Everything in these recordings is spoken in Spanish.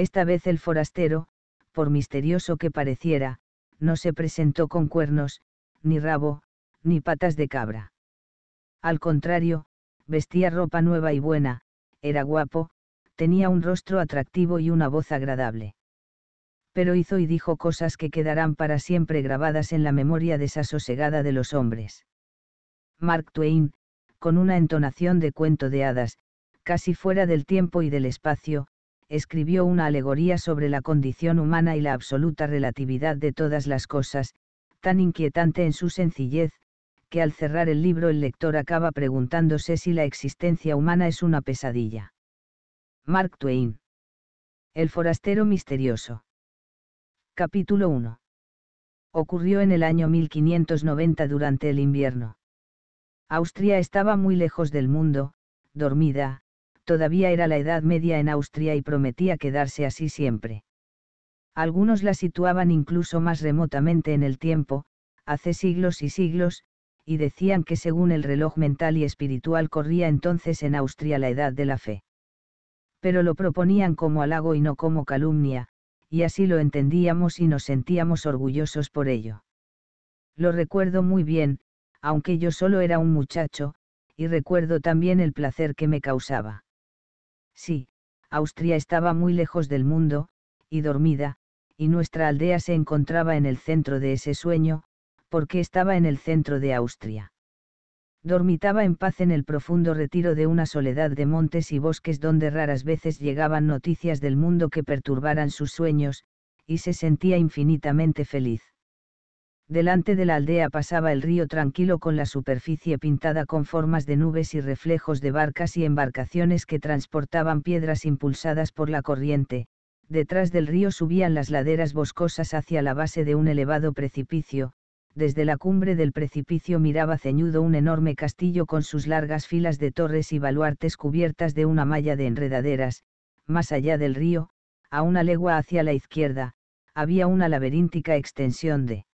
Esta vez el forastero, por misterioso que pareciera, no se presentó con cuernos, ni rabo, ni patas de cabra. Al contrario, vestía ropa nueva y buena, era guapo, tenía un rostro atractivo y una voz agradable. Pero hizo y dijo cosas que quedarán para siempre grabadas en la memoria desasosegada de los hombres. Mark Twain, con una entonación de cuento de hadas, casi fuera del tiempo y del espacio, escribió una alegoría sobre la condición humana y la absoluta relatividad de todas las cosas, tan inquietante en su sencillez, que al cerrar el libro el lector acaba preguntándose si la existencia humana es una pesadilla. Mark Twain. El forastero misterioso. Capítulo 1. Ocurrió en el año 1590 durante el invierno. Austria estaba muy lejos del mundo, dormida, Todavía era la Edad Media en Austria y prometía quedarse así siempre. Algunos la situaban incluso más remotamente en el tiempo, hace siglos y siglos, y decían que según el reloj mental y espiritual corría entonces en Austria la edad de la fe. Pero lo proponían como halago y no como calumnia, y así lo entendíamos y nos sentíamos orgullosos por ello. Lo recuerdo muy bien, aunque yo solo era un muchacho, y recuerdo también el placer que me causaba. Sí, Austria estaba muy lejos del mundo, y dormida, y nuestra aldea se encontraba en el centro de ese sueño, porque estaba en el centro de Austria. Dormitaba en paz en el profundo retiro de una soledad de montes y bosques donde raras veces llegaban noticias del mundo que perturbaran sus sueños, y se sentía infinitamente feliz. Delante de la aldea pasaba el río tranquilo con la superficie pintada con formas de nubes y reflejos de barcas y embarcaciones que transportaban piedras impulsadas por la corriente, detrás del río subían las laderas boscosas hacia la base de un elevado precipicio, desde la cumbre del precipicio miraba ceñudo un enorme castillo con sus largas filas de torres y baluartes cubiertas de una malla de enredaderas, más allá del río, a una legua hacia la izquierda, había una laberíntica extensión de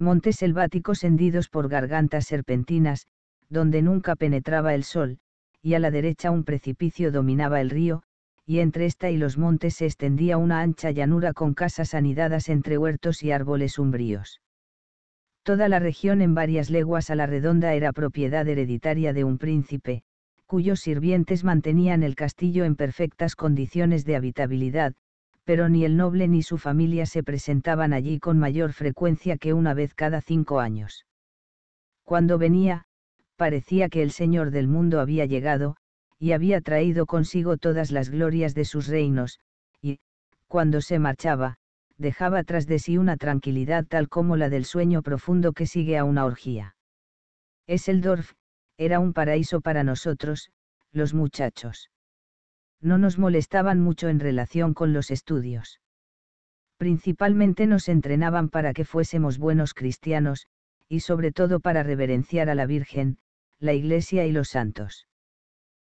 montes selváticos hendidos por gargantas serpentinas, donde nunca penetraba el sol, y a la derecha un precipicio dominaba el río, y entre esta y los montes se extendía una ancha llanura con casas anidadas entre huertos y árboles umbríos. Toda la región en varias leguas a la redonda era propiedad hereditaria de un príncipe, cuyos sirvientes mantenían el castillo en perfectas condiciones de habitabilidad, pero ni el noble ni su familia se presentaban allí con mayor frecuencia que una vez cada cinco años. Cuando venía, parecía que el Señor del mundo había llegado, y había traído consigo todas las glorias de sus reinos, y, cuando se marchaba, dejaba tras de sí una tranquilidad tal como la del sueño profundo que sigue a una orgía. Esseldorf, era un paraíso para nosotros, los muchachos no nos molestaban mucho en relación con los estudios. Principalmente nos entrenaban para que fuésemos buenos cristianos, y sobre todo para reverenciar a la Virgen, la Iglesia y los santos.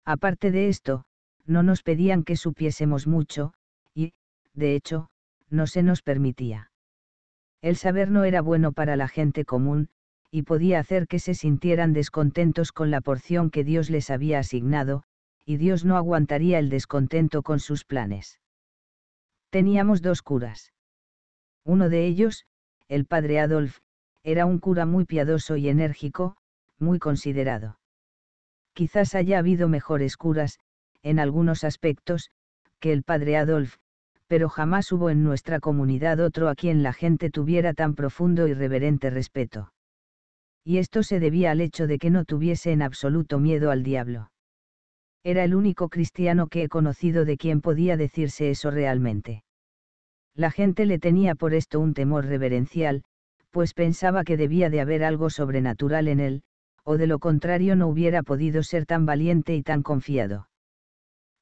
Aparte de esto, no nos pedían que supiésemos mucho, y, de hecho, no se nos permitía. El saber no era bueno para la gente común, y podía hacer que se sintieran descontentos con la porción que Dios les había asignado, y Dios no aguantaría el descontento con sus planes. Teníamos dos curas. Uno de ellos, el padre Adolf, era un cura muy piadoso y enérgico, muy considerado. Quizás haya habido mejores curas, en algunos aspectos, que el padre Adolf, pero jamás hubo en nuestra comunidad otro a quien la gente tuviera tan profundo y reverente respeto. Y esto se debía al hecho de que no tuviese en absoluto miedo al diablo. Era el único cristiano que he conocido de quien podía decirse eso realmente. La gente le tenía por esto un temor reverencial, pues pensaba que debía de haber algo sobrenatural en él, o de lo contrario no hubiera podido ser tan valiente y tan confiado.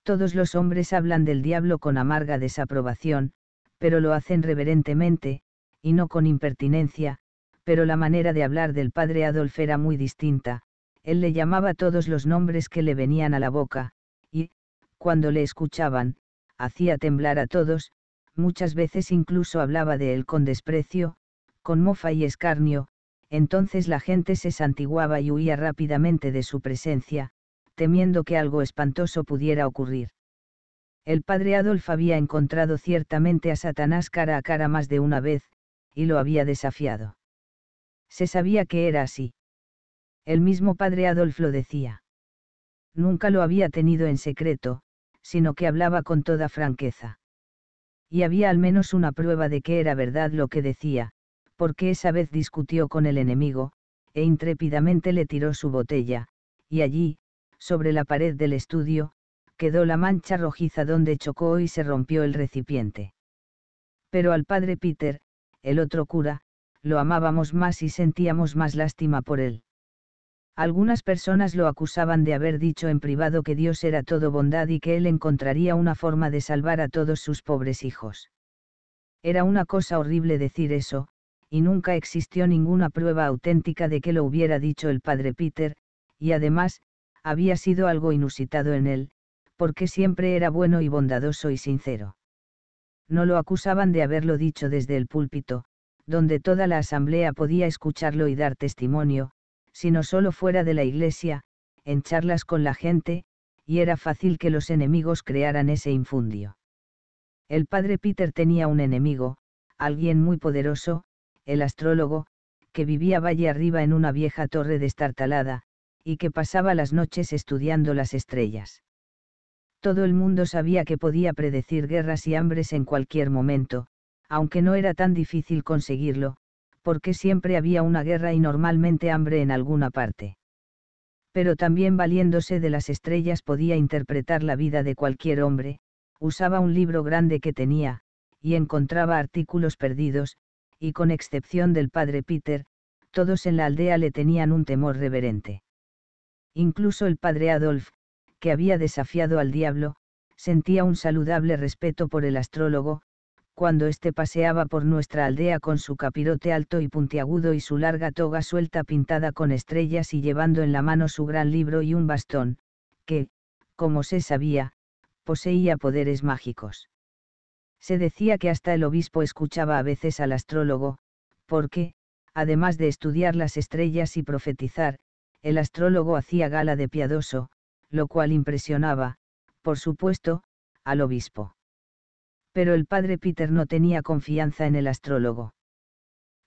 Todos los hombres hablan del diablo con amarga desaprobación, pero lo hacen reverentemente, y no con impertinencia, pero la manera de hablar del padre Adolf era muy distinta, él le llamaba todos los nombres que le venían a la boca, y, cuando le escuchaban, hacía temblar a todos, muchas veces incluso hablaba de él con desprecio, con mofa y escarnio, entonces la gente se santiguaba y huía rápidamente de su presencia, temiendo que algo espantoso pudiera ocurrir. El padre Adolf había encontrado ciertamente a Satanás cara a cara más de una vez, y lo había desafiado. Se sabía que era así. El mismo padre Adolf lo decía. Nunca lo había tenido en secreto, sino que hablaba con toda franqueza. Y había al menos una prueba de que era verdad lo que decía, porque esa vez discutió con el enemigo, e intrépidamente le tiró su botella, y allí, sobre la pared del estudio, quedó la mancha rojiza donde chocó y se rompió el recipiente. Pero al padre Peter, el otro cura, lo amábamos más y sentíamos más lástima por él. Algunas personas lo acusaban de haber dicho en privado que Dios era todo bondad y que él encontraría una forma de salvar a todos sus pobres hijos. Era una cosa horrible decir eso, y nunca existió ninguna prueba auténtica de que lo hubiera dicho el padre Peter, y además, había sido algo inusitado en él, porque siempre era bueno y bondadoso y sincero. No lo acusaban de haberlo dicho desde el púlpito, donde toda la asamblea podía escucharlo y dar testimonio, sino solo fuera de la iglesia, en charlas con la gente, y era fácil que los enemigos crearan ese infundio. El padre Peter tenía un enemigo, alguien muy poderoso, el astrólogo, que vivía valle arriba en una vieja torre destartalada, y que pasaba las noches estudiando las estrellas. Todo el mundo sabía que podía predecir guerras y hambres en cualquier momento, aunque no era tan difícil conseguirlo, porque siempre había una guerra y normalmente hambre en alguna parte. Pero también valiéndose de las estrellas podía interpretar la vida de cualquier hombre, usaba un libro grande que tenía, y encontraba artículos perdidos, y con excepción del padre Peter, todos en la aldea le tenían un temor reverente. Incluso el padre Adolf, que había desafiado al diablo, sentía un saludable respeto por el astrólogo, cuando éste paseaba por nuestra aldea con su capirote alto y puntiagudo y su larga toga suelta pintada con estrellas y llevando en la mano su gran libro y un bastón, que, como se sabía, poseía poderes mágicos. Se decía que hasta el obispo escuchaba a veces al astrólogo, porque, además de estudiar las estrellas y profetizar, el astrólogo hacía gala de piadoso, lo cual impresionaba, por supuesto, al obispo pero el padre Peter no tenía confianza en el astrólogo.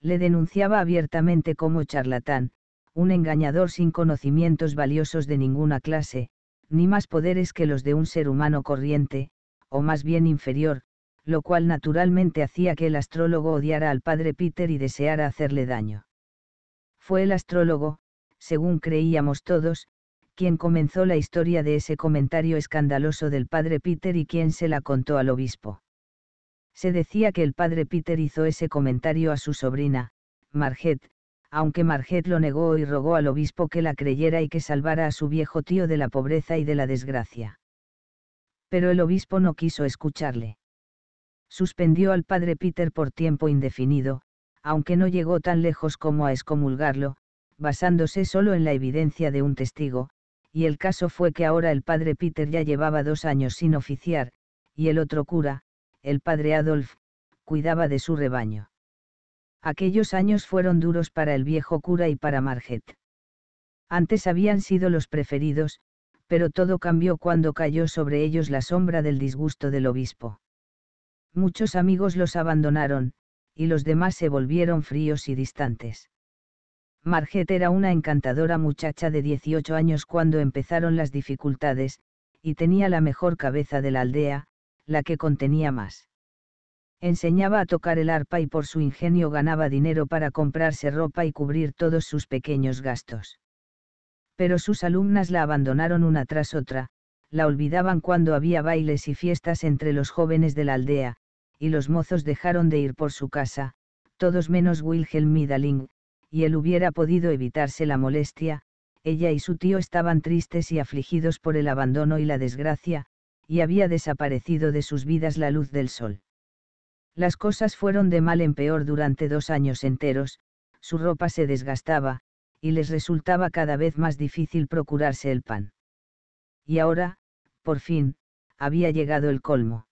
Le denunciaba abiertamente como charlatán, un engañador sin conocimientos valiosos de ninguna clase, ni más poderes que los de un ser humano corriente, o más bien inferior, lo cual naturalmente hacía que el astrólogo odiara al padre Peter y deseara hacerle daño. Fue el astrólogo, según creíamos todos, quien comenzó la historia de ese comentario escandaloso del padre Peter y quien se la contó al obispo. Se decía que el padre Peter hizo ese comentario a su sobrina, Marget, aunque Marget lo negó y rogó al obispo que la creyera y que salvara a su viejo tío de la pobreza y de la desgracia. Pero el obispo no quiso escucharle. Suspendió al padre Peter por tiempo indefinido, aunque no llegó tan lejos como a excomulgarlo, basándose solo en la evidencia de un testigo, y el caso fue que ahora el padre Peter ya llevaba dos años sin oficiar, y el otro cura, el padre Adolf, cuidaba de su rebaño. Aquellos años fueron duros para el viejo cura y para Marget. Antes habían sido los preferidos, pero todo cambió cuando cayó sobre ellos la sombra del disgusto del obispo. Muchos amigos los abandonaron, y los demás se volvieron fríos y distantes. Marget era una encantadora muchacha de 18 años cuando empezaron las dificultades, y tenía la mejor cabeza de la aldea, la que contenía más. Enseñaba a tocar el arpa y por su ingenio ganaba dinero para comprarse ropa y cubrir todos sus pequeños gastos. Pero sus alumnas la abandonaron una tras otra, la olvidaban cuando había bailes y fiestas entre los jóvenes de la aldea, y los mozos dejaron de ir por su casa, todos menos Wilhelm Midaling, y él hubiera podido evitarse la molestia, ella y su tío estaban tristes y afligidos por el abandono y la desgracia, y había desaparecido de sus vidas la luz del sol. Las cosas fueron de mal en peor durante dos años enteros, su ropa se desgastaba, y les resultaba cada vez más difícil procurarse el pan. Y ahora, por fin, había llegado el colmo.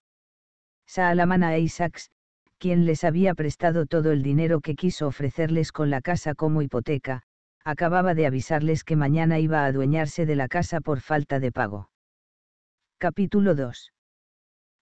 Saalamana Isaacs, quien les había prestado todo el dinero que quiso ofrecerles con la casa como hipoteca, acababa de avisarles que mañana iba a adueñarse de la casa por falta de pago. Capítulo 2.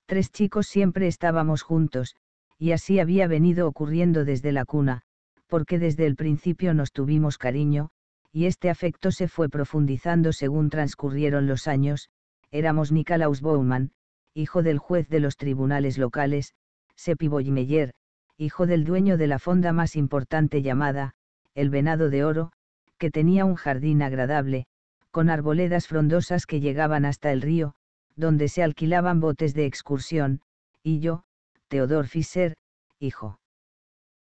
Tres chicos siempre estábamos juntos, y así había venido ocurriendo desde la cuna, porque desde el principio nos tuvimos cariño, y este afecto se fue profundizando según transcurrieron los años, éramos Nicolaus Bowman, hijo del juez de los tribunales locales, Sepi Boymeyer, hijo del dueño de la fonda más importante llamada, el Venado de Oro, que tenía un jardín agradable, con arboledas frondosas que llegaban hasta el río, donde se alquilaban botes de excursión, y yo, Teodor Fischer, hijo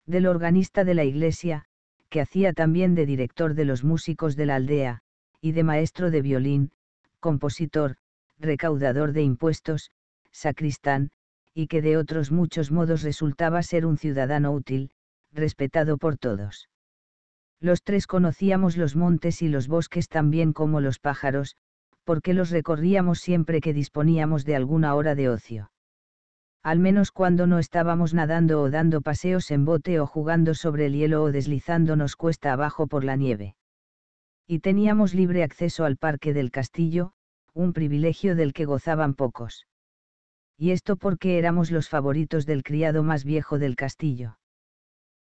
del organista de la iglesia, que hacía también de director de los músicos de la aldea, y de maestro de violín, compositor, recaudador de impuestos, sacristán, y que de otros muchos modos resultaba ser un ciudadano útil, respetado por todos. Los tres conocíamos los montes y los bosques tan bien como los pájaros, porque los recorríamos siempre que disponíamos de alguna hora de ocio. Al menos cuando no estábamos nadando o dando paseos en bote o jugando sobre el hielo o deslizándonos cuesta abajo por la nieve. Y teníamos libre acceso al parque del castillo, un privilegio del que gozaban pocos. Y esto porque éramos los favoritos del criado más viejo del castillo.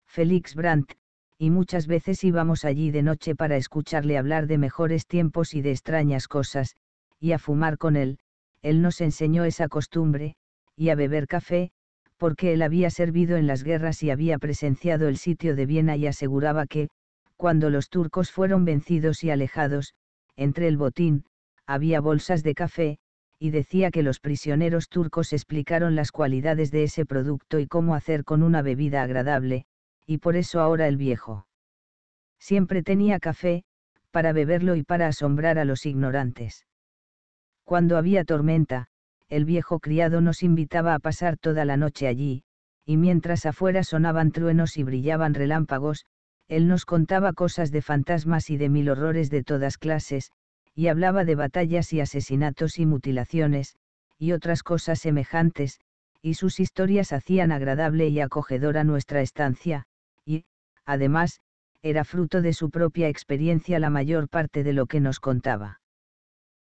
Félix Brandt, y muchas veces íbamos allí de noche para escucharle hablar de mejores tiempos y de extrañas cosas, y a fumar con él, él nos enseñó esa costumbre, y a beber café, porque él había servido en las guerras y había presenciado el sitio de Viena y aseguraba que, cuando los turcos fueron vencidos y alejados, entre el botín, había bolsas de café, y decía que los prisioneros turcos explicaron las cualidades de ese producto y cómo hacer con una bebida agradable, y por eso ahora el viejo. Siempre tenía café, para beberlo y para asombrar a los ignorantes. Cuando había tormenta, el viejo criado nos invitaba a pasar toda la noche allí, y mientras afuera sonaban truenos y brillaban relámpagos, él nos contaba cosas de fantasmas y de mil horrores de todas clases, y hablaba de batallas y asesinatos y mutilaciones, y otras cosas semejantes, y sus historias hacían agradable y acogedora nuestra estancia, además, era fruto de su propia experiencia la mayor parte de lo que nos contaba.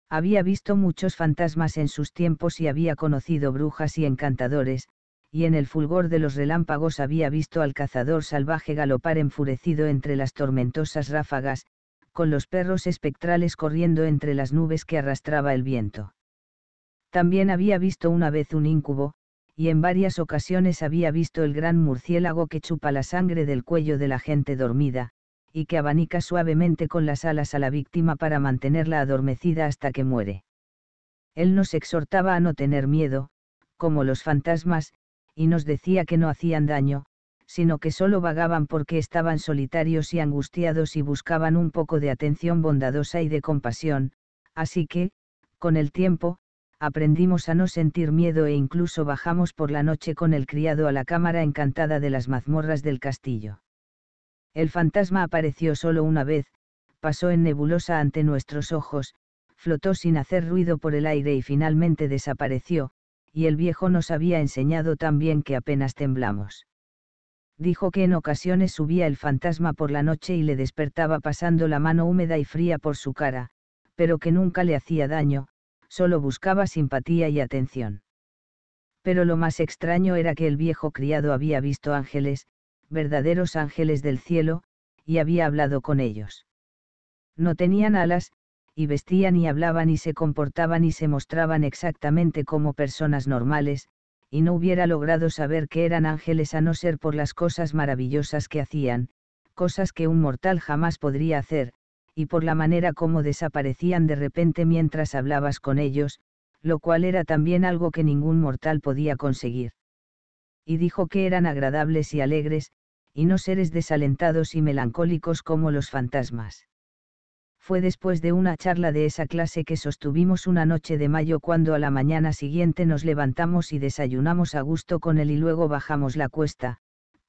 Había visto muchos fantasmas en sus tiempos y había conocido brujas y encantadores, y en el fulgor de los relámpagos había visto al cazador salvaje galopar enfurecido entre las tormentosas ráfagas, con los perros espectrales corriendo entre las nubes que arrastraba el viento. También había visto una vez un incubo, y en varias ocasiones había visto el gran murciélago que chupa la sangre del cuello de la gente dormida, y que abanica suavemente con las alas a la víctima para mantenerla adormecida hasta que muere. Él nos exhortaba a no tener miedo, como los fantasmas, y nos decía que no hacían daño, sino que solo vagaban porque estaban solitarios y angustiados y buscaban un poco de atención bondadosa y de compasión, así que, con el tiempo, aprendimos a no sentir miedo e incluso bajamos por la noche con el criado a la cámara encantada de las mazmorras del castillo. El fantasma apareció solo una vez, pasó en nebulosa ante nuestros ojos, flotó sin hacer ruido por el aire y finalmente desapareció, y el viejo nos había enseñado tan bien que apenas temblamos. Dijo que en ocasiones subía el fantasma por la noche y le despertaba pasando la mano húmeda y fría por su cara, pero que nunca le hacía daño, solo buscaba simpatía y atención. Pero lo más extraño era que el viejo criado había visto ángeles, verdaderos ángeles del cielo, y había hablado con ellos. No tenían alas, y vestían y hablaban y se comportaban y se mostraban exactamente como personas normales, y no hubiera logrado saber que eran ángeles a no ser por las cosas maravillosas que hacían, cosas que un mortal jamás podría hacer, y por la manera como desaparecían de repente mientras hablabas con ellos, lo cual era también algo que ningún mortal podía conseguir. Y dijo que eran agradables y alegres, y no seres desalentados y melancólicos como los fantasmas. Fue después de una charla de esa clase que sostuvimos una noche de mayo cuando a la mañana siguiente nos levantamos y desayunamos a gusto con él y luego bajamos la cuesta,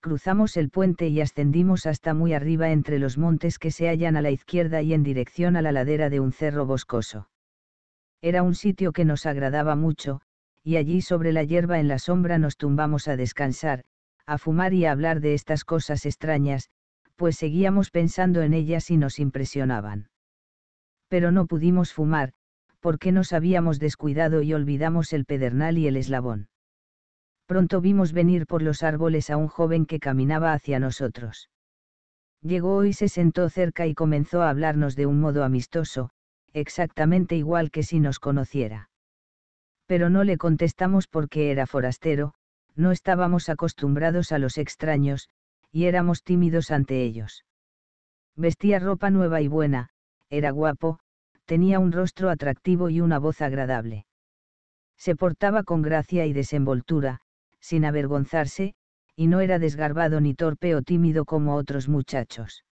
Cruzamos el puente y ascendimos hasta muy arriba entre los montes que se hallan a la izquierda y en dirección a la ladera de un cerro boscoso. Era un sitio que nos agradaba mucho, y allí sobre la hierba en la sombra nos tumbamos a descansar, a fumar y a hablar de estas cosas extrañas, pues seguíamos pensando en ellas y nos impresionaban. Pero no pudimos fumar, porque nos habíamos descuidado y olvidamos el pedernal y el eslabón. Pronto vimos venir por los árboles a un joven que caminaba hacia nosotros. Llegó y se sentó cerca y comenzó a hablarnos de un modo amistoso, exactamente igual que si nos conociera. Pero no le contestamos porque era forastero, no estábamos acostumbrados a los extraños, y éramos tímidos ante ellos. Vestía ropa nueva y buena, era guapo, tenía un rostro atractivo y una voz agradable. Se portaba con gracia y desenvoltura, sin avergonzarse, y no era desgarbado ni torpe o tímido como otros muchachos.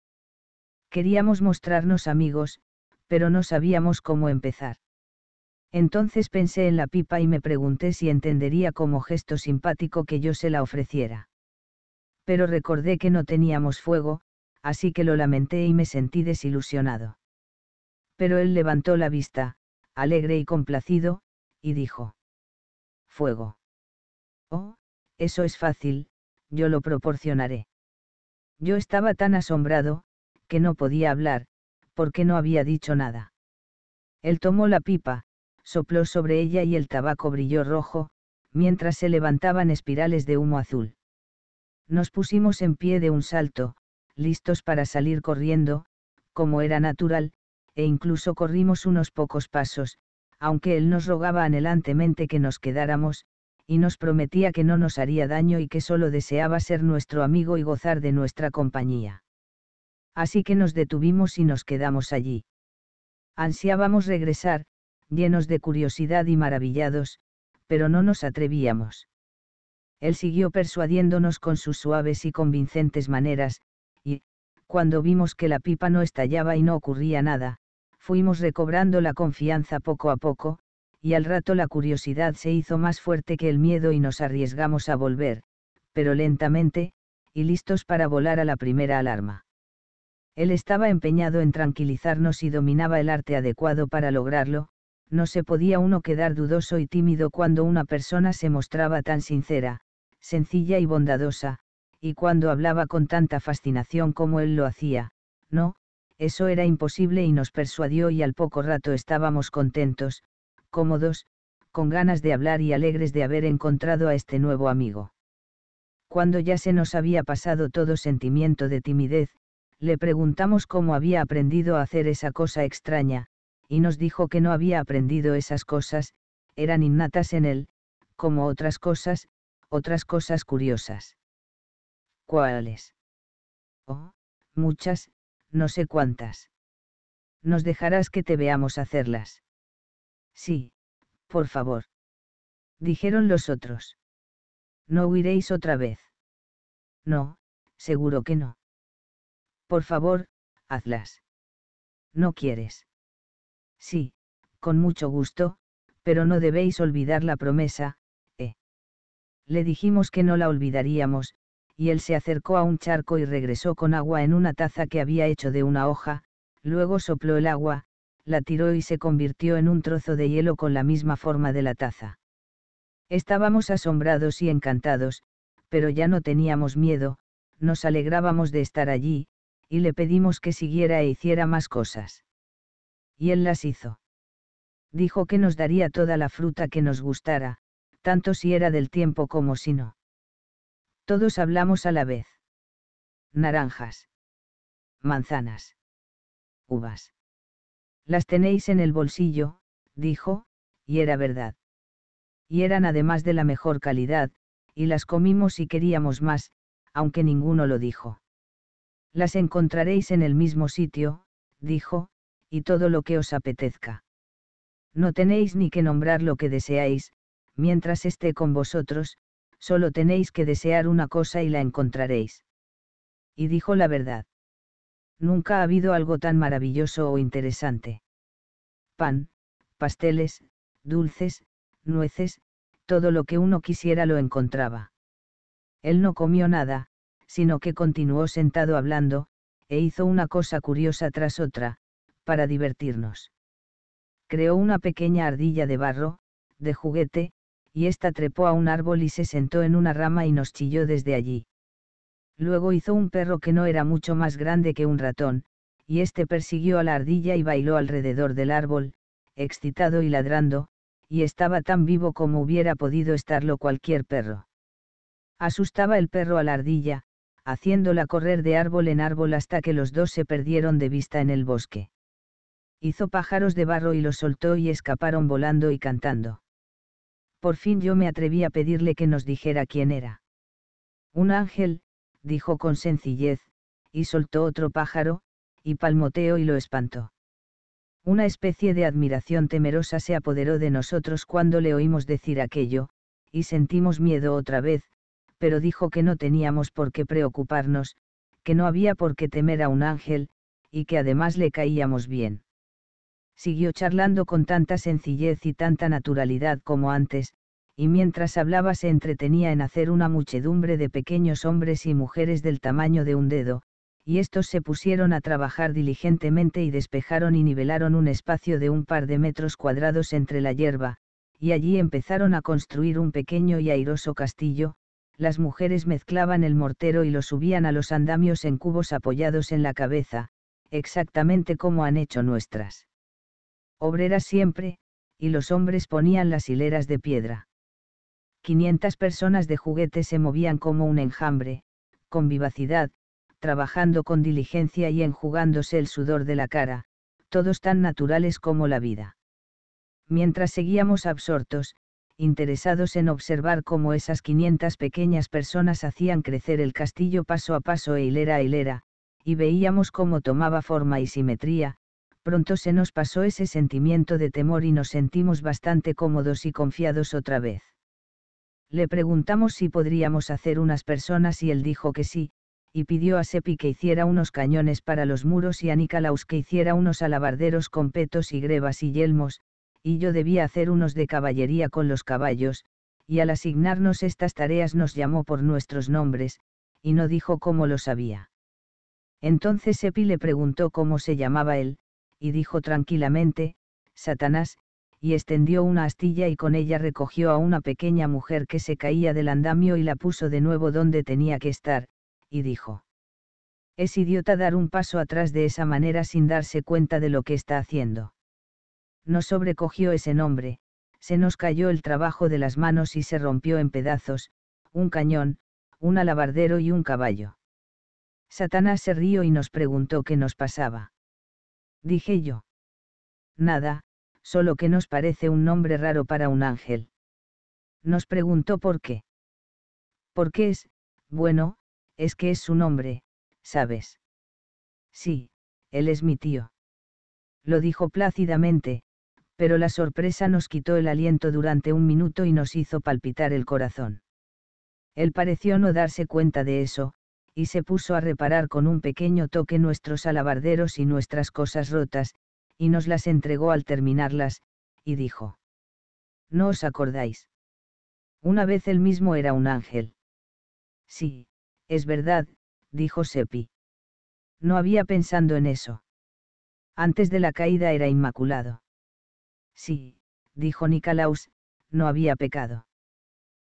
Queríamos mostrarnos amigos, pero no sabíamos cómo empezar. Entonces pensé en la pipa y me pregunté si entendería como gesto simpático que yo se la ofreciera. Pero recordé que no teníamos fuego, así que lo lamenté y me sentí desilusionado. Pero él levantó la vista, alegre y complacido, y dijo. Fuego. Oh, eso es fácil, yo lo proporcionaré. Yo estaba tan asombrado, que no podía hablar, porque no había dicho nada. Él tomó la pipa, sopló sobre ella y el tabaco brilló rojo, mientras se levantaban espirales de humo azul. Nos pusimos en pie de un salto, listos para salir corriendo, como era natural, e incluso corrimos unos pocos pasos, aunque él nos rogaba anhelantemente que nos quedáramos, y nos prometía que no nos haría daño y que solo deseaba ser nuestro amigo y gozar de nuestra compañía. Así que nos detuvimos y nos quedamos allí. Ansiábamos regresar, llenos de curiosidad y maravillados, pero no nos atrevíamos. Él siguió persuadiéndonos con sus suaves y convincentes maneras, y, cuando vimos que la pipa no estallaba y no ocurría nada, fuimos recobrando la confianza poco a poco, y al rato la curiosidad se hizo más fuerte que el miedo y nos arriesgamos a volver, pero lentamente, y listos para volar a la primera alarma. Él estaba empeñado en tranquilizarnos y dominaba el arte adecuado para lograrlo, no se podía uno quedar dudoso y tímido cuando una persona se mostraba tan sincera, sencilla y bondadosa, y cuando hablaba con tanta fascinación como él lo hacía, no, eso era imposible y nos persuadió y al poco rato estábamos contentos, cómodos, con ganas de hablar y alegres de haber encontrado a este nuevo amigo. Cuando ya se nos había pasado todo sentimiento de timidez, le preguntamos cómo había aprendido a hacer esa cosa extraña, y nos dijo que no había aprendido esas cosas, eran innatas en él, como otras cosas, otras cosas curiosas. ¿Cuáles? Oh, muchas, no sé cuántas. Nos dejarás que te veamos hacerlas. Sí, por favor. Dijeron los otros. No huiréis otra vez. No, seguro que no. Por favor, hazlas. ¿No quieres? Sí, con mucho gusto, pero no debéis olvidar la promesa, ¿eh? Le dijimos que no la olvidaríamos, y él se acercó a un charco y regresó con agua en una taza que había hecho de una hoja, luego sopló el agua, la tiró y se convirtió en un trozo de hielo con la misma forma de la taza. Estábamos asombrados y encantados, pero ya no teníamos miedo, nos alegrábamos de estar allí, y le pedimos que siguiera e hiciera más cosas. Y él las hizo. Dijo que nos daría toda la fruta que nos gustara, tanto si era del tiempo como si no. Todos hablamos a la vez. Naranjas. Manzanas. Uvas. Las tenéis en el bolsillo, dijo, y era verdad. Y eran además de la mejor calidad, y las comimos y queríamos más, aunque ninguno lo dijo. Las encontraréis en el mismo sitio, dijo, y todo lo que os apetezca. No tenéis ni que nombrar lo que deseáis, mientras esté con vosotros, solo tenéis que desear una cosa y la encontraréis. Y dijo la verdad. Nunca ha habido algo tan maravilloso o interesante. Pan, pasteles, dulces, nueces, todo lo que uno quisiera lo encontraba. Él no comió nada, sino que continuó sentado hablando, e hizo una cosa curiosa tras otra, para divertirnos. Creó una pequeña ardilla de barro, de juguete, y ésta trepó a un árbol y se sentó en una rama y nos chilló desde allí. Luego hizo un perro que no era mucho más grande que un ratón, y este persiguió a la ardilla y bailó alrededor del árbol, excitado y ladrando, y estaba tan vivo como hubiera podido estarlo cualquier perro. Asustaba el perro a la ardilla, haciéndola correr de árbol en árbol hasta que los dos se perdieron de vista en el bosque. Hizo pájaros de barro y los soltó y escaparon volando y cantando. Por fin yo me atreví a pedirle que nos dijera quién era. Un ángel, dijo con sencillez, y soltó otro pájaro, y palmoteó y lo espantó. Una especie de admiración temerosa se apoderó de nosotros cuando le oímos decir aquello, y sentimos miedo otra vez, pero dijo que no teníamos por qué preocuparnos, que no había por qué temer a un ángel, y que además le caíamos bien. Siguió charlando con tanta sencillez y tanta naturalidad como antes, y mientras hablaba se entretenía en hacer una muchedumbre de pequeños hombres y mujeres del tamaño de un dedo, y estos se pusieron a trabajar diligentemente y despejaron y nivelaron un espacio de un par de metros cuadrados entre la hierba, y allí empezaron a construir un pequeño y airoso castillo, las mujeres mezclaban el mortero y lo subían a los andamios en cubos apoyados en la cabeza, exactamente como han hecho nuestras obreras siempre, y los hombres ponían las hileras de piedra. 500 personas de juguete se movían como un enjambre, con vivacidad, trabajando con diligencia y enjugándose el sudor de la cara, todos tan naturales como la vida. Mientras seguíamos absortos, interesados en observar cómo esas 500 pequeñas personas hacían crecer el castillo paso a paso e hilera a hilera, y veíamos cómo tomaba forma y simetría, pronto se nos pasó ese sentimiento de temor y nos sentimos bastante cómodos y confiados otra vez. Le preguntamos si podríamos hacer unas personas y él dijo que sí, y pidió a Sepi que hiciera unos cañones para los muros y a Nicolaus que hiciera unos alabarderos con petos y grebas y yelmos, y yo debía hacer unos de caballería con los caballos, y al asignarnos estas tareas nos llamó por nuestros nombres, y no dijo cómo lo sabía. Entonces Sepi le preguntó cómo se llamaba él, y dijo tranquilamente, Satanás, y extendió una astilla y con ella recogió a una pequeña mujer que se caía del andamio y la puso de nuevo donde tenía que estar, y dijo. Es idiota dar un paso atrás de esa manera sin darse cuenta de lo que está haciendo. Nos sobrecogió ese nombre, se nos cayó el trabajo de las manos y se rompió en pedazos, un cañón, un alabardero y un caballo. Satanás se rió y nos preguntó qué nos pasaba. Dije yo. Nada, solo que nos parece un nombre raro para un ángel. Nos preguntó por qué. Porque es, bueno, es que es su nombre, ¿sabes? Sí, él es mi tío. Lo dijo plácidamente, pero la sorpresa nos quitó el aliento durante un minuto y nos hizo palpitar el corazón. Él pareció no darse cuenta de eso, y se puso a reparar con un pequeño toque nuestros alabarderos y nuestras cosas rotas, y nos las entregó al terminarlas, y dijo. ¿No os acordáis? Una vez él mismo era un ángel. Sí, es verdad, dijo Sepi. No había pensando en eso. Antes de la caída era inmaculado. Sí, dijo Nicolaus, no había pecado.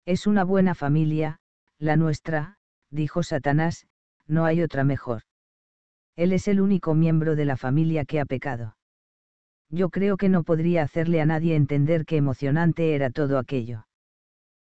Es una buena familia, la nuestra, dijo Satanás, no hay otra mejor. Él es el único miembro de la familia que ha pecado yo creo que no podría hacerle a nadie entender qué emocionante era todo aquello.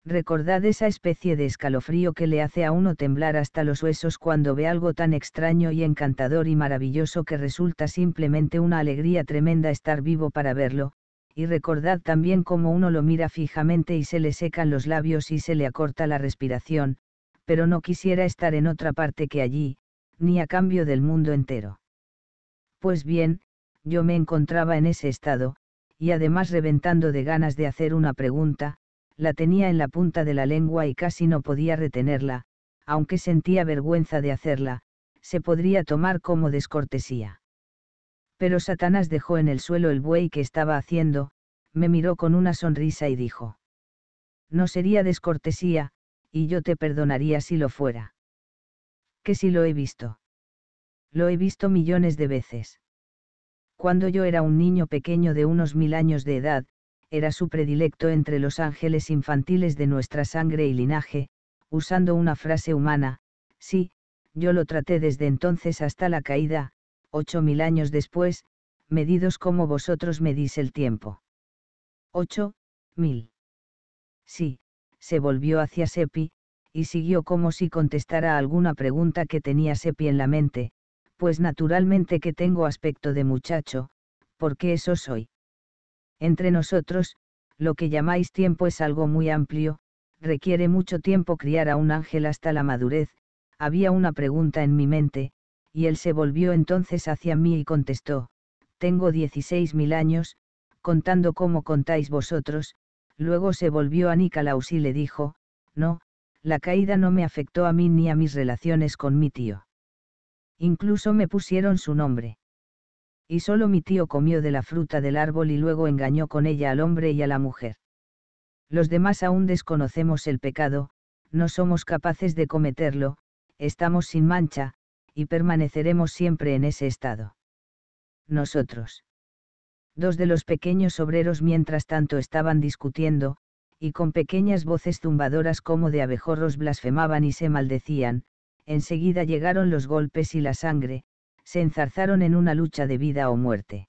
Recordad esa especie de escalofrío que le hace a uno temblar hasta los huesos cuando ve algo tan extraño y encantador y maravilloso que resulta simplemente una alegría tremenda estar vivo para verlo, y recordad también cómo uno lo mira fijamente y se le secan los labios y se le acorta la respiración, pero no quisiera estar en otra parte que allí, ni a cambio del mundo entero. Pues bien, yo me encontraba en ese estado, y además reventando de ganas de hacer una pregunta, la tenía en la punta de la lengua y casi no podía retenerla, aunque sentía vergüenza de hacerla, se podría tomar como descortesía. Pero Satanás dejó en el suelo el buey que estaba haciendo, me miró con una sonrisa y dijo. No sería descortesía, y yo te perdonaría si lo fuera. Que si lo he visto. Lo he visto millones de veces. Cuando yo era un niño pequeño de unos mil años de edad, era su predilecto entre los ángeles infantiles de nuestra sangre y linaje, usando una frase humana, sí, yo lo traté desde entonces hasta la caída, ocho mil años después, medidos como vosotros medís el tiempo. Ocho, mil. Sí, se volvió hacia Sepi, y siguió como si contestara alguna pregunta que tenía Sepi en la mente, pues naturalmente que tengo aspecto de muchacho, porque eso soy. Entre nosotros, lo que llamáis tiempo es algo muy amplio, requiere mucho tiempo criar a un ángel hasta la madurez, había una pregunta en mi mente, y él se volvió entonces hacia mí y contestó, tengo 16.000 años, contando como contáis vosotros, luego se volvió a Nicolaus y le dijo, no, la caída no me afectó a mí ni a mis relaciones con mi tío incluso me pusieron su nombre. Y solo mi tío comió de la fruta del árbol y luego engañó con ella al hombre y a la mujer. Los demás aún desconocemos el pecado, no somos capaces de cometerlo, estamos sin mancha, y permaneceremos siempre en ese estado. Nosotros. Dos de los pequeños obreros mientras tanto estaban discutiendo, y con pequeñas voces zumbadoras como de abejorros blasfemaban y se maldecían, enseguida llegaron los golpes y la sangre, se enzarzaron en una lucha de vida o muerte.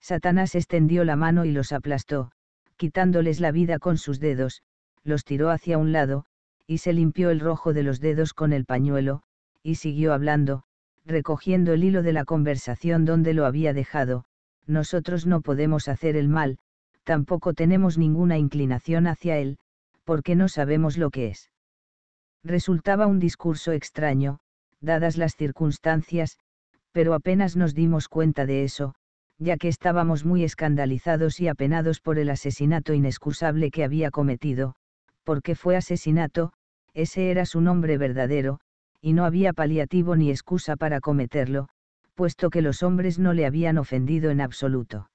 Satanás extendió la mano y los aplastó, quitándoles la vida con sus dedos, los tiró hacia un lado, y se limpió el rojo de los dedos con el pañuelo, y siguió hablando, recogiendo el hilo de la conversación donde lo había dejado, nosotros no podemos hacer el mal, tampoco tenemos ninguna inclinación hacia él, porque no sabemos lo que es. Resultaba un discurso extraño, dadas las circunstancias, pero apenas nos dimos cuenta de eso, ya que estábamos muy escandalizados y apenados por el asesinato inexcusable que había cometido, porque fue asesinato, ese era su nombre verdadero, y no había paliativo ni excusa para cometerlo, puesto que los hombres no le habían ofendido en absoluto.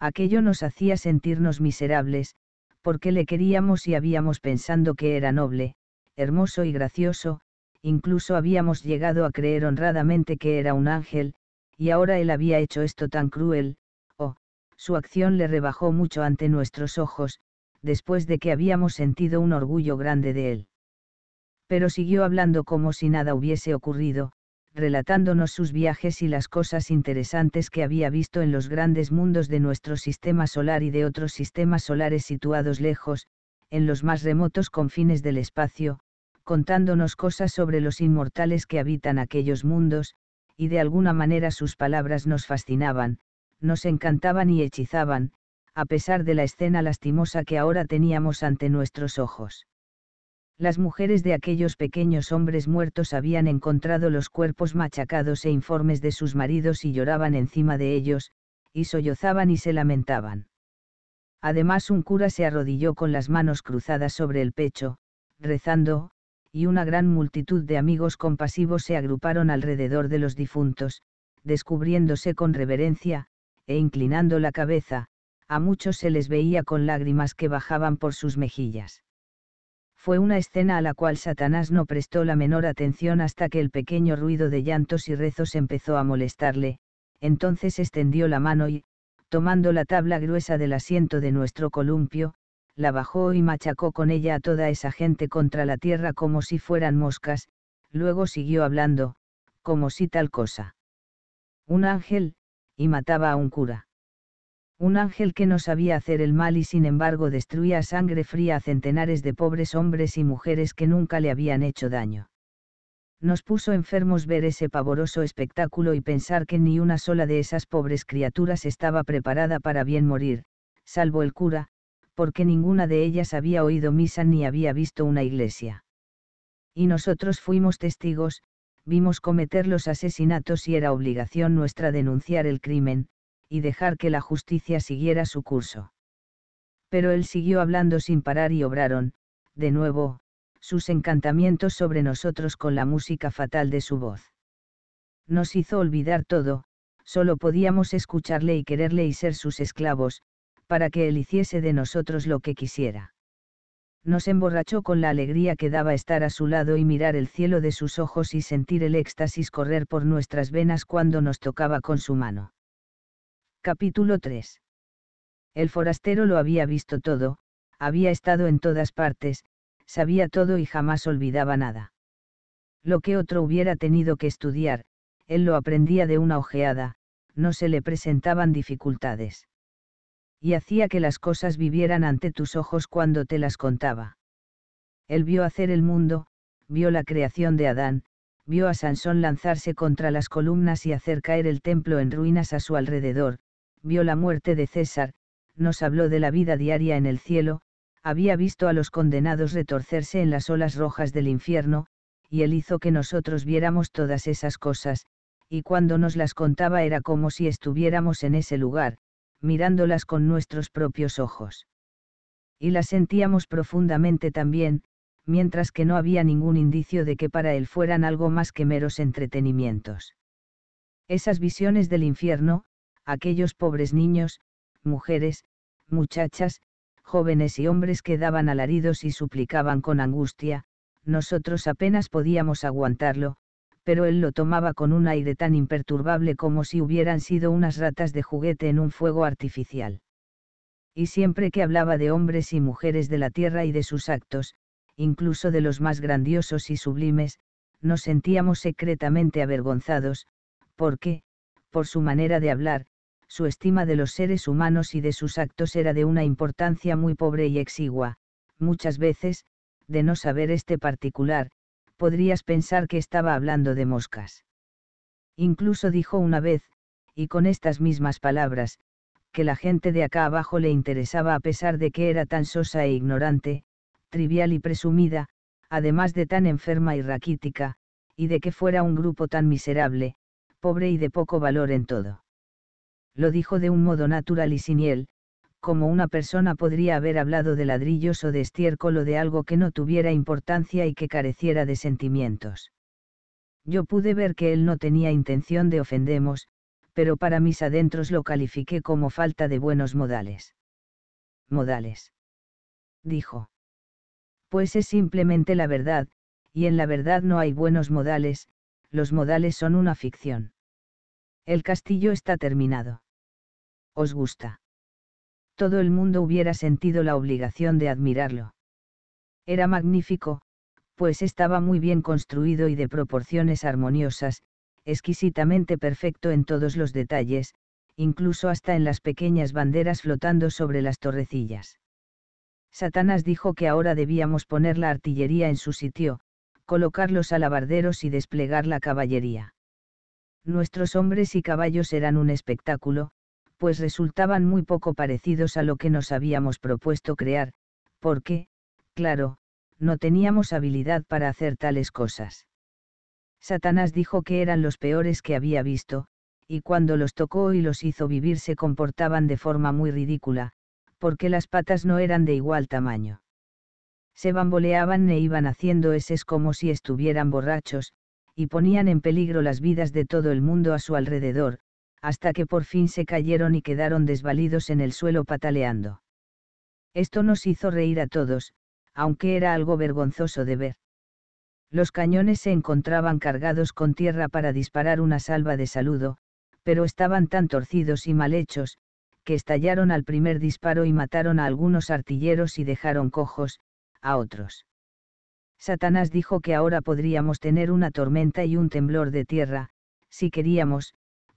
Aquello nos hacía sentirnos miserables, porque le queríamos y habíamos pensando que era noble, hermoso y gracioso, incluso habíamos llegado a creer honradamente que era un ángel, y ahora él había hecho esto tan cruel, oh, su acción le rebajó mucho ante nuestros ojos, después de que habíamos sentido un orgullo grande de él. Pero siguió hablando como si nada hubiese ocurrido, relatándonos sus viajes y las cosas interesantes que había visto en los grandes mundos de nuestro sistema solar y de otros sistemas solares situados lejos, en los más remotos confines del espacio, contándonos cosas sobre los inmortales que habitan aquellos mundos, y de alguna manera sus palabras nos fascinaban, nos encantaban y hechizaban, a pesar de la escena lastimosa que ahora teníamos ante nuestros ojos. Las mujeres de aquellos pequeños hombres muertos habían encontrado los cuerpos machacados e informes de sus maridos y lloraban encima de ellos, y sollozaban y se lamentaban. Además un cura se arrodilló con las manos cruzadas sobre el pecho, rezando, y una gran multitud de amigos compasivos se agruparon alrededor de los difuntos, descubriéndose con reverencia, e inclinando la cabeza, a muchos se les veía con lágrimas que bajaban por sus mejillas. Fue una escena a la cual Satanás no prestó la menor atención hasta que el pequeño ruido de llantos y rezos empezó a molestarle, entonces extendió la mano y, tomando la tabla gruesa del asiento de nuestro columpio, la bajó y machacó con ella a toda esa gente contra la tierra como si fueran moscas, luego siguió hablando, como si tal cosa. Un ángel, y mataba a un cura. Un ángel que no sabía hacer el mal y sin embargo destruía sangre fría a centenares de pobres hombres y mujeres que nunca le habían hecho daño. Nos puso enfermos ver ese pavoroso espectáculo y pensar que ni una sola de esas pobres criaturas estaba preparada para bien morir, salvo el cura, porque ninguna de ellas había oído misa ni había visto una iglesia. Y nosotros fuimos testigos, vimos cometer los asesinatos y era obligación nuestra denunciar el crimen, y dejar que la justicia siguiera su curso. Pero él siguió hablando sin parar y obraron, de nuevo, sus encantamientos sobre nosotros con la música fatal de su voz. Nos hizo olvidar todo, solo podíamos escucharle y quererle y ser sus esclavos, para que Él hiciese de nosotros lo que quisiera. Nos emborrachó con la alegría que daba estar a su lado y mirar el cielo de sus ojos y sentir el éxtasis correr por nuestras venas cuando nos tocaba con su mano. Capítulo 3. El forastero lo había visto todo, había estado en todas partes, sabía todo y jamás olvidaba nada. Lo que otro hubiera tenido que estudiar, él lo aprendía de una ojeada, no se le presentaban dificultades y hacía que las cosas vivieran ante tus ojos cuando te las contaba. Él vio hacer el mundo, vio la creación de Adán, vio a Sansón lanzarse contra las columnas y hacer caer el templo en ruinas a su alrededor, vio la muerte de César, nos habló de la vida diaria en el cielo, había visto a los condenados retorcerse en las olas rojas del infierno, y él hizo que nosotros viéramos todas esas cosas, y cuando nos las contaba era como si estuviéramos en ese lugar, mirándolas con nuestros propios ojos. Y las sentíamos profundamente también, mientras que no había ningún indicio de que para él fueran algo más que meros entretenimientos. Esas visiones del infierno, aquellos pobres niños, mujeres, muchachas, jóvenes y hombres que daban alaridos y suplicaban con angustia, nosotros apenas podíamos aguantarlo, pero él lo tomaba con un aire tan imperturbable como si hubieran sido unas ratas de juguete en un fuego artificial. Y siempre que hablaba de hombres y mujeres de la tierra y de sus actos, incluso de los más grandiosos y sublimes, nos sentíamos secretamente avergonzados, porque, por su manera de hablar, su estima de los seres humanos y de sus actos era de una importancia muy pobre y exigua, muchas veces, de no saber este particular, podrías pensar que estaba hablando de moscas. Incluso dijo una vez, y con estas mismas palabras, que la gente de acá abajo le interesaba a pesar de que era tan sosa e ignorante, trivial y presumida, además de tan enferma y raquítica, y de que fuera un grupo tan miserable, pobre y de poco valor en todo. Lo dijo de un modo natural y sin como una persona podría haber hablado de ladrillos o de estiércol o de algo que no tuviera importancia y que careciera de sentimientos. Yo pude ver que él no tenía intención de ofendemos, pero para mis adentros lo califiqué como falta de buenos modales. Modales. Dijo. Pues es simplemente la verdad, y en la verdad no hay buenos modales, los modales son una ficción. El castillo está terminado. ¿Os gusta? todo el mundo hubiera sentido la obligación de admirarlo. Era magnífico, pues estaba muy bien construido y de proporciones armoniosas, exquisitamente perfecto en todos los detalles, incluso hasta en las pequeñas banderas flotando sobre las torrecillas. Satanás dijo que ahora debíamos poner la artillería en su sitio, colocar los alabarderos y desplegar la caballería. Nuestros hombres y caballos eran un espectáculo, pues resultaban muy poco parecidos a lo que nos habíamos propuesto crear, porque, claro, no teníamos habilidad para hacer tales cosas. Satanás dijo que eran los peores que había visto, y cuando los tocó y los hizo vivir se comportaban de forma muy ridícula, porque las patas no eran de igual tamaño. Se bamboleaban e iban haciendo eses como si estuvieran borrachos, y ponían en peligro las vidas de todo el mundo a su alrededor, hasta que por fin se cayeron y quedaron desvalidos en el suelo pataleando. Esto nos hizo reír a todos, aunque era algo vergonzoso de ver. Los cañones se encontraban cargados con tierra para disparar una salva de saludo, pero estaban tan torcidos y mal hechos, que estallaron al primer disparo y mataron a algunos artilleros y dejaron cojos, a otros. Satanás dijo que ahora podríamos tener una tormenta y un temblor de tierra, si queríamos,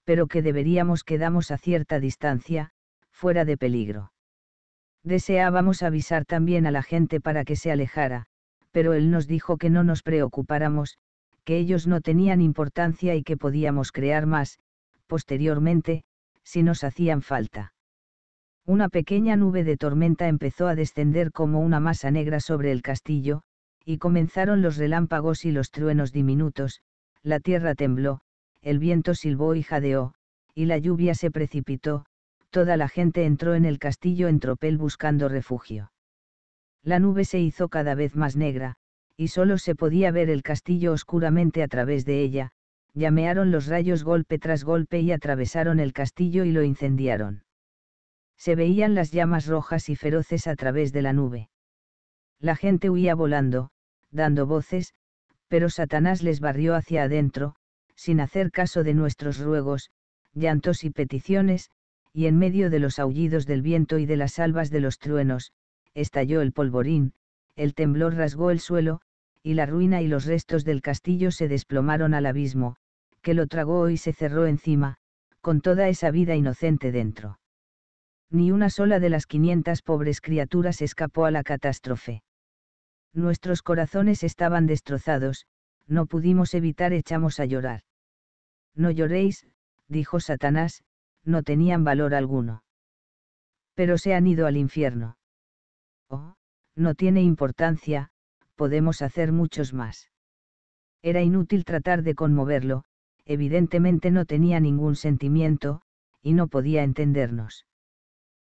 pero que deberíamos quedamos a cierta distancia, fuera de peligro. Deseábamos avisar también a la gente para que se alejara, pero él nos dijo que no nos preocupáramos, que ellos no tenían importancia y que podíamos crear más, posteriormente, si nos hacían falta. Una pequeña nube de tormenta empezó a descender como una masa negra sobre el castillo, y comenzaron los relámpagos y los truenos diminutos, la tierra tembló, el viento silbó y jadeó, y la lluvia se precipitó, toda la gente entró en el castillo en tropel buscando refugio. La nube se hizo cada vez más negra, y solo se podía ver el castillo oscuramente a través de ella, llamearon los rayos golpe tras golpe y atravesaron el castillo y lo incendiaron. Se veían las llamas rojas y feroces a través de la nube. La gente huía volando, dando voces, pero Satanás les barrió hacia adentro, sin hacer caso de nuestros ruegos, llantos y peticiones, y en medio de los aullidos del viento y de las albas de los truenos, estalló el polvorín, el temblor rasgó el suelo, y la ruina y los restos del castillo se desplomaron al abismo, que lo tragó y se cerró encima, con toda esa vida inocente dentro. Ni una sola de las 500 pobres criaturas escapó a la catástrofe. Nuestros corazones estaban destrozados, no pudimos evitar echamos a llorar. No lloréis, dijo Satanás, no tenían valor alguno. Pero se han ido al infierno. Oh, no tiene importancia, podemos hacer muchos más. Era inútil tratar de conmoverlo, evidentemente no tenía ningún sentimiento, y no podía entendernos.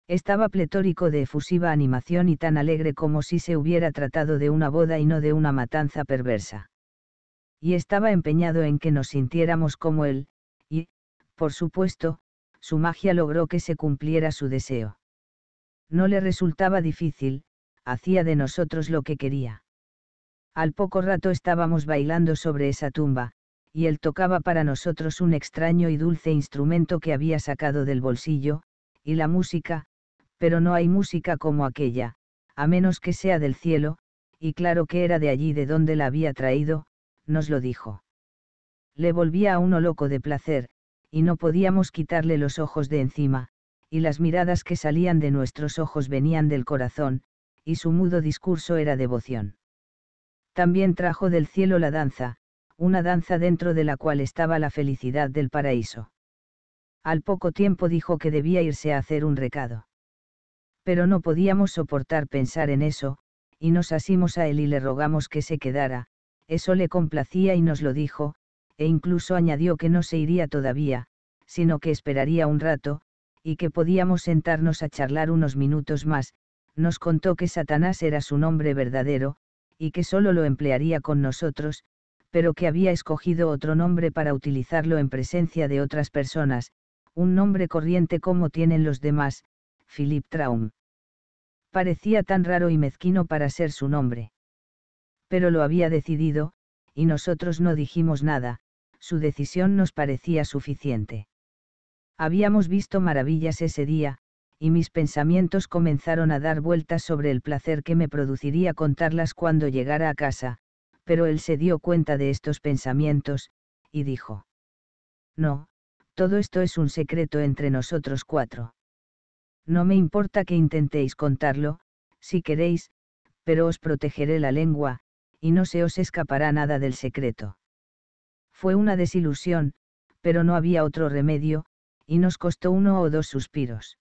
Estaba pletórico de efusiva animación y tan alegre como si se hubiera tratado de una boda y no de una matanza perversa y estaba empeñado en que nos sintiéramos como él, y, por supuesto, su magia logró que se cumpliera su deseo. No le resultaba difícil, hacía de nosotros lo que quería. Al poco rato estábamos bailando sobre esa tumba, y él tocaba para nosotros un extraño y dulce instrumento que había sacado del bolsillo, y la música, pero no hay música como aquella, a menos que sea del cielo, y claro que era de allí de donde la había traído, nos lo dijo. Le volvía a uno loco de placer, y no podíamos quitarle los ojos de encima, y las miradas que salían de nuestros ojos venían del corazón, y su mudo discurso era devoción. También trajo del cielo la danza, una danza dentro de la cual estaba la felicidad del paraíso. Al poco tiempo dijo que debía irse a hacer un recado. Pero no podíamos soportar pensar en eso, y nos asimos a él y le rogamos que se quedara, eso le complacía y nos lo dijo, e incluso añadió que no se iría todavía, sino que esperaría un rato, y que podíamos sentarnos a charlar unos minutos más, nos contó que Satanás era su nombre verdadero, y que solo lo emplearía con nosotros, pero que había escogido otro nombre para utilizarlo en presencia de otras personas, un nombre corriente como tienen los demás, Philip Traum. Parecía tan raro y mezquino para ser su nombre pero lo había decidido, y nosotros no dijimos nada, su decisión nos parecía suficiente. Habíamos visto maravillas ese día, y mis pensamientos comenzaron a dar vueltas sobre el placer que me produciría contarlas cuando llegara a casa, pero él se dio cuenta de estos pensamientos, y dijo. No, todo esto es un secreto entre nosotros cuatro. No me importa que intentéis contarlo, si queréis, pero os protegeré la lengua, y no se os escapará nada del secreto. Fue una desilusión, pero no había otro remedio, y nos costó uno o dos suspiros.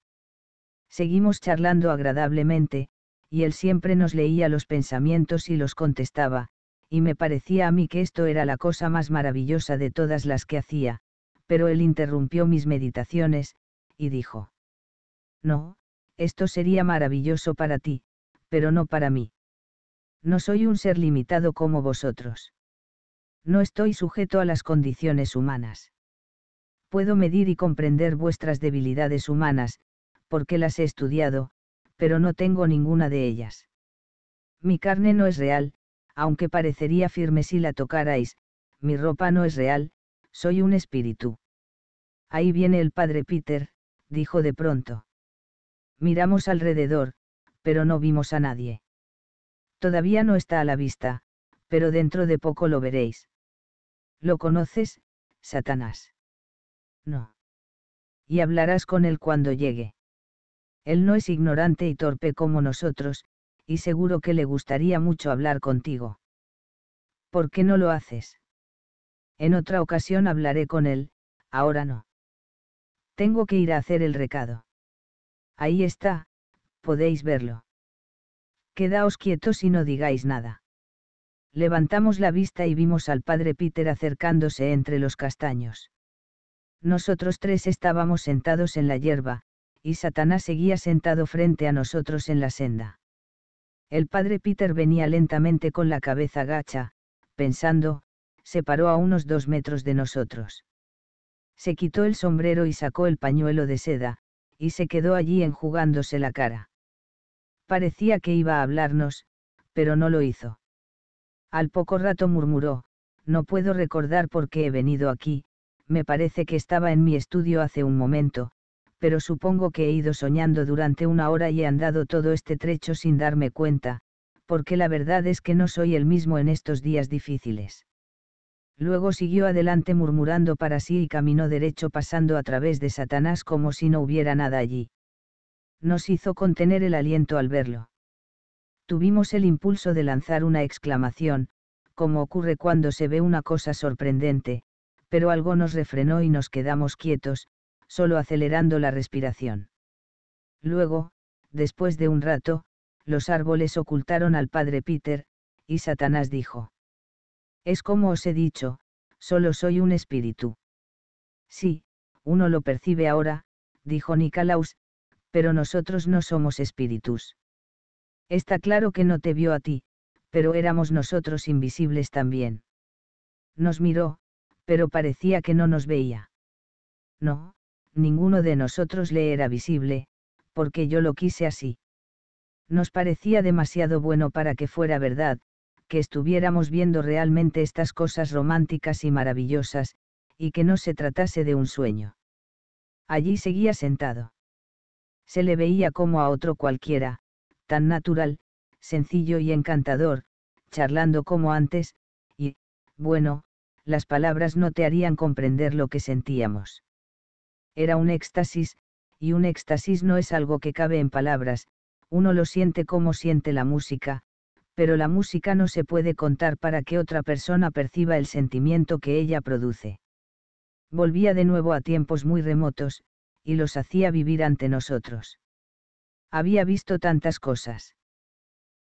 Seguimos charlando agradablemente, y él siempre nos leía los pensamientos y los contestaba, y me parecía a mí que esto era la cosa más maravillosa de todas las que hacía, pero él interrumpió mis meditaciones, y dijo. No, esto sería maravilloso para ti, pero no para mí. No soy un ser limitado como vosotros. No estoy sujeto a las condiciones humanas. Puedo medir y comprender vuestras debilidades humanas, porque las he estudiado, pero no tengo ninguna de ellas. Mi carne no es real, aunque parecería firme si la tocarais, mi ropa no es real, soy un espíritu. Ahí viene el padre Peter, dijo de pronto. Miramos alrededor, pero no vimos a nadie. Todavía no está a la vista, pero dentro de poco lo veréis. ¿Lo conoces, Satanás? No. Y hablarás con él cuando llegue. Él no es ignorante y torpe como nosotros, y seguro que le gustaría mucho hablar contigo. ¿Por qué no lo haces? En otra ocasión hablaré con él, ahora no. Tengo que ir a hacer el recado. Ahí está, podéis verlo. Quedaos quietos y no digáis nada. Levantamos la vista y vimos al padre Peter acercándose entre los castaños. Nosotros tres estábamos sentados en la hierba, y Satanás seguía sentado frente a nosotros en la senda. El padre Peter venía lentamente con la cabeza gacha, pensando, se paró a unos dos metros de nosotros. Se quitó el sombrero y sacó el pañuelo de seda, y se quedó allí enjugándose la cara. Parecía que iba a hablarnos, pero no lo hizo. Al poco rato murmuró, no puedo recordar por qué he venido aquí, me parece que estaba en mi estudio hace un momento, pero supongo que he ido soñando durante una hora y he andado todo este trecho sin darme cuenta, porque la verdad es que no soy el mismo en estos días difíciles. Luego siguió adelante murmurando para sí y caminó derecho pasando a través de Satanás como si no hubiera nada allí nos hizo contener el aliento al verlo. Tuvimos el impulso de lanzar una exclamación, como ocurre cuando se ve una cosa sorprendente, pero algo nos refrenó y nos quedamos quietos, solo acelerando la respiración. Luego, después de un rato, los árboles ocultaron al padre Peter, y Satanás dijo. Es como os he dicho, solo soy un espíritu. Sí, uno lo percibe ahora, dijo Nicolaus, pero nosotros no somos espíritus. Está claro que no te vio a ti, pero éramos nosotros invisibles también. Nos miró, pero parecía que no nos veía. No, ninguno de nosotros le era visible, porque yo lo quise así. Nos parecía demasiado bueno para que fuera verdad, que estuviéramos viendo realmente estas cosas románticas y maravillosas, y que no se tratase de un sueño. Allí seguía sentado se le veía como a otro cualquiera, tan natural, sencillo y encantador, charlando como antes, y, bueno, las palabras no te harían comprender lo que sentíamos. Era un éxtasis, y un éxtasis no es algo que cabe en palabras, uno lo siente como siente la música, pero la música no se puede contar para que otra persona perciba el sentimiento que ella produce. Volvía de nuevo a tiempos muy remotos, y los hacía vivir ante nosotros. Había visto tantas cosas.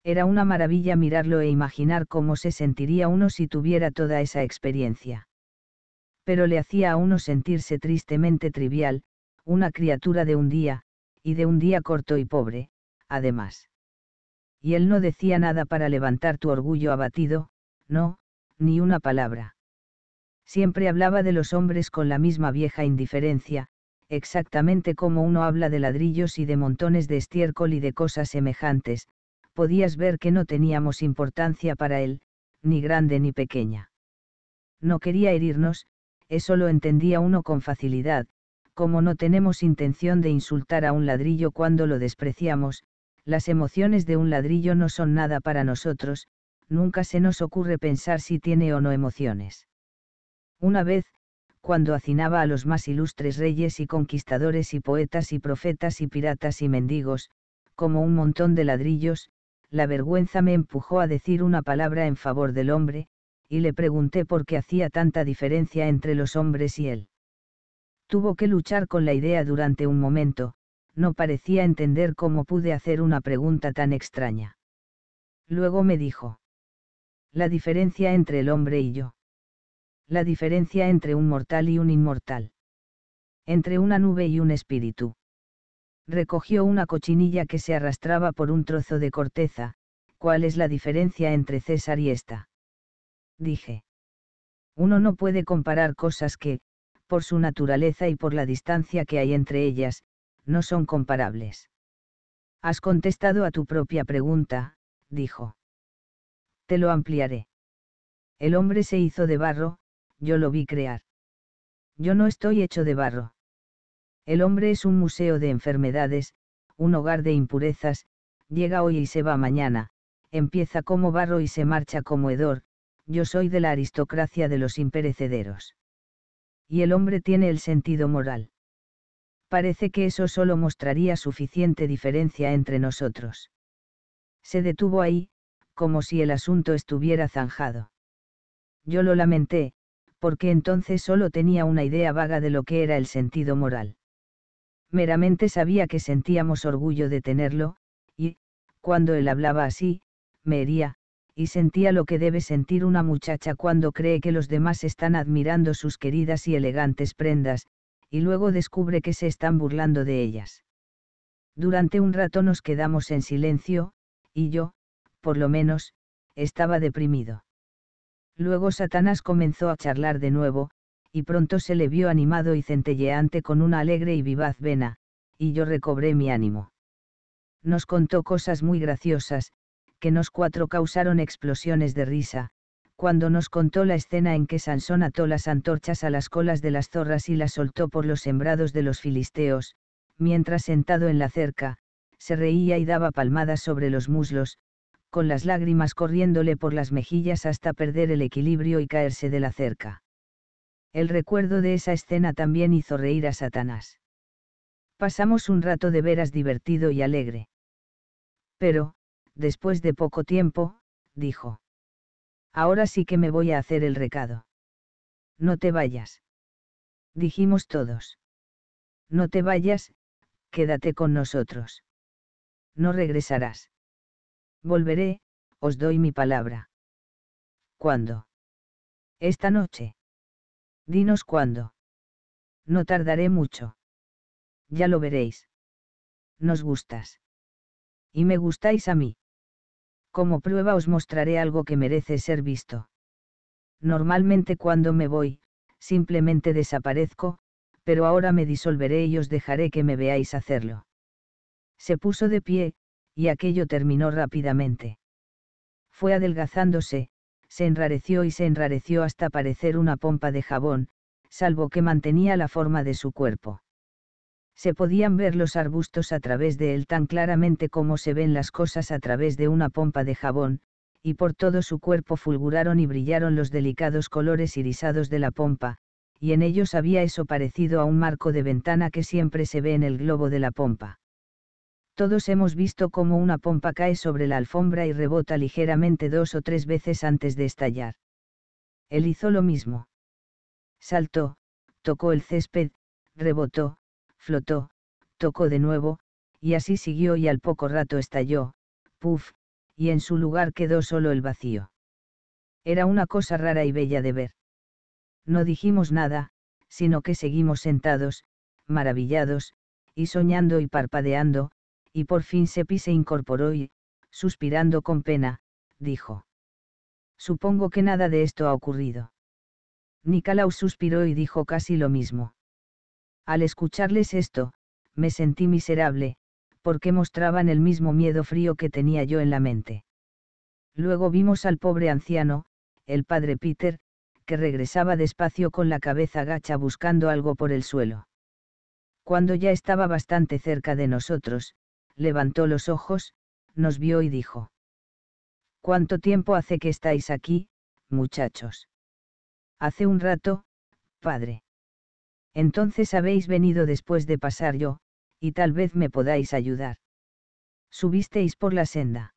Era una maravilla mirarlo e imaginar cómo se sentiría uno si tuviera toda esa experiencia. Pero le hacía a uno sentirse tristemente trivial, una criatura de un día, y de un día corto y pobre, además. Y él no decía nada para levantar tu orgullo abatido, no, ni una palabra. Siempre hablaba de los hombres con la misma vieja indiferencia, exactamente como uno habla de ladrillos y de montones de estiércol y de cosas semejantes, podías ver que no teníamos importancia para él, ni grande ni pequeña. No quería herirnos, eso lo entendía uno con facilidad, como no tenemos intención de insultar a un ladrillo cuando lo despreciamos, las emociones de un ladrillo no son nada para nosotros, nunca se nos ocurre pensar si tiene o no emociones. Una vez, cuando hacinaba a los más ilustres reyes y conquistadores y poetas y profetas y piratas y mendigos, como un montón de ladrillos, la vergüenza me empujó a decir una palabra en favor del hombre, y le pregunté por qué hacía tanta diferencia entre los hombres y él. Tuvo que luchar con la idea durante un momento, no parecía entender cómo pude hacer una pregunta tan extraña. Luego me dijo. La diferencia entre el hombre y yo la diferencia entre un mortal y un inmortal. Entre una nube y un espíritu. Recogió una cochinilla que se arrastraba por un trozo de corteza, ¿cuál es la diferencia entre César y esta? Dije. Uno no puede comparar cosas que, por su naturaleza y por la distancia que hay entre ellas, no son comparables. Has contestado a tu propia pregunta, dijo. Te lo ampliaré. El hombre se hizo de barro, yo lo vi crear. Yo no estoy hecho de barro. El hombre es un museo de enfermedades, un hogar de impurezas, llega hoy y se va mañana, empieza como barro y se marcha como hedor, yo soy de la aristocracia de los imperecederos. Y el hombre tiene el sentido moral. Parece que eso solo mostraría suficiente diferencia entre nosotros. Se detuvo ahí, como si el asunto estuviera zanjado. Yo lo lamenté, porque entonces solo tenía una idea vaga de lo que era el sentido moral. Meramente sabía que sentíamos orgullo de tenerlo, y, cuando él hablaba así, me hería, y sentía lo que debe sentir una muchacha cuando cree que los demás están admirando sus queridas y elegantes prendas, y luego descubre que se están burlando de ellas. Durante un rato nos quedamos en silencio, y yo, por lo menos, estaba deprimido. Luego Satanás comenzó a charlar de nuevo, y pronto se le vio animado y centelleante con una alegre y vivaz vena, y yo recobré mi ánimo. Nos contó cosas muy graciosas, que nos cuatro causaron explosiones de risa, cuando nos contó la escena en que Sansón ató las antorchas a las colas de las zorras y las soltó por los sembrados de los filisteos, mientras sentado en la cerca, se reía y daba palmadas sobre los muslos, con las lágrimas corriéndole por las mejillas hasta perder el equilibrio y caerse de la cerca. El recuerdo de esa escena también hizo reír a Satanás. Pasamos un rato de veras divertido y alegre. Pero, después de poco tiempo, dijo. Ahora sí que me voy a hacer el recado. No te vayas. Dijimos todos. No te vayas, quédate con nosotros. No regresarás. Volveré, os doy mi palabra. ¿Cuándo? Esta noche. Dinos cuándo. No tardaré mucho. Ya lo veréis. Nos gustas. Y me gustáis a mí. Como prueba os mostraré algo que merece ser visto. Normalmente cuando me voy, simplemente desaparezco, pero ahora me disolveré y os dejaré que me veáis hacerlo. Se puso de pie, y aquello terminó rápidamente. Fue adelgazándose, se enrareció y se enrareció hasta parecer una pompa de jabón, salvo que mantenía la forma de su cuerpo. Se podían ver los arbustos a través de él tan claramente como se ven las cosas a través de una pompa de jabón, y por todo su cuerpo fulguraron y brillaron los delicados colores irisados de la pompa, y en ellos había eso parecido a un marco de ventana que siempre se ve en el globo de la pompa. Todos hemos visto cómo una pompa cae sobre la alfombra y rebota ligeramente dos o tres veces antes de estallar. Él hizo lo mismo. Saltó, tocó el césped, rebotó, flotó, tocó de nuevo, y así siguió y al poco rato estalló, puff, y en su lugar quedó solo el vacío. Era una cosa rara y bella de ver. No dijimos nada, sino que seguimos sentados, maravillados, y soñando y parpadeando, y por fin Sepi se incorporó y, suspirando con pena, dijo. Supongo que nada de esto ha ocurrido. Nicolaus suspiró y dijo casi lo mismo. Al escucharles esto, me sentí miserable, porque mostraban el mismo miedo frío que tenía yo en la mente. Luego vimos al pobre anciano, el padre Peter, que regresaba despacio con la cabeza gacha buscando algo por el suelo. Cuando ya estaba bastante cerca de nosotros, levantó los ojos, nos vio y dijo. ¿Cuánto tiempo hace que estáis aquí, muchachos? Hace un rato, padre. Entonces habéis venido después de pasar yo, y tal vez me podáis ayudar. ¿Subisteis por la senda?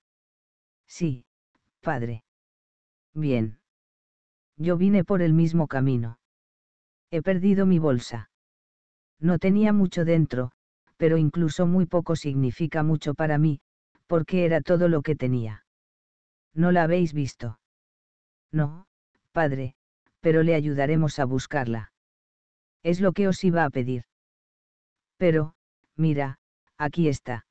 Sí, padre. Bien. Yo vine por el mismo camino. He perdido mi bolsa. No tenía mucho dentro, pero incluso muy poco significa mucho para mí, porque era todo lo que tenía. ¿No la habéis visto? No, padre, pero le ayudaremos a buscarla. Es lo que os iba a pedir. Pero, mira, aquí está.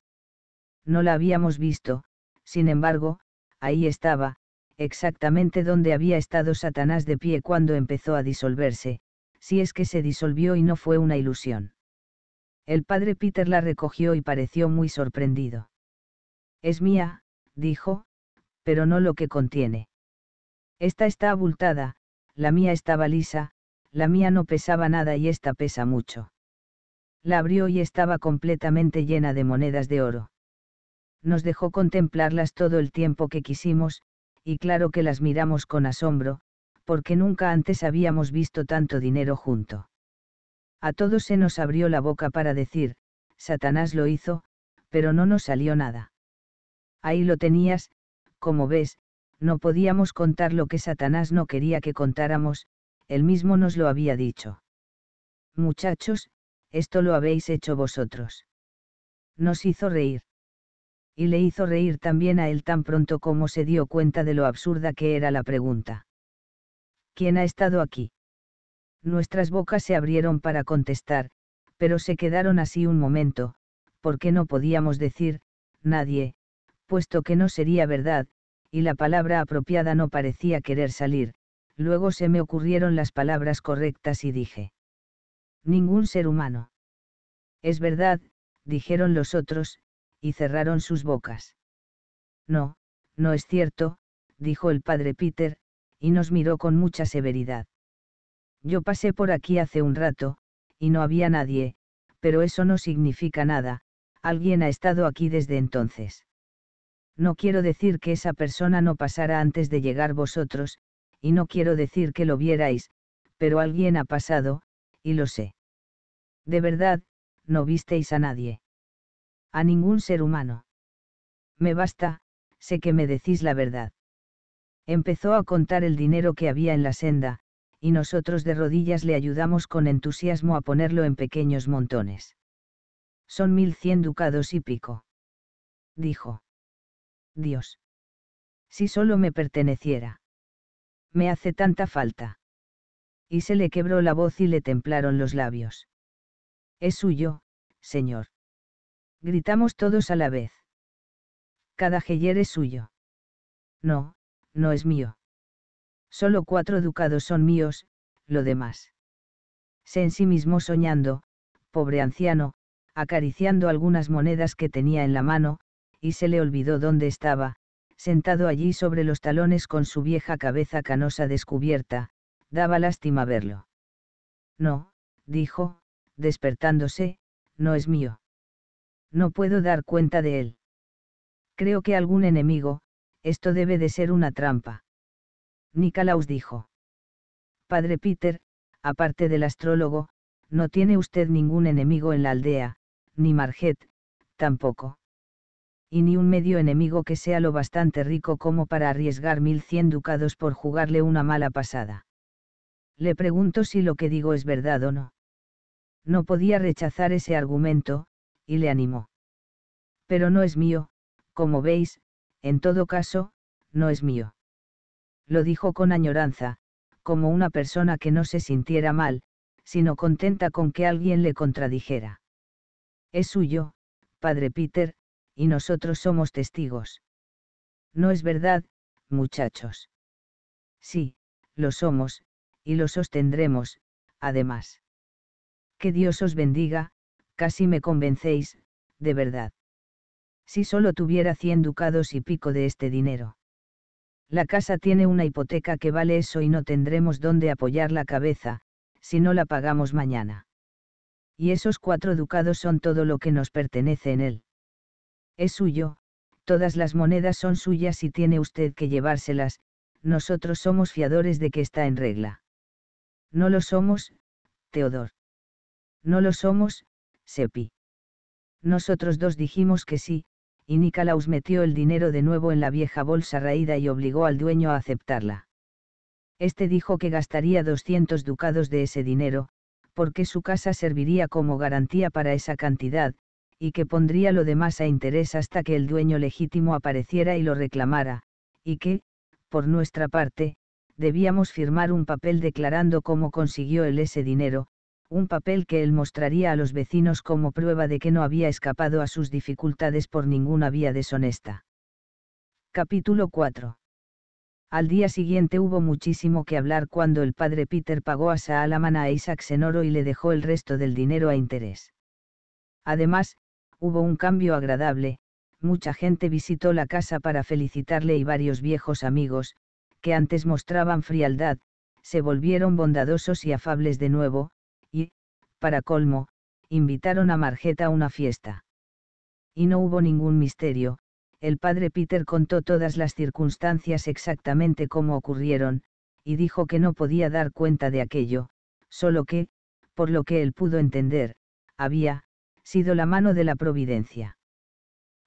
No la habíamos visto, sin embargo, ahí estaba, exactamente donde había estado Satanás de pie cuando empezó a disolverse, si es que se disolvió y no fue una ilusión. El padre Peter la recogió y pareció muy sorprendido. Es mía, dijo, pero no lo que contiene. Esta está abultada, la mía estaba lisa, la mía no pesaba nada y esta pesa mucho. La abrió y estaba completamente llena de monedas de oro. Nos dejó contemplarlas todo el tiempo que quisimos, y claro que las miramos con asombro, porque nunca antes habíamos visto tanto dinero junto. A todos se nos abrió la boca para decir, Satanás lo hizo, pero no nos salió nada. Ahí lo tenías, como ves, no podíamos contar lo que Satanás no quería que contáramos, él mismo nos lo había dicho. Muchachos, esto lo habéis hecho vosotros. Nos hizo reír. Y le hizo reír también a él tan pronto como se dio cuenta de lo absurda que era la pregunta. ¿Quién ha estado aquí? Nuestras bocas se abrieron para contestar, pero se quedaron así un momento, porque no podíamos decir, nadie, puesto que no sería verdad, y la palabra apropiada no parecía querer salir, luego se me ocurrieron las palabras correctas y dije. Ningún ser humano. Es verdad, dijeron los otros, y cerraron sus bocas. No, no es cierto, dijo el padre Peter, y nos miró con mucha severidad. Yo pasé por aquí hace un rato, y no había nadie, pero eso no significa nada, alguien ha estado aquí desde entonces. No quiero decir que esa persona no pasara antes de llegar vosotros, y no quiero decir que lo vierais, pero alguien ha pasado, y lo sé. De verdad, no visteis a nadie. A ningún ser humano. Me basta, sé que me decís la verdad. Empezó a contar el dinero que había en la senda, y nosotros de rodillas le ayudamos con entusiasmo a ponerlo en pequeños montones. Son mil cien ducados y pico. Dijo. Dios. Si solo me perteneciera. Me hace tanta falta. Y se le quebró la voz y le templaron los labios. Es suyo, señor. Gritamos todos a la vez. Cada jeyer es suyo. No, no es mío. Solo cuatro ducados son míos, lo demás. Se ensimismó sí soñando, pobre anciano, acariciando algunas monedas que tenía en la mano, y se le olvidó dónde estaba, sentado allí sobre los talones con su vieja cabeza canosa descubierta, daba lástima verlo. No, dijo, despertándose, no es mío. No puedo dar cuenta de él. Creo que algún enemigo, esto debe de ser una trampa. Nicolaus dijo. Padre Peter, aparte del astrólogo, no tiene usted ningún enemigo en la aldea, ni Marget, tampoco. Y ni un medio enemigo que sea lo bastante rico como para arriesgar mil cien ducados por jugarle una mala pasada. Le pregunto si lo que digo es verdad o no. No podía rechazar ese argumento, y le animó. Pero no es mío, como veis, en todo caso, no es mío lo dijo con añoranza, como una persona que no se sintiera mal, sino contenta con que alguien le contradijera. Es suyo, padre Peter, y nosotros somos testigos. No es verdad, muchachos. Sí, lo somos, y lo sostendremos, además. Que Dios os bendiga, casi me convencéis, de verdad. Si solo tuviera cien ducados y pico de este dinero. La casa tiene una hipoteca que vale eso y no tendremos dónde apoyar la cabeza, si no la pagamos mañana. Y esos cuatro ducados son todo lo que nos pertenece en él. Es suyo, todas las monedas son suyas y tiene usted que llevárselas, nosotros somos fiadores de que está en regla. No lo somos, Teodor. No lo somos, Sepi. Nosotros dos dijimos que sí, y Nicolaus metió el dinero de nuevo en la vieja bolsa raída y obligó al dueño a aceptarla. Este dijo que gastaría 200 ducados de ese dinero, porque su casa serviría como garantía para esa cantidad, y que pondría lo demás a interés hasta que el dueño legítimo apareciera y lo reclamara, y que, por nuestra parte, debíamos firmar un papel declarando cómo consiguió él ese dinero, un papel que él mostraría a los vecinos como prueba de que no había escapado a sus dificultades por ninguna vía deshonesta. Capítulo 4. Al día siguiente hubo muchísimo que hablar cuando el padre Peter pagó a Saalaman a Isaac Senoro y le dejó el resto del dinero a interés. Además, hubo un cambio agradable, mucha gente visitó la casa para felicitarle y varios viejos amigos, que antes mostraban frialdad, se volvieron bondadosos y afables de nuevo, para colmo, invitaron a Margeta a una fiesta. Y no hubo ningún misterio, el padre Peter contó todas las circunstancias exactamente como ocurrieron, y dijo que no podía dar cuenta de aquello, solo que, por lo que él pudo entender, había, sido la mano de la providencia.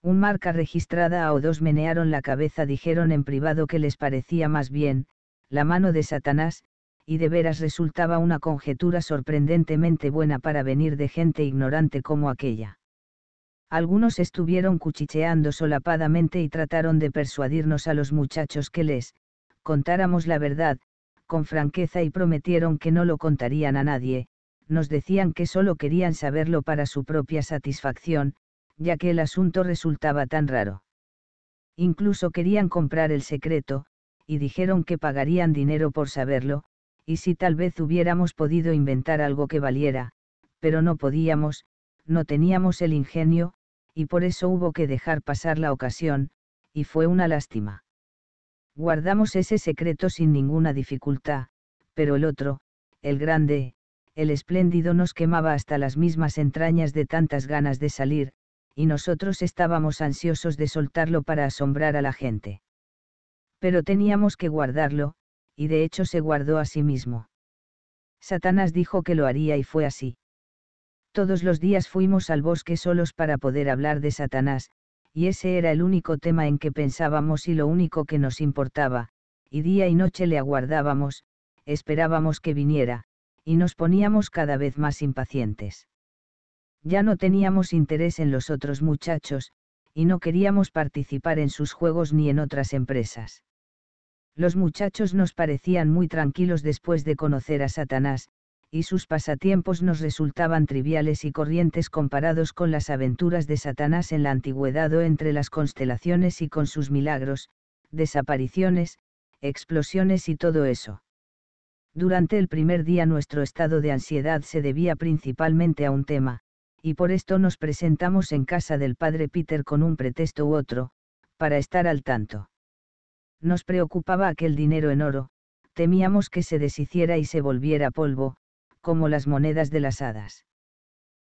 Un marca registrada o dos menearon la cabeza dijeron en privado que les parecía más bien, la mano de Satanás, y de veras resultaba una conjetura sorprendentemente buena para venir de gente ignorante como aquella. Algunos estuvieron cuchicheando solapadamente y trataron de persuadirnos a los muchachos que les contáramos la verdad, con franqueza y prometieron que no lo contarían a nadie, nos decían que solo querían saberlo para su propia satisfacción, ya que el asunto resultaba tan raro. Incluso querían comprar el secreto, y dijeron que pagarían dinero por saberlo, y si tal vez hubiéramos podido inventar algo que valiera, pero no podíamos, no teníamos el ingenio, y por eso hubo que dejar pasar la ocasión, y fue una lástima. Guardamos ese secreto sin ninguna dificultad, pero el otro, el grande, el espléndido nos quemaba hasta las mismas entrañas de tantas ganas de salir, y nosotros estábamos ansiosos de soltarlo para asombrar a la gente. Pero teníamos que guardarlo, y de hecho se guardó a sí mismo. Satanás dijo que lo haría y fue así. Todos los días fuimos al bosque solos para poder hablar de Satanás, y ese era el único tema en que pensábamos y lo único que nos importaba, y día y noche le aguardábamos, esperábamos que viniera, y nos poníamos cada vez más impacientes. Ya no teníamos interés en los otros muchachos, y no queríamos participar en sus juegos ni en otras empresas. Los muchachos nos parecían muy tranquilos después de conocer a Satanás, y sus pasatiempos nos resultaban triviales y corrientes comparados con las aventuras de Satanás en la antigüedad o entre las constelaciones y con sus milagros, desapariciones, explosiones y todo eso. Durante el primer día nuestro estado de ansiedad se debía principalmente a un tema, y por esto nos presentamos en casa del padre Peter con un pretexto u otro, para estar al tanto. Nos preocupaba aquel dinero en oro, temíamos que se deshiciera y se volviera polvo, como las monedas de las hadas.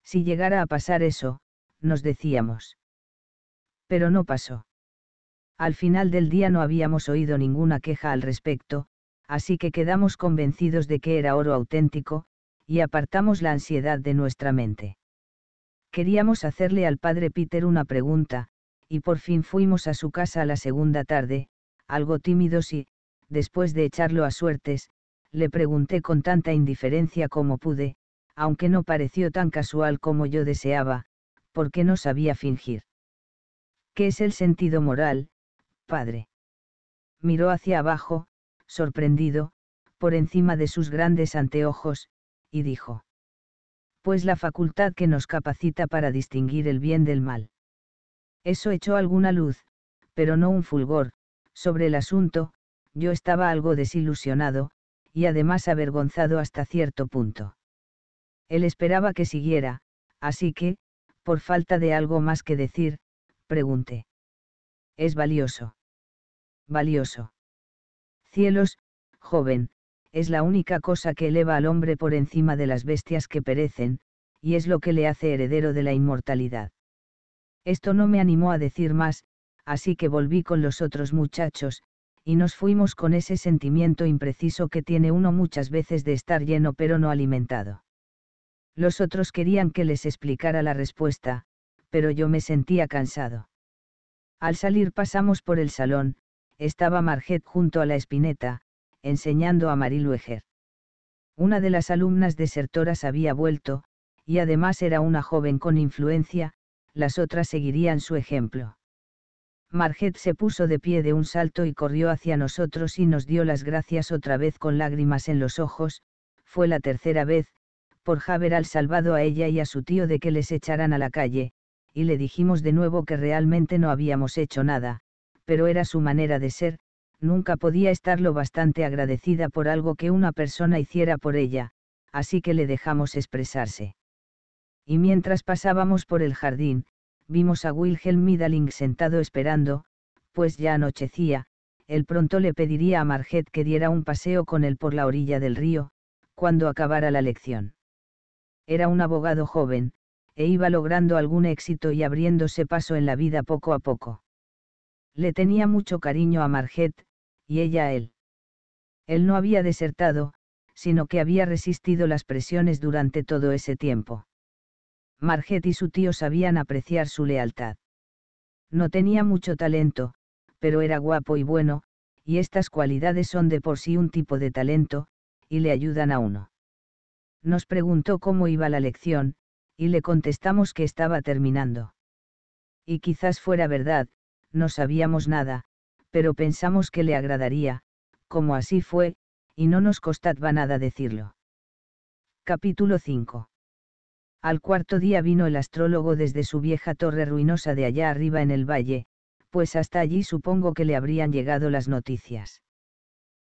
Si llegara a pasar eso, nos decíamos. Pero no pasó. Al final del día no habíamos oído ninguna queja al respecto, así que quedamos convencidos de que era oro auténtico, y apartamos la ansiedad de nuestra mente. Queríamos hacerle al padre Peter una pregunta, y por fin fuimos a su casa la segunda tarde, algo tímidos y, después de echarlo a suertes, le pregunté con tanta indiferencia como pude, aunque no pareció tan casual como yo deseaba, porque no sabía fingir. ¿Qué es el sentido moral, padre? Miró hacia abajo, sorprendido, por encima de sus grandes anteojos, y dijo. Pues la facultad que nos capacita para distinguir el bien del mal. Eso echó alguna luz, pero no un fulgor, sobre el asunto, yo estaba algo desilusionado, y además avergonzado hasta cierto punto. Él esperaba que siguiera, así que, por falta de algo más que decir, pregunté. Es valioso. Valioso. Cielos, joven, es la única cosa que eleva al hombre por encima de las bestias que perecen, y es lo que le hace heredero de la inmortalidad. Esto no me animó a decir más, así que volví con los otros muchachos, y nos fuimos con ese sentimiento impreciso que tiene uno muchas veces de estar lleno pero no alimentado. Los otros querían que les explicara la respuesta, pero yo me sentía cansado. Al salir pasamos por el salón, estaba Marget junto a la espineta, enseñando a Marilu Una de las alumnas desertoras había vuelto, y además era una joven con influencia, las otras seguirían su ejemplo. Marget se puso de pie de un salto y corrió hacia nosotros y nos dio las gracias otra vez con lágrimas en los ojos, fue la tercera vez, por haber al salvado a ella y a su tío de que les echaran a la calle, y le dijimos de nuevo que realmente no habíamos hecho nada, pero era su manera de ser, nunca podía estar lo bastante agradecida por algo que una persona hiciera por ella, así que le dejamos expresarse. Y mientras pasábamos por el jardín, vimos a Wilhelm Midaling sentado esperando, pues ya anochecía, él pronto le pediría a Marget que diera un paseo con él por la orilla del río, cuando acabara la lección. Era un abogado joven, e iba logrando algún éxito y abriéndose paso en la vida poco a poco. Le tenía mucho cariño a Marget, y ella a él. Él no había desertado, sino que había resistido las presiones durante todo ese tiempo. Marget y su tío sabían apreciar su lealtad. No tenía mucho talento, pero era guapo y bueno, y estas cualidades son de por sí un tipo de talento, y le ayudan a uno. Nos preguntó cómo iba la lección, y le contestamos que estaba terminando. Y quizás fuera verdad, no sabíamos nada, pero pensamos que le agradaría, como así fue, y no nos costaba nada decirlo. Capítulo 5 al cuarto día vino el astrólogo desde su vieja torre ruinosa de allá arriba en el valle, pues hasta allí supongo que le habrían llegado las noticias.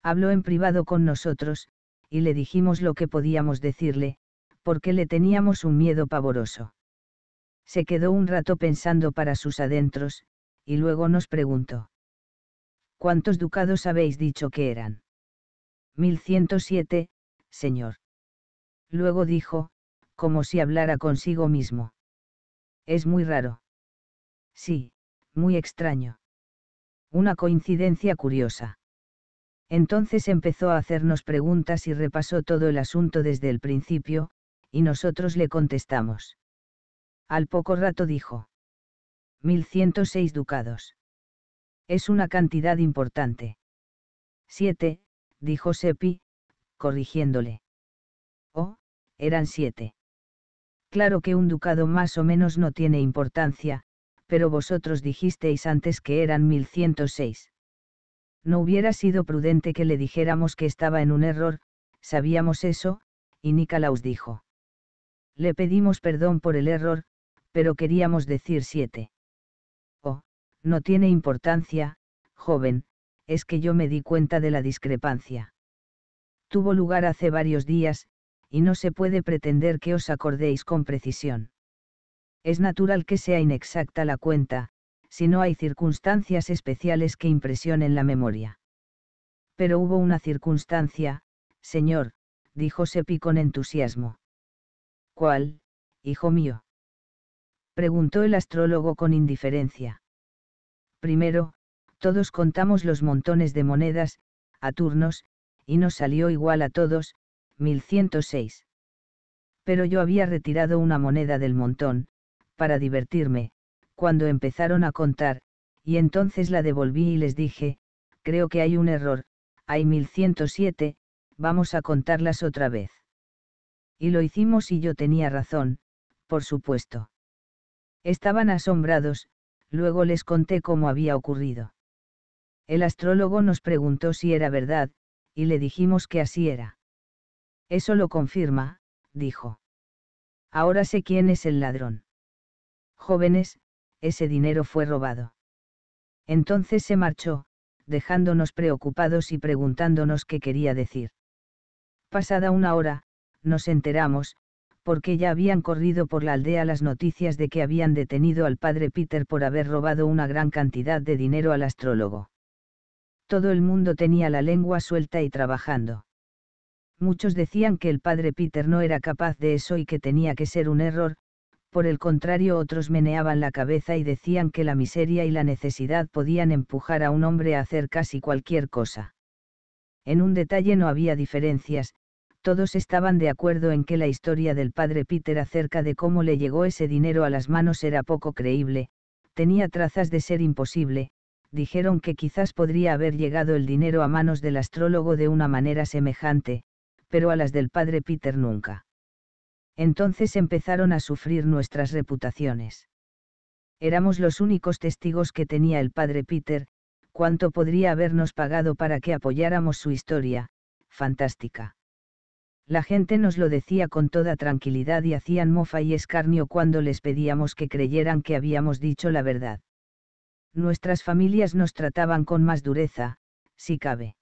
Habló en privado con nosotros, y le dijimos lo que podíamos decirle, porque le teníamos un miedo pavoroso. Se quedó un rato pensando para sus adentros, y luego nos preguntó. ¿Cuántos ducados habéis dicho que eran? 1107, señor. Luego dijo, como si hablara consigo mismo. Es muy raro. Sí, muy extraño. Una coincidencia curiosa. Entonces empezó a hacernos preguntas y repasó todo el asunto desde el principio, y nosotros le contestamos. Al poco rato dijo. 1106 ducados. Es una cantidad importante. Siete, dijo Sepi, corrigiéndole. Oh, eran siete. Claro que un ducado más o menos no tiene importancia, pero vosotros dijisteis antes que eran 1106. No hubiera sido prudente que le dijéramos que estaba en un error, sabíamos eso, y Nicolaus dijo. Le pedimos perdón por el error, pero queríamos decir siete. Oh, no tiene importancia, joven, es que yo me di cuenta de la discrepancia. Tuvo lugar hace varios días, y no se puede pretender que os acordéis con precisión. Es natural que sea inexacta la cuenta, si no hay circunstancias especiales que impresionen la memoria. Pero hubo una circunstancia, señor, dijo Sepi con entusiasmo. ¿Cuál, hijo mío? preguntó el astrólogo con indiferencia. Primero, todos contamos los montones de monedas, a turnos, y nos salió igual a todos, 1106. Pero yo había retirado una moneda del montón, para divertirme, cuando empezaron a contar, y entonces la devolví y les dije, creo que hay un error, hay 1107, vamos a contarlas otra vez. Y lo hicimos y yo tenía razón, por supuesto. Estaban asombrados, luego les conté cómo había ocurrido. El astrólogo nos preguntó si era verdad, y le dijimos que así era. Eso lo confirma, dijo. Ahora sé quién es el ladrón. Jóvenes, ese dinero fue robado. Entonces se marchó, dejándonos preocupados y preguntándonos qué quería decir. Pasada una hora, nos enteramos, porque ya habían corrido por la aldea las noticias de que habían detenido al padre Peter por haber robado una gran cantidad de dinero al astrólogo. Todo el mundo tenía la lengua suelta y trabajando. Muchos decían que el padre Peter no era capaz de eso y que tenía que ser un error, por el contrario otros meneaban la cabeza y decían que la miseria y la necesidad podían empujar a un hombre a hacer casi cualquier cosa. En un detalle no había diferencias, todos estaban de acuerdo en que la historia del padre Peter acerca de cómo le llegó ese dinero a las manos era poco creíble, tenía trazas de ser imposible, dijeron que quizás podría haber llegado el dinero a manos del astrólogo de una manera semejante, pero a las del padre Peter nunca. Entonces empezaron a sufrir nuestras reputaciones. Éramos los únicos testigos que tenía el padre Peter, cuánto podría habernos pagado para que apoyáramos su historia, fantástica. La gente nos lo decía con toda tranquilidad y hacían mofa y escarnio cuando les pedíamos que creyeran que habíamos dicho la verdad. Nuestras familias nos trataban con más dureza, si cabe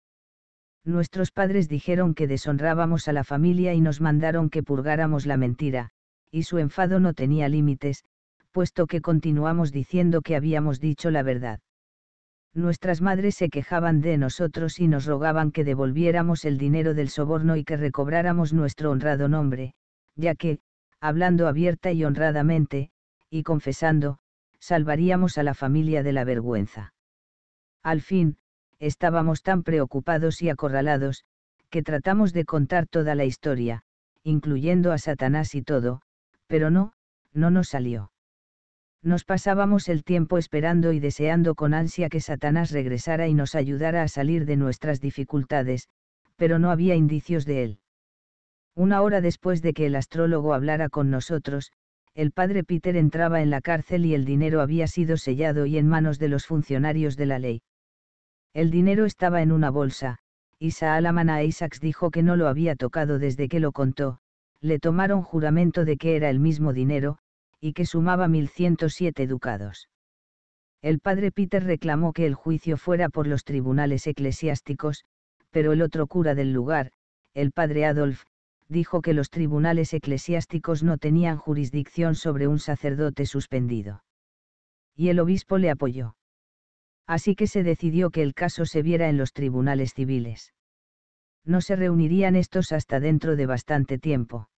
nuestros padres dijeron que deshonrábamos a la familia y nos mandaron que purgáramos la mentira, y su enfado no tenía límites, puesto que continuamos diciendo que habíamos dicho la verdad. Nuestras madres se quejaban de nosotros y nos rogaban que devolviéramos el dinero del soborno y que recobráramos nuestro honrado nombre, ya que, hablando abierta y honradamente, y confesando, salvaríamos a la familia de la vergüenza. Al fin, estábamos tan preocupados y acorralados, que tratamos de contar toda la historia, incluyendo a Satanás y todo, pero no, no nos salió. Nos pasábamos el tiempo esperando y deseando con ansia que Satanás regresara y nos ayudara a salir de nuestras dificultades, pero no había indicios de él. Una hora después de que el astrólogo hablara con nosotros, el padre Peter entraba en la cárcel y el dinero había sido sellado y en manos de los funcionarios de la ley. El dinero estaba en una bolsa, y Saalaman a Isaacs dijo que no lo había tocado desde que lo contó, le tomaron juramento de que era el mismo dinero, y que sumaba 1.107 ducados. El padre Peter reclamó que el juicio fuera por los tribunales eclesiásticos, pero el otro cura del lugar, el padre Adolf, dijo que los tribunales eclesiásticos no tenían jurisdicción sobre un sacerdote suspendido. Y el obispo le apoyó así que se decidió que el caso se viera en los tribunales civiles. No se reunirían estos hasta dentro de bastante tiempo.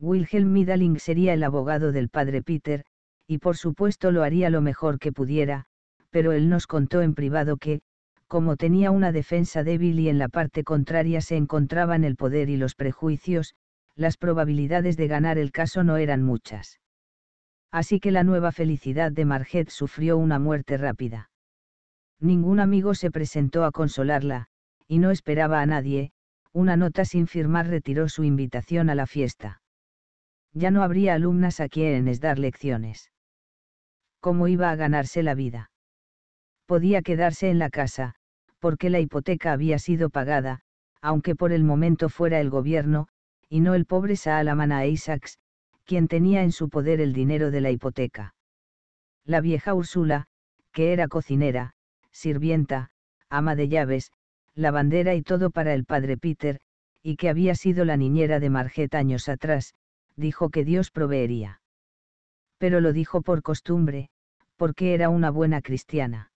Wilhelm Midaling sería el abogado del padre Peter, y por supuesto lo haría lo mejor que pudiera, pero él nos contó en privado que, como tenía una defensa débil y en la parte contraria se encontraban el poder y los prejuicios, las probabilidades de ganar el caso no eran muchas. Así que la nueva felicidad de Marget sufrió una muerte rápida ningún amigo se presentó a consolarla, y no esperaba a nadie, una nota sin firmar retiró su invitación a la fiesta. Ya no habría alumnas a quienes dar lecciones. ¿Cómo iba a ganarse la vida? Podía quedarse en la casa, porque la hipoteca había sido pagada, aunque por el momento fuera el gobierno, y no el pobre Saalamana Isaacs, quien tenía en su poder el dinero de la hipoteca. La vieja Úrsula, que era cocinera, sirvienta, ama de llaves, lavandera y todo para el padre Peter, y que había sido la niñera de Marget años atrás, dijo que Dios proveería. Pero lo dijo por costumbre, porque era una buena cristiana.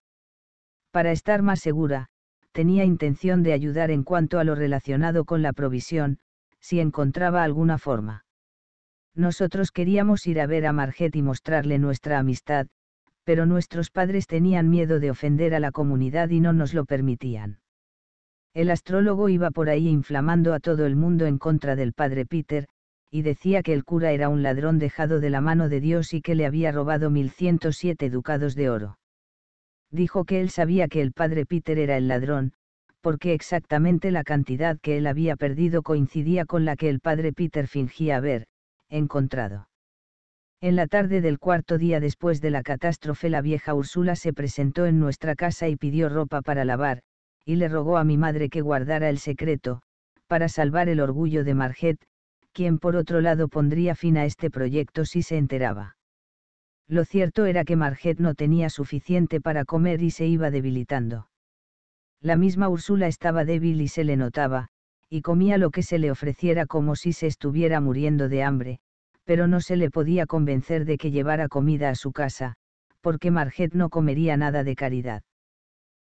Para estar más segura, tenía intención de ayudar en cuanto a lo relacionado con la provisión, si encontraba alguna forma. Nosotros queríamos ir a ver a Marget y mostrarle nuestra amistad, pero nuestros padres tenían miedo de ofender a la comunidad y no nos lo permitían. El astrólogo iba por ahí inflamando a todo el mundo en contra del padre Peter, y decía que el cura era un ladrón dejado de la mano de Dios y que le había robado 1107 ducados de oro. Dijo que él sabía que el padre Peter era el ladrón, porque exactamente la cantidad que él había perdido coincidía con la que el padre Peter fingía haber encontrado. En la tarde del cuarto día después de la catástrofe la vieja Úrsula se presentó en nuestra casa y pidió ropa para lavar, y le rogó a mi madre que guardara el secreto, para salvar el orgullo de Marget, quien por otro lado pondría fin a este proyecto si se enteraba. Lo cierto era que Marget no tenía suficiente para comer y se iba debilitando. La misma Úrsula estaba débil y se le notaba, y comía lo que se le ofreciera como si se estuviera muriendo de hambre, pero no se le podía convencer de que llevara comida a su casa, porque Marget no comería nada de caridad.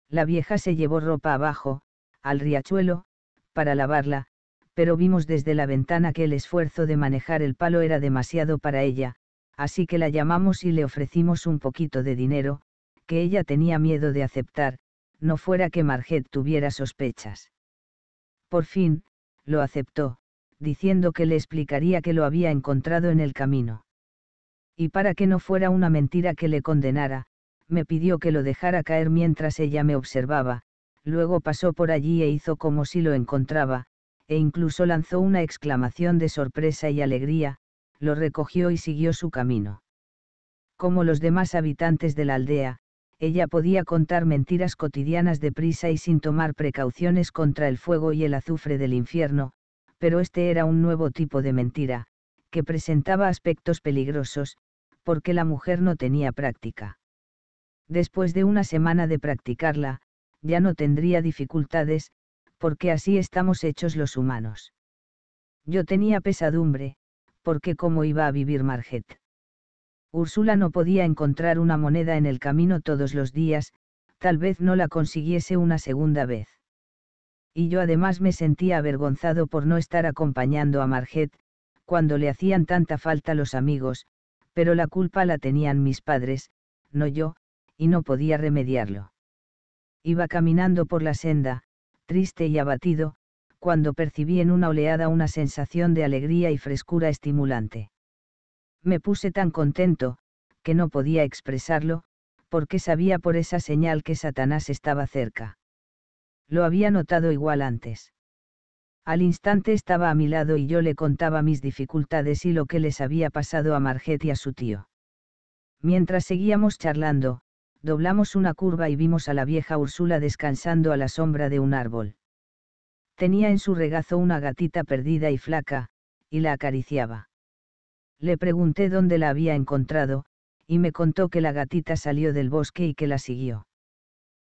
La vieja se llevó ropa abajo, al riachuelo, para lavarla, pero vimos desde la ventana que el esfuerzo de manejar el palo era demasiado para ella, así que la llamamos y le ofrecimos un poquito de dinero, que ella tenía miedo de aceptar, no fuera que Marget tuviera sospechas. Por fin, lo aceptó, diciendo que le explicaría que lo había encontrado en el camino. Y para que no fuera una mentira que le condenara, me pidió que lo dejara caer mientras ella me observaba, luego pasó por allí e hizo como si lo encontraba, e incluso lanzó una exclamación de sorpresa y alegría, lo recogió y siguió su camino. Como los demás habitantes de la aldea, ella podía contar mentiras cotidianas deprisa y sin tomar precauciones contra el fuego y el azufre del infierno, pero este era un nuevo tipo de mentira, que presentaba aspectos peligrosos, porque la mujer no tenía práctica. Después de una semana de practicarla, ya no tendría dificultades, porque así estamos hechos los humanos. Yo tenía pesadumbre, porque cómo iba a vivir Marget. Úrsula no podía encontrar una moneda en el camino todos los días, tal vez no la consiguiese una segunda vez y yo además me sentía avergonzado por no estar acompañando a Marget, cuando le hacían tanta falta los amigos, pero la culpa la tenían mis padres, no yo, y no podía remediarlo. Iba caminando por la senda, triste y abatido, cuando percibí en una oleada una sensación de alegría y frescura estimulante. Me puse tan contento, que no podía expresarlo, porque sabía por esa señal que Satanás estaba cerca. Lo había notado igual antes. Al instante estaba a mi lado y yo le contaba mis dificultades y lo que les había pasado a Marget y a su tío. Mientras seguíamos charlando, doblamos una curva y vimos a la vieja Úrsula descansando a la sombra de un árbol. Tenía en su regazo una gatita perdida y flaca, y la acariciaba. Le pregunté dónde la había encontrado, y me contó que la gatita salió del bosque y que la siguió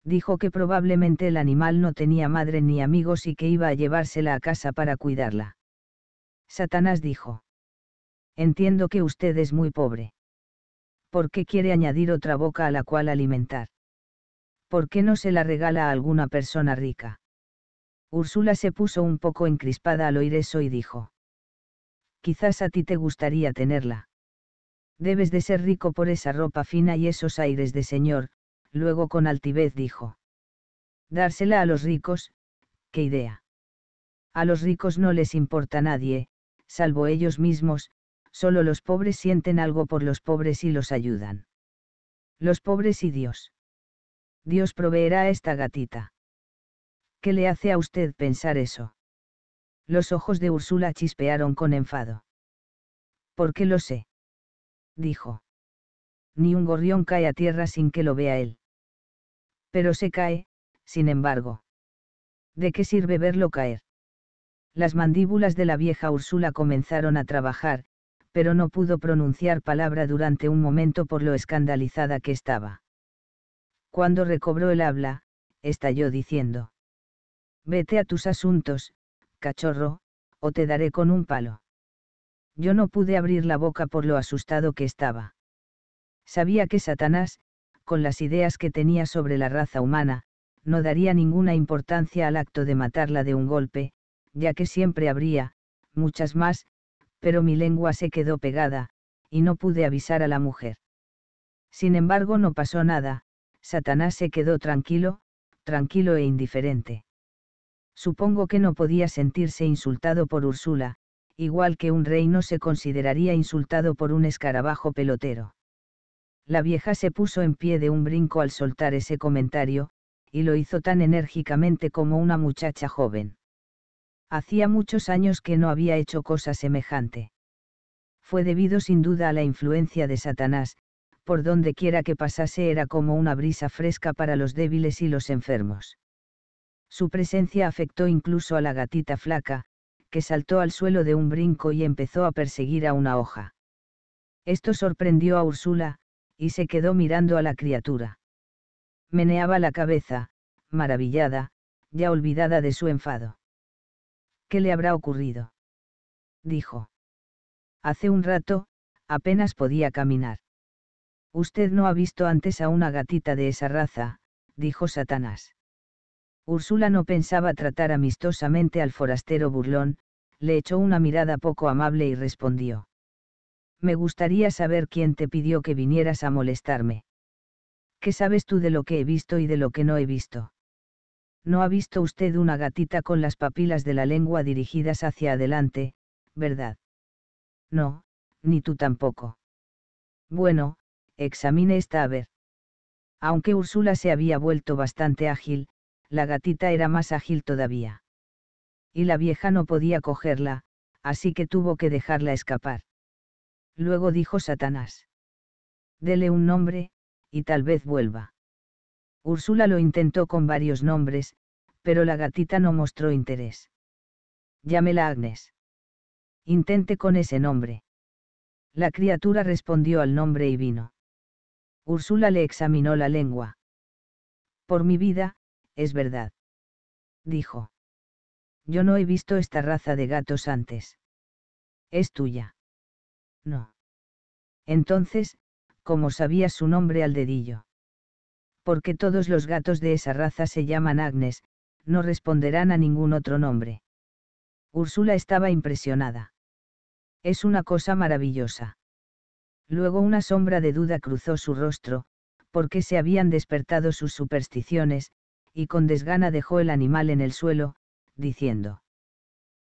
dijo que probablemente el animal no tenía madre ni amigos y que iba a llevársela a casa para cuidarla. Satanás dijo. Entiendo que usted es muy pobre. ¿Por qué quiere añadir otra boca a la cual alimentar? ¿Por qué no se la regala a alguna persona rica? Úrsula se puso un poco encrispada al oír eso y dijo. Quizás a ti te gustaría tenerla. Debes de ser rico por esa ropa fina y esos aires de señor, Luego con altivez dijo. Dársela a los ricos, qué idea. A los ricos no les importa nadie, salvo ellos mismos, solo los pobres sienten algo por los pobres y los ayudan. Los pobres y Dios. Dios proveerá a esta gatita. ¿Qué le hace a usted pensar eso? Los ojos de Úrsula chispearon con enfado. ¿Por qué lo sé? dijo. Ni un gorrión cae a tierra sin que lo vea él. Pero se cae, sin embargo. ¿De qué sirve verlo caer? Las mandíbulas de la vieja Úrsula comenzaron a trabajar, pero no pudo pronunciar palabra durante un momento por lo escandalizada que estaba. Cuando recobró el habla, estalló diciendo. Vete a tus asuntos, cachorro, o te daré con un palo. Yo no pude abrir la boca por lo asustado que estaba. Sabía que Satanás, con las ideas que tenía sobre la raza humana, no daría ninguna importancia al acto de matarla de un golpe, ya que siempre habría, muchas más, pero mi lengua se quedó pegada, y no pude avisar a la mujer. Sin embargo, no pasó nada, Satanás se quedó tranquilo, tranquilo e indiferente. Supongo que no podía sentirse insultado por Úrsula, igual que un rey no se consideraría insultado por un escarabajo pelotero. La vieja se puso en pie de un brinco al soltar ese comentario, y lo hizo tan enérgicamente como una muchacha joven. Hacía muchos años que no había hecho cosa semejante. Fue debido sin duda a la influencia de Satanás, por donde quiera que pasase era como una brisa fresca para los débiles y los enfermos. Su presencia afectó incluso a la gatita flaca, que saltó al suelo de un brinco y empezó a perseguir a una hoja. Esto sorprendió a Úrsula, y se quedó mirando a la criatura. Meneaba la cabeza, maravillada, ya olvidada de su enfado. ¿Qué le habrá ocurrido? dijo. Hace un rato, apenas podía caminar. Usted no ha visto antes a una gatita de esa raza, dijo Satanás. Úrsula no pensaba tratar amistosamente al forastero burlón, le echó una mirada poco amable y respondió me gustaría saber quién te pidió que vinieras a molestarme. ¿Qué sabes tú de lo que he visto y de lo que no he visto? No ha visto usted una gatita con las papilas de la lengua dirigidas hacia adelante, ¿verdad? No, ni tú tampoco. Bueno, examine esta a ver. Aunque Úrsula se había vuelto bastante ágil, la gatita era más ágil todavía. Y la vieja no podía cogerla, así que tuvo que dejarla escapar. Luego dijo Satanás. Dele un nombre, y tal vez vuelva. Úrsula lo intentó con varios nombres, pero la gatita no mostró interés. Llámela Agnes. Intente con ese nombre. La criatura respondió al nombre y vino. Úrsula le examinó la lengua. Por mi vida, es verdad. Dijo. Yo no he visto esta raza de gatos antes. Es tuya. No. Entonces, ¿cómo sabía su nombre al dedillo? Porque todos los gatos de esa raza se llaman Agnes, no responderán a ningún otro nombre. Úrsula estaba impresionada. Es una cosa maravillosa. Luego una sombra de duda cruzó su rostro, porque se habían despertado sus supersticiones, y con desgana dejó el animal en el suelo, diciendo.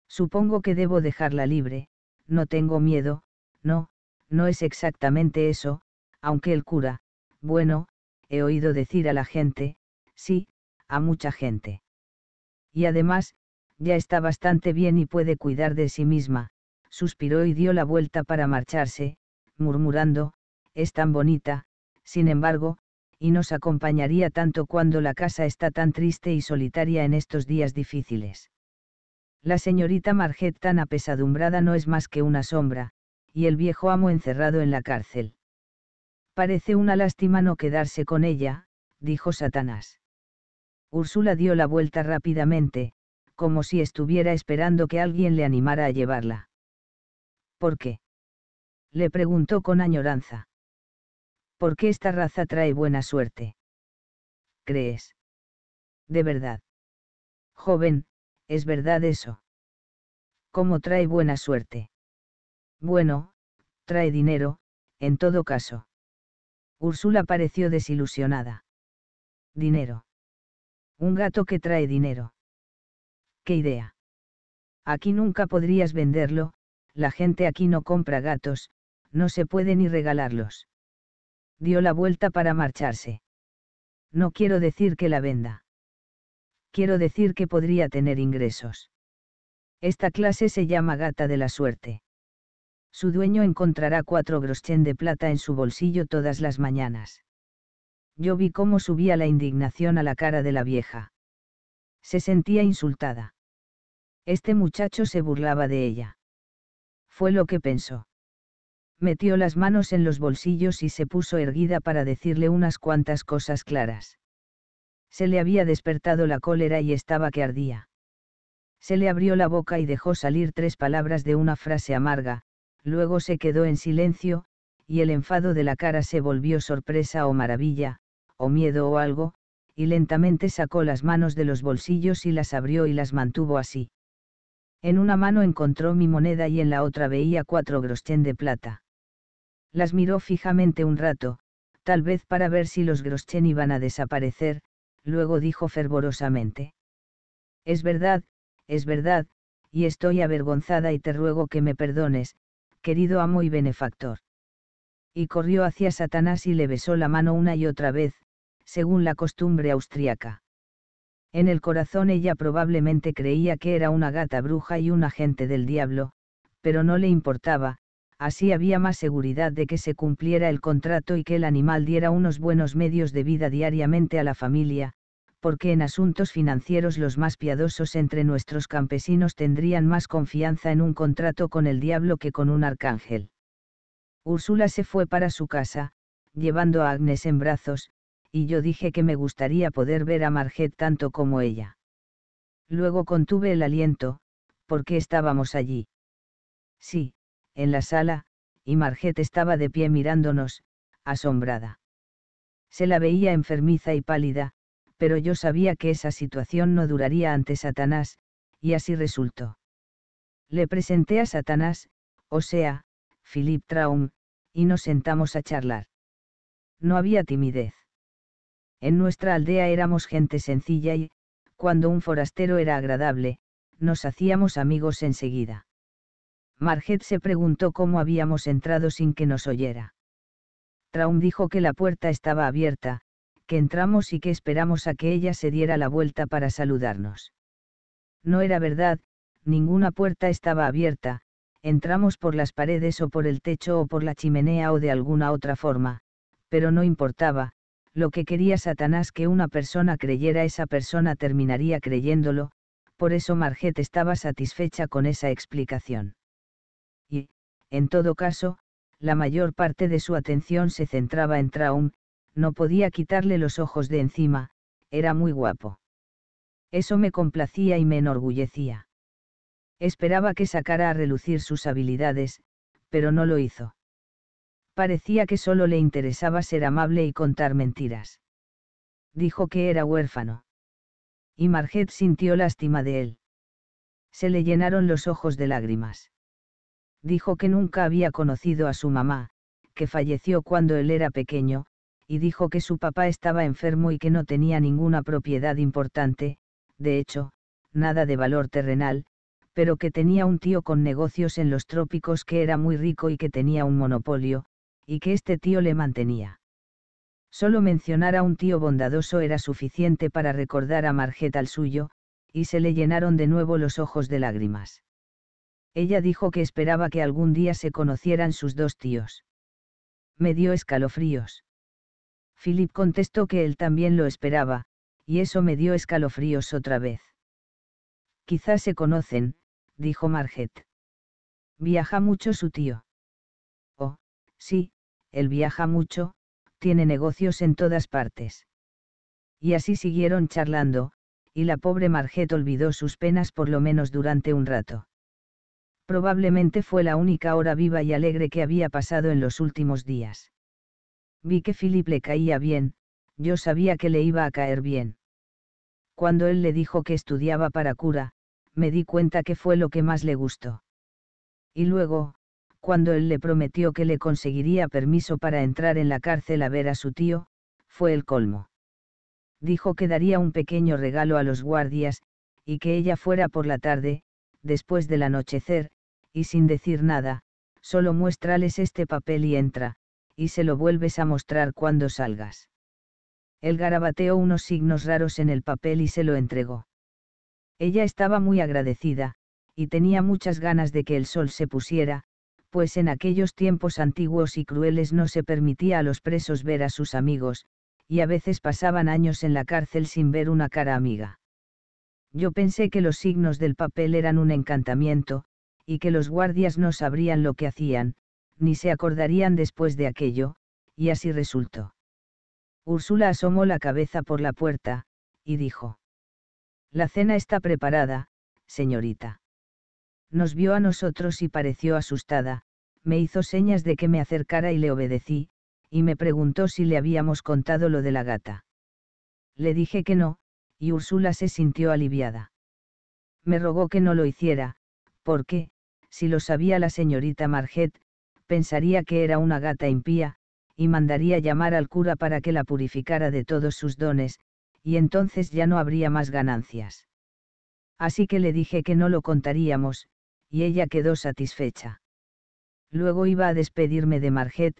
Supongo que debo dejarla libre, no tengo miedo, no, no es exactamente eso, aunque el cura, bueno, he oído decir a la gente, sí, a mucha gente. Y además, ya está bastante bien y puede cuidar de sí misma, suspiró y dio la vuelta para marcharse, murmurando, es tan bonita, sin embargo, y nos acompañaría tanto cuando la casa está tan triste y solitaria en estos días difíciles. La señorita Marget tan apesadumbrada no es más que una sombra, y el viejo amo encerrado en la cárcel. Parece una lástima no quedarse con ella, dijo Satanás. Úrsula dio la vuelta rápidamente, como si estuviera esperando que alguien le animara a llevarla. ¿Por qué? le preguntó con añoranza. ¿Por qué esta raza trae buena suerte? ¿Crees? De verdad. Joven, ¿es verdad eso? ¿Cómo trae buena suerte? Bueno, trae dinero, en todo caso. Úrsula pareció desilusionada. Dinero. Un gato que trae dinero. ¡Qué idea! Aquí nunca podrías venderlo, la gente aquí no compra gatos, no se puede ni regalarlos. Dio la vuelta para marcharse. No quiero decir que la venda. Quiero decir que podría tener ingresos. Esta clase se llama gata de la suerte su dueño encontrará cuatro groschen de plata en su bolsillo todas las mañanas. Yo vi cómo subía la indignación a la cara de la vieja. Se sentía insultada. Este muchacho se burlaba de ella. Fue lo que pensó. Metió las manos en los bolsillos y se puso erguida para decirle unas cuantas cosas claras. Se le había despertado la cólera y estaba que ardía. Se le abrió la boca y dejó salir tres palabras de una frase amarga, Luego se quedó en silencio, y el enfado de la cara se volvió sorpresa o maravilla, o miedo o algo, y lentamente sacó las manos de los bolsillos y las abrió y las mantuvo así. En una mano encontró mi moneda y en la otra veía cuatro groschen de plata. Las miró fijamente un rato, tal vez para ver si los groschen iban a desaparecer, luego dijo fervorosamente. Es verdad, es verdad, y estoy avergonzada y te ruego que me perdones, querido amo y benefactor. Y corrió hacia Satanás y le besó la mano una y otra vez, según la costumbre austriaca. En el corazón ella probablemente creía que era una gata bruja y un agente del diablo, pero no le importaba, así había más seguridad de que se cumpliera el contrato y que el animal diera unos buenos medios de vida diariamente a la familia, porque en asuntos financieros los más piadosos entre nuestros campesinos tendrían más confianza en un contrato con el diablo que con un arcángel. Úrsula se fue para su casa, llevando a Agnes en brazos, y yo dije que me gustaría poder ver a Marget tanto como ella. Luego contuve el aliento, porque estábamos allí. Sí, en la sala, y Marget estaba de pie mirándonos, asombrada. Se la veía enfermiza y pálida, pero yo sabía que esa situación no duraría ante Satanás, y así resultó. Le presenté a Satanás, o sea, Philip Traum, y nos sentamos a charlar. No había timidez. En nuestra aldea éramos gente sencilla y, cuando un forastero era agradable, nos hacíamos amigos enseguida. Marget se preguntó cómo habíamos entrado sin que nos oyera. Traum dijo que la puerta estaba abierta, que entramos y que esperamos a que ella se diera la vuelta para saludarnos. No era verdad, ninguna puerta estaba abierta, entramos por las paredes o por el techo o por la chimenea o de alguna otra forma, pero no importaba, lo que quería Satanás que una persona creyera esa persona terminaría creyéndolo, por eso Marget estaba satisfecha con esa explicación. Y, en todo caso, la mayor parte de su atención se centraba en Traum, no podía quitarle los ojos de encima, era muy guapo. Eso me complacía y me enorgullecía. Esperaba que sacara a relucir sus habilidades, pero no lo hizo. Parecía que solo le interesaba ser amable y contar mentiras. Dijo que era huérfano. Y Marget sintió lástima de él. Se le llenaron los ojos de lágrimas. Dijo que nunca había conocido a su mamá, que falleció cuando él era pequeño, y dijo que su papá estaba enfermo y que no tenía ninguna propiedad importante, de hecho, nada de valor terrenal, pero que tenía un tío con negocios en los trópicos que era muy rico y que tenía un monopolio, y que este tío le mantenía. Solo mencionar a un tío bondadoso era suficiente para recordar a Marget al suyo, y se le llenaron de nuevo los ojos de lágrimas. Ella dijo que esperaba que algún día se conocieran sus dos tíos. Me dio escalofríos. Philip contestó que él también lo esperaba, y eso me dio escalofríos otra vez. Quizás se conocen, dijo Marget. Viaja mucho su tío. Oh, sí, él viaja mucho, tiene negocios en todas partes. Y así siguieron charlando, y la pobre Marget olvidó sus penas por lo menos durante un rato. Probablemente fue la única hora viva y alegre que había pasado en los últimos días. Vi que Philip le caía bien, yo sabía que le iba a caer bien. Cuando él le dijo que estudiaba para cura, me di cuenta que fue lo que más le gustó. Y luego, cuando él le prometió que le conseguiría permiso para entrar en la cárcel a ver a su tío, fue el colmo. Dijo que daría un pequeño regalo a los guardias, y que ella fuera por la tarde, después del anochecer, y sin decir nada, solo muéstrales este papel y entra, y se lo vuelves a mostrar cuando salgas. El garabateó unos signos raros en el papel y se lo entregó. Ella estaba muy agradecida, y tenía muchas ganas de que el sol se pusiera, pues en aquellos tiempos antiguos y crueles no se permitía a los presos ver a sus amigos, y a veces pasaban años en la cárcel sin ver una cara amiga. Yo pensé que los signos del papel eran un encantamiento, y que los guardias no sabrían lo que hacían, ni se acordarían después de aquello, y así resultó. Úrsula asomó la cabeza por la puerta, y dijo. La cena está preparada, señorita. Nos vio a nosotros y pareció asustada, me hizo señas de que me acercara y le obedecí, y me preguntó si le habíamos contado lo de la gata. Le dije que no, y Úrsula se sintió aliviada. Me rogó que no lo hiciera, porque, si lo sabía la señorita Marget, pensaría que era una gata impía, y mandaría llamar al cura para que la purificara de todos sus dones, y entonces ya no habría más ganancias. Así que le dije que no lo contaríamos, y ella quedó satisfecha. Luego iba a despedirme de Marget,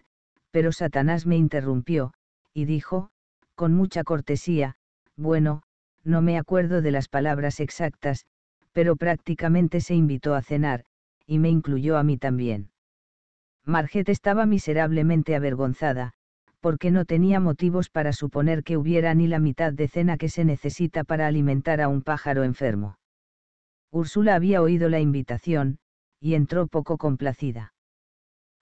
pero Satanás me interrumpió, y dijo, con mucha cortesía, bueno, no me acuerdo de las palabras exactas, pero prácticamente se invitó a cenar, y me incluyó a mí también. Marget estaba miserablemente avergonzada, porque no tenía motivos para suponer que hubiera ni la mitad de cena que se necesita para alimentar a un pájaro enfermo. Úrsula había oído la invitación, y entró poco complacida.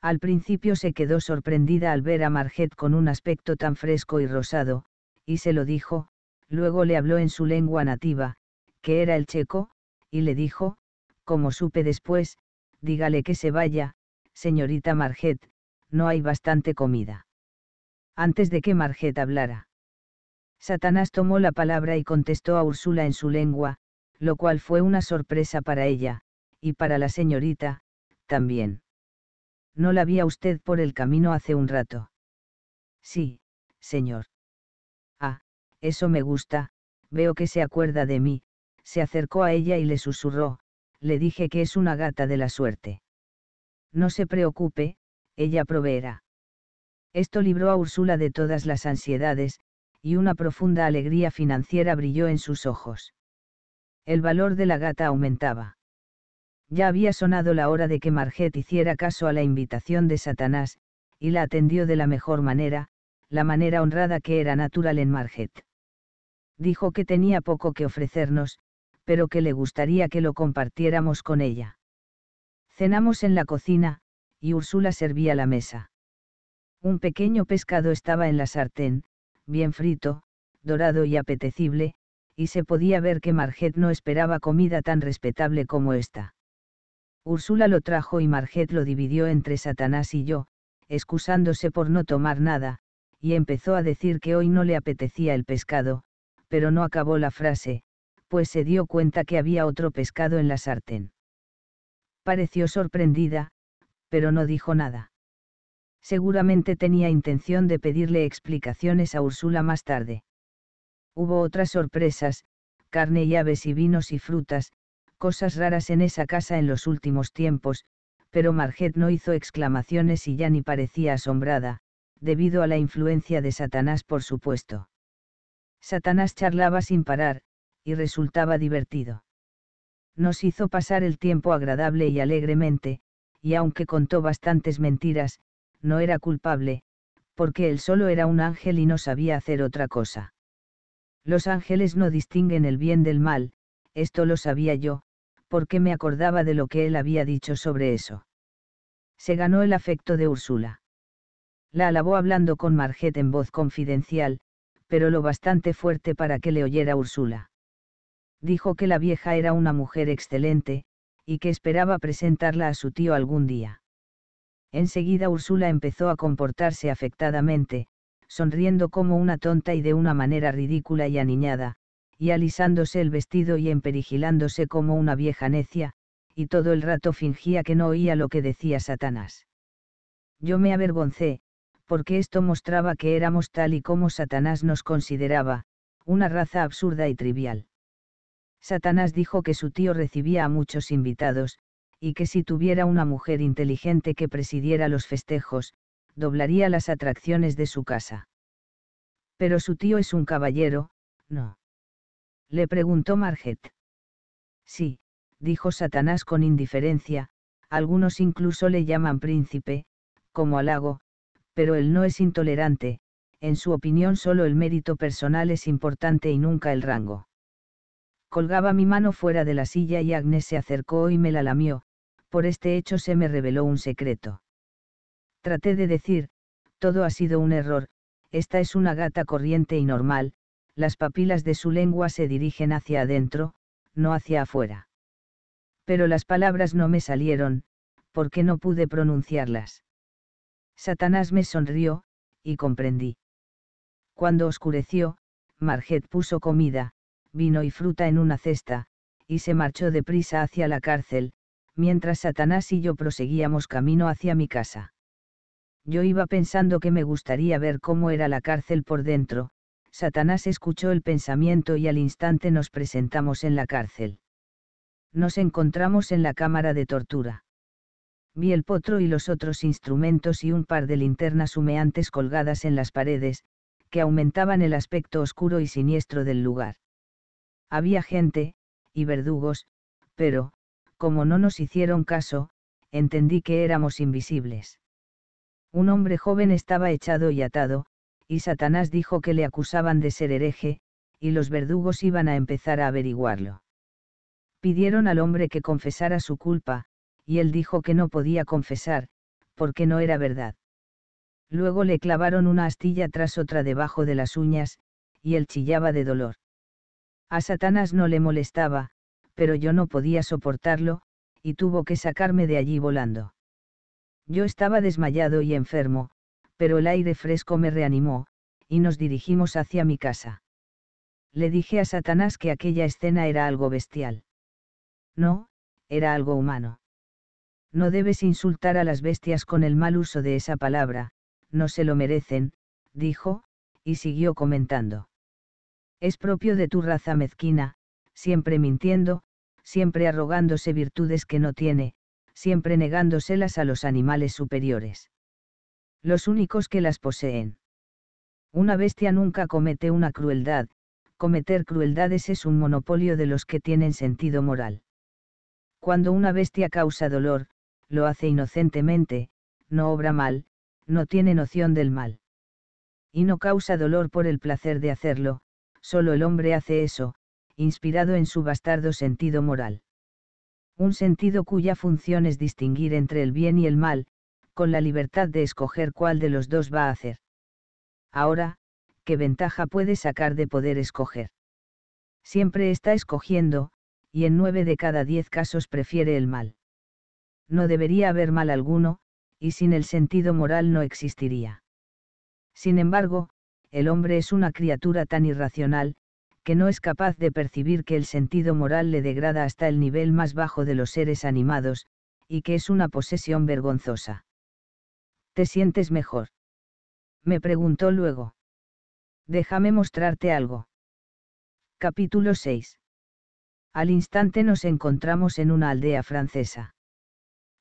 Al principio se quedó sorprendida al ver a Marget con un aspecto tan fresco y rosado, y se lo dijo, luego le habló en su lengua nativa, que era el checo, y le dijo, como supe después, dígale que se vaya, señorita Marget, no hay bastante comida. Antes de que Marget hablara. Satanás tomó la palabra y contestó a Úrsula en su lengua, lo cual fue una sorpresa para ella, y para la señorita, también. No la vi usted por el camino hace un rato. Sí, señor. Ah, eso me gusta, veo que se acuerda de mí, se acercó a ella y le susurró, le dije que es una gata de la suerte. No se preocupe, ella proveerá. Esto libró a Úrsula de todas las ansiedades, y una profunda alegría financiera brilló en sus ojos. El valor de la gata aumentaba. Ya había sonado la hora de que Marget hiciera caso a la invitación de Satanás, y la atendió de la mejor manera, la manera honrada que era natural en Marget. Dijo que tenía poco que ofrecernos, pero que le gustaría que lo compartiéramos con ella. Cenamos en la cocina, y Úrsula servía la mesa. Un pequeño pescado estaba en la sartén, bien frito, dorado y apetecible, y se podía ver que Marget no esperaba comida tan respetable como esta. Úrsula lo trajo y Marget lo dividió entre Satanás y yo, excusándose por no tomar nada, y empezó a decir que hoy no le apetecía el pescado, pero no acabó la frase, pues se dio cuenta que había otro pescado en la sartén pareció sorprendida, pero no dijo nada. Seguramente tenía intención de pedirle explicaciones a Úrsula más tarde. Hubo otras sorpresas, carne y aves y vinos y frutas, cosas raras en esa casa en los últimos tiempos, pero Marget no hizo exclamaciones y ya ni parecía asombrada, debido a la influencia de Satanás por supuesto. Satanás charlaba sin parar, y resultaba divertido nos hizo pasar el tiempo agradable y alegremente, y aunque contó bastantes mentiras, no era culpable, porque él solo era un ángel y no sabía hacer otra cosa. Los ángeles no distinguen el bien del mal, esto lo sabía yo, porque me acordaba de lo que él había dicho sobre eso. Se ganó el afecto de Úrsula. La alabó hablando con Marget en voz confidencial, pero lo bastante fuerte para que le oyera Úrsula dijo que la vieja era una mujer excelente, y que esperaba presentarla a su tío algún día. Enseguida Úrsula empezó a comportarse afectadamente, sonriendo como una tonta y de una manera ridícula y aniñada, y alisándose el vestido y emperigilándose como una vieja necia, y todo el rato fingía que no oía lo que decía Satanás. Yo me avergoncé, porque esto mostraba que éramos tal y como Satanás nos consideraba, una raza absurda y trivial. Satanás dijo que su tío recibía a muchos invitados, y que si tuviera una mujer inteligente que presidiera los festejos, doblaría las atracciones de su casa. Pero su tío es un caballero, ¿no? Le preguntó Marget. Sí, dijo Satanás con indiferencia, algunos incluso le llaman príncipe, como halago, pero él no es intolerante, en su opinión solo el mérito personal es importante y nunca el rango. Colgaba mi mano fuera de la silla y Agnes se acercó y me la lamió, por este hecho se me reveló un secreto. Traté de decir, todo ha sido un error, esta es una gata corriente y normal, las papilas de su lengua se dirigen hacia adentro, no hacia afuera. Pero las palabras no me salieron, porque no pude pronunciarlas. Satanás me sonrió, y comprendí. Cuando oscureció, Marget puso comida, vino y fruta en una cesta, y se marchó deprisa hacia la cárcel, mientras Satanás y yo proseguíamos camino hacia mi casa. Yo iba pensando que me gustaría ver cómo era la cárcel por dentro, Satanás escuchó el pensamiento y al instante nos presentamos en la cárcel. Nos encontramos en la cámara de tortura. Vi el potro y los otros instrumentos y un par de linternas humeantes colgadas en las paredes, que aumentaban el aspecto oscuro y siniestro del lugar. Había gente, y verdugos, pero, como no nos hicieron caso, entendí que éramos invisibles. Un hombre joven estaba echado y atado, y Satanás dijo que le acusaban de ser hereje, y los verdugos iban a empezar a averiguarlo. Pidieron al hombre que confesara su culpa, y él dijo que no podía confesar, porque no era verdad. Luego le clavaron una astilla tras otra debajo de las uñas, y él chillaba de dolor. A Satanás no le molestaba, pero yo no podía soportarlo, y tuvo que sacarme de allí volando. Yo estaba desmayado y enfermo, pero el aire fresco me reanimó, y nos dirigimos hacia mi casa. Le dije a Satanás que aquella escena era algo bestial. No, era algo humano. No debes insultar a las bestias con el mal uso de esa palabra, no se lo merecen, dijo, y siguió comentando. Es propio de tu raza mezquina, siempre mintiendo, siempre arrogándose virtudes que no tiene, siempre negándoselas a los animales superiores. Los únicos que las poseen. Una bestia nunca comete una crueldad, cometer crueldades es un monopolio de los que tienen sentido moral. Cuando una bestia causa dolor, lo hace inocentemente, no obra mal, no tiene noción del mal. Y no causa dolor por el placer de hacerlo, Solo el hombre hace eso, inspirado en su bastardo sentido moral. Un sentido cuya función es distinguir entre el bien y el mal, con la libertad de escoger cuál de los dos va a hacer. Ahora, ¿qué ventaja puede sacar de poder escoger? Siempre está escogiendo, y en nueve de cada diez casos prefiere el mal. No debería haber mal alguno, y sin el sentido moral no existiría. Sin embargo, el hombre es una criatura tan irracional, que no es capaz de percibir que el sentido moral le degrada hasta el nivel más bajo de los seres animados, y que es una posesión vergonzosa. ¿Te sientes mejor? Me preguntó luego. Déjame mostrarte algo. Capítulo 6. Al instante nos encontramos en una aldea francesa.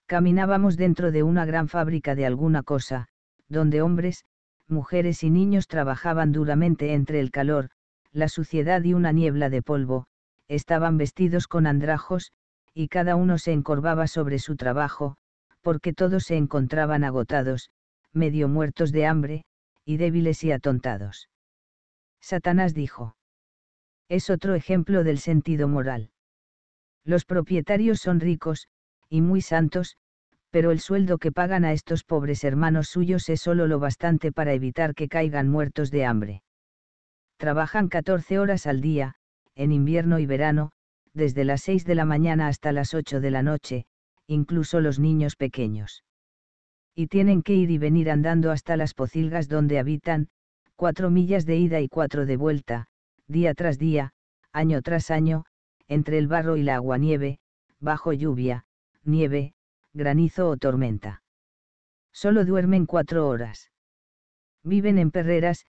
Caminábamos dentro de una gran fábrica de alguna cosa, donde hombres, mujeres y niños trabajaban duramente entre el calor, la suciedad y una niebla de polvo, estaban vestidos con andrajos, y cada uno se encorvaba sobre su trabajo, porque todos se encontraban agotados, medio muertos de hambre, y débiles y atontados. Satanás dijo. Es otro ejemplo del sentido moral. Los propietarios son ricos, y muy santos, pero el sueldo que pagan a estos pobres hermanos suyos es solo lo bastante para evitar que caigan muertos de hambre. Trabajan 14 horas al día, en invierno y verano, desde las 6 de la mañana hasta las 8 de la noche, incluso los niños pequeños. Y tienen que ir y venir andando hasta las pocilgas donde habitan, cuatro millas de ida y cuatro de vuelta, día tras día, año tras año, entre el barro y la aguanieve, bajo lluvia, nieve, granizo o tormenta. Solo duermen cuatro horas. Viven en perreras,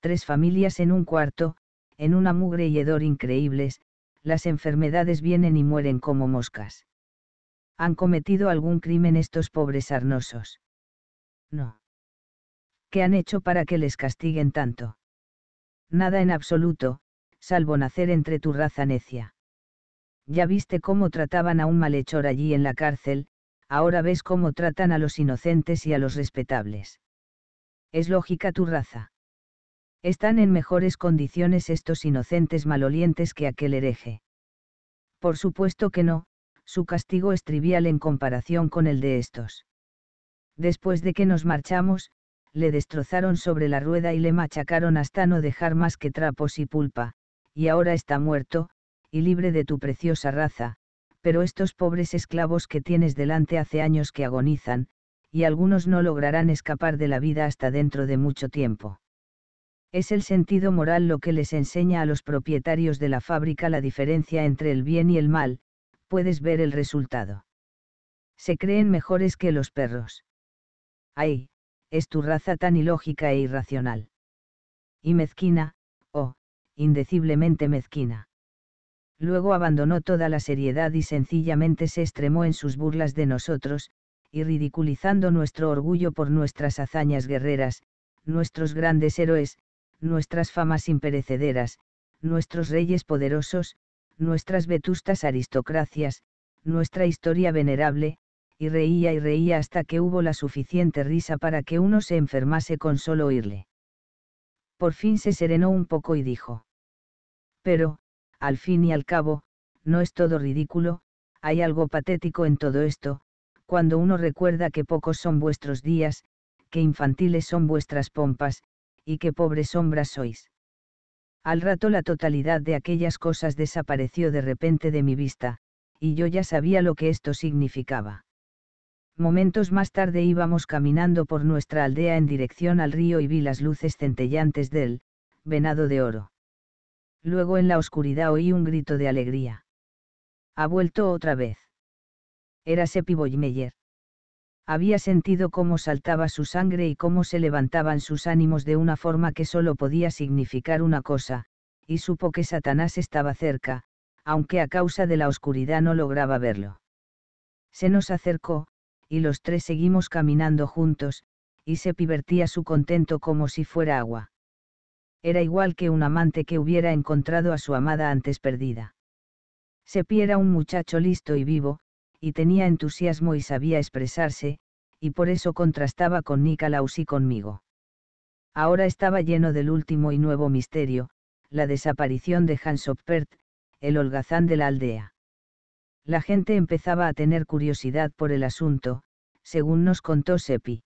tres familias en un cuarto, en una mugre y hedor increíbles, las enfermedades vienen y mueren como moscas. ¿Han cometido algún crimen estos pobres sarnosos? No. ¿Qué han hecho para que les castiguen tanto? Nada en absoluto, salvo nacer entre tu raza necia. Ya viste cómo trataban a un malhechor allí en la cárcel, ahora ves cómo tratan a los inocentes y a los respetables. Es lógica tu raza. Están en mejores condiciones estos inocentes malolientes que aquel hereje. Por supuesto que no, su castigo es trivial en comparación con el de estos. Después de que nos marchamos, le destrozaron sobre la rueda y le machacaron hasta no dejar más que trapos y pulpa, y ahora está muerto, y libre de tu preciosa raza, pero estos pobres esclavos que tienes delante hace años que agonizan, y algunos no lograrán escapar de la vida hasta dentro de mucho tiempo. Es el sentido moral lo que les enseña a los propietarios de la fábrica la diferencia entre el bien y el mal, puedes ver el resultado. Se creen mejores que los perros. Ay, es tu raza tan ilógica e irracional. Y mezquina, oh, indeciblemente mezquina. Luego abandonó toda la seriedad y sencillamente se extremó en sus burlas de nosotros, y ridiculizando nuestro orgullo por nuestras hazañas guerreras, nuestros grandes héroes, nuestras famas imperecederas, nuestros reyes poderosos, nuestras vetustas aristocracias, nuestra historia venerable, y reía y reía hasta que hubo la suficiente risa para que uno se enfermase con solo oírle. Por fin se serenó un poco y dijo. Pero, al fin y al cabo, no es todo ridículo, hay algo patético en todo esto, cuando uno recuerda que pocos son vuestros días, que infantiles son vuestras pompas, y que pobres sombras sois. Al rato la totalidad de aquellas cosas desapareció de repente de mi vista, y yo ya sabía lo que esto significaba. Momentos más tarde íbamos caminando por nuestra aldea en dirección al río y vi las luces centellantes del venado de oro. Luego en la oscuridad oí un grito de alegría. Ha vuelto otra vez. Era Seppi Boymeyer. Había sentido cómo saltaba su sangre y cómo se levantaban sus ánimos de una forma que solo podía significar una cosa, y supo que Satanás estaba cerca, aunque a causa de la oscuridad no lograba verlo. Se nos acercó, y los tres seguimos caminando juntos, y se vertía su contento como si fuera agua era igual que un amante que hubiera encontrado a su amada antes perdida. Sepi era un muchacho listo y vivo, y tenía entusiasmo y sabía expresarse, y por eso contrastaba con Nicolaus y conmigo. Ahora estaba lleno del último y nuevo misterio, la desaparición de Hans Oppert, el holgazán de la aldea. La gente empezaba a tener curiosidad por el asunto, según nos contó Sepi.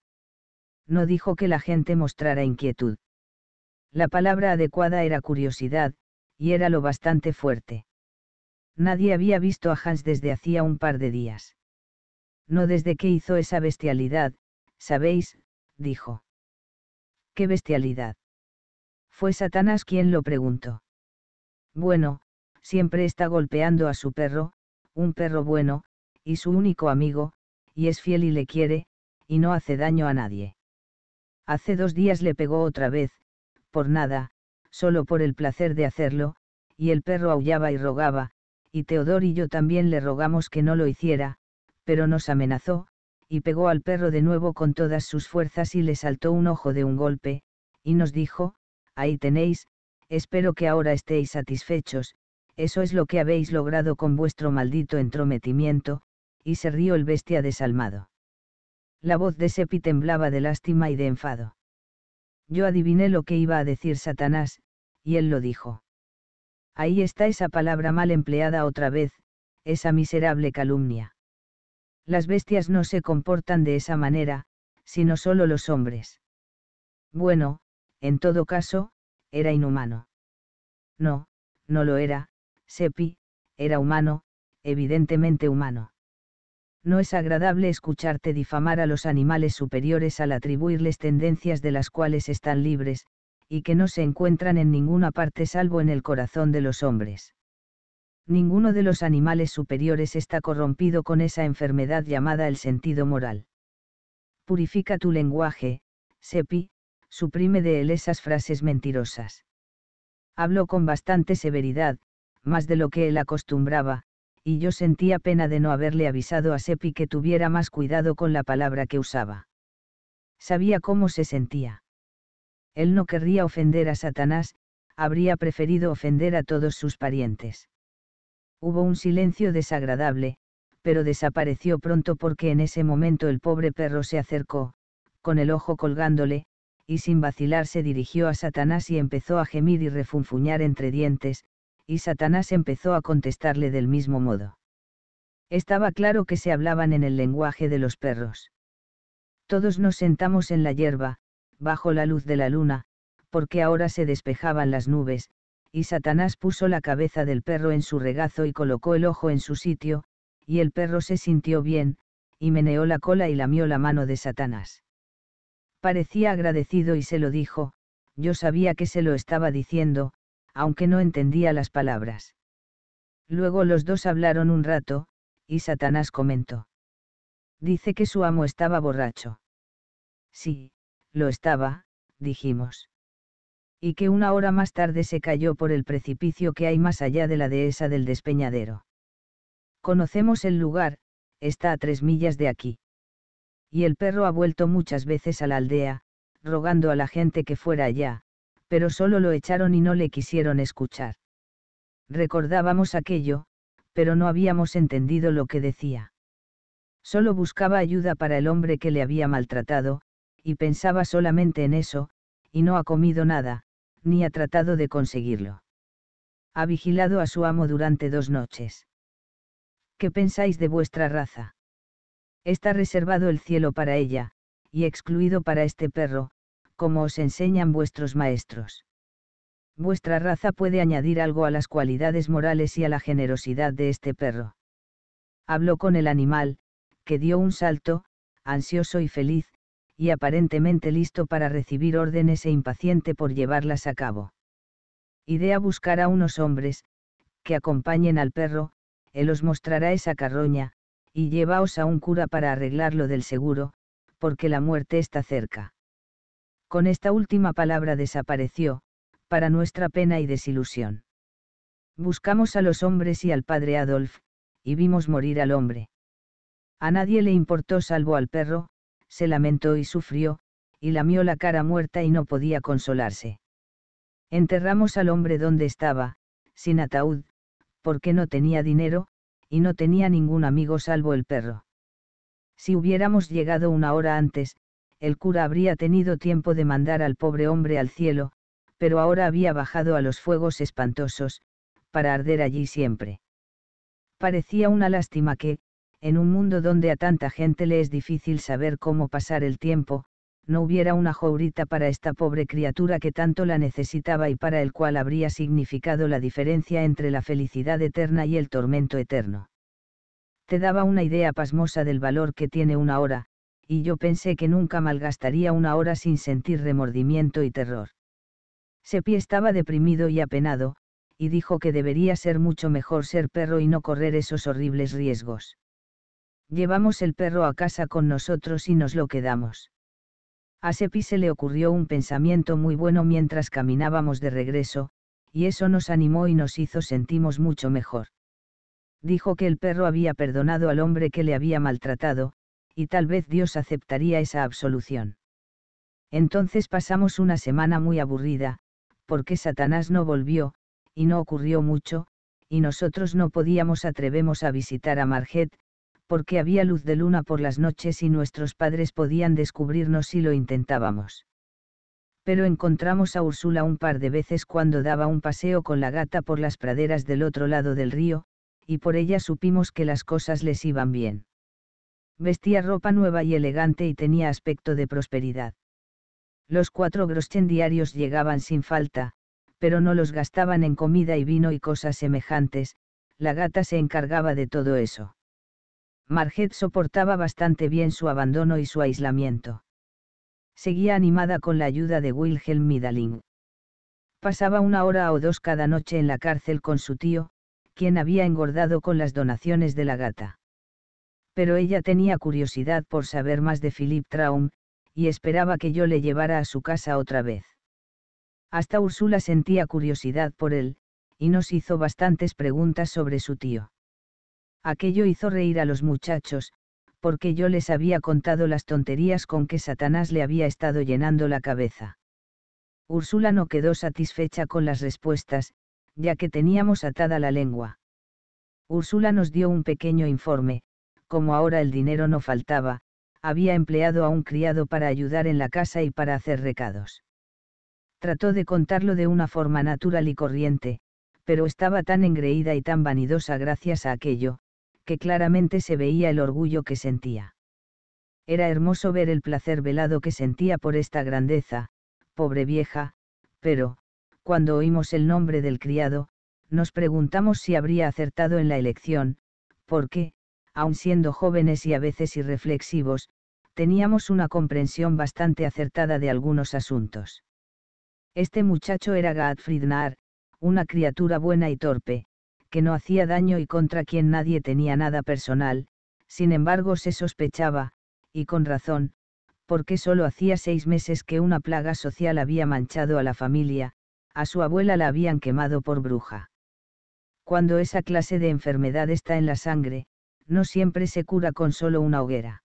No dijo que la gente mostrara inquietud. La palabra adecuada era curiosidad, y era lo bastante fuerte. Nadie había visto a Hans desde hacía un par de días. No desde que hizo esa bestialidad, ¿sabéis? dijo. ¿Qué bestialidad? Fue Satanás quien lo preguntó. Bueno, siempre está golpeando a su perro, un perro bueno, y su único amigo, y es fiel y le quiere, y no hace daño a nadie. Hace dos días le pegó otra vez, por nada, solo por el placer de hacerlo, y el perro aullaba y rogaba, y Teodor y yo también le rogamos que no lo hiciera, pero nos amenazó, y pegó al perro de nuevo con todas sus fuerzas y le saltó un ojo de un golpe, y nos dijo, ahí tenéis, espero que ahora estéis satisfechos, eso es lo que habéis logrado con vuestro maldito entrometimiento, y se rió el bestia desalmado. La voz de Sepi temblaba de lástima y de enfado. Yo adiviné lo que iba a decir Satanás, y él lo dijo. Ahí está esa palabra mal empleada otra vez, esa miserable calumnia. Las bestias no se comportan de esa manera, sino solo los hombres. Bueno, en todo caso, era inhumano. No, no lo era, Sepi, era humano, evidentemente humano no es agradable escucharte difamar a los animales superiores al atribuirles tendencias de las cuales están libres, y que no se encuentran en ninguna parte salvo en el corazón de los hombres. Ninguno de los animales superiores está corrompido con esa enfermedad llamada el sentido moral. Purifica tu lenguaje, Sepi, suprime de él esas frases mentirosas. Habló con bastante severidad, más de lo que él acostumbraba, y yo sentía pena de no haberle avisado a Sepi que tuviera más cuidado con la palabra que usaba. Sabía cómo se sentía. Él no querría ofender a Satanás, habría preferido ofender a todos sus parientes. Hubo un silencio desagradable, pero desapareció pronto porque en ese momento el pobre perro se acercó, con el ojo colgándole, y sin vacilar se dirigió a Satanás y empezó a gemir y refunfuñar entre dientes, y Satanás empezó a contestarle del mismo modo. Estaba claro que se hablaban en el lenguaje de los perros. Todos nos sentamos en la hierba, bajo la luz de la luna, porque ahora se despejaban las nubes, y Satanás puso la cabeza del perro en su regazo y colocó el ojo en su sitio, y el perro se sintió bien, y meneó la cola y lamió la mano de Satanás. Parecía agradecido y se lo dijo, yo sabía que se lo estaba diciendo, aunque no entendía las palabras. Luego los dos hablaron un rato, y Satanás comentó. Dice que su amo estaba borracho. Sí, lo estaba, dijimos. Y que una hora más tarde se cayó por el precipicio que hay más allá de la dehesa del despeñadero. Conocemos el lugar, está a tres millas de aquí. Y el perro ha vuelto muchas veces a la aldea, rogando a la gente que fuera allá, pero solo lo echaron y no le quisieron escuchar. Recordábamos aquello, pero no habíamos entendido lo que decía. Solo buscaba ayuda para el hombre que le había maltratado, y pensaba solamente en eso, y no ha comido nada, ni ha tratado de conseguirlo. Ha vigilado a su amo durante dos noches. ¿Qué pensáis de vuestra raza? Está reservado el cielo para ella, y excluido para este perro, como os enseñan vuestros maestros. Vuestra raza puede añadir algo a las cualidades morales y a la generosidad de este perro. Habló con el animal, que dio un salto, ansioso y feliz, y aparentemente listo para recibir órdenes e impaciente por llevarlas a cabo. Idea buscar a unos hombres, que acompañen al perro, él os mostrará esa carroña, y llevaos a un cura para arreglarlo del seguro, porque la muerte está cerca. Con esta última palabra desapareció, para nuestra pena y desilusión. Buscamos a los hombres y al padre Adolf, y vimos morir al hombre. A nadie le importó salvo al perro, se lamentó y sufrió, y lamió la cara muerta y no podía consolarse. Enterramos al hombre donde estaba, sin ataúd, porque no tenía dinero, y no tenía ningún amigo salvo el perro. Si hubiéramos llegado una hora antes, el cura habría tenido tiempo de mandar al pobre hombre al cielo, pero ahora había bajado a los fuegos espantosos, para arder allí siempre. Parecía una lástima que, en un mundo donde a tanta gente le es difícil saber cómo pasar el tiempo, no hubiera una jaurita para esta pobre criatura que tanto la necesitaba y para el cual habría significado la diferencia entre la felicidad eterna y el tormento eterno. Te daba una idea pasmosa del valor que tiene una hora, y yo pensé que nunca malgastaría una hora sin sentir remordimiento y terror. Sepi estaba deprimido y apenado, y dijo que debería ser mucho mejor ser perro y no correr esos horribles riesgos. Llevamos el perro a casa con nosotros y nos lo quedamos. A Sepi se le ocurrió un pensamiento muy bueno mientras caminábamos de regreso, y eso nos animó y nos hizo sentimos mucho mejor. Dijo que el perro había perdonado al hombre que le había maltratado, y tal vez Dios aceptaría esa absolución. Entonces pasamos una semana muy aburrida, porque Satanás no volvió, y no ocurrió mucho, y nosotros no podíamos atrevemos a visitar a Marget, porque había luz de luna por las noches y nuestros padres podían descubrirnos si lo intentábamos. Pero encontramos a Úrsula un par de veces cuando daba un paseo con la gata por las praderas del otro lado del río, y por ella supimos que las cosas les iban bien. Vestía ropa nueva y elegante y tenía aspecto de prosperidad. Los cuatro groschen diarios llegaban sin falta, pero no los gastaban en comida y vino y cosas semejantes, la gata se encargaba de todo eso. Marget soportaba bastante bien su abandono y su aislamiento. Seguía animada con la ayuda de Wilhelm Midaling. Pasaba una hora o dos cada noche en la cárcel con su tío, quien había engordado con las donaciones de la gata pero ella tenía curiosidad por saber más de Philip Traum, y esperaba que yo le llevara a su casa otra vez. Hasta Úrsula sentía curiosidad por él, y nos hizo bastantes preguntas sobre su tío. Aquello hizo reír a los muchachos, porque yo les había contado las tonterías con que Satanás le había estado llenando la cabeza. Úrsula no quedó satisfecha con las respuestas, ya que teníamos atada la lengua. Úrsula nos dio un pequeño informe, como ahora el dinero no faltaba, había empleado a un criado para ayudar en la casa y para hacer recados. Trató de contarlo de una forma natural y corriente, pero estaba tan engreída y tan vanidosa gracias a aquello, que claramente se veía el orgullo que sentía. Era hermoso ver el placer velado que sentía por esta grandeza, pobre vieja, pero, cuando oímos el nombre del criado, nos preguntamos si habría acertado en la elección, qué? aun siendo jóvenes y a veces irreflexivos, teníamos una comprensión bastante acertada de algunos asuntos. Este muchacho era Gadfridnar, una criatura buena y torpe, que no hacía daño y contra quien nadie tenía nada personal, sin embargo se sospechaba, y con razón, porque solo hacía seis meses que una plaga social había manchado a la familia, a su abuela la habían quemado por bruja. Cuando esa clase de enfermedad está en la sangre, no siempre se cura con solo una hoguera.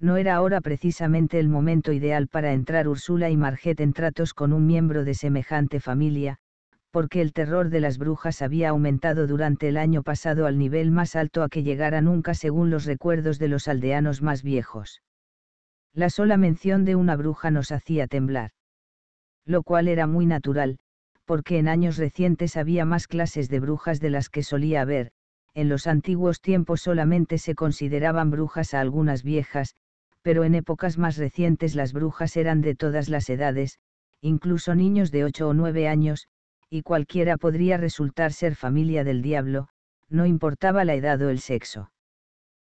No era ahora precisamente el momento ideal para entrar Úrsula y Marget en tratos con un miembro de semejante familia, porque el terror de las brujas había aumentado durante el año pasado al nivel más alto a que llegara nunca según los recuerdos de los aldeanos más viejos. La sola mención de una bruja nos hacía temblar. Lo cual era muy natural, porque en años recientes había más clases de brujas de las que solía haber, en los antiguos tiempos solamente se consideraban brujas a algunas viejas, pero en épocas más recientes las brujas eran de todas las edades, incluso niños de ocho o nueve años, y cualquiera podría resultar ser familia del diablo, no importaba la edad o el sexo.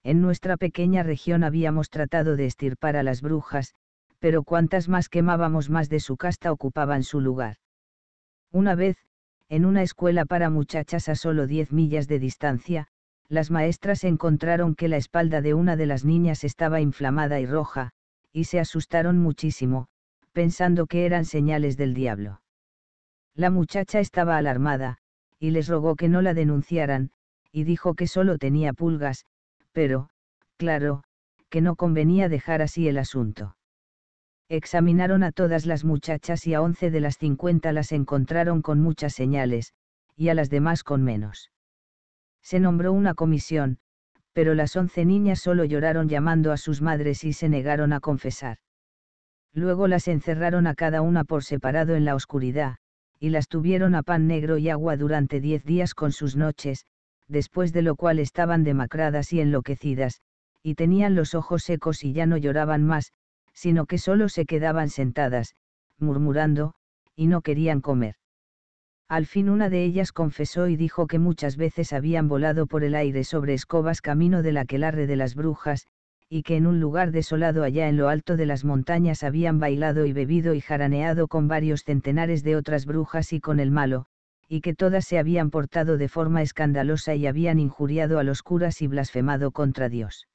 En nuestra pequeña región habíamos tratado de estirpar a las brujas, pero cuantas más quemábamos más de su casta ocupaban su lugar. Una vez, en una escuela para muchachas a solo 10 millas de distancia, las maestras encontraron que la espalda de una de las niñas estaba inflamada y roja, y se asustaron muchísimo, pensando que eran señales del diablo. La muchacha estaba alarmada, y les rogó que no la denunciaran, y dijo que solo tenía pulgas, pero, claro, que no convenía dejar así el asunto. Examinaron a todas las muchachas y a once de las cincuenta las encontraron con muchas señales, y a las demás con menos. Se nombró una comisión, pero las once niñas solo lloraron llamando a sus madres y se negaron a confesar. Luego las encerraron a cada una por separado en la oscuridad, y las tuvieron a pan negro y agua durante diez días con sus noches, después de lo cual estaban demacradas y enloquecidas, y tenían los ojos secos y ya no lloraban más, sino que solo se quedaban sentadas, murmurando, y no querían comer. Al fin una de ellas confesó y dijo que muchas veces habían volado por el aire sobre escobas camino de del aquelarre de las brujas, y que en un lugar desolado allá en lo alto de las montañas habían bailado y bebido y jaraneado con varios centenares de otras brujas y con el malo, y que todas se habían portado de forma escandalosa y habían injuriado a los curas y blasfemado contra Dios.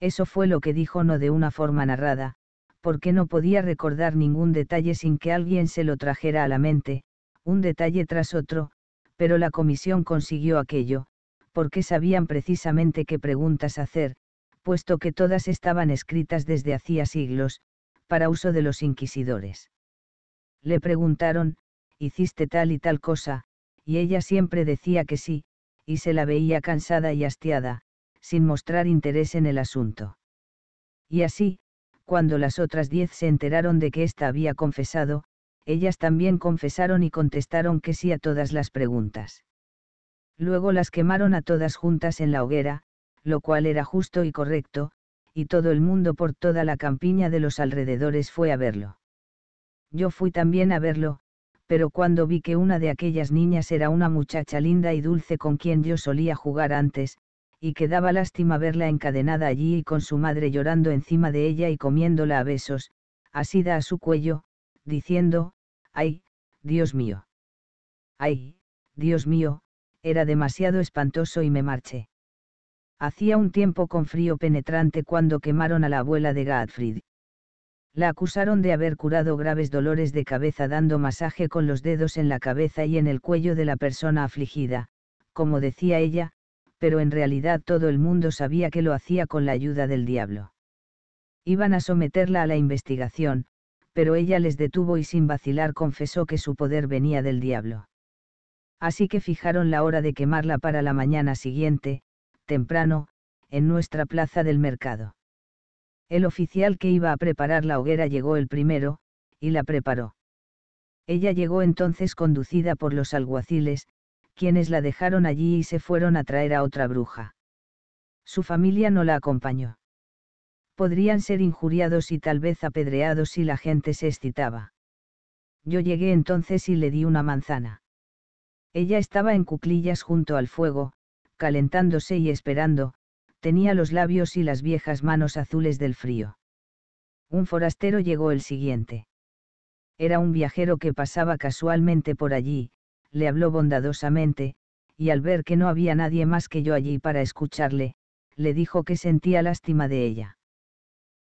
Eso fue lo que dijo no de una forma narrada, porque no podía recordar ningún detalle sin que alguien se lo trajera a la mente, un detalle tras otro, pero la comisión consiguió aquello, porque sabían precisamente qué preguntas hacer, puesto que todas estaban escritas desde hacía siglos, para uso de los inquisidores. Le preguntaron, ¿hiciste tal y tal cosa? Y ella siempre decía que sí, y se la veía cansada y hastiada, sin mostrar interés en el asunto. Y así, cuando las otras diez se enteraron de que ésta había confesado, ellas también confesaron y contestaron que sí a todas las preguntas. Luego las quemaron a todas juntas en la hoguera, lo cual era justo y correcto, y todo el mundo por toda la campiña de los alrededores fue a verlo. Yo fui también a verlo, pero cuando vi que una de aquellas niñas era una muchacha linda y dulce con quien yo solía jugar antes, y que daba lástima verla encadenada allí y con su madre llorando encima de ella y comiéndola a besos, asida a su cuello, diciendo, ¡ay, Dios mío! ¡ay, Dios mío! Era demasiado espantoso y me marché. Hacía un tiempo con frío penetrante cuando quemaron a la abuela de Gottfried. La acusaron de haber curado graves dolores de cabeza dando masaje con los dedos en la cabeza y en el cuello de la persona afligida, como decía ella, pero en realidad todo el mundo sabía que lo hacía con la ayuda del diablo. Iban a someterla a la investigación, pero ella les detuvo y sin vacilar confesó que su poder venía del diablo. Así que fijaron la hora de quemarla para la mañana siguiente, temprano, en nuestra plaza del mercado. El oficial que iba a preparar la hoguera llegó el primero, y la preparó. Ella llegó entonces conducida por los alguaciles, quienes la dejaron allí y se fueron a traer a otra bruja. Su familia no la acompañó. Podrían ser injuriados y tal vez apedreados si la gente se excitaba. Yo llegué entonces y le di una manzana. Ella estaba en cuclillas junto al fuego, calentándose y esperando, tenía los labios y las viejas manos azules del frío. Un forastero llegó el siguiente. Era un viajero que pasaba casualmente por allí, le habló bondadosamente, y al ver que no había nadie más que yo allí para escucharle, le dijo que sentía lástima de ella.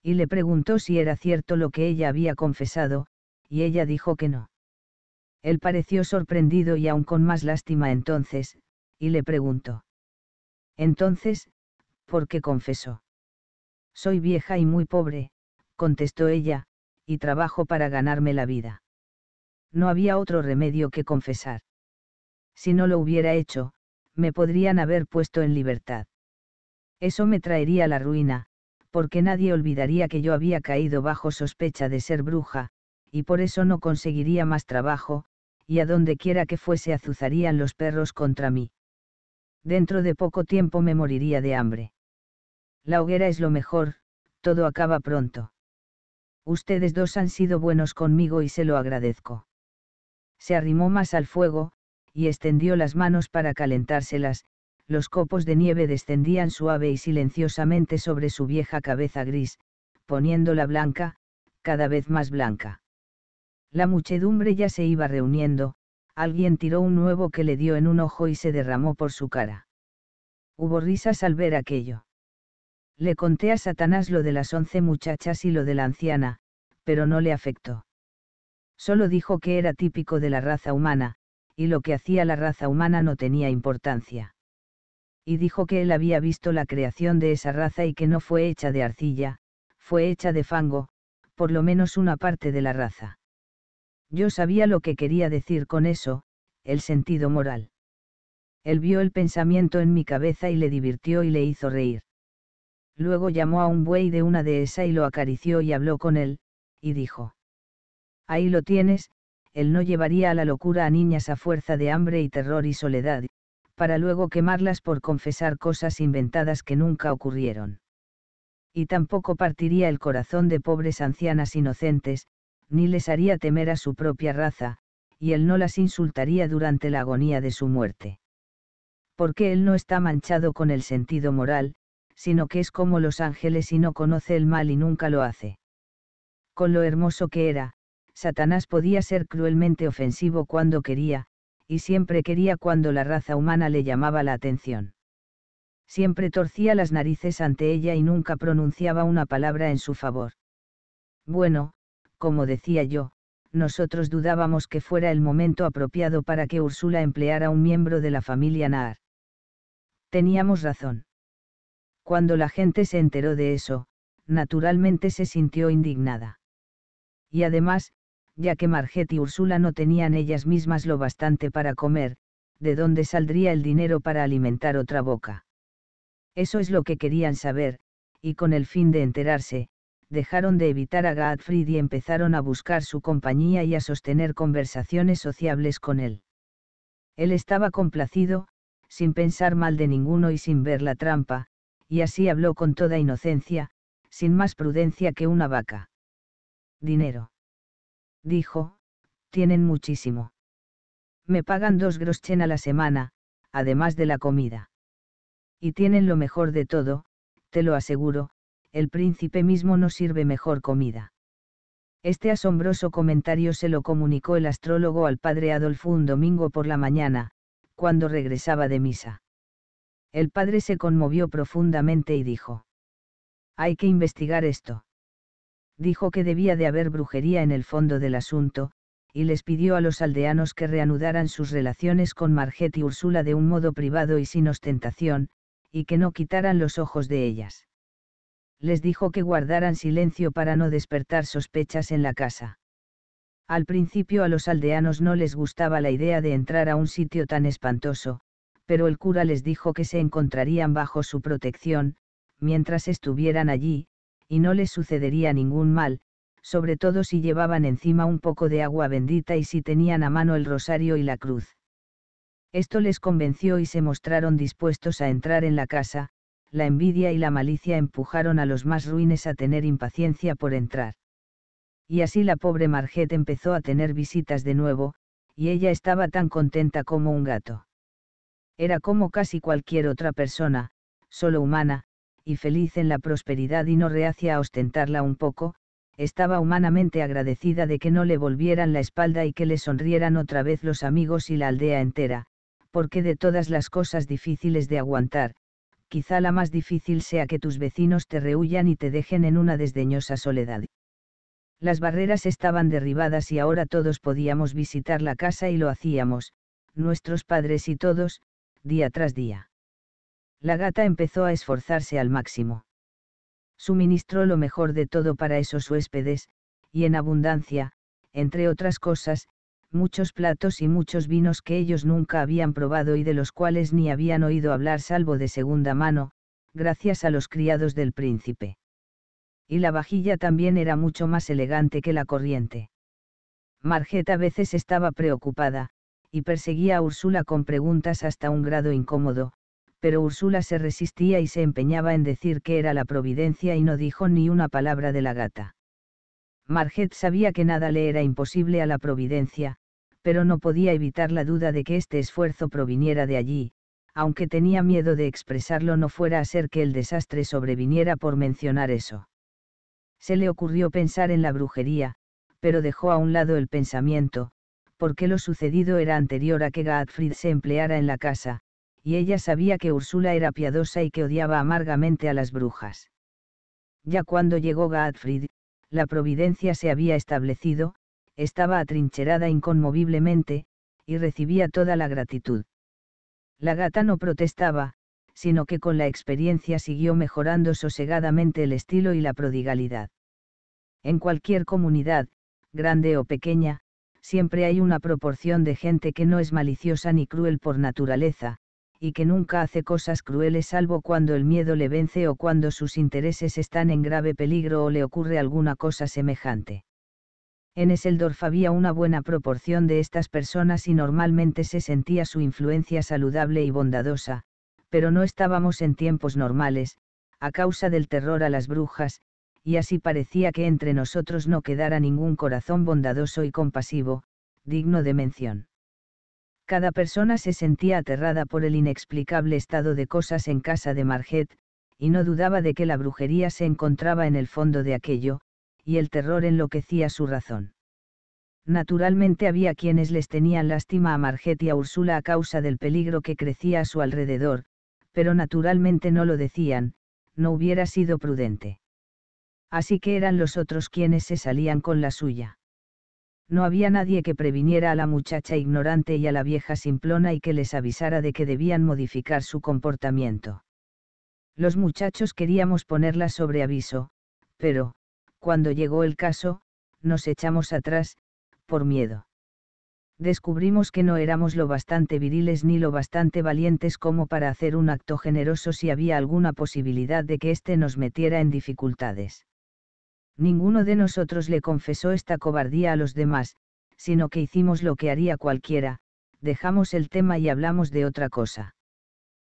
Y le preguntó si era cierto lo que ella había confesado, y ella dijo que no. Él pareció sorprendido y aún con más lástima entonces, y le preguntó. Entonces, ¿por qué confesó? Soy vieja y muy pobre, contestó ella, y trabajo para ganarme la vida. No había otro remedio que confesar si no lo hubiera hecho, me podrían haber puesto en libertad. Eso me traería la ruina, porque nadie olvidaría que yo había caído bajo sospecha de ser bruja, y por eso no conseguiría más trabajo, y a donde quiera que fuese azuzarían los perros contra mí. Dentro de poco tiempo me moriría de hambre. La hoguera es lo mejor, todo acaba pronto. Ustedes dos han sido buenos conmigo y se lo agradezco. Se arrimó más al fuego, y extendió las manos para calentárselas, los copos de nieve descendían suave y silenciosamente sobre su vieja cabeza gris, poniéndola blanca, cada vez más blanca. La muchedumbre ya se iba reuniendo, alguien tiró un nuevo que le dio en un ojo y se derramó por su cara. Hubo risas al ver aquello. Le conté a Satanás lo de las once muchachas y lo de la anciana, pero no le afectó. Solo dijo que era típico de la raza humana, y lo que hacía la raza humana no tenía importancia. Y dijo que él había visto la creación de esa raza y que no fue hecha de arcilla, fue hecha de fango, por lo menos una parte de la raza. Yo sabía lo que quería decir con eso, el sentido moral. Él vio el pensamiento en mi cabeza y le divirtió y le hizo reír. Luego llamó a un buey de una dehesa y lo acarició y habló con él, y dijo. Ahí lo tienes, él no llevaría a la locura a niñas a fuerza de hambre y terror y soledad, para luego quemarlas por confesar cosas inventadas que nunca ocurrieron. Y tampoco partiría el corazón de pobres ancianas inocentes, ni les haría temer a su propia raza, y él no las insultaría durante la agonía de su muerte. Porque él no está manchado con el sentido moral, sino que es como los ángeles y no conoce el mal y nunca lo hace. Con lo hermoso que era, Satanás podía ser cruelmente ofensivo cuando quería, y siempre quería cuando la raza humana le llamaba la atención. Siempre torcía las narices ante ella y nunca pronunciaba una palabra en su favor. Bueno, como decía yo, nosotros dudábamos que fuera el momento apropiado para que Úrsula empleara un miembro de la familia Naar. Teníamos razón. Cuando la gente se enteró de eso, naturalmente se sintió indignada. Y además, ya que Marget y Úrsula no tenían ellas mismas lo bastante para comer, ¿de dónde saldría el dinero para alimentar otra boca? Eso es lo que querían saber, y con el fin de enterarse, dejaron de evitar a Gottfried y empezaron a buscar su compañía y a sostener conversaciones sociables con él. Él estaba complacido, sin pensar mal de ninguno y sin ver la trampa, y así habló con toda inocencia, sin más prudencia que una vaca. Dinero dijo, tienen muchísimo. Me pagan dos groschen a la semana, además de la comida. Y tienen lo mejor de todo, te lo aseguro, el príncipe mismo no sirve mejor comida. Este asombroso comentario se lo comunicó el astrólogo al padre Adolfo un domingo por la mañana, cuando regresaba de misa. El padre se conmovió profundamente y dijo. Hay que investigar esto dijo que debía de haber brujería en el fondo del asunto, y les pidió a los aldeanos que reanudaran sus relaciones con Marget y Úrsula de un modo privado y sin ostentación, y que no quitaran los ojos de ellas. Les dijo que guardaran silencio para no despertar sospechas en la casa. Al principio a los aldeanos no les gustaba la idea de entrar a un sitio tan espantoso, pero el cura les dijo que se encontrarían bajo su protección, mientras estuvieran allí, y no les sucedería ningún mal, sobre todo si llevaban encima un poco de agua bendita y si tenían a mano el rosario y la cruz. Esto les convenció y se mostraron dispuestos a entrar en la casa, la envidia y la malicia empujaron a los más ruines a tener impaciencia por entrar. Y así la pobre Marget empezó a tener visitas de nuevo, y ella estaba tan contenta como un gato. Era como casi cualquier otra persona, solo humana, y feliz en la prosperidad y no reacia a ostentarla un poco, estaba humanamente agradecida de que no le volvieran la espalda y que le sonrieran otra vez los amigos y la aldea entera, porque de todas las cosas difíciles de aguantar, quizá la más difícil sea que tus vecinos te rehuyan y te dejen en una desdeñosa soledad. Las barreras estaban derribadas y ahora todos podíamos visitar la casa y lo hacíamos, nuestros padres y todos, día tras día. La gata empezó a esforzarse al máximo. Suministró lo mejor de todo para esos huéspedes, y en abundancia, entre otras cosas, muchos platos y muchos vinos que ellos nunca habían probado y de los cuales ni habían oído hablar salvo de segunda mano, gracias a los criados del príncipe. Y la vajilla también era mucho más elegante que la corriente. Marget a veces estaba preocupada, y perseguía a Úrsula con preguntas hasta un grado incómodo, pero Úrsula se resistía y se empeñaba en decir que era la providencia y no dijo ni una palabra de la gata. Marget sabía que nada le era imposible a la providencia, pero no podía evitar la duda de que este esfuerzo proviniera de allí, aunque tenía miedo de expresarlo no fuera a ser que el desastre sobreviniera por mencionar eso. Se le ocurrió pensar en la brujería, pero dejó a un lado el pensamiento, porque lo sucedido era anterior a que Gottfried se empleara en la casa, y ella sabía que Úrsula era piadosa y que odiaba amargamente a las brujas. Ya cuando llegó Gatfrid, la providencia se había establecido, estaba atrincherada inconmoviblemente, y recibía toda la gratitud. La gata no protestaba, sino que con la experiencia siguió mejorando sosegadamente el estilo y la prodigalidad. En cualquier comunidad, grande o pequeña, siempre hay una proporción de gente que no es maliciosa ni cruel por naturaleza, y que nunca hace cosas crueles salvo cuando el miedo le vence o cuando sus intereses están en grave peligro o le ocurre alguna cosa semejante. En Esseldorf había una buena proporción de estas personas y normalmente se sentía su influencia saludable y bondadosa, pero no estábamos en tiempos normales, a causa del terror a las brujas, y así parecía que entre nosotros no quedara ningún corazón bondadoso y compasivo, digno de mención cada persona se sentía aterrada por el inexplicable estado de cosas en casa de Marget, y no dudaba de que la brujería se encontraba en el fondo de aquello, y el terror enloquecía su razón. Naturalmente había quienes les tenían lástima a Marget y a Úrsula a causa del peligro que crecía a su alrededor, pero naturalmente no lo decían, no hubiera sido prudente. Así que eran los otros quienes se salían con la suya no había nadie que previniera a la muchacha ignorante y a la vieja simplona y que les avisara de que debían modificar su comportamiento. Los muchachos queríamos ponerla sobre aviso, pero, cuando llegó el caso, nos echamos atrás, por miedo. Descubrimos que no éramos lo bastante viriles ni lo bastante valientes como para hacer un acto generoso si había alguna posibilidad de que éste nos metiera en dificultades Ninguno de nosotros le confesó esta cobardía a los demás, sino que hicimos lo que haría cualquiera, dejamos el tema y hablamos de otra cosa.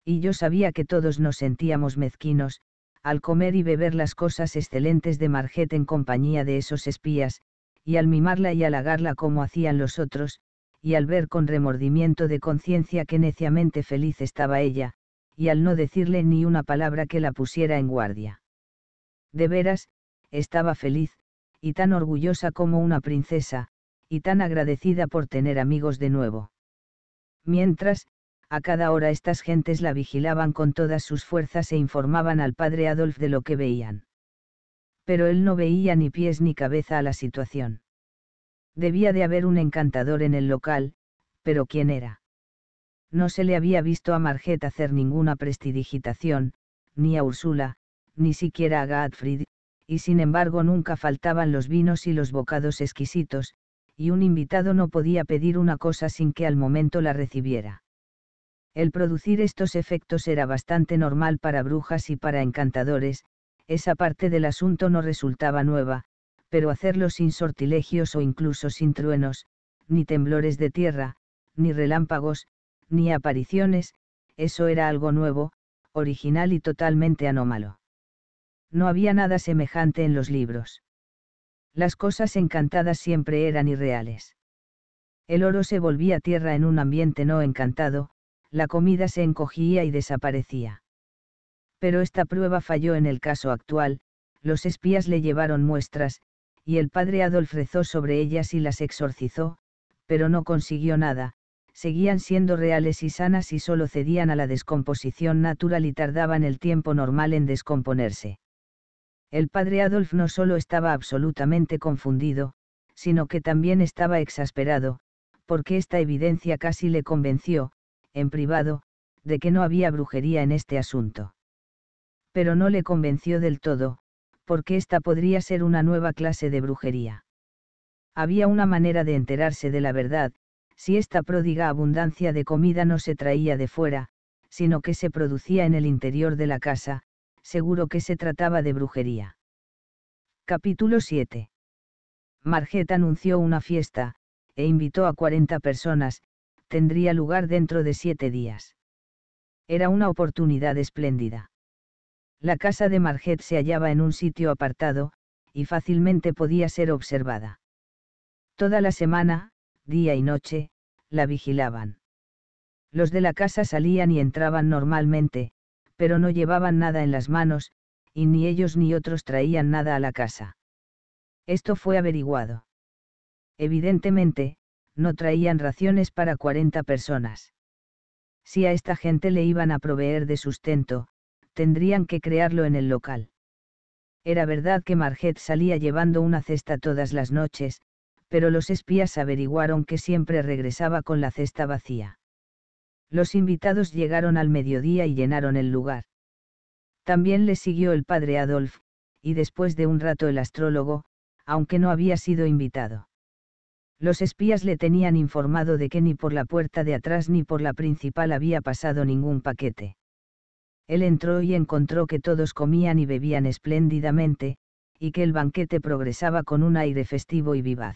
Y yo sabía que todos nos sentíamos mezquinos, al comer y beber las cosas excelentes de Marget en compañía de esos espías, y al mimarla y halagarla como hacían los otros, y al ver con remordimiento de conciencia que neciamente feliz estaba ella, y al no decirle ni una palabra que la pusiera en guardia. De veras, estaba feliz, y tan orgullosa como una princesa, y tan agradecida por tener amigos de nuevo. Mientras, a cada hora estas gentes la vigilaban con todas sus fuerzas e informaban al padre Adolf de lo que veían. Pero él no veía ni pies ni cabeza a la situación. Debía de haber un encantador en el local, pero ¿quién era? No se le había visto a Marget hacer ninguna prestidigitación, ni a Ursula, ni siquiera a Gottfried, y sin embargo nunca faltaban los vinos y los bocados exquisitos, y un invitado no podía pedir una cosa sin que al momento la recibiera. El producir estos efectos era bastante normal para brujas y para encantadores, esa parte del asunto no resultaba nueva, pero hacerlo sin sortilegios o incluso sin truenos, ni temblores de tierra, ni relámpagos, ni apariciones, eso era algo nuevo, original y totalmente anómalo. No había nada semejante en los libros. Las cosas encantadas siempre eran irreales. El oro se volvía tierra en un ambiente no encantado, la comida se encogía y desaparecía. Pero esta prueba falló en el caso actual, los espías le llevaron muestras, y el padre Adolf rezó sobre ellas y las exorcizó, pero no consiguió nada, seguían siendo reales y sanas y solo cedían a la descomposición natural y tardaban el tiempo normal en descomponerse. El padre Adolf no solo estaba absolutamente confundido, sino que también estaba exasperado, porque esta evidencia casi le convenció, en privado, de que no había brujería en este asunto. Pero no le convenció del todo, porque esta podría ser una nueva clase de brujería. Había una manera de enterarse de la verdad, si esta pródiga abundancia de comida no se traía de fuera, sino que se producía en el interior de la casa, seguro que se trataba de brujería. Capítulo 7. Marget anunció una fiesta, e invitó a 40 personas, tendría lugar dentro de siete días. Era una oportunidad espléndida. La casa de Marget se hallaba en un sitio apartado, y fácilmente podía ser observada. Toda la semana, día y noche, la vigilaban. Los de la casa salían y entraban normalmente, pero no llevaban nada en las manos, y ni ellos ni otros traían nada a la casa. Esto fue averiguado. Evidentemente, no traían raciones para 40 personas. Si a esta gente le iban a proveer de sustento, tendrían que crearlo en el local. Era verdad que Marget salía llevando una cesta todas las noches, pero los espías averiguaron que siempre regresaba con la cesta vacía. Los invitados llegaron al mediodía y llenaron el lugar. También le siguió el padre Adolf, y después de un rato el astrólogo, aunque no había sido invitado. Los espías le tenían informado de que ni por la puerta de atrás ni por la principal había pasado ningún paquete. Él entró y encontró que todos comían y bebían espléndidamente, y que el banquete progresaba con un aire festivo y vivaz.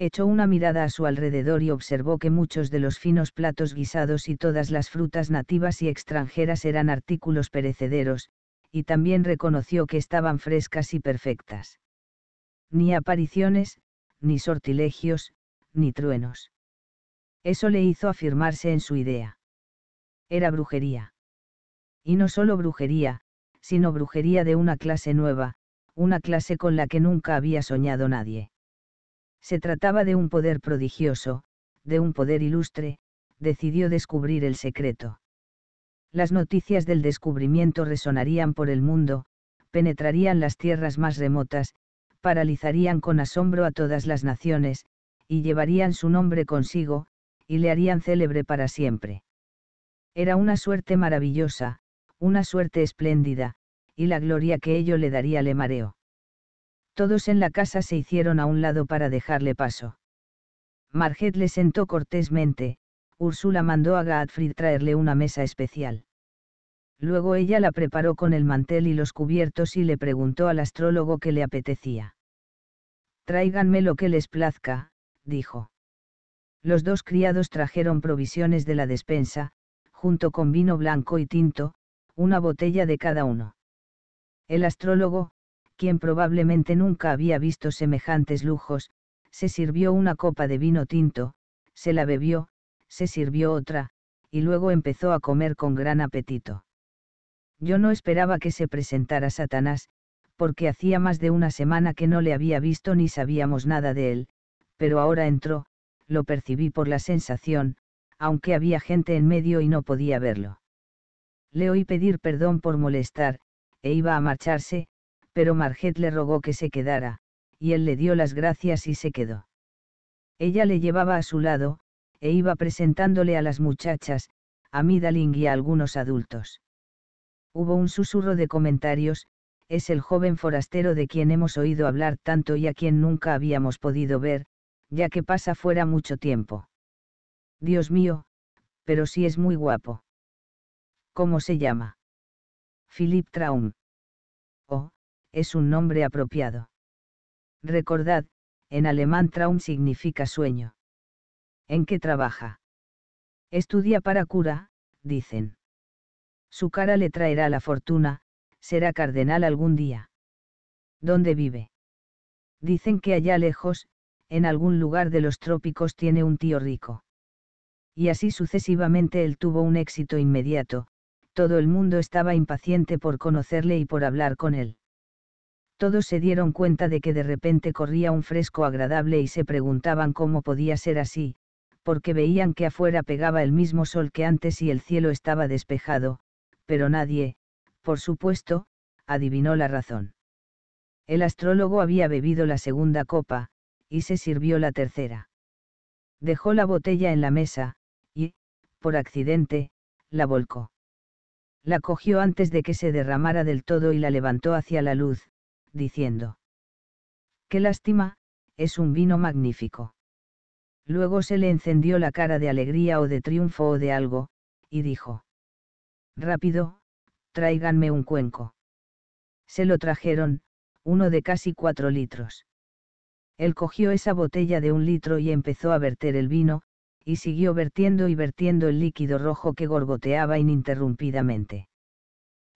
Echó una mirada a su alrededor y observó que muchos de los finos platos guisados y todas las frutas nativas y extranjeras eran artículos perecederos, y también reconoció que estaban frescas y perfectas. Ni apariciones, ni sortilegios, ni truenos. Eso le hizo afirmarse en su idea. Era brujería. Y no solo brujería, sino brujería de una clase nueva, una clase con la que nunca había soñado nadie. Se trataba de un poder prodigioso, de un poder ilustre, decidió descubrir el secreto. Las noticias del descubrimiento resonarían por el mundo, penetrarían las tierras más remotas, paralizarían con asombro a todas las naciones, y llevarían su nombre consigo, y le harían célebre para siempre. Era una suerte maravillosa, una suerte espléndida, y la gloria que ello le daría le mareó. Todos en la casa se hicieron a un lado para dejarle paso. Marget le sentó cortésmente, Úrsula mandó a Gatfrid traerle una mesa especial. Luego ella la preparó con el mantel y los cubiertos y le preguntó al astrólogo qué le apetecía. Tráiganme lo que les plazca, dijo. Los dos criados trajeron provisiones de la despensa, junto con vino blanco y tinto, una botella de cada uno. El astrólogo, quien probablemente nunca había visto semejantes lujos, se sirvió una copa de vino tinto, se la bebió, se sirvió otra, y luego empezó a comer con gran apetito. Yo no esperaba que se presentara Satanás, porque hacía más de una semana que no le había visto ni sabíamos nada de él, pero ahora entró, lo percibí por la sensación, aunque había gente en medio y no podía verlo. Le oí pedir perdón por molestar, e iba a marcharse, pero Marget le rogó que se quedara, y él le dio las gracias y se quedó. Ella le llevaba a su lado, e iba presentándole a las muchachas, a Midaling y a algunos adultos. Hubo un susurro de comentarios, es el joven forastero de quien hemos oído hablar tanto y a quien nunca habíamos podido ver, ya que pasa fuera mucho tiempo. Dios mío, pero sí es muy guapo. ¿Cómo se llama? Philip Traum es un nombre apropiado. Recordad, en alemán Traum significa sueño. ¿En qué trabaja? Estudia para cura, dicen. Su cara le traerá la fortuna, será cardenal algún día. ¿Dónde vive? Dicen que allá lejos, en algún lugar de los trópicos tiene un tío rico. Y así sucesivamente él tuvo un éxito inmediato, todo el mundo estaba impaciente por conocerle y por hablar con él todos se dieron cuenta de que de repente corría un fresco agradable y se preguntaban cómo podía ser así, porque veían que afuera pegaba el mismo sol que antes y el cielo estaba despejado, pero nadie, por supuesto, adivinó la razón. El astrólogo había bebido la segunda copa, y se sirvió la tercera. Dejó la botella en la mesa, y, por accidente, la volcó. La cogió antes de que se derramara del todo y la levantó hacia la luz, diciendo. Qué lástima, es un vino magnífico. Luego se le encendió la cara de alegría o de triunfo o de algo, y dijo. Rápido, tráiganme un cuenco. Se lo trajeron, uno de casi cuatro litros. Él cogió esa botella de un litro y empezó a verter el vino, y siguió vertiendo y vertiendo el líquido rojo que gorgoteaba ininterrumpidamente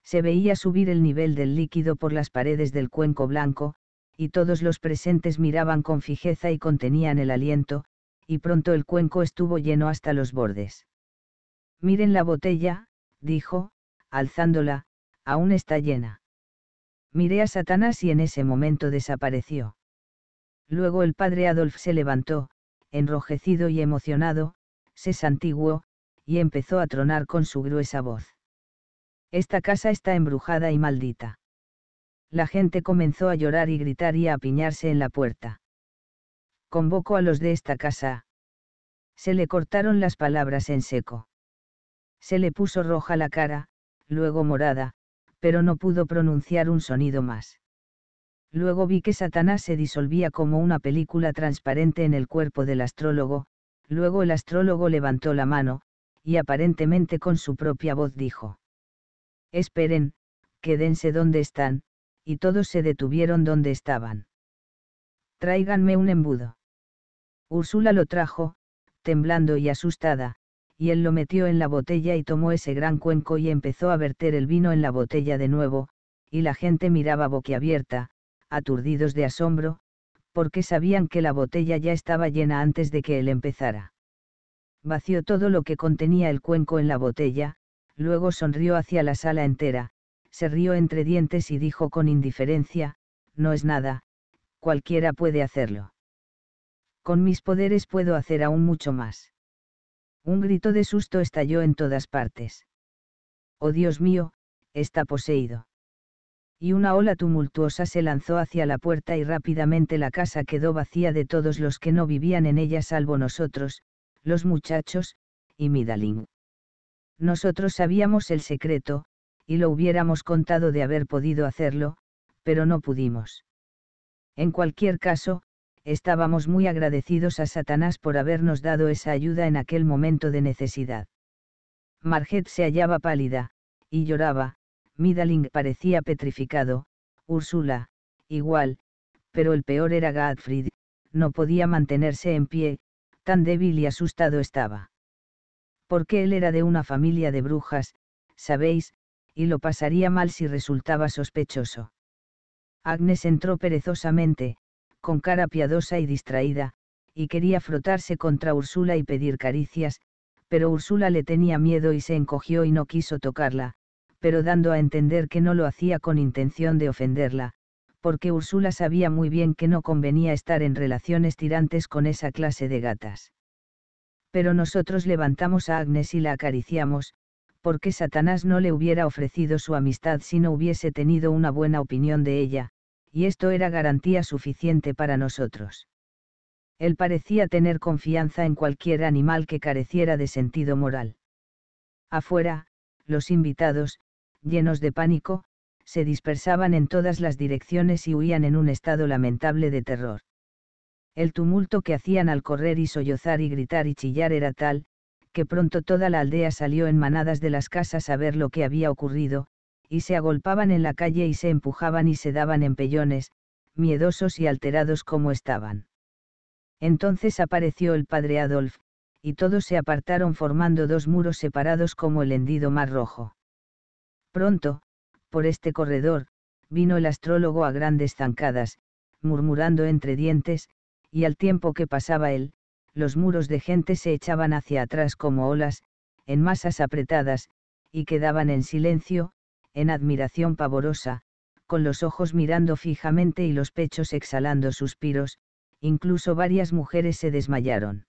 se veía subir el nivel del líquido por las paredes del cuenco blanco, y todos los presentes miraban con fijeza y contenían el aliento, y pronto el cuenco estuvo lleno hasta los bordes. Miren la botella, dijo, alzándola, aún está llena. Miré a Satanás y en ese momento desapareció. Luego el padre Adolf se levantó, enrojecido y emocionado, se santiguó, y empezó a tronar con su gruesa voz. Esta casa está embrujada y maldita. La gente comenzó a llorar y gritar y a apiñarse en la puerta. Convoco a los de esta casa. Se le cortaron las palabras en seco. Se le puso roja la cara, luego morada, pero no pudo pronunciar un sonido más. Luego vi que Satanás se disolvía como una película transparente en el cuerpo del astrólogo, luego el astrólogo levantó la mano, y aparentemente con su propia voz dijo. Esperen, quédense donde están, y todos se detuvieron donde estaban. Tráiganme un embudo. Úrsula lo trajo, temblando y asustada, y él lo metió en la botella y tomó ese gran cuenco y empezó a verter el vino en la botella de nuevo, y la gente miraba boquiabierta, aturdidos de asombro, porque sabían que la botella ya estaba llena antes de que él empezara. Vació todo lo que contenía el cuenco en la botella, luego sonrió hacia la sala entera, se rió entre dientes y dijo con indiferencia, no es nada, cualquiera puede hacerlo. Con mis poderes puedo hacer aún mucho más. Un grito de susto estalló en todas partes. Oh Dios mío, está poseído. Y una ola tumultuosa se lanzó hacia la puerta y rápidamente la casa quedó vacía de todos los que no vivían en ella salvo nosotros, los muchachos, y Midaling. Nosotros sabíamos el secreto, y lo hubiéramos contado de haber podido hacerlo, pero no pudimos. En cualquier caso, estábamos muy agradecidos a Satanás por habernos dado esa ayuda en aquel momento de necesidad. Marget se hallaba pálida, y lloraba, Midaling parecía petrificado, Úrsula, igual, pero el peor era Gottfried, no podía mantenerse en pie, tan débil y asustado estaba porque él era de una familia de brujas, sabéis, y lo pasaría mal si resultaba sospechoso. Agnes entró perezosamente, con cara piadosa y distraída, y quería frotarse contra Úrsula y pedir caricias, pero Úrsula le tenía miedo y se encogió y no quiso tocarla, pero dando a entender que no lo hacía con intención de ofenderla, porque Úrsula sabía muy bien que no convenía estar en relaciones tirantes con esa clase de gatas pero nosotros levantamos a Agnes y la acariciamos, porque Satanás no le hubiera ofrecido su amistad si no hubiese tenido una buena opinión de ella, y esto era garantía suficiente para nosotros. Él parecía tener confianza en cualquier animal que careciera de sentido moral. Afuera, los invitados, llenos de pánico, se dispersaban en todas las direcciones y huían en un estado lamentable de terror. El tumulto que hacían al correr y sollozar y gritar y chillar era tal, que pronto toda la aldea salió en manadas de las casas a ver lo que había ocurrido, y se agolpaban en la calle y se empujaban y se daban empellones, miedosos y alterados como estaban. Entonces apareció el padre Adolf, y todos se apartaron formando dos muros separados como el hendido mar rojo. Pronto, por este corredor, vino el astrólogo a grandes zancadas, murmurando entre dientes, y al tiempo que pasaba él, los muros de gente se echaban hacia atrás como olas, en masas apretadas, y quedaban en silencio, en admiración pavorosa, con los ojos mirando fijamente y los pechos exhalando suspiros, incluso varias mujeres se desmayaron.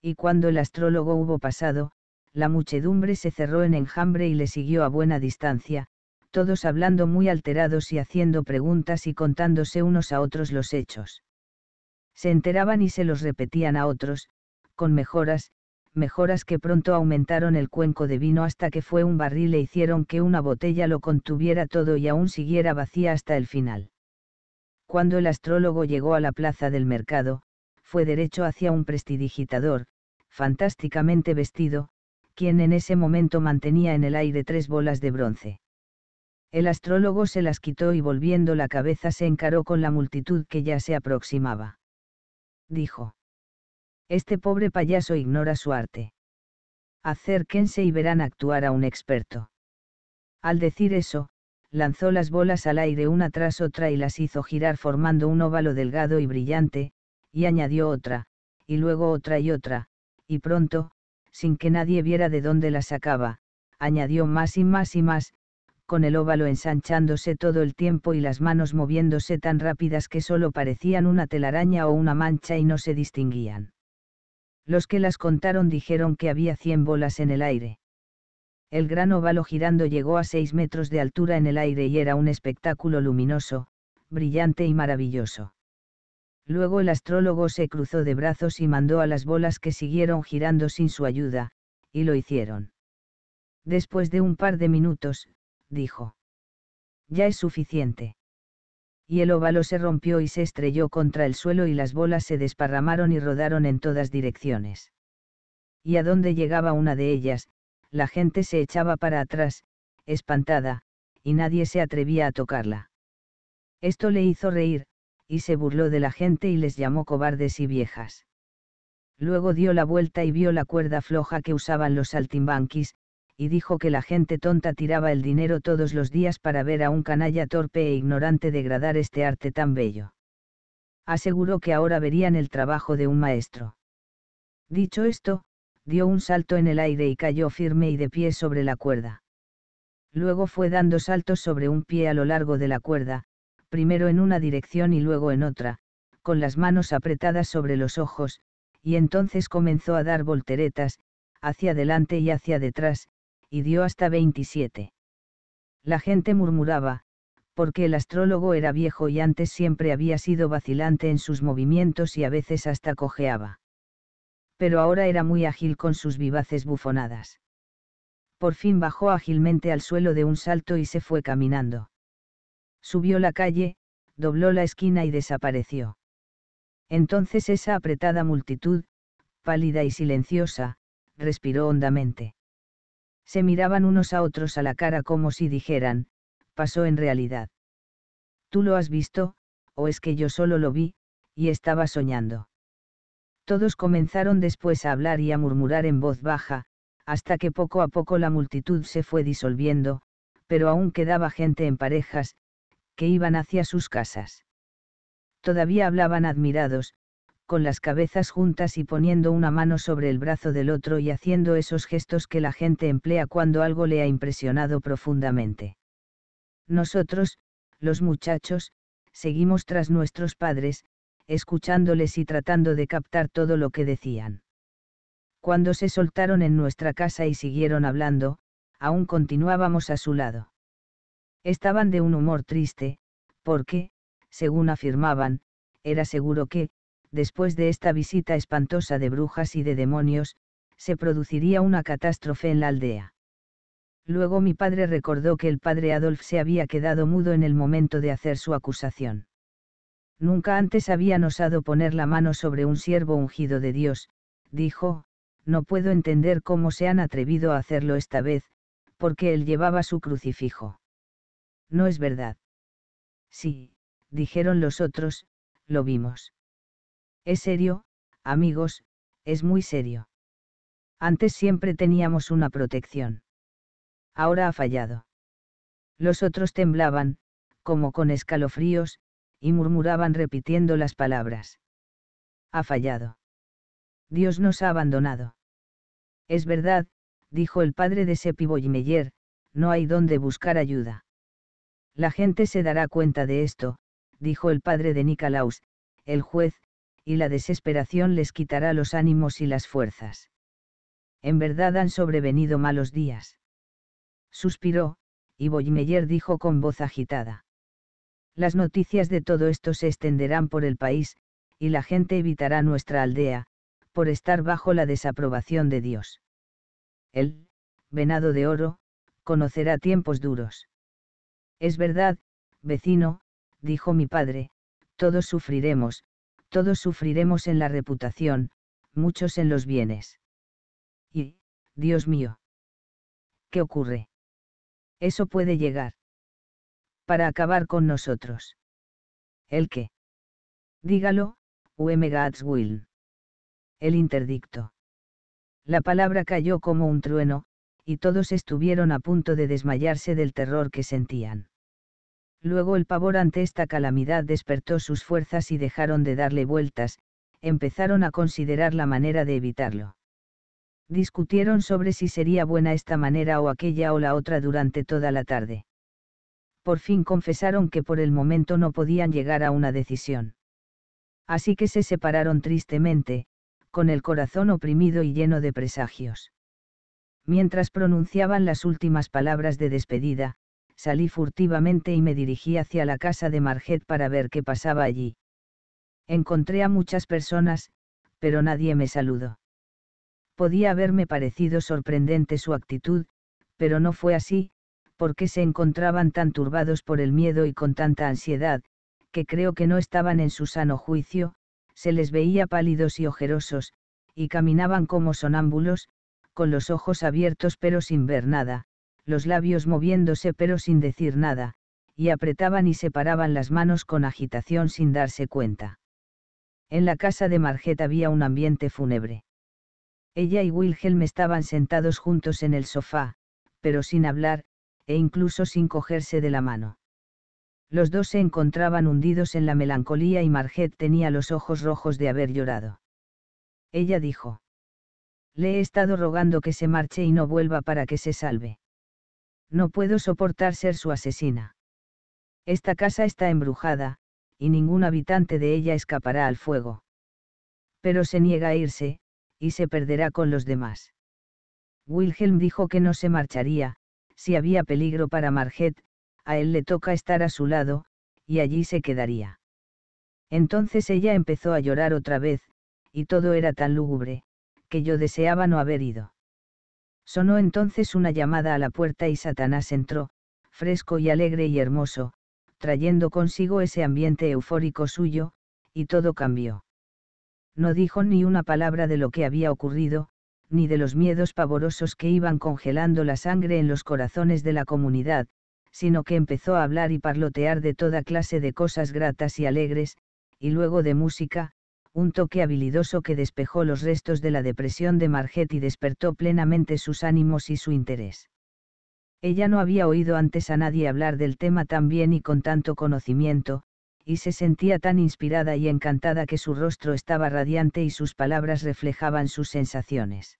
Y cuando el astrólogo hubo pasado, la muchedumbre se cerró en enjambre y le siguió a buena distancia, todos hablando muy alterados y haciendo preguntas y contándose unos a otros los hechos se enteraban y se los repetían a otros, con mejoras, mejoras que pronto aumentaron el cuenco de vino hasta que fue un barril e hicieron que una botella lo contuviera todo y aún siguiera vacía hasta el final. Cuando el astrólogo llegó a la plaza del mercado, fue derecho hacia un prestidigitador, fantásticamente vestido, quien en ese momento mantenía en el aire tres bolas de bronce. El astrólogo se las quitó y volviendo la cabeza se encaró con la multitud que ya se aproximaba dijo. Este pobre payaso ignora su arte. Acérquense y verán actuar a un experto. Al decir eso, lanzó las bolas al aire una tras otra y las hizo girar formando un óvalo delgado y brillante, y añadió otra, y luego otra y otra, y pronto, sin que nadie viera de dónde las sacaba, añadió más y más y más, con el óvalo ensanchándose todo el tiempo y las manos moviéndose tan rápidas que solo parecían una telaraña o una mancha y no se distinguían. Los que las contaron dijeron que había cien bolas en el aire. El gran óvalo girando llegó a seis metros de altura en el aire y era un espectáculo luminoso, brillante y maravilloso. Luego el astrólogo se cruzó de brazos y mandó a las bolas que siguieron girando sin su ayuda, y lo hicieron. Después de un par de minutos, dijo. Ya es suficiente. Y el óvalo se rompió y se estrelló contra el suelo y las bolas se desparramaron y rodaron en todas direcciones. Y a donde llegaba una de ellas, la gente se echaba para atrás, espantada, y nadie se atrevía a tocarla. Esto le hizo reír, y se burló de la gente y les llamó cobardes y viejas. Luego dio la vuelta y vio la cuerda floja que usaban los saltimbanquis, y dijo que la gente tonta tiraba el dinero todos los días para ver a un canalla torpe e ignorante degradar este arte tan bello. Aseguró que ahora verían el trabajo de un maestro. Dicho esto, dio un salto en el aire y cayó firme y de pie sobre la cuerda. Luego fue dando saltos sobre un pie a lo largo de la cuerda, primero en una dirección y luego en otra, con las manos apretadas sobre los ojos, y entonces comenzó a dar volteretas, hacia adelante y hacia detrás, y dio hasta 27. La gente murmuraba, porque el astrólogo era viejo y antes siempre había sido vacilante en sus movimientos y a veces hasta cojeaba. Pero ahora era muy ágil con sus vivaces bufonadas. Por fin bajó ágilmente al suelo de un salto y se fue caminando. Subió la calle, dobló la esquina y desapareció. Entonces esa apretada multitud, pálida y silenciosa, respiró hondamente se miraban unos a otros a la cara como si dijeran, pasó en realidad. Tú lo has visto, o es que yo solo lo vi, y estaba soñando. Todos comenzaron después a hablar y a murmurar en voz baja, hasta que poco a poco la multitud se fue disolviendo, pero aún quedaba gente en parejas, que iban hacia sus casas. Todavía hablaban admirados, con las cabezas juntas y poniendo una mano sobre el brazo del otro y haciendo esos gestos que la gente emplea cuando algo le ha impresionado profundamente. Nosotros, los muchachos, seguimos tras nuestros padres, escuchándoles y tratando de captar todo lo que decían. Cuando se soltaron en nuestra casa y siguieron hablando, aún continuábamos a su lado. Estaban de un humor triste, porque, según afirmaban, era seguro que, después de esta visita espantosa de brujas y de demonios, se produciría una catástrofe en la aldea. Luego mi padre recordó que el padre Adolf se había quedado mudo en el momento de hacer su acusación. Nunca antes habían osado poner la mano sobre un siervo ungido de Dios, dijo, no puedo entender cómo se han atrevido a hacerlo esta vez, porque él llevaba su crucifijo. No es verdad. Sí, dijeron los otros, lo vimos. Es serio, amigos, es muy serio. Antes siempre teníamos una protección. Ahora ha fallado. Los otros temblaban, como con escalofríos, y murmuraban repitiendo las palabras. Ha fallado. Dios nos ha abandonado. Es verdad, dijo el padre de Sepi Boymeyer, no hay dónde buscar ayuda. La gente se dará cuenta de esto, dijo el padre de Nicolaus, el juez, y la desesperación les quitará los ánimos y las fuerzas. En verdad han sobrevenido malos días. Suspiró, y Boymeyer dijo con voz agitada. Las noticias de todo esto se extenderán por el país, y la gente evitará nuestra aldea, por estar bajo la desaprobación de Dios. El, venado de oro, conocerá tiempos duros. Es verdad, vecino, dijo mi padre, todos sufriremos, todos sufriremos en la reputación, muchos en los bienes. Y, Dios mío. ¿Qué ocurre? Eso puede llegar. Para acabar con nosotros. ¿El qué? Dígalo, UM El interdicto. La palabra cayó como un trueno, y todos estuvieron a punto de desmayarse del terror que sentían. Luego el pavor ante esta calamidad despertó sus fuerzas y dejaron de darle vueltas, empezaron a considerar la manera de evitarlo. Discutieron sobre si sería buena esta manera o aquella o la otra durante toda la tarde. Por fin confesaron que por el momento no podían llegar a una decisión. Así que se separaron tristemente, con el corazón oprimido y lleno de presagios. Mientras pronunciaban las últimas palabras de despedida, salí furtivamente y me dirigí hacia la casa de Marget para ver qué pasaba allí. Encontré a muchas personas, pero nadie me saludó. Podía haberme parecido sorprendente su actitud, pero no fue así, porque se encontraban tan turbados por el miedo y con tanta ansiedad, que creo que no estaban en su sano juicio, se les veía pálidos y ojerosos, y caminaban como sonámbulos, con los ojos abiertos pero sin ver nada, los labios moviéndose pero sin decir nada, y apretaban y separaban las manos con agitación sin darse cuenta. En la casa de Marget había un ambiente fúnebre. Ella y Wilhelm estaban sentados juntos en el sofá, pero sin hablar, e incluso sin cogerse de la mano. Los dos se encontraban hundidos en la melancolía y Marget tenía los ojos rojos de haber llorado. Ella dijo. Le he estado rogando que se marche y no vuelva para que se salve. No puedo soportar ser su asesina. Esta casa está embrujada, y ningún habitante de ella escapará al fuego. Pero se niega a irse, y se perderá con los demás. Wilhelm dijo que no se marcharía, si había peligro para Marget, a él le toca estar a su lado, y allí se quedaría. Entonces ella empezó a llorar otra vez, y todo era tan lúgubre, que yo deseaba no haber ido. Sonó entonces una llamada a la puerta y Satanás entró, fresco y alegre y hermoso, trayendo consigo ese ambiente eufórico suyo, y todo cambió. No dijo ni una palabra de lo que había ocurrido, ni de los miedos pavorosos que iban congelando la sangre en los corazones de la comunidad, sino que empezó a hablar y parlotear de toda clase de cosas gratas y alegres, y luego de música, un toque habilidoso que despejó los restos de la depresión de Marget y despertó plenamente sus ánimos y su interés. Ella no había oído antes a nadie hablar del tema tan bien y con tanto conocimiento, y se sentía tan inspirada y encantada que su rostro estaba radiante y sus palabras reflejaban sus sensaciones.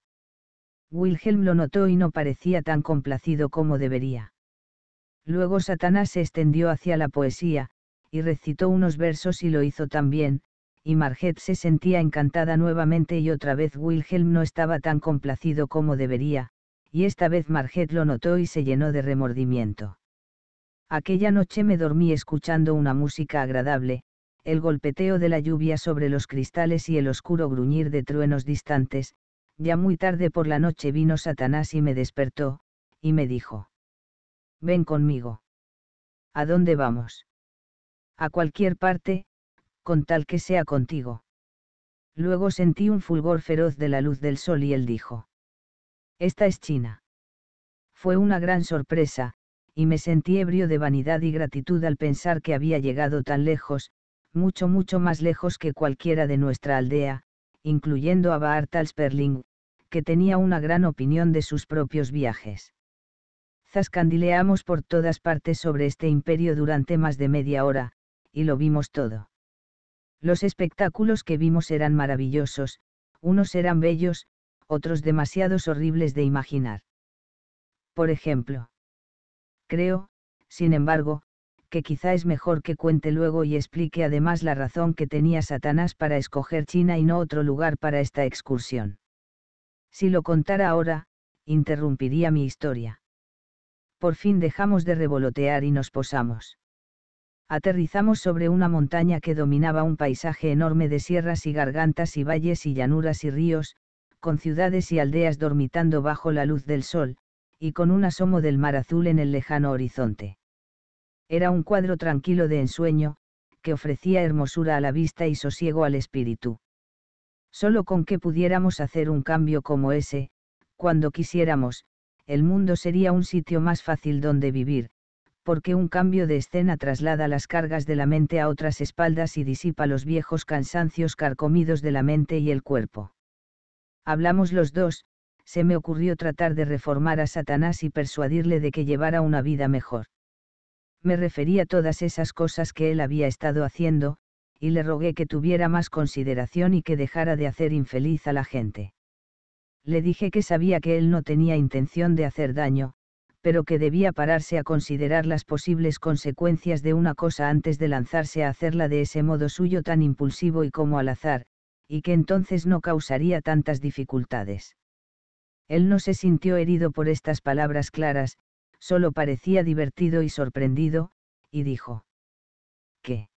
Wilhelm lo notó y no parecía tan complacido como debería. Luego Satanás se extendió hacia la poesía, y recitó unos versos y lo hizo tan bien, y Marget se sentía encantada nuevamente y otra vez Wilhelm no estaba tan complacido como debería, y esta vez Marget lo notó y se llenó de remordimiento. Aquella noche me dormí escuchando una música agradable, el golpeteo de la lluvia sobre los cristales y el oscuro gruñir de truenos distantes, ya muy tarde por la noche vino Satanás y me despertó, y me dijo. Ven conmigo. ¿A dónde vamos? A cualquier parte, con tal que sea contigo. Luego sentí un fulgor feroz de la luz del sol y él dijo. Esta es China. Fue una gran sorpresa, y me sentí ebrio de vanidad y gratitud al pensar que había llegado tan lejos, mucho mucho más lejos que cualquiera de nuestra aldea, incluyendo a Baartal Sperling, que tenía una gran opinión de sus propios viajes. Zascandileamos por todas partes sobre este imperio durante más de media hora, y lo vimos todo. Los espectáculos que vimos eran maravillosos, unos eran bellos, otros demasiados horribles de imaginar. Por ejemplo. Creo, sin embargo, que quizá es mejor que cuente luego y explique además la razón que tenía Satanás para escoger China y no otro lugar para esta excursión. Si lo contara ahora, interrumpiría mi historia. Por fin dejamos de revolotear y nos posamos aterrizamos sobre una montaña que dominaba un paisaje enorme de sierras y gargantas y valles y llanuras y ríos, con ciudades y aldeas dormitando bajo la luz del sol, y con un asomo del mar azul en el lejano horizonte. Era un cuadro tranquilo de ensueño, que ofrecía hermosura a la vista y sosiego al espíritu. Solo con que pudiéramos hacer un cambio como ese, cuando quisiéramos, el mundo sería un sitio más fácil donde vivir, porque un cambio de escena traslada las cargas de la mente a otras espaldas y disipa los viejos cansancios carcomidos de la mente y el cuerpo. Hablamos los dos, se me ocurrió tratar de reformar a Satanás y persuadirle de que llevara una vida mejor. Me refería a todas esas cosas que él había estado haciendo, y le rogué que tuviera más consideración y que dejara de hacer infeliz a la gente. Le dije que sabía que él no tenía intención de hacer daño, pero que debía pararse a considerar las posibles consecuencias de una cosa antes de lanzarse a hacerla de ese modo suyo tan impulsivo y como al azar, y que entonces no causaría tantas dificultades. Él no se sintió herido por estas palabras claras, solo parecía divertido y sorprendido, y dijo. ¿Qué?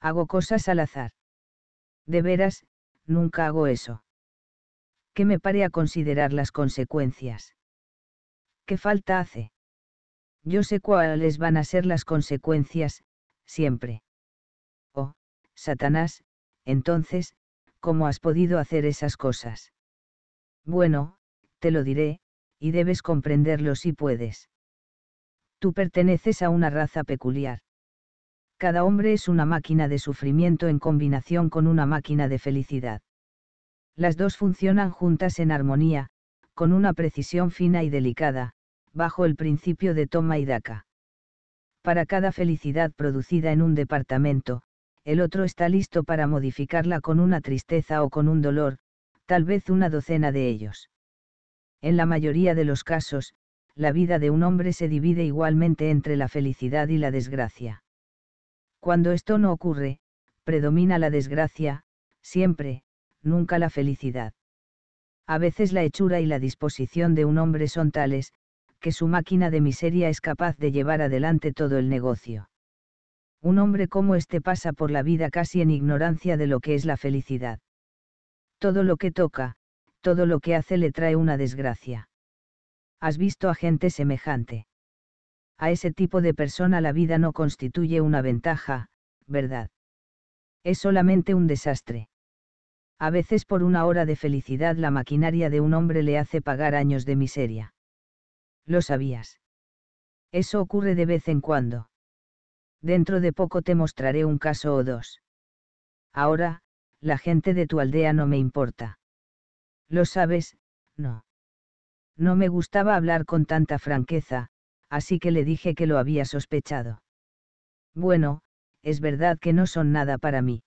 Hago cosas al azar. De veras, nunca hago eso. ¿Qué me pare a considerar las consecuencias. ¿qué falta hace? Yo sé cuáles van a ser las consecuencias, siempre. Oh, Satanás, entonces, ¿cómo has podido hacer esas cosas? Bueno, te lo diré, y debes comprenderlo si puedes. Tú perteneces a una raza peculiar. Cada hombre es una máquina de sufrimiento en combinación con una máquina de felicidad. Las dos funcionan juntas en armonía, con una precisión fina y delicada, bajo el principio de toma y daca. Para cada felicidad producida en un departamento, el otro está listo para modificarla con una tristeza o con un dolor, tal vez una docena de ellos. En la mayoría de los casos, la vida de un hombre se divide igualmente entre la felicidad y la desgracia. Cuando esto no ocurre, predomina la desgracia, siempre, nunca la felicidad a veces la hechura y la disposición de un hombre son tales, que su máquina de miseria es capaz de llevar adelante todo el negocio. Un hombre como este pasa por la vida casi en ignorancia de lo que es la felicidad. Todo lo que toca, todo lo que hace le trae una desgracia. ¿Has visto a gente semejante? A ese tipo de persona la vida no constituye una ventaja, ¿verdad? Es solamente un desastre a veces por una hora de felicidad la maquinaria de un hombre le hace pagar años de miseria. Lo sabías. Eso ocurre de vez en cuando. Dentro de poco te mostraré un caso o dos. Ahora, la gente de tu aldea no me importa. Lo sabes, no. No me gustaba hablar con tanta franqueza, así que le dije que lo había sospechado. Bueno, es verdad que no son nada para mí.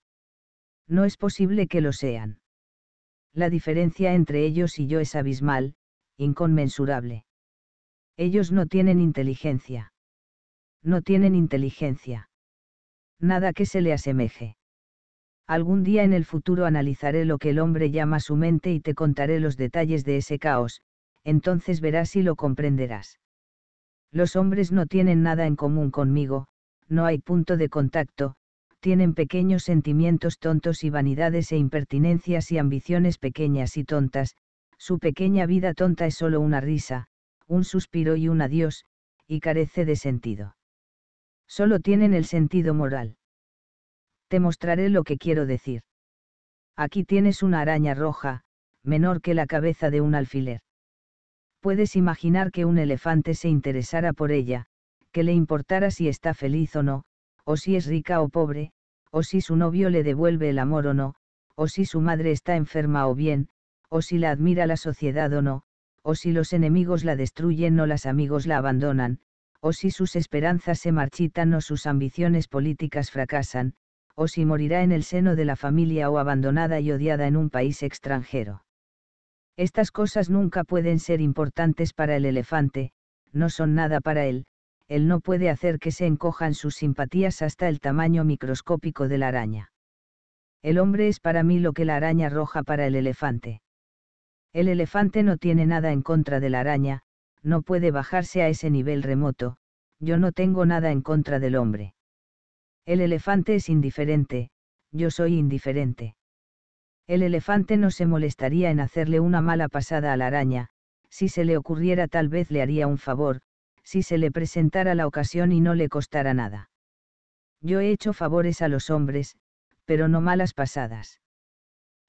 No es posible que lo sean. La diferencia entre ellos y yo es abismal, inconmensurable. Ellos no tienen inteligencia. No tienen inteligencia. Nada que se le asemeje. Algún día en el futuro analizaré lo que el hombre llama su mente y te contaré los detalles de ese caos, entonces verás y lo comprenderás. Los hombres no tienen nada en común conmigo, no hay punto de contacto, tienen pequeños sentimientos tontos y vanidades e impertinencias y ambiciones pequeñas y tontas, su pequeña vida tonta es solo una risa, un suspiro y un adiós, y carece de sentido. Solo tienen el sentido moral. Te mostraré lo que quiero decir. Aquí tienes una araña roja, menor que la cabeza de un alfiler. Puedes imaginar que un elefante se interesara por ella, que le importara si está feliz o no, o si es rica o pobre, o si su novio le devuelve el amor o no, o si su madre está enferma o bien, o si la admira la sociedad o no, o si los enemigos la destruyen o las amigos la abandonan, o si sus esperanzas se marchitan o sus ambiciones políticas fracasan, o si morirá en el seno de la familia o abandonada y odiada en un país extranjero. Estas cosas nunca pueden ser importantes para el elefante, no son nada para él, él no puede hacer que se encojan sus simpatías hasta el tamaño microscópico de la araña. El hombre es para mí lo que la araña roja para el elefante. El elefante no tiene nada en contra de la araña, no puede bajarse a ese nivel remoto, yo no tengo nada en contra del hombre. El elefante es indiferente, yo soy indiferente. El elefante no se molestaría en hacerle una mala pasada a la araña, si se le ocurriera tal vez le haría un favor, si se le presentara la ocasión y no le costara nada. Yo he hecho favores a los hombres, pero no malas pasadas.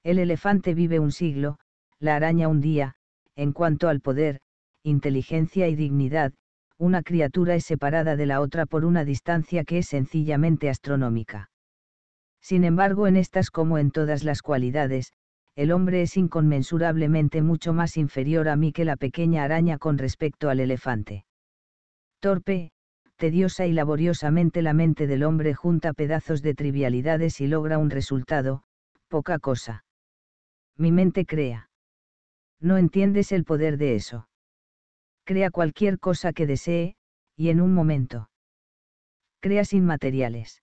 El elefante vive un siglo, la araña un día, en cuanto al poder, inteligencia y dignidad, una criatura es separada de la otra por una distancia que es sencillamente astronómica. Sin embargo, en estas como en todas las cualidades, el hombre es inconmensurablemente mucho más inferior a mí que la pequeña araña con respecto al elefante. Torpe, tediosa y laboriosamente la mente del hombre junta pedazos de trivialidades y logra un resultado, poca cosa. Mi mente crea. No entiendes el poder de eso. Crea cualquier cosa que desee, y en un momento. Crea sin materiales.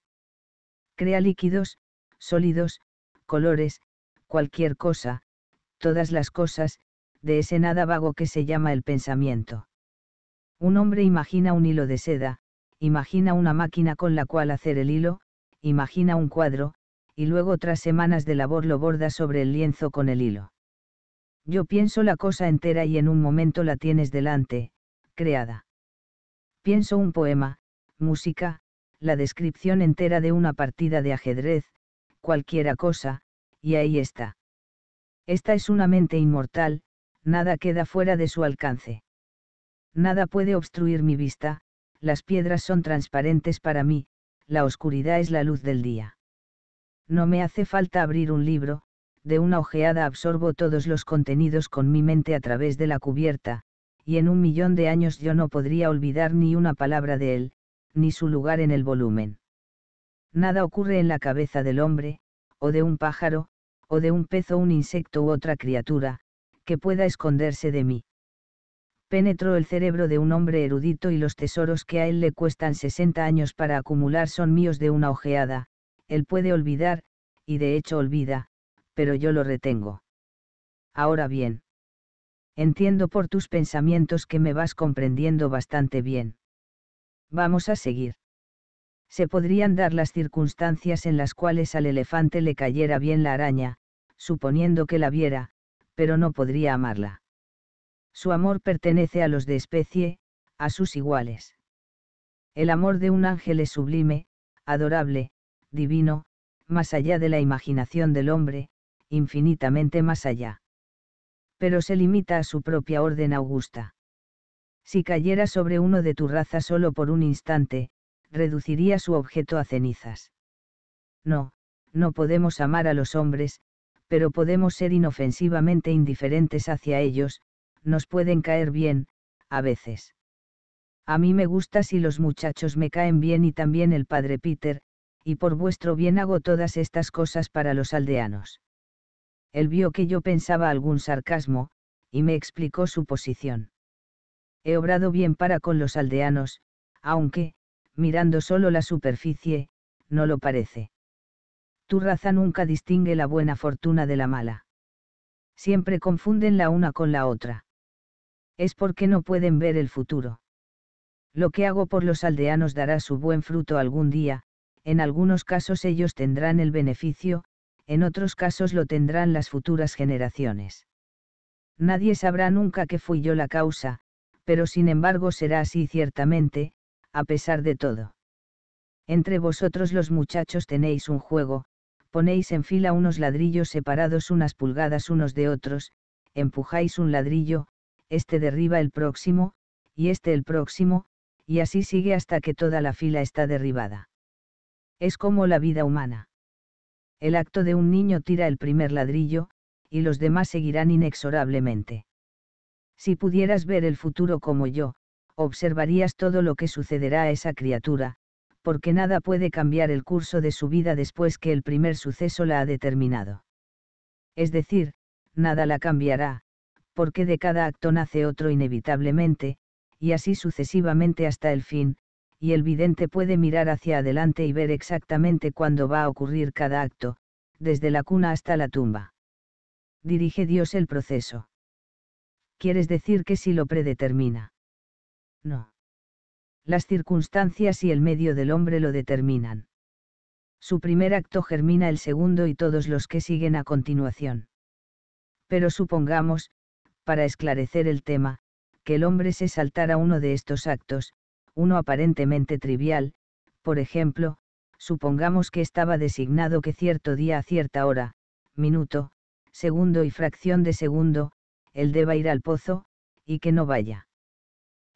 Crea líquidos, sólidos, colores, cualquier cosa, todas las cosas, de ese nada vago que se llama el pensamiento. Un hombre imagina un hilo de seda, imagina una máquina con la cual hacer el hilo, imagina un cuadro, y luego tras semanas de labor lo borda sobre el lienzo con el hilo. Yo pienso la cosa entera y en un momento la tienes delante, creada. Pienso un poema, música, la descripción entera de una partida de ajedrez, cualquiera cosa, y ahí está. Esta es una mente inmortal, nada queda fuera de su alcance. Nada puede obstruir mi vista, las piedras son transparentes para mí, la oscuridad es la luz del día. No me hace falta abrir un libro, de una ojeada absorbo todos los contenidos con mi mente a través de la cubierta, y en un millón de años yo no podría olvidar ni una palabra de él, ni su lugar en el volumen. Nada ocurre en la cabeza del hombre, o de un pájaro, o de un pez o un insecto u otra criatura, que pueda esconderse de mí penetró el cerebro de un hombre erudito y los tesoros que a él le cuestan 60 años para acumular son míos de una ojeada, él puede olvidar, y de hecho olvida, pero yo lo retengo. Ahora bien. Entiendo por tus pensamientos que me vas comprendiendo bastante bien. Vamos a seguir. Se podrían dar las circunstancias en las cuales al elefante le cayera bien la araña, suponiendo que la viera, pero no podría amarla. Su amor pertenece a los de especie, a sus iguales. El amor de un ángel es sublime, adorable, divino, más allá de la imaginación del hombre, infinitamente más allá. Pero se limita a su propia orden augusta. Si cayera sobre uno de tu raza solo por un instante, reduciría su objeto a cenizas. No, no podemos amar a los hombres, pero podemos ser inofensivamente indiferentes hacia ellos, nos pueden caer bien, a veces. A mí me gusta si los muchachos me caen bien y también el padre Peter, y por vuestro bien hago todas estas cosas para los aldeanos. Él vio que yo pensaba algún sarcasmo, y me explicó su posición. He obrado bien para con los aldeanos, aunque, mirando solo la superficie, no lo parece. Tu raza nunca distingue la buena fortuna de la mala. Siempre confunden la una con la otra es porque no pueden ver el futuro. Lo que hago por los aldeanos dará su buen fruto algún día, en algunos casos ellos tendrán el beneficio, en otros casos lo tendrán las futuras generaciones. Nadie sabrá nunca que fui yo la causa, pero sin embargo será así ciertamente, a pesar de todo. Entre vosotros los muchachos tenéis un juego, ponéis en fila unos ladrillos separados unas pulgadas unos de otros, empujáis un ladrillo, este derriba el próximo, y este el próximo, y así sigue hasta que toda la fila está derribada. Es como la vida humana. El acto de un niño tira el primer ladrillo, y los demás seguirán inexorablemente. Si pudieras ver el futuro como yo, observarías todo lo que sucederá a esa criatura, porque nada puede cambiar el curso de su vida después que el primer suceso la ha determinado. Es decir, nada la cambiará, porque de cada acto nace otro inevitablemente, y así sucesivamente hasta el fin, y el vidente puede mirar hacia adelante y ver exactamente cuándo va a ocurrir cada acto, desde la cuna hasta la tumba. Dirige Dios el proceso. ¿Quieres decir que si lo predetermina? No. Las circunstancias y el medio del hombre lo determinan. Su primer acto germina el segundo y todos los que siguen a continuación. Pero supongamos, para esclarecer el tema, que el hombre se saltara uno de estos actos, uno aparentemente trivial, por ejemplo, supongamos que estaba designado que cierto día a cierta hora, minuto, segundo y fracción de segundo, él deba ir al pozo, y que no vaya.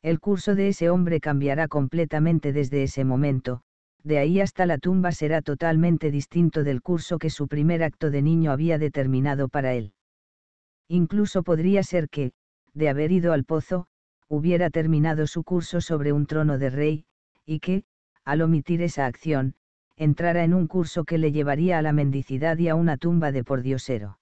El curso de ese hombre cambiará completamente desde ese momento, de ahí hasta la tumba será totalmente distinto del curso que su primer acto de niño había determinado para él. Incluso podría ser que, de haber ido al pozo, hubiera terminado su curso sobre un trono de rey, y que, al omitir esa acción, entrara en un curso que le llevaría a la mendicidad y a una tumba de pordiosero.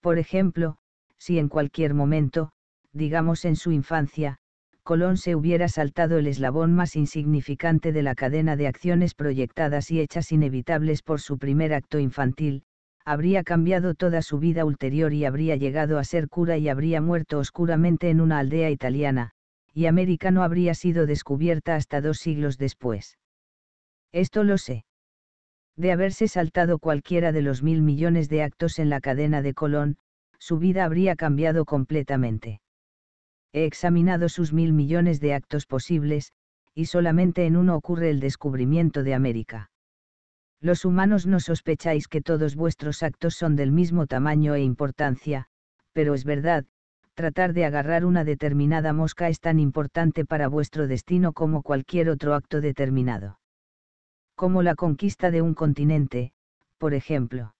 Por ejemplo, si en cualquier momento, digamos en su infancia, Colón se hubiera saltado el eslabón más insignificante de la cadena de acciones proyectadas y hechas inevitables por su primer acto infantil, habría cambiado toda su vida ulterior y habría llegado a ser cura y habría muerto oscuramente en una aldea italiana, y América no habría sido descubierta hasta dos siglos después. Esto lo sé. De haberse saltado cualquiera de los mil millones de actos en la cadena de Colón, su vida habría cambiado completamente. He examinado sus mil millones de actos posibles, y solamente en uno ocurre el descubrimiento de América. Los humanos no sospecháis que todos vuestros actos son del mismo tamaño e importancia, pero es verdad, tratar de agarrar una determinada mosca es tan importante para vuestro destino como cualquier otro acto determinado. Como la conquista de un continente, por ejemplo.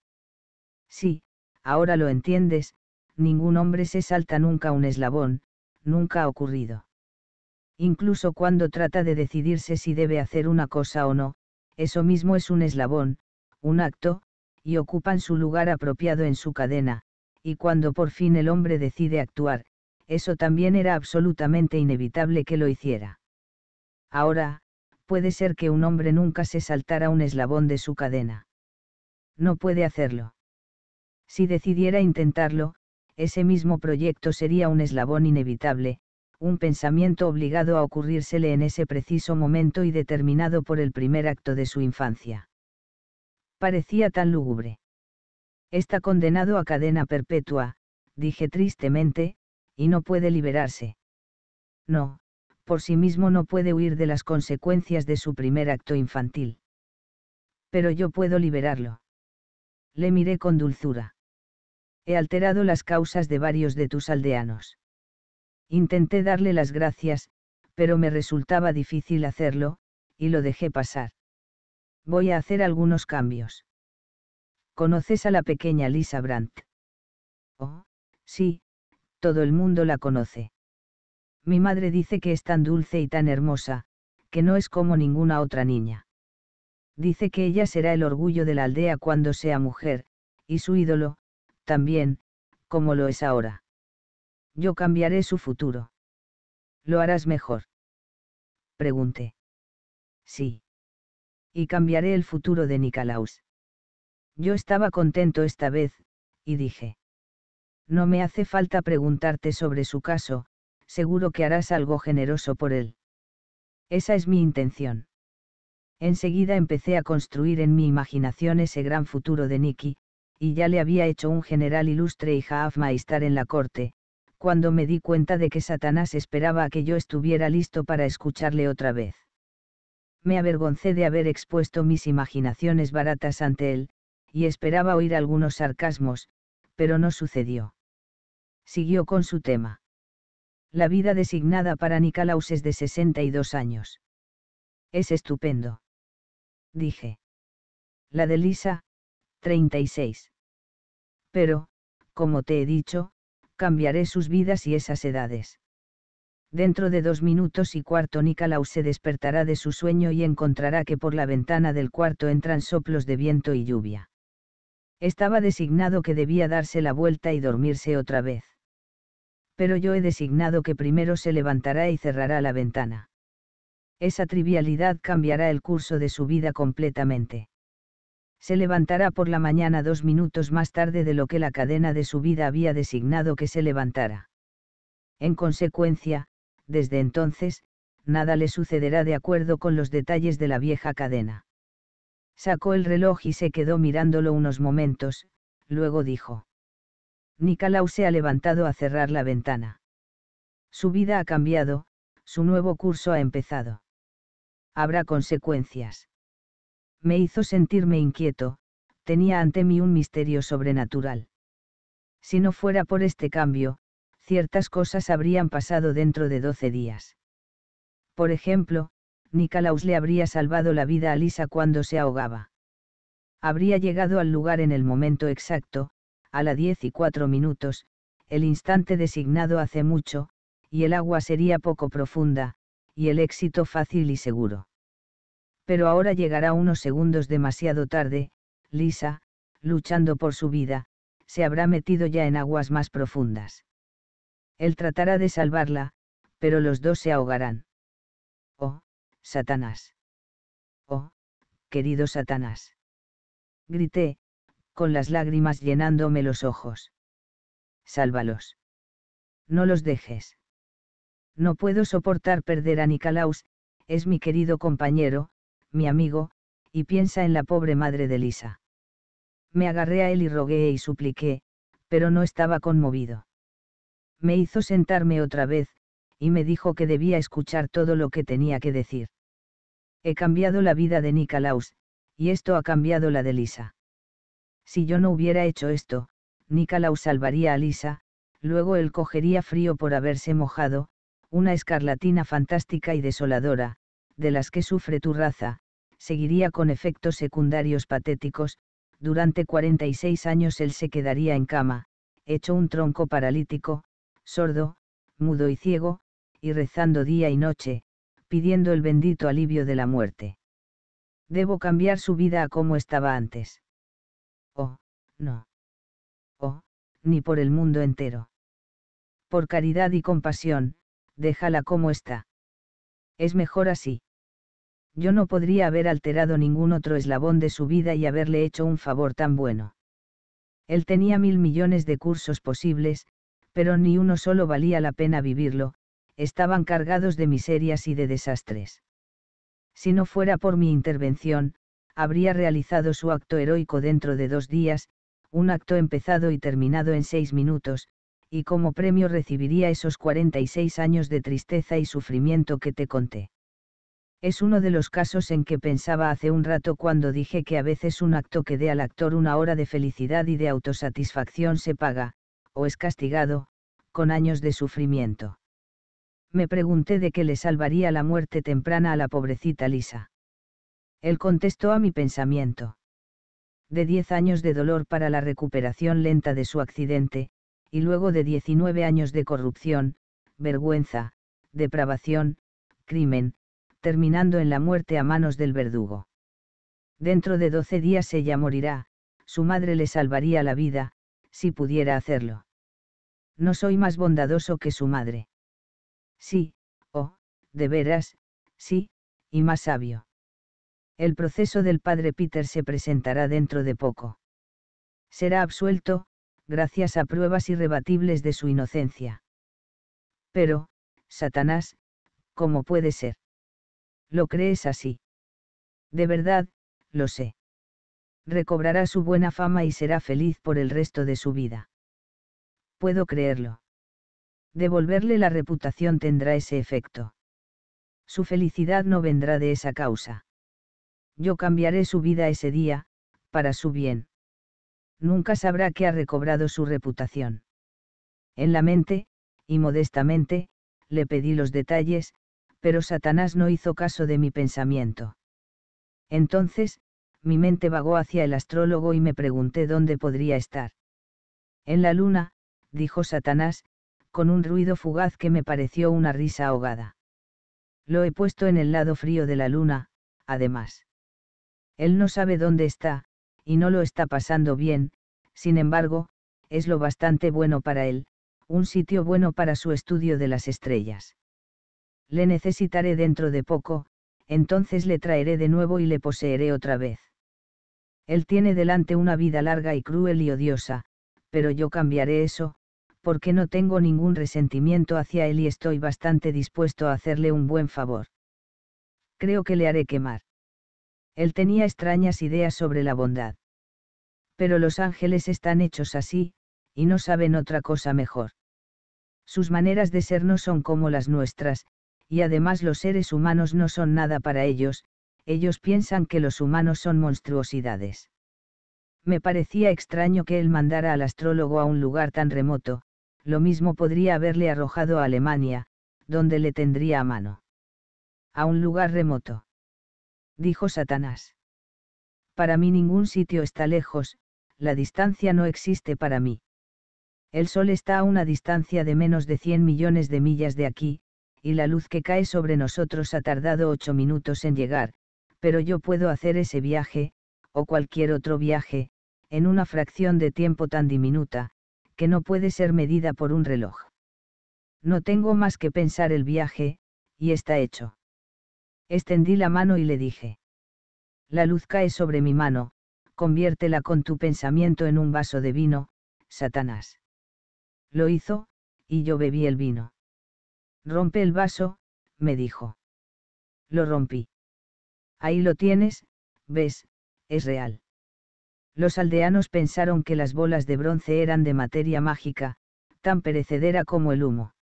Sí, ahora lo entiendes, ningún hombre se salta nunca un eslabón, nunca ha ocurrido. Incluso cuando trata de decidirse si debe hacer una cosa o no, eso mismo es un eslabón, un acto, y ocupan su lugar apropiado en su cadena, y cuando por fin el hombre decide actuar, eso también era absolutamente inevitable que lo hiciera. Ahora, puede ser que un hombre nunca se saltara un eslabón de su cadena. No puede hacerlo. Si decidiera intentarlo, ese mismo proyecto sería un eslabón inevitable, un pensamiento obligado a ocurrírsele en ese preciso momento y determinado por el primer acto de su infancia. Parecía tan lúgubre. Está condenado a cadena perpetua, dije tristemente, y no puede liberarse. No, por sí mismo no puede huir de las consecuencias de su primer acto infantil. Pero yo puedo liberarlo. Le miré con dulzura. He alterado las causas de varios de tus aldeanos. Intenté darle las gracias, pero me resultaba difícil hacerlo, y lo dejé pasar. Voy a hacer algunos cambios. ¿Conoces a la pequeña Lisa Brandt? Oh, sí, todo el mundo la conoce. Mi madre dice que es tan dulce y tan hermosa, que no es como ninguna otra niña. Dice que ella será el orgullo de la aldea cuando sea mujer, y su ídolo, también, como lo es ahora. Yo cambiaré su futuro. ¿Lo harás mejor? Pregunté. Sí. Y cambiaré el futuro de Nicolaus. Yo estaba contento esta vez, y dije. No me hace falta preguntarte sobre su caso, seguro que harás algo generoso por él. Esa es mi intención. Enseguida empecé a construir en mi imaginación ese gran futuro de Nicky, y ya le había hecho un general ilustre y estar en la corte, cuando me di cuenta de que Satanás esperaba a que yo estuviera listo para escucharle otra vez. Me avergoncé de haber expuesto mis imaginaciones baratas ante él, y esperaba oír algunos sarcasmos, pero no sucedió. Siguió con su tema. La vida designada para Nicolaus es de 62 años. Es estupendo. Dije. La de Lisa, 36. Pero, como te he dicho, cambiaré sus vidas y esas edades. Dentro de dos minutos y cuarto Nicolau se despertará de su sueño y encontrará que por la ventana del cuarto entran soplos de viento y lluvia. Estaba designado que debía darse la vuelta y dormirse otra vez. Pero yo he designado que primero se levantará y cerrará la ventana. Esa trivialidad cambiará el curso de su vida completamente se levantará por la mañana dos minutos más tarde de lo que la cadena de su vida había designado que se levantara. En consecuencia, desde entonces, nada le sucederá de acuerdo con los detalles de la vieja cadena. Sacó el reloj y se quedó mirándolo unos momentos, luego dijo. Nicolau se ha levantado a cerrar la ventana. Su vida ha cambiado, su nuevo curso ha empezado. Habrá consecuencias me hizo sentirme inquieto, tenía ante mí un misterio sobrenatural. Si no fuera por este cambio, ciertas cosas habrían pasado dentro de doce días. Por ejemplo, Nicolaus le habría salvado la vida a Lisa cuando se ahogaba. Habría llegado al lugar en el momento exacto, a las diez y cuatro minutos, el instante designado hace mucho, y el agua sería poco profunda, y el éxito fácil y seguro pero ahora llegará unos segundos demasiado tarde, Lisa, luchando por su vida, se habrá metido ya en aguas más profundas. Él tratará de salvarla, pero los dos se ahogarán. Oh, Satanás. Oh, querido Satanás. Grité, con las lágrimas llenándome los ojos. Sálvalos. No los dejes. No puedo soportar perder a Nicolaus, es mi querido compañero, mi amigo, y piensa en la pobre madre de Lisa. Me agarré a él y rogué y supliqué, pero no estaba conmovido. Me hizo sentarme otra vez, y me dijo que debía escuchar todo lo que tenía que decir. He cambiado la vida de Nicolaus, y esto ha cambiado la de Lisa. Si yo no hubiera hecho esto, Nicolaus salvaría a Lisa, luego él cogería frío por haberse mojado, una escarlatina fantástica y desoladora, de las que sufre tu raza, seguiría con efectos secundarios patéticos, durante 46 años él se quedaría en cama, hecho un tronco paralítico, sordo, mudo y ciego, y rezando día y noche, pidiendo el bendito alivio de la muerte. Debo cambiar su vida a como estaba antes. Oh, no. Oh, ni por el mundo entero. Por caridad y compasión, déjala como está. Es mejor así yo no podría haber alterado ningún otro eslabón de su vida y haberle hecho un favor tan bueno. Él tenía mil millones de cursos posibles, pero ni uno solo valía la pena vivirlo, estaban cargados de miserias y de desastres. Si no fuera por mi intervención, habría realizado su acto heroico dentro de dos días, un acto empezado y terminado en seis minutos, y como premio recibiría esos 46 años de tristeza y sufrimiento que te conté. Es uno de los casos en que pensaba hace un rato cuando dije que a veces un acto que dé al actor una hora de felicidad y de autosatisfacción se paga, o es castigado, con años de sufrimiento. Me pregunté de qué le salvaría la muerte temprana a la pobrecita Lisa. Él contestó a mi pensamiento. De 10 años de dolor para la recuperación lenta de su accidente, y luego de 19 años de corrupción, vergüenza, depravación, crimen, terminando en la muerte a manos del verdugo. Dentro de doce días ella morirá, su madre le salvaría la vida, si pudiera hacerlo. No soy más bondadoso que su madre. Sí, oh, de veras, sí, y más sabio. El proceso del padre Peter se presentará dentro de poco. Será absuelto, gracias a pruebas irrebatibles de su inocencia. Pero, Satanás, ¿cómo puede ser? lo crees así. De verdad, lo sé. Recobrará su buena fama y será feliz por el resto de su vida. Puedo creerlo. Devolverle la reputación tendrá ese efecto. Su felicidad no vendrá de esa causa. Yo cambiaré su vida ese día, para su bien. Nunca sabrá que ha recobrado su reputación. En la mente, y modestamente, le pedí los detalles, pero Satanás no hizo caso de mi pensamiento. Entonces, mi mente vagó hacia el astrólogo y me pregunté dónde podría estar. En la luna, dijo Satanás, con un ruido fugaz que me pareció una risa ahogada. Lo he puesto en el lado frío de la luna, además. Él no sabe dónde está, y no lo está pasando bien, sin embargo, es lo bastante bueno para él, un sitio bueno para su estudio de las estrellas le necesitaré dentro de poco, entonces le traeré de nuevo y le poseeré otra vez. Él tiene delante una vida larga y cruel y odiosa, pero yo cambiaré eso, porque no tengo ningún resentimiento hacia él y estoy bastante dispuesto a hacerle un buen favor. Creo que le haré quemar. Él tenía extrañas ideas sobre la bondad. Pero los ángeles están hechos así, y no saben otra cosa mejor. Sus maneras de ser no son como las nuestras, y además los seres humanos no son nada para ellos, ellos piensan que los humanos son monstruosidades. Me parecía extraño que él mandara al astrólogo a un lugar tan remoto, lo mismo podría haberle arrojado a Alemania, donde le tendría a mano. A un lugar remoto. Dijo Satanás. Para mí ningún sitio está lejos, la distancia no existe para mí. El Sol está a una distancia de menos de 100 millones de millas de aquí, y la luz que cae sobre nosotros ha tardado ocho minutos en llegar, pero yo puedo hacer ese viaje, o cualquier otro viaje, en una fracción de tiempo tan diminuta, que no puede ser medida por un reloj. No tengo más que pensar el viaje, y está hecho. Extendí la mano y le dije. La luz cae sobre mi mano, conviértela con tu pensamiento en un vaso de vino, Satanás. Lo hizo, y yo bebí el vino. Rompe el vaso, me dijo. Lo rompí. Ahí lo tienes, ves, es real. Los aldeanos pensaron que las bolas de bronce eran de materia mágica, tan perecedera como el humo.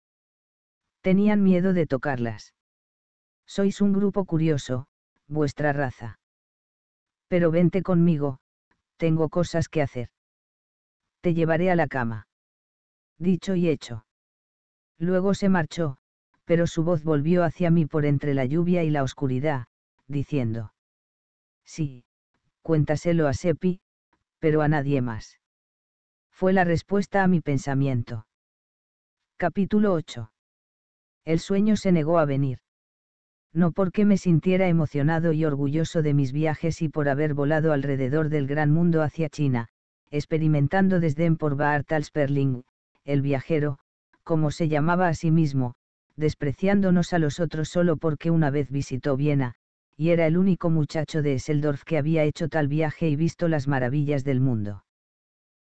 Tenían miedo de tocarlas. Sois un grupo curioso, vuestra raza. Pero vente conmigo, tengo cosas que hacer. Te llevaré a la cama. Dicho y hecho. Luego se marchó, pero su voz volvió hacia mí por entre la lluvia y la oscuridad, diciendo. Sí, cuéntaselo a Sepi, pero a nadie más. Fue la respuesta a mi pensamiento. Capítulo 8. El sueño se negó a venir. No porque me sintiera emocionado y orgulloso de mis viajes y por haber volado alrededor del gran mundo hacia China, experimentando desdén por Baartal Sperling, el viajero, como se llamaba a sí mismo, despreciándonos a los otros solo porque una vez visitó Viena, y era el único muchacho de Esseldorf que había hecho tal viaje y visto las maravillas del mundo.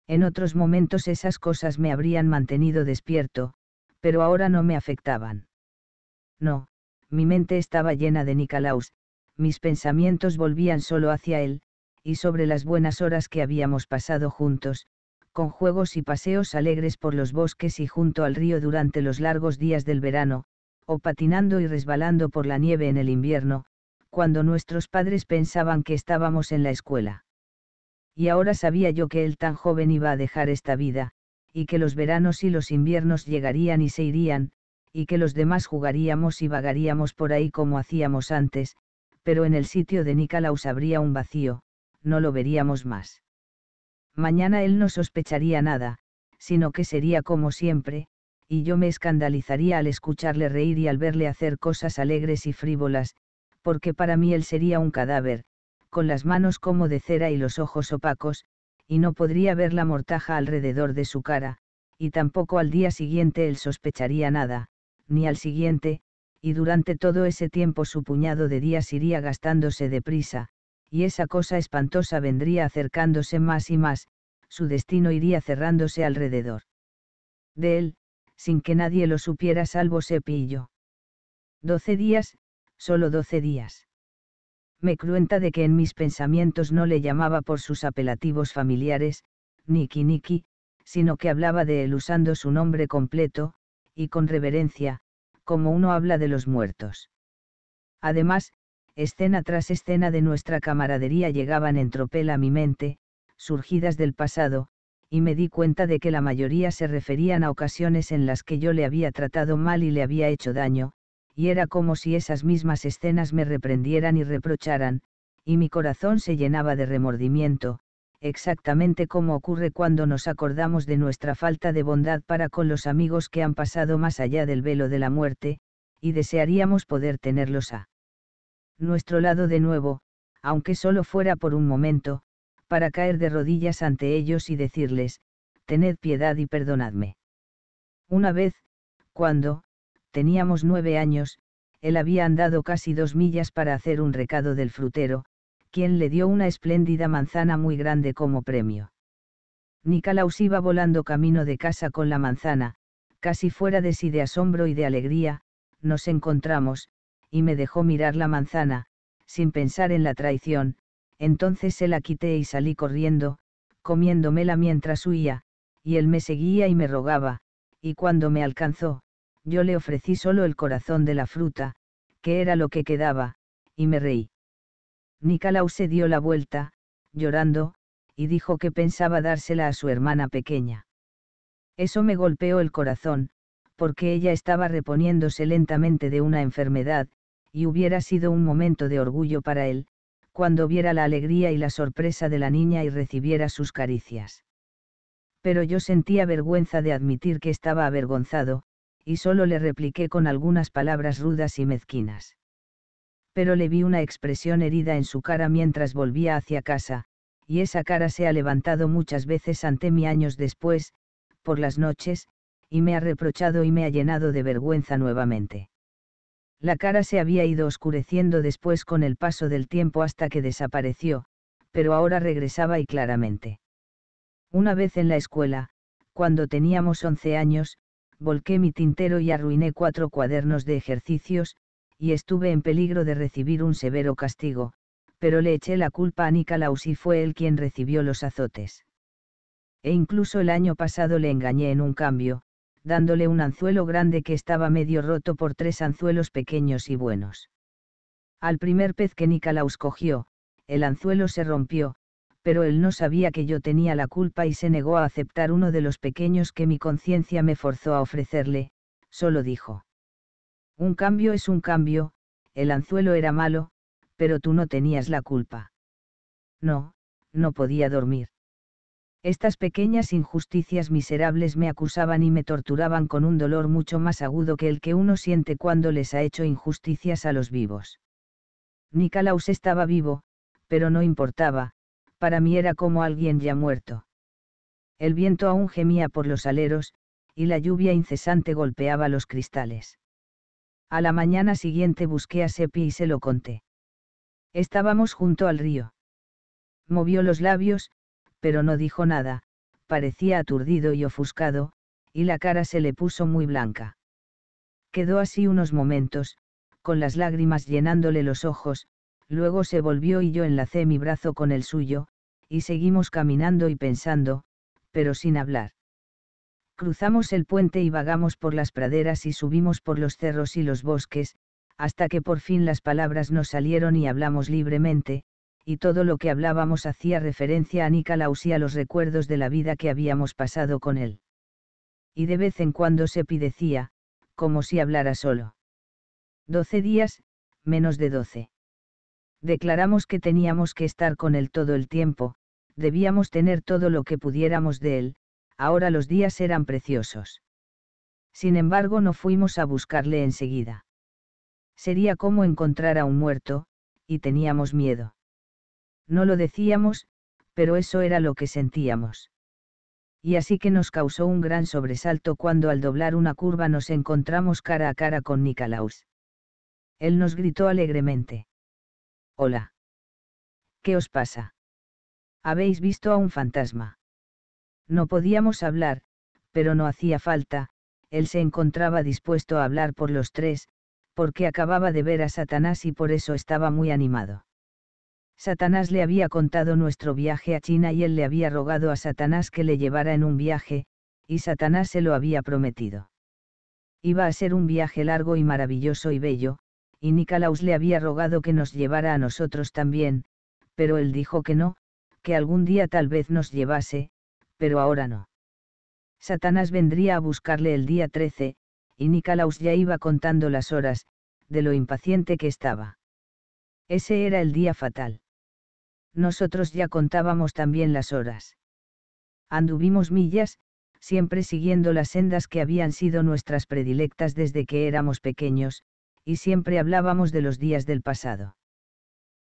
En otros momentos esas cosas me habrían mantenido despierto, pero ahora no me afectaban. No, mi mente estaba llena de Nicolaus, mis pensamientos volvían solo hacia él, y sobre las buenas horas que habíamos pasado juntos, con juegos y paseos alegres por los bosques y junto al río durante los largos días del verano, o patinando y resbalando por la nieve en el invierno, cuando nuestros padres pensaban que estábamos en la escuela. Y ahora sabía yo que él tan joven iba a dejar esta vida, y que los veranos y los inviernos llegarían y se irían, y que los demás jugaríamos y vagaríamos por ahí como hacíamos antes, pero en el sitio de Nicolaus habría un vacío, no lo veríamos más. Mañana él no sospecharía nada, sino que sería como siempre, y yo me escandalizaría al escucharle reír y al verle hacer cosas alegres y frívolas, porque para mí él sería un cadáver, con las manos como de cera y los ojos opacos, y no podría ver la mortaja alrededor de su cara, y tampoco al día siguiente él sospecharía nada, ni al siguiente, y durante todo ese tiempo su puñado de días iría gastándose deprisa, y esa cosa espantosa vendría acercándose más y más, su destino iría cerrándose alrededor. De él, sin que nadie lo supiera salvo Sepi y yo. Doce días, solo doce días. Me cruenta de que en mis pensamientos no le llamaba por sus apelativos familiares, Niki Niki, sino que hablaba de él usando su nombre completo, y con reverencia, como uno habla de los muertos. Además, escena tras escena de nuestra camaradería llegaban en tropel a mi mente, surgidas del pasado, y me di cuenta de que la mayoría se referían a ocasiones en las que yo le había tratado mal y le había hecho daño, y era como si esas mismas escenas me reprendieran y reprocharan, y mi corazón se llenaba de remordimiento, exactamente como ocurre cuando nos acordamos de nuestra falta de bondad para con los amigos que han pasado más allá del velo de la muerte, y desearíamos poder tenerlos a nuestro lado de nuevo, aunque solo fuera por un momento, para caer de rodillas ante ellos y decirles, tened piedad y perdonadme. Una vez, cuando, teníamos nueve años, él había andado casi dos millas para hacer un recado del frutero, quien le dio una espléndida manzana muy grande como premio. Nicolaus iba volando camino de casa con la manzana, casi fuera de sí de asombro y de alegría, nos encontramos, y me dejó mirar la manzana, sin pensar en la traición, entonces se la quité y salí corriendo, comiéndomela mientras huía, y él me seguía y me rogaba, y cuando me alcanzó, yo le ofrecí solo el corazón de la fruta, que era lo que quedaba, y me reí. Nicolau se dio la vuelta, llorando, y dijo que pensaba dársela a su hermana pequeña. Eso me golpeó el corazón, porque ella estaba reponiéndose lentamente de una enfermedad, y hubiera sido un momento de orgullo para él, cuando viera la alegría y la sorpresa de la niña y recibiera sus caricias. Pero yo sentía vergüenza de admitir que estaba avergonzado, y solo le repliqué con algunas palabras rudas y mezquinas. Pero le vi una expresión herida en su cara mientras volvía hacia casa, y esa cara se ha levantado muchas veces ante mí años después, por las noches, y me ha reprochado y me ha llenado de vergüenza nuevamente. La cara se había ido oscureciendo después con el paso del tiempo hasta que desapareció, pero ahora regresaba y claramente. Una vez en la escuela, cuando teníamos 11 años, volqué mi tintero y arruiné cuatro cuadernos de ejercicios, y estuve en peligro de recibir un severo castigo, pero le eché la culpa a Nicolaus y fue él quien recibió los azotes. E incluso el año pasado le engañé en un cambio, dándole un anzuelo grande que estaba medio roto por tres anzuelos pequeños y buenos. Al primer pez que Nicolaus cogió, el anzuelo se rompió, pero él no sabía que yo tenía la culpa y se negó a aceptar uno de los pequeños que mi conciencia me forzó a ofrecerle, solo dijo. Un cambio es un cambio, el anzuelo era malo, pero tú no tenías la culpa. No, no podía dormir. Estas pequeñas injusticias miserables me acusaban y me torturaban con un dolor mucho más agudo que el que uno siente cuando les ha hecho injusticias a los vivos. Nicolaus estaba vivo, pero no importaba, para mí era como alguien ya muerto. El viento aún gemía por los aleros, y la lluvia incesante golpeaba los cristales. A la mañana siguiente busqué a Sepi y se lo conté. Estábamos junto al río. Movió los labios, pero no dijo nada, parecía aturdido y ofuscado, y la cara se le puso muy blanca. Quedó así unos momentos, con las lágrimas llenándole los ojos, luego se volvió y yo enlacé mi brazo con el suyo, y seguimos caminando y pensando, pero sin hablar. Cruzamos el puente y vagamos por las praderas y subimos por los cerros y los bosques, hasta que por fin las palabras nos salieron y hablamos libremente, y todo lo que hablábamos hacía referencia a Nicolaus y a los recuerdos de la vida que habíamos pasado con él. Y de vez en cuando se pidecía, como si hablara solo. Doce días, menos de doce. Declaramos que teníamos que estar con él todo el tiempo, debíamos tener todo lo que pudiéramos de él, ahora los días eran preciosos. Sin embargo, no fuimos a buscarle enseguida. Sería como encontrar a un muerto, y teníamos miedo. No lo decíamos, pero eso era lo que sentíamos. Y así que nos causó un gran sobresalto cuando al doblar una curva nos encontramos cara a cara con Nicolaus. Él nos gritó alegremente. Hola. ¿Qué os pasa? Habéis visto a un fantasma. No podíamos hablar, pero no hacía falta, él se encontraba dispuesto a hablar por los tres, porque acababa de ver a Satanás y por eso estaba muy animado. Satanás le había contado nuestro viaje a China y él le había rogado a Satanás que le llevara en un viaje, y Satanás se lo había prometido. Iba a ser un viaje largo y maravilloso y bello, y Nicolaus le había rogado que nos llevara a nosotros también, pero él dijo que no, que algún día tal vez nos llevase, pero ahora no. Satanás vendría a buscarle el día 13, y Nicolaus ya iba contando las horas, de lo impaciente que estaba. Ese era el día fatal nosotros ya contábamos también las horas. Anduvimos millas, siempre siguiendo las sendas que habían sido nuestras predilectas desde que éramos pequeños, y siempre hablábamos de los días del pasado.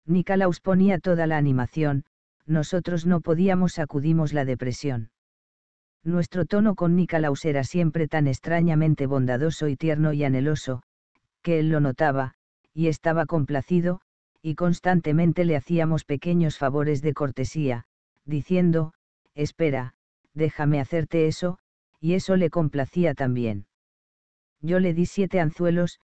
Nicolaus ponía toda la animación, nosotros no podíamos sacudimos la depresión. Nuestro tono con Nicolaus era siempre tan extrañamente bondadoso y tierno y anheloso, que él lo notaba, y estaba complacido, y constantemente le hacíamos pequeños favores de cortesía, diciendo, espera, déjame hacerte eso, y eso le complacía también. Yo le di siete anzuelos,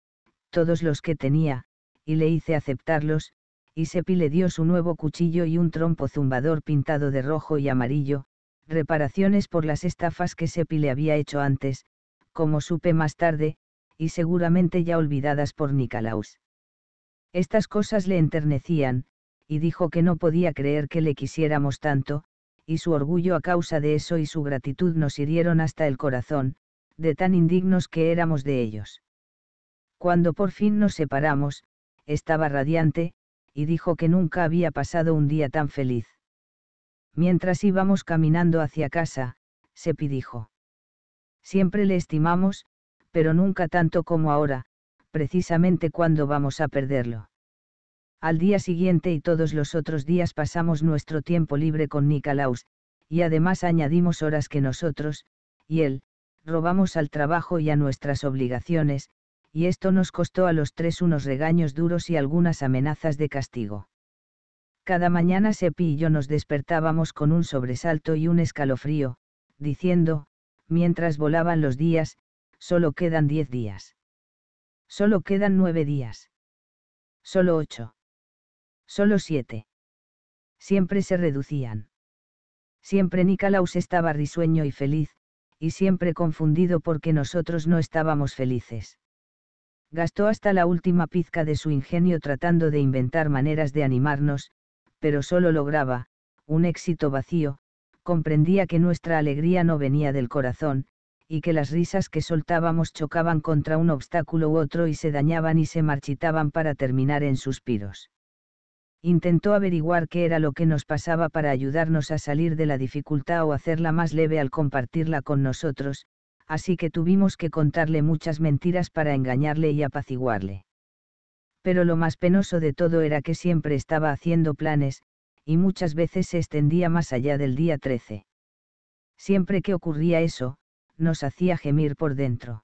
todos los que tenía, y le hice aceptarlos, y Sepi le dio su nuevo cuchillo y un trompo zumbador pintado de rojo y amarillo, reparaciones por las estafas que Sepi le había hecho antes, como supe más tarde, y seguramente ya olvidadas por Nicolaus. Estas cosas le enternecían, y dijo que no podía creer que le quisiéramos tanto, y su orgullo a causa de eso y su gratitud nos hirieron hasta el corazón, de tan indignos que éramos de ellos. Cuando por fin nos separamos, estaba radiante, y dijo que nunca había pasado un día tan feliz. Mientras íbamos caminando hacia casa, se pidijo. Siempre le estimamos, pero nunca tanto como ahora, precisamente cuando vamos a perderlo. Al día siguiente y todos los otros días pasamos nuestro tiempo libre con Nicolaus, y además añadimos horas que nosotros, y él, robamos al trabajo y a nuestras obligaciones, y esto nos costó a los tres unos regaños duros y algunas amenazas de castigo. Cada mañana Sepi y yo nos despertábamos con un sobresalto y un escalofrío, diciendo, mientras volaban los días, solo quedan diez días. Solo quedan nueve días. Solo ocho. Solo siete. Siempre se reducían. Siempre Nicolaus estaba risueño y feliz, y siempre confundido porque nosotros no estábamos felices. Gastó hasta la última pizca de su ingenio tratando de inventar maneras de animarnos, pero solo lograba, un éxito vacío, comprendía que nuestra alegría no venía del corazón, y que las risas que soltábamos chocaban contra un obstáculo u otro y se dañaban y se marchitaban para terminar en suspiros. Intentó averiguar qué era lo que nos pasaba para ayudarnos a salir de la dificultad o hacerla más leve al compartirla con nosotros, así que tuvimos que contarle muchas mentiras para engañarle y apaciguarle. Pero lo más penoso de todo era que siempre estaba haciendo planes, y muchas veces se extendía más allá del día 13. Siempre que ocurría eso, nos hacía gemir por dentro.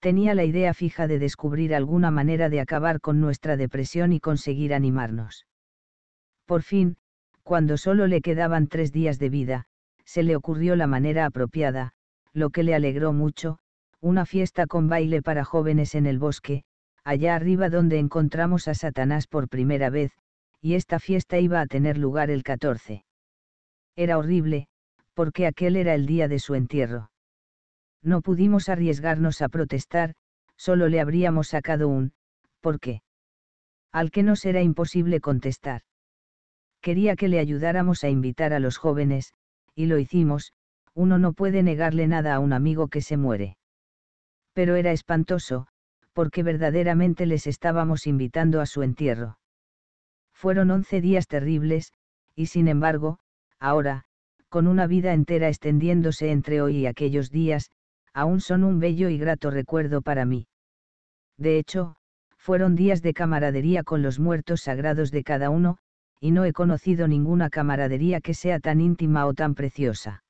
Tenía la idea fija de descubrir alguna manera de acabar con nuestra depresión y conseguir animarnos. Por fin, cuando solo le quedaban tres días de vida, se le ocurrió la manera apropiada, lo que le alegró mucho, una fiesta con baile para jóvenes en el bosque, allá arriba donde encontramos a Satanás por primera vez, y esta fiesta iba a tener lugar el 14. Era horrible, porque aquel era el día de su entierro. No pudimos arriesgarnos a protestar, solo le habríamos sacado un, ¿por qué? Al que nos era imposible contestar. Quería que le ayudáramos a invitar a los jóvenes, y lo hicimos, uno no puede negarle nada a un amigo que se muere. Pero era espantoso, porque verdaderamente les estábamos invitando a su entierro. Fueron once días terribles, y sin embargo, ahora, con una vida entera extendiéndose entre hoy y aquellos días, aún son un bello y grato recuerdo para mí. De hecho, fueron días de camaradería con los muertos sagrados de cada uno, y no he conocido ninguna camaradería que sea tan íntima o tan preciosa.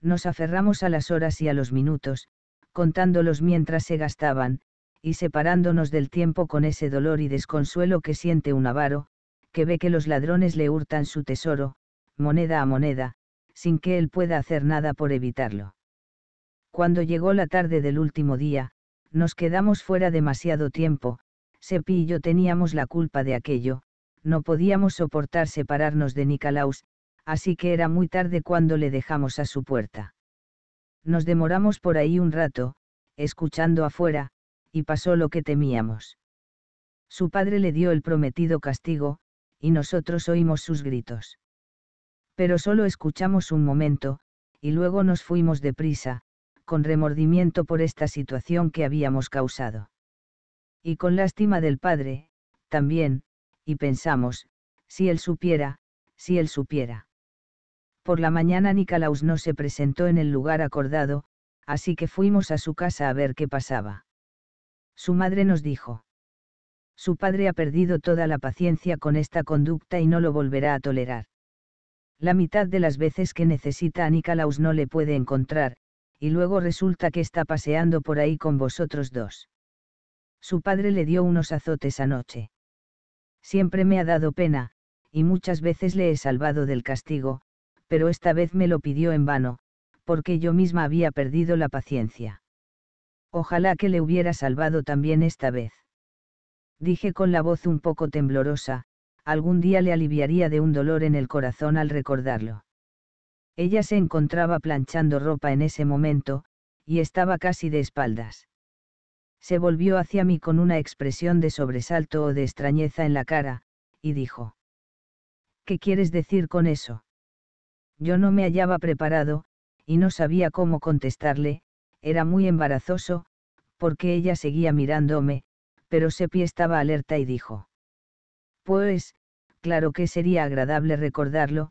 Nos aferramos a las horas y a los minutos, contándolos mientras se gastaban, y separándonos del tiempo con ese dolor y desconsuelo que siente un avaro, que ve que los ladrones le hurtan su tesoro, moneda a moneda, sin que él pueda hacer nada por evitarlo. Cuando llegó la tarde del último día, nos quedamos fuera demasiado tiempo, Sepi y yo teníamos la culpa de aquello, no podíamos soportar separarnos de Nicolaus, así que era muy tarde cuando le dejamos a su puerta. Nos demoramos por ahí un rato, escuchando afuera, y pasó lo que temíamos. Su padre le dio el prometido castigo, y nosotros oímos sus gritos. Pero solo escuchamos un momento, y luego nos fuimos deprisa, con remordimiento por esta situación que habíamos causado. Y con lástima del padre, también, y pensamos, si él supiera, si él supiera. Por la mañana Nicolaus no se presentó en el lugar acordado, así que fuimos a su casa a ver qué pasaba. Su madre nos dijo. Su padre ha perdido toda la paciencia con esta conducta y no lo volverá a tolerar. La mitad de las veces que necesita a Nicolaus no le puede encontrar, y luego resulta que está paseando por ahí con vosotros dos. Su padre le dio unos azotes anoche. Siempre me ha dado pena, y muchas veces le he salvado del castigo, pero esta vez me lo pidió en vano, porque yo misma había perdido la paciencia. Ojalá que le hubiera salvado también esta vez. Dije con la voz un poco temblorosa, algún día le aliviaría de un dolor en el corazón al recordarlo. Ella se encontraba planchando ropa en ese momento, y estaba casi de espaldas. Se volvió hacia mí con una expresión de sobresalto o de extrañeza en la cara, y dijo. ¿Qué quieres decir con eso? Yo no me hallaba preparado, y no sabía cómo contestarle, era muy embarazoso, porque ella seguía mirándome, pero Sepi estaba alerta y dijo. Pues, claro que sería agradable recordarlo,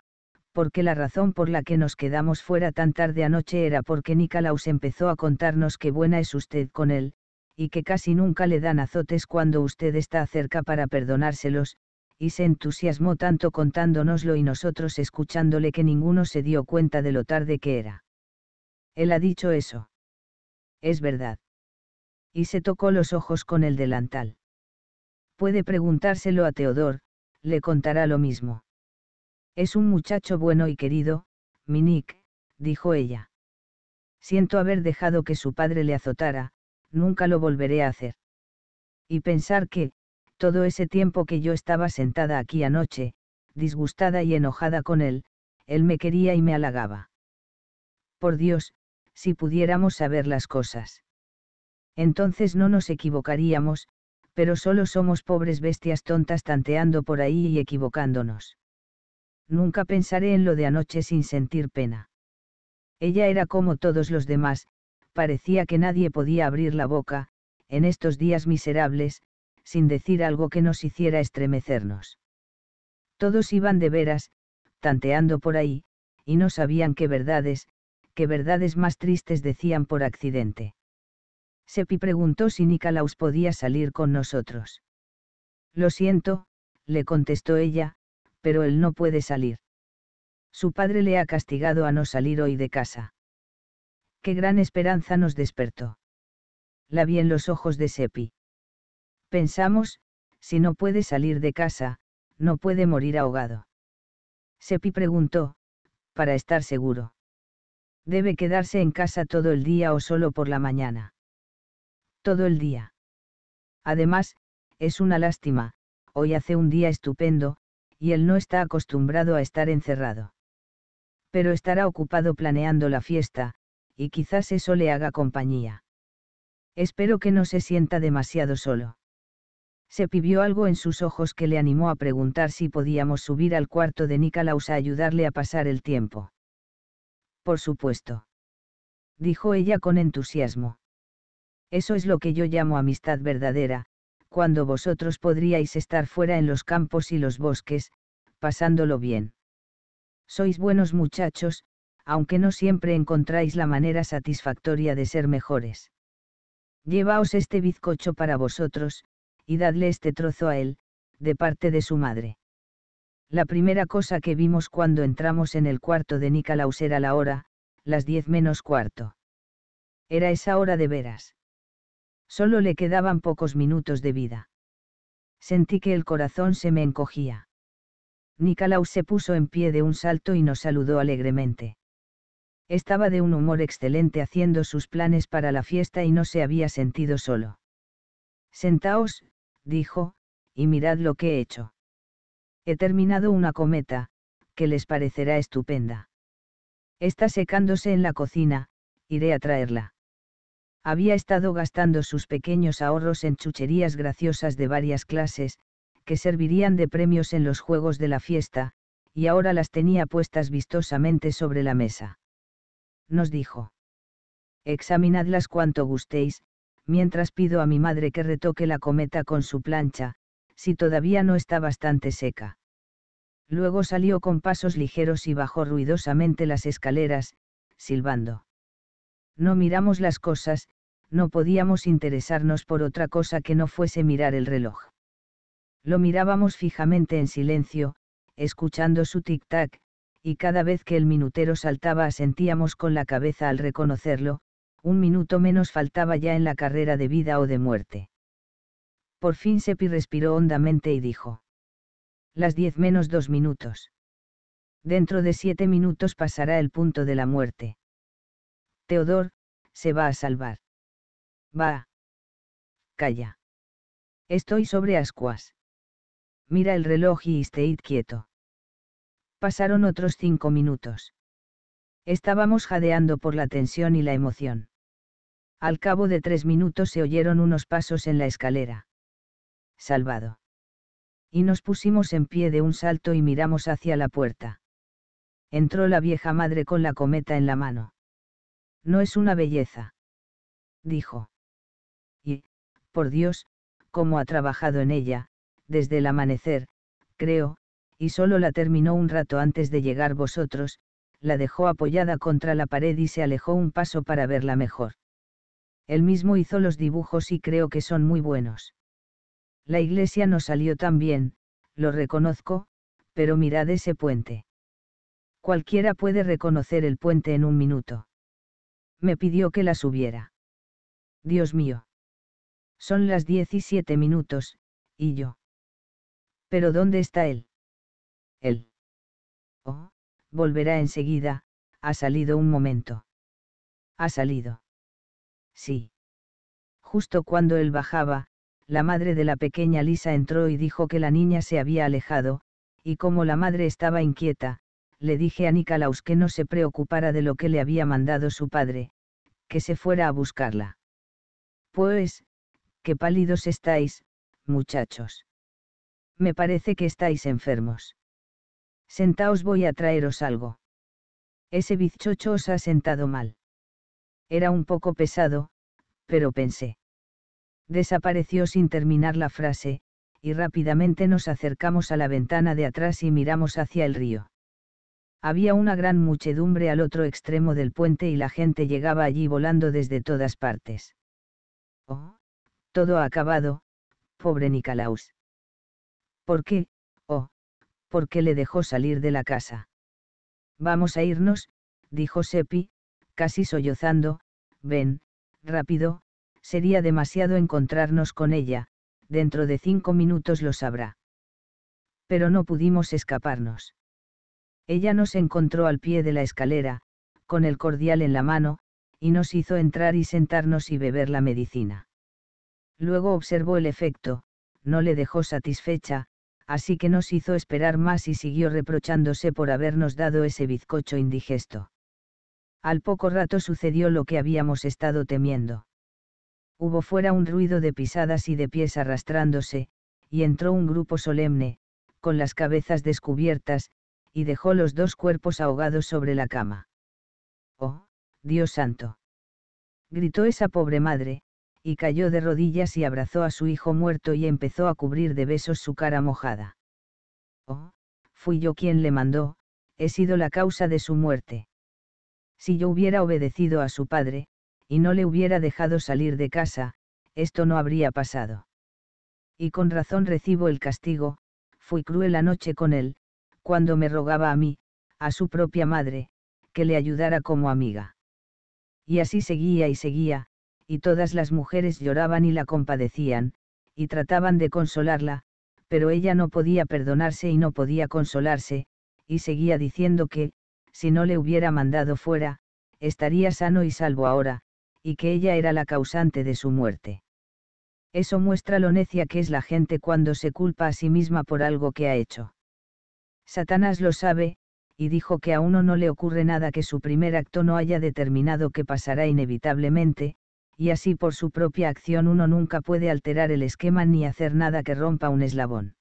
porque la razón por la que nos quedamos fuera tan tarde anoche era porque Nicolaus empezó a contarnos qué buena es usted con él, y que casi nunca le dan azotes cuando usted está cerca para perdonárselos, y se entusiasmó tanto contándonoslo y nosotros escuchándole que ninguno se dio cuenta de lo tarde que era. Él ha dicho eso. Es verdad. Y se tocó los ojos con el delantal. Puede preguntárselo a Teodor, le contará lo mismo. Es un muchacho bueno y querido, mi dijo ella. Siento haber dejado que su padre le azotara, nunca lo volveré a hacer. Y pensar que, todo ese tiempo que yo estaba sentada aquí anoche, disgustada y enojada con él, él me quería y me halagaba. Por Dios, si pudiéramos saber las cosas. Entonces no nos equivocaríamos, pero solo somos pobres bestias tontas tanteando por ahí y equivocándonos nunca pensaré en lo de anoche sin sentir pena. Ella era como todos los demás, parecía que nadie podía abrir la boca, en estos días miserables, sin decir algo que nos hiciera estremecernos. Todos iban de veras, tanteando por ahí, y no sabían qué verdades, qué verdades más tristes decían por accidente. Sepi preguntó si Nicolaus podía salir con nosotros. Lo siento, le contestó ella, pero él no puede salir. Su padre le ha castigado a no salir hoy de casa. Qué gran esperanza nos despertó. La vi en los ojos de Sepi. Pensamos, si no puede salir de casa, no puede morir ahogado. Sepi preguntó, para estar seguro. Debe quedarse en casa todo el día o solo por la mañana. Todo el día. Además, es una lástima, hoy hace un día estupendo, y él no está acostumbrado a estar encerrado. Pero estará ocupado planeando la fiesta, y quizás eso le haga compañía. Espero que no se sienta demasiado solo. Se pivió algo en sus ojos que le animó a preguntar si podíamos subir al cuarto de Nicolaus a ayudarle a pasar el tiempo. Por supuesto. Dijo ella con entusiasmo. Eso es lo que yo llamo amistad verdadera, cuando vosotros podríais estar fuera en los campos y los bosques, pasándolo bien. Sois buenos muchachos, aunque no siempre encontráis la manera satisfactoria de ser mejores. Llevaos este bizcocho para vosotros, y dadle este trozo a él, de parte de su madre. La primera cosa que vimos cuando entramos en el cuarto de Nicolaus era la hora, las diez menos cuarto. Era esa hora de veras. Solo le quedaban pocos minutos de vida. Sentí que el corazón se me encogía. Nicolaus se puso en pie de un salto y nos saludó alegremente. Estaba de un humor excelente haciendo sus planes para la fiesta y no se había sentido solo. Sentaos, dijo, y mirad lo que he hecho. He terminado una cometa, que les parecerá estupenda. Está secándose en la cocina, iré a traerla había estado gastando sus pequeños ahorros en chucherías graciosas de varias clases, que servirían de premios en los juegos de la fiesta, y ahora las tenía puestas vistosamente sobre la mesa. Nos dijo. Examinadlas cuanto gustéis, mientras pido a mi madre que retoque la cometa con su plancha, si todavía no está bastante seca. Luego salió con pasos ligeros y bajó ruidosamente las escaleras, silbando. No miramos las cosas, no podíamos interesarnos por otra cosa que no fuese mirar el reloj. Lo mirábamos fijamente en silencio, escuchando su tic-tac, y cada vez que el minutero saltaba asentíamos con la cabeza al reconocerlo, un minuto menos faltaba ya en la carrera de vida o de muerte. Por fin Sepi respiró hondamente y dijo. Las diez menos dos minutos. Dentro de siete minutos pasará el punto de la muerte. Teodor, se va a salvar. Va. Calla. Estoy sobre ascuas. Mira el reloj y estéid quieto. Pasaron otros cinco minutos. Estábamos jadeando por la tensión y la emoción. Al cabo de tres minutos se oyeron unos pasos en la escalera. Salvado. Y nos pusimos en pie de un salto y miramos hacia la puerta. Entró la vieja madre con la cometa en la mano. No es una belleza. Dijo. Por Dios, cómo ha trabajado en ella, desde el amanecer, creo, y solo la terminó un rato antes de llegar vosotros, la dejó apoyada contra la pared y se alejó un paso para verla mejor. Él mismo hizo los dibujos y creo que son muy buenos. La iglesia no salió tan bien, lo reconozco, pero mirad ese puente. Cualquiera puede reconocer el puente en un minuto. Me pidió que la subiera. Dios mío. Son las 17 minutos, y yo. ¿Pero dónde está él? Él. Oh, volverá enseguida, ha salido un momento. Ha salido. Sí. Justo cuando él bajaba, la madre de la pequeña Lisa entró y dijo que la niña se había alejado, y como la madre estaba inquieta, le dije a Nicolaus que no se preocupara de lo que le había mandado su padre, que se fuera a buscarla. Pues, Qué pálidos estáis, muchachos. Me parece que estáis enfermos. Sentaos voy a traeros algo. Ese bizchocho os ha sentado mal. Era un poco pesado, pero pensé. Desapareció sin terminar la frase, y rápidamente nos acercamos a la ventana de atrás y miramos hacia el río. Había una gran muchedumbre al otro extremo del puente y la gente llegaba allí volando desde todas partes. Oh, todo acabado, pobre Nicolaus. ¿Por qué, oh, por qué le dejó salir de la casa? Vamos a irnos, dijo Seppi, casi sollozando, ven, rápido, sería demasiado encontrarnos con ella, dentro de cinco minutos lo sabrá. Pero no pudimos escaparnos. Ella nos encontró al pie de la escalera, con el cordial en la mano, y nos hizo entrar y sentarnos y beber la medicina. Luego observó el efecto, no le dejó satisfecha, así que nos hizo esperar más y siguió reprochándose por habernos dado ese bizcocho indigesto. Al poco rato sucedió lo que habíamos estado temiendo. Hubo fuera un ruido de pisadas y de pies arrastrándose, y entró un grupo solemne, con las cabezas descubiertas, y dejó los dos cuerpos ahogados sobre la cama. ¡Oh, Dios santo! gritó esa pobre madre, y cayó de rodillas y abrazó a su hijo muerto y empezó a cubrir de besos su cara mojada. Oh, fui yo quien le mandó, he sido la causa de su muerte. Si yo hubiera obedecido a su padre, y no le hubiera dejado salir de casa, esto no habría pasado. Y con razón recibo el castigo, fui cruel anoche con él, cuando me rogaba a mí, a su propia madre, que le ayudara como amiga. Y así seguía y seguía, y todas las mujeres lloraban y la compadecían, y trataban de consolarla, pero ella no podía perdonarse y no podía consolarse, y seguía diciendo que, si no le hubiera mandado fuera, estaría sano y salvo ahora, y que ella era la causante de su muerte. Eso muestra lo necia que es la gente cuando se culpa a sí misma por algo que ha hecho. Satanás lo sabe, y dijo que a uno no le ocurre nada que su primer acto no haya determinado que pasará inevitablemente, y así por su propia acción uno nunca puede alterar el esquema ni hacer nada que rompa un eslabón.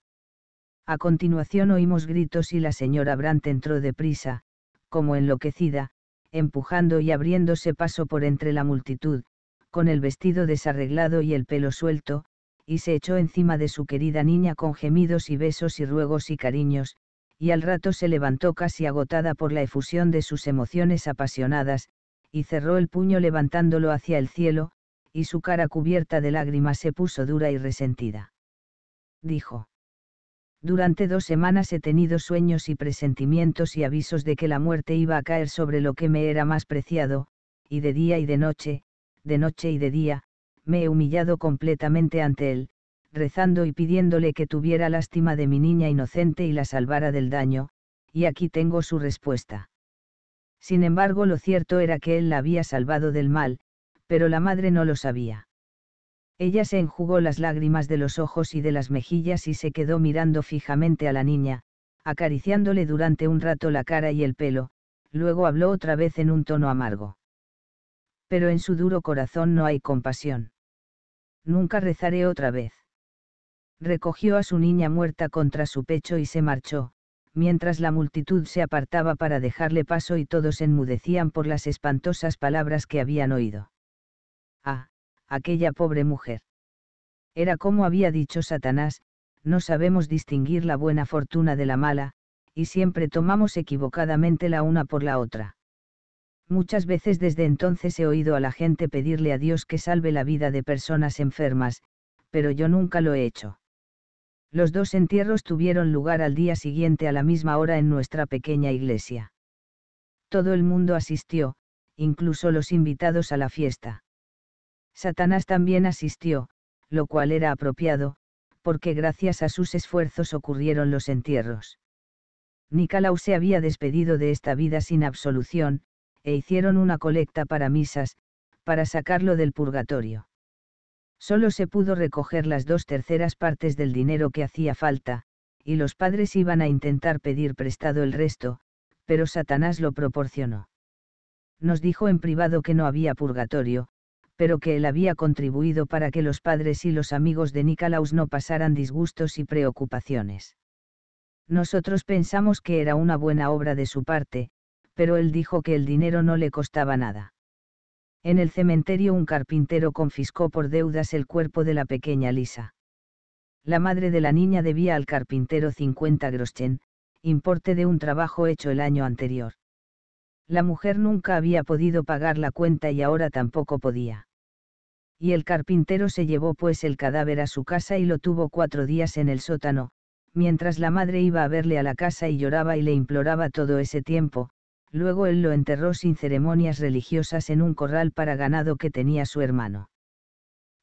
A continuación oímos gritos y la señora Brant entró deprisa, como enloquecida, empujando y abriéndose paso por entre la multitud, con el vestido desarreglado y el pelo suelto, y se echó encima de su querida niña con gemidos y besos y ruegos y cariños, y al rato se levantó casi agotada por la efusión de sus emociones apasionadas, y cerró el puño levantándolo hacia el cielo, y su cara cubierta de lágrimas se puso dura y resentida. Dijo. Durante dos semanas he tenido sueños y presentimientos y avisos de que la muerte iba a caer sobre lo que me era más preciado, y de día y de noche, de noche y de día, me he humillado completamente ante él, rezando y pidiéndole que tuviera lástima de mi niña inocente y la salvara del daño, y aquí tengo su respuesta. Sin embargo, lo cierto era que él la había salvado del mal, pero la madre no lo sabía. Ella se enjugó las lágrimas de los ojos y de las mejillas y se quedó mirando fijamente a la niña, acariciándole durante un rato la cara y el pelo, luego habló otra vez en un tono amargo. Pero en su duro corazón no hay compasión. Nunca rezaré otra vez. Recogió a su niña muerta contra su pecho y se marchó, mientras la multitud se apartaba para dejarle paso y todos enmudecían por las espantosas palabras que habían oído. Ah, aquella pobre mujer. Era como había dicho Satanás, no sabemos distinguir la buena fortuna de la mala, y siempre tomamos equivocadamente la una por la otra. Muchas veces desde entonces he oído a la gente pedirle a Dios que salve la vida de personas enfermas, pero yo nunca lo he hecho. Los dos entierros tuvieron lugar al día siguiente a la misma hora en nuestra pequeña iglesia. Todo el mundo asistió, incluso los invitados a la fiesta. Satanás también asistió, lo cual era apropiado, porque gracias a sus esfuerzos ocurrieron los entierros. Nicolau se había despedido de esta vida sin absolución, e hicieron una colecta para misas, para sacarlo del purgatorio. Solo se pudo recoger las dos terceras partes del dinero que hacía falta, y los padres iban a intentar pedir prestado el resto, pero Satanás lo proporcionó. Nos dijo en privado que no había purgatorio, pero que él había contribuido para que los padres y los amigos de Nicolaus no pasaran disgustos y preocupaciones. Nosotros pensamos que era una buena obra de su parte, pero él dijo que el dinero no le costaba nada. En el cementerio un carpintero confiscó por deudas el cuerpo de la pequeña Lisa. La madre de la niña debía al carpintero 50 groschen, importe de un trabajo hecho el año anterior. La mujer nunca había podido pagar la cuenta y ahora tampoco podía. Y el carpintero se llevó pues el cadáver a su casa y lo tuvo cuatro días en el sótano, mientras la madre iba a verle a la casa y lloraba y le imploraba todo ese tiempo, Luego él lo enterró sin ceremonias religiosas en un corral para ganado que tenía su hermano.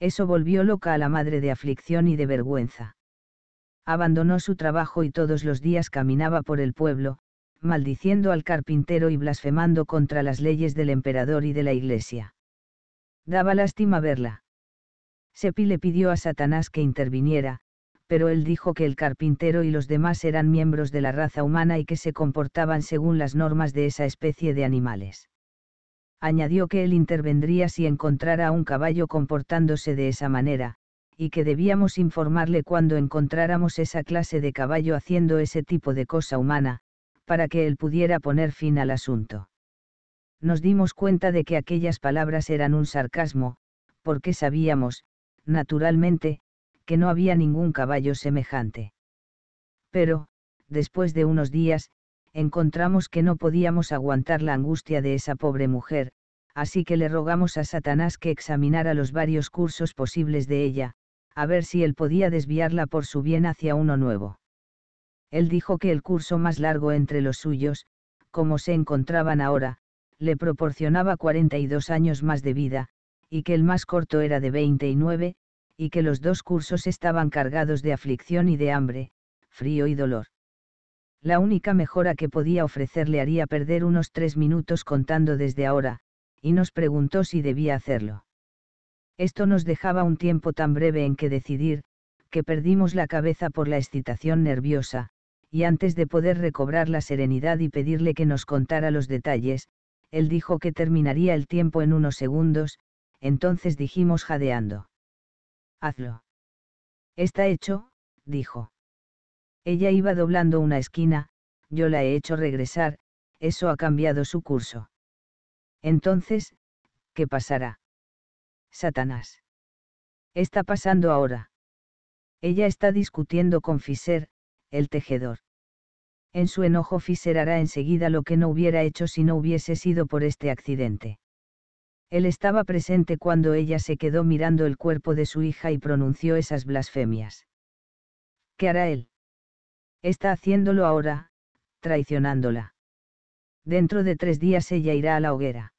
Eso volvió loca a la madre de aflicción y de vergüenza. Abandonó su trabajo y todos los días caminaba por el pueblo, maldiciendo al carpintero y blasfemando contra las leyes del emperador y de la iglesia. Daba lástima verla. Sepi le pidió a Satanás que interviniera, pero él dijo que el carpintero y los demás eran miembros de la raza humana y que se comportaban según las normas de esa especie de animales. Añadió que él intervendría si encontrara a un caballo comportándose de esa manera, y que debíamos informarle cuando encontráramos esa clase de caballo haciendo ese tipo de cosa humana, para que él pudiera poner fin al asunto. Nos dimos cuenta de que aquellas palabras eran un sarcasmo, porque sabíamos, naturalmente, que no había ningún caballo semejante. Pero, después de unos días, encontramos que no podíamos aguantar la angustia de esa pobre mujer, así que le rogamos a Satanás que examinara los varios cursos posibles de ella, a ver si él podía desviarla por su bien hacia uno nuevo. Él dijo que el curso más largo entre los suyos, como se encontraban ahora, le proporcionaba 42 años más de vida, y que el más corto era de 29, y que los dos cursos estaban cargados de aflicción y de hambre, frío y dolor. La única mejora que podía ofrecerle haría perder unos tres minutos contando desde ahora, y nos preguntó si debía hacerlo. Esto nos dejaba un tiempo tan breve en que decidir, que perdimos la cabeza por la excitación nerviosa, y antes de poder recobrar la serenidad y pedirle que nos contara los detalles, él dijo que terminaría el tiempo en unos segundos, entonces dijimos jadeando hazlo. Está hecho, dijo. Ella iba doblando una esquina, yo la he hecho regresar, eso ha cambiado su curso. Entonces, ¿qué pasará? Satanás. Está pasando ahora. Ella está discutiendo con Fiser, el tejedor. En su enojo Fiser hará enseguida lo que no hubiera hecho si no hubiese sido por este accidente. Él estaba presente cuando ella se quedó mirando el cuerpo de su hija y pronunció esas blasfemias. ¿Qué hará él? Está haciéndolo ahora, traicionándola. Dentro de tres días ella irá a la hoguera.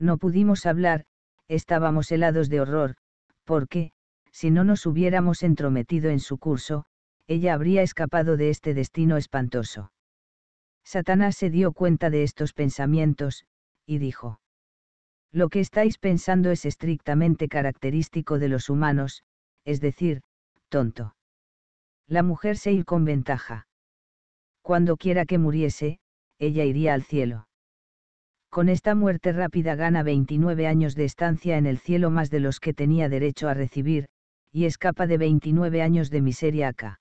No pudimos hablar, estábamos helados de horror, porque, si no nos hubiéramos entrometido en su curso, ella habría escapado de este destino espantoso. Satanás se dio cuenta de estos pensamientos, y dijo. Lo que estáis pensando es estrictamente característico de los humanos, es decir, tonto. La mujer se ir con ventaja. Cuando quiera que muriese, ella iría al cielo. Con esta muerte rápida gana 29 años de estancia en el cielo más de los que tenía derecho a recibir, y escapa de 29 años de miseria acá.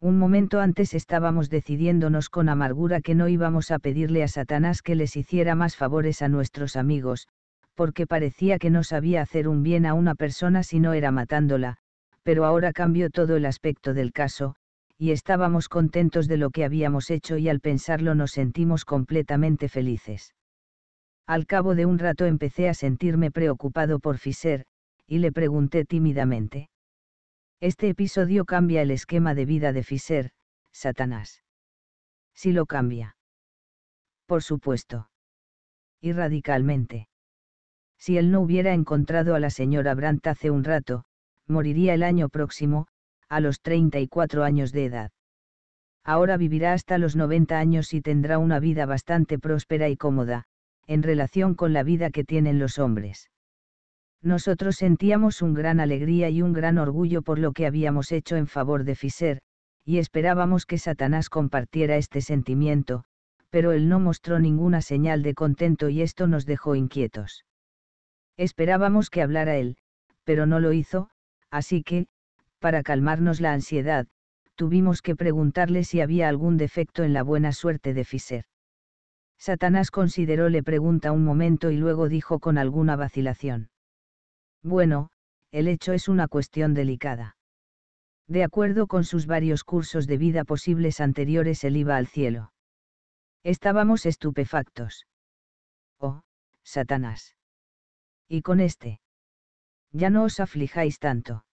Un momento antes estábamos decidiéndonos con amargura que no íbamos a pedirle a Satanás que les hiciera más favores a nuestros amigos, porque parecía que no sabía hacer un bien a una persona si no era matándola, pero ahora cambió todo el aspecto del caso, y estábamos contentos de lo que habíamos hecho y al pensarlo nos sentimos completamente felices. Al cabo de un rato empecé a sentirme preocupado por Fiser y le pregunté tímidamente. Este episodio cambia el esquema de vida de Fisher, Satanás. Si lo cambia. Por supuesto. Y radicalmente. Si él no hubiera encontrado a la señora Brandt hace un rato, moriría el año próximo, a los 34 años de edad. Ahora vivirá hasta los 90 años y tendrá una vida bastante próspera y cómoda, en relación con la vida que tienen los hombres. Nosotros sentíamos un gran alegría y un gran orgullo por lo que habíamos hecho en favor de Fischer, y esperábamos que Satanás compartiera este sentimiento, pero él no mostró ninguna señal de contento y esto nos dejó inquietos. Esperábamos que hablara él, pero no lo hizo, así que, para calmarnos la ansiedad, tuvimos que preguntarle si había algún defecto en la buena suerte de Fischer. Satanás consideró le pregunta un momento y luego dijo con alguna vacilación. Bueno, el hecho es una cuestión delicada. De acuerdo con sus varios cursos de vida posibles anteriores, él iba al cielo. Estábamos estupefactos. Oh, Satanás. Y con este. Ya no os aflijáis tanto.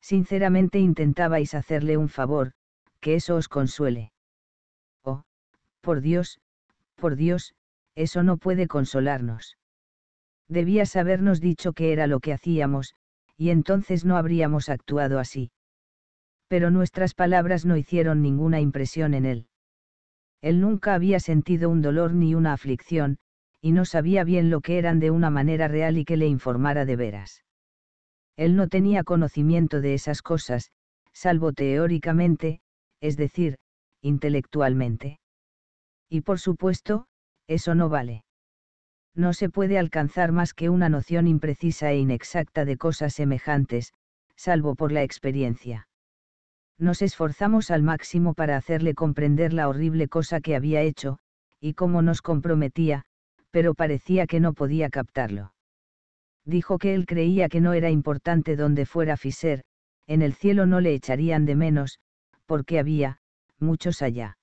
Sinceramente intentabais hacerle un favor, que eso os consuele. Oh, por Dios, por Dios, eso no puede consolarnos. Debías habernos dicho qué era lo que hacíamos, y entonces no habríamos actuado así. Pero nuestras palabras no hicieron ninguna impresión en él. Él nunca había sentido un dolor ni una aflicción, y no sabía bien lo que eran de una manera real y que le informara de veras. Él no tenía conocimiento de esas cosas, salvo teóricamente, es decir, intelectualmente. Y por supuesto, eso no vale no se puede alcanzar más que una noción imprecisa e inexacta de cosas semejantes, salvo por la experiencia. Nos esforzamos al máximo para hacerle comprender la horrible cosa que había hecho, y cómo nos comprometía, pero parecía que no podía captarlo. Dijo que él creía que no era importante donde fuera Fiser, en el cielo no le echarían de menos, porque había, muchos allá.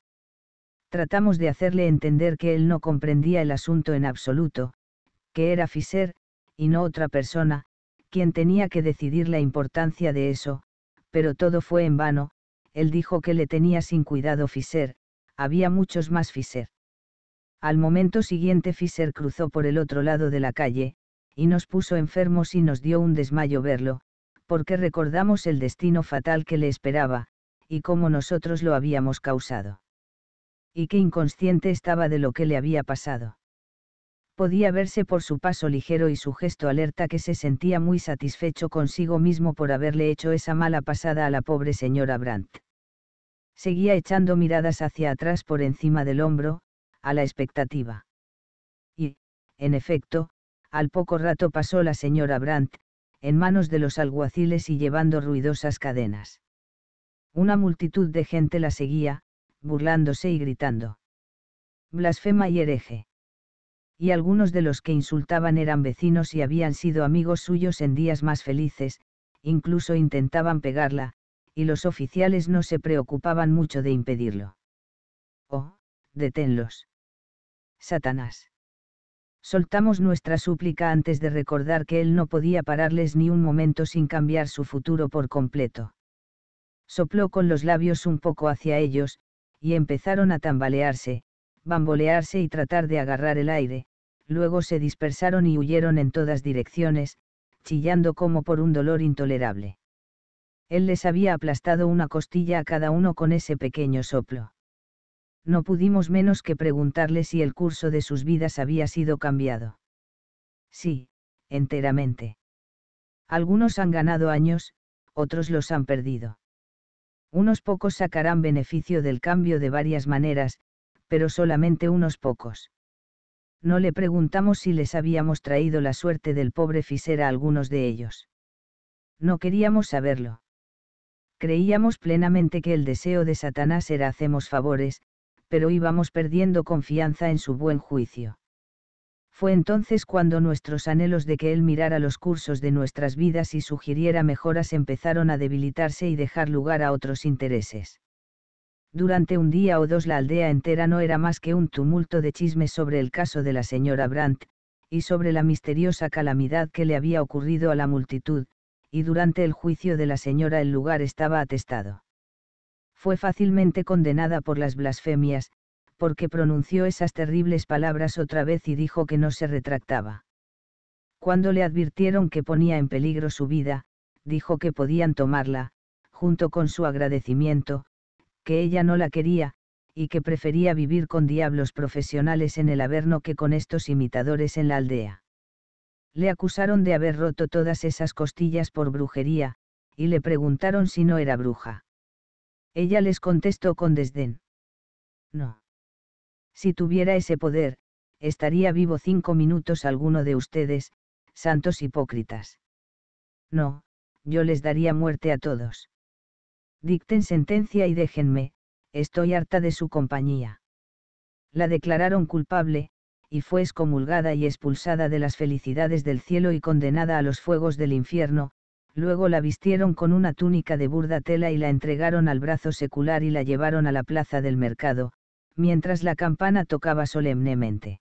Tratamos de hacerle entender que él no comprendía el asunto en absoluto, que era Fischer, y no otra persona, quien tenía que decidir la importancia de eso, pero todo fue en vano, él dijo que le tenía sin cuidado Fischer, había muchos más Fischer. Al momento siguiente Fischer cruzó por el otro lado de la calle, y nos puso enfermos y nos dio un desmayo verlo, porque recordamos el destino fatal que le esperaba, y cómo nosotros lo habíamos causado y que inconsciente estaba de lo que le había pasado. Podía verse por su paso ligero y su gesto alerta que se sentía muy satisfecho consigo mismo por haberle hecho esa mala pasada a la pobre señora Brandt. Seguía echando miradas hacia atrás por encima del hombro, a la expectativa. Y, en efecto, al poco rato pasó la señora Brandt, en manos de los alguaciles y llevando ruidosas cadenas. Una multitud de gente la seguía, burlándose y gritando. Blasfema y hereje. Y algunos de los que insultaban eran vecinos y habían sido amigos suyos en días más felices, incluso intentaban pegarla, y los oficiales no se preocupaban mucho de impedirlo. Oh, deténlos. Satanás. Soltamos nuestra súplica antes de recordar que él no podía pararles ni un momento sin cambiar su futuro por completo. Sopló con los labios un poco hacia ellos, y empezaron a tambalearse, bambolearse y tratar de agarrar el aire, luego se dispersaron y huyeron en todas direcciones, chillando como por un dolor intolerable. Él les había aplastado una costilla a cada uno con ese pequeño soplo. No pudimos menos que preguntarle si el curso de sus vidas había sido cambiado. Sí, enteramente. Algunos han ganado años, otros los han perdido unos pocos sacarán beneficio del cambio de varias maneras, pero solamente unos pocos. No le preguntamos si les habíamos traído la suerte del pobre Fisera a algunos de ellos. No queríamos saberlo. Creíamos plenamente que el deseo de Satanás era hacemos favores, pero íbamos perdiendo confianza en su buen juicio. Fue entonces cuando nuestros anhelos de que Él mirara los cursos de nuestras vidas y sugiriera mejoras empezaron a debilitarse y dejar lugar a otros intereses. Durante un día o dos la aldea entera no era más que un tumulto de chismes sobre el caso de la señora Brandt, y sobre la misteriosa calamidad que le había ocurrido a la multitud, y durante el juicio de la señora el lugar estaba atestado. Fue fácilmente condenada por las blasfemias, porque pronunció esas terribles palabras otra vez y dijo que no se retractaba. Cuando le advirtieron que ponía en peligro su vida, dijo que podían tomarla, junto con su agradecimiento, que ella no la quería, y que prefería vivir con diablos profesionales en el Averno que con estos imitadores en la aldea. Le acusaron de haber roto todas esas costillas por brujería, y le preguntaron si no era bruja. Ella les contestó con desdén. No. Si tuviera ese poder, estaría vivo cinco minutos alguno de ustedes, santos hipócritas. No, yo les daría muerte a todos. Dicten sentencia y déjenme, estoy harta de su compañía. La declararon culpable, y fue excomulgada y expulsada de las felicidades del cielo y condenada a los fuegos del infierno, luego la vistieron con una túnica de burda tela y la entregaron al brazo secular y la llevaron a la plaza del mercado, mientras la campana tocaba solemnemente.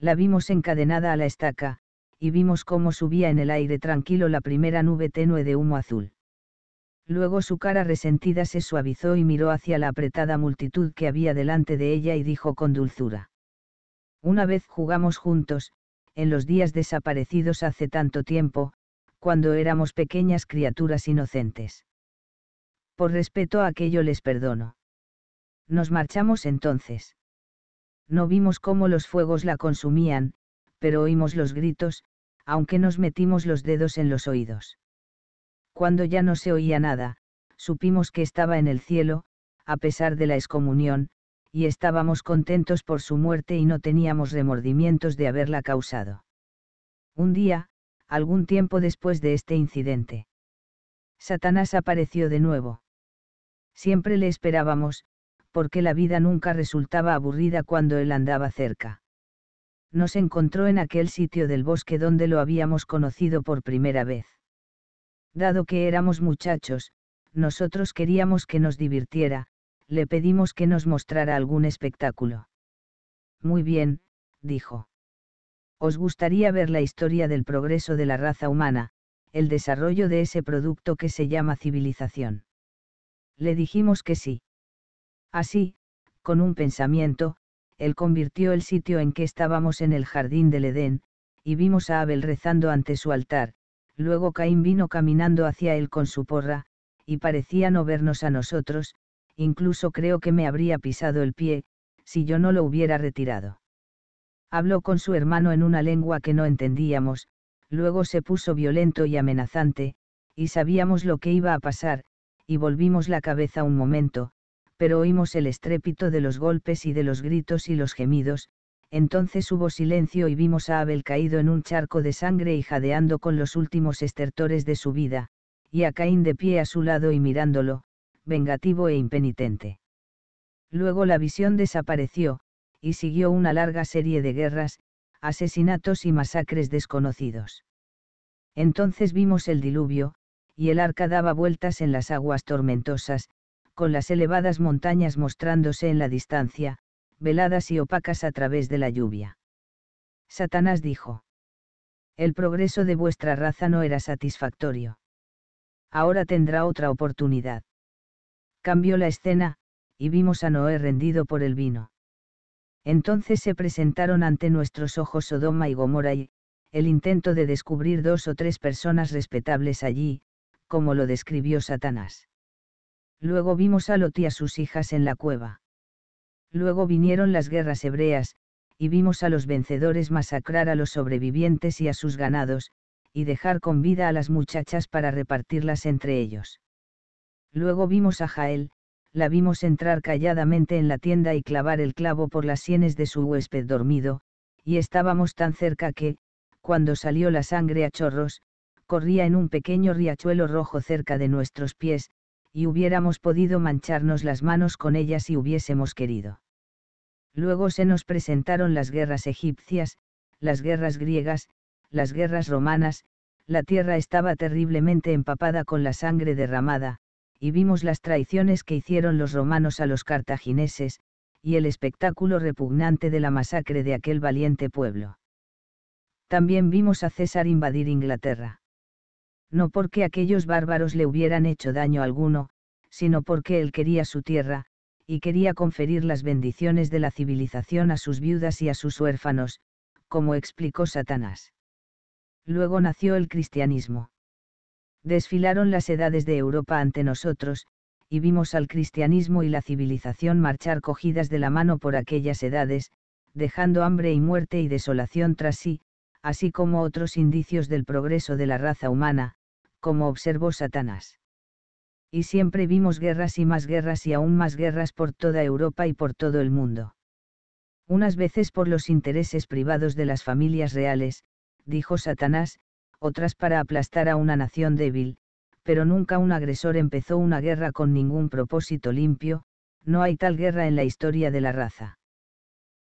La vimos encadenada a la estaca, y vimos cómo subía en el aire tranquilo la primera nube tenue de humo azul. Luego su cara resentida se suavizó y miró hacia la apretada multitud que había delante de ella y dijo con dulzura. Una vez jugamos juntos, en los días desaparecidos hace tanto tiempo, cuando éramos pequeñas criaturas inocentes. Por respeto a aquello les perdono. Nos marchamos entonces. No vimos cómo los fuegos la consumían, pero oímos los gritos, aunque nos metimos los dedos en los oídos. Cuando ya no se oía nada, supimos que estaba en el cielo, a pesar de la excomunión, y estábamos contentos por su muerte y no teníamos remordimientos de haberla causado. Un día, algún tiempo después de este incidente, Satanás apareció de nuevo. Siempre le esperábamos, porque la vida nunca resultaba aburrida cuando él andaba cerca. Nos encontró en aquel sitio del bosque donde lo habíamos conocido por primera vez. Dado que éramos muchachos, nosotros queríamos que nos divirtiera, le pedimos que nos mostrara algún espectáculo. Muy bien, dijo. Os gustaría ver la historia del progreso de la raza humana, el desarrollo de ese producto que se llama civilización. Le dijimos que sí. Así, con un pensamiento, él convirtió el sitio en que estábamos en el jardín del Edén, y vimos a Abel rezando ante su altar, luego Caín vino caminando hacia él con su porra, y parecía no vernos a nosotros, incluso creo que me habría pisado el pie, si yo no lo hubiera retirado. Habló con su hermano en una lengua que no entendíamos, luego se puso violento y amenazante, y sabíamos lo que iba a pasar, y volvimos la cabeza un momento, pero oímos el estrépito de los golpes y de los gritos y los gemidos, entonces hubo silencio y vimos a Abel caído en un charco de sangre y jadeando con los últimos estertores de su vida, y a Caín de pie a su lado y mirándolo, vengativo e impenitente. Luego la visión desapareció, y siguió una larga serie de guerras, asesinatos y masacres desconocidos. Entonces vimos el diluvio, y el arca daba vueltas en las aguas tormentosas, con las elevadas montañas mostrándose en la distancia, veladas y opacas a través de la lluvia. Satanás dijo. El progreso de vuestra raza no era satisfactorio. Ahora tendrá otra oportunidad. Cambió la escena, y vimos a Noé rendido por el vino. Entonces se presentaron ante nuestros ojos Sodoma y Gomorra y, el intento de descubrir dos o tres personas respetables allí, como lo describió Satanás. Luego vimos a Lot y a sus hijas en la cueva. Luego vinieron las guerras hebreas, y vimos a los vencedores masacrar a los sobrevivientes y a sus ganados, y dejar con vida a las muchachas para repartirlas entre ellos. Luego vimos a Jael, la vimos entrar calladamente en la tienda y clavar el clavo por las sienes de su huésped dormido, y estábamos tan cerca que, cuando salió la sangre a chorros, corría en un pequeño riachuelo rojo cerca de nuestros pies, y hubiéramos podido mancharnos las manos con ellas si hubiésemos querido. Luego se nos presentaron las guerras egipcias, las guerras griegas, las guerras romanas, la tierra estaba terriblemente empapada con la sangre derramada, y vimos las traiciones que hicieron los romanos a los cartagineses, y el espectáculo repugnante de la masacre de aquel valiente pueblo. También vimos a César invadir Inglaterra no porque aquellos bárbaros le hubieran hecho daño alguno, sino porque él quería su tierra, y quería conferir las bendiciones de la civilización a sus viudas y a sus huérfanos, como explicó Satanás. Luego nació el cristianismo. Desfilaron las edades de Europa ante nosotros, y vimos al cristianismo y la civilización marchar cogidas de la mano por aquellas edades, dejando hambre y muerte y desolación tras sí, así como otros indicios del progreso de la raza humana, como observó Satanás. Y siempre vimos guerras y más guerras y aún más guerras por toda Europa y por todo el mundo. Unas veces por los intereses privados de las familias reales, dijo Satanás, otras para aplastar a una nación débil, pero nunca un agresor empezó una guerra con ningún propósito limpio, no hay tal guerra en la historia de la raza.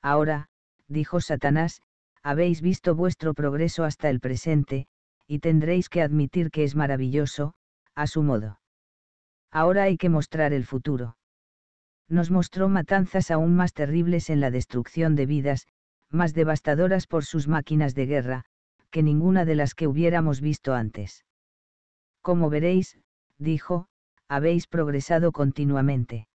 Ahora, dijo Satanás, habéis visto vuestro progreso hasta el presente, y tendréis que admitir que es maravilloso, a su modo. Ahora hay que mostrar el futuro. Nos mostró matanzas aún más terribles en la destrucción de vidas, más devastadoras por sus máquinas de guerra, que ninguna de las que hubiéramos visto antes. Como veréis, dijo, habéis progresado continuamente.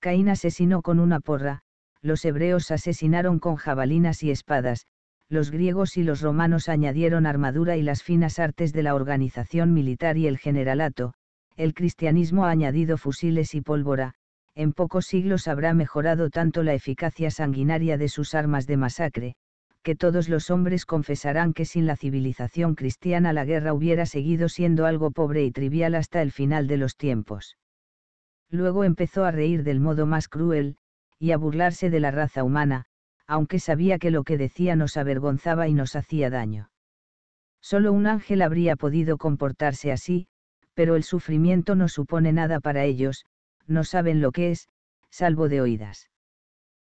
Caín asesinó con una porra, los hebreos asesinaron con jabalinas y espadas, los griegos y los romanos añadieron armadura y las finas artes de la organización militar y el generalato, el cristianismo ha añadido fusiles y pólvora, en pocos siglos habrá mejorado tanto la eficacia sanguinaria de sus armas de masacre, que todos los hombres confesarán que sin la civilización cristiana la guerra hubiera seguido siendo algo pobre y trivial hasta el final de los tiempos. Luego empezó a reír del modo más cruel, y a burlarse de la raza humana, aunque sabía que lo que decía nos avergonzaba y nos hacía daño. Solo un ángel habría podido comportarse así, pero el sufrimiento no supone nada para ellos, no saben lo que es, salvo de oídas.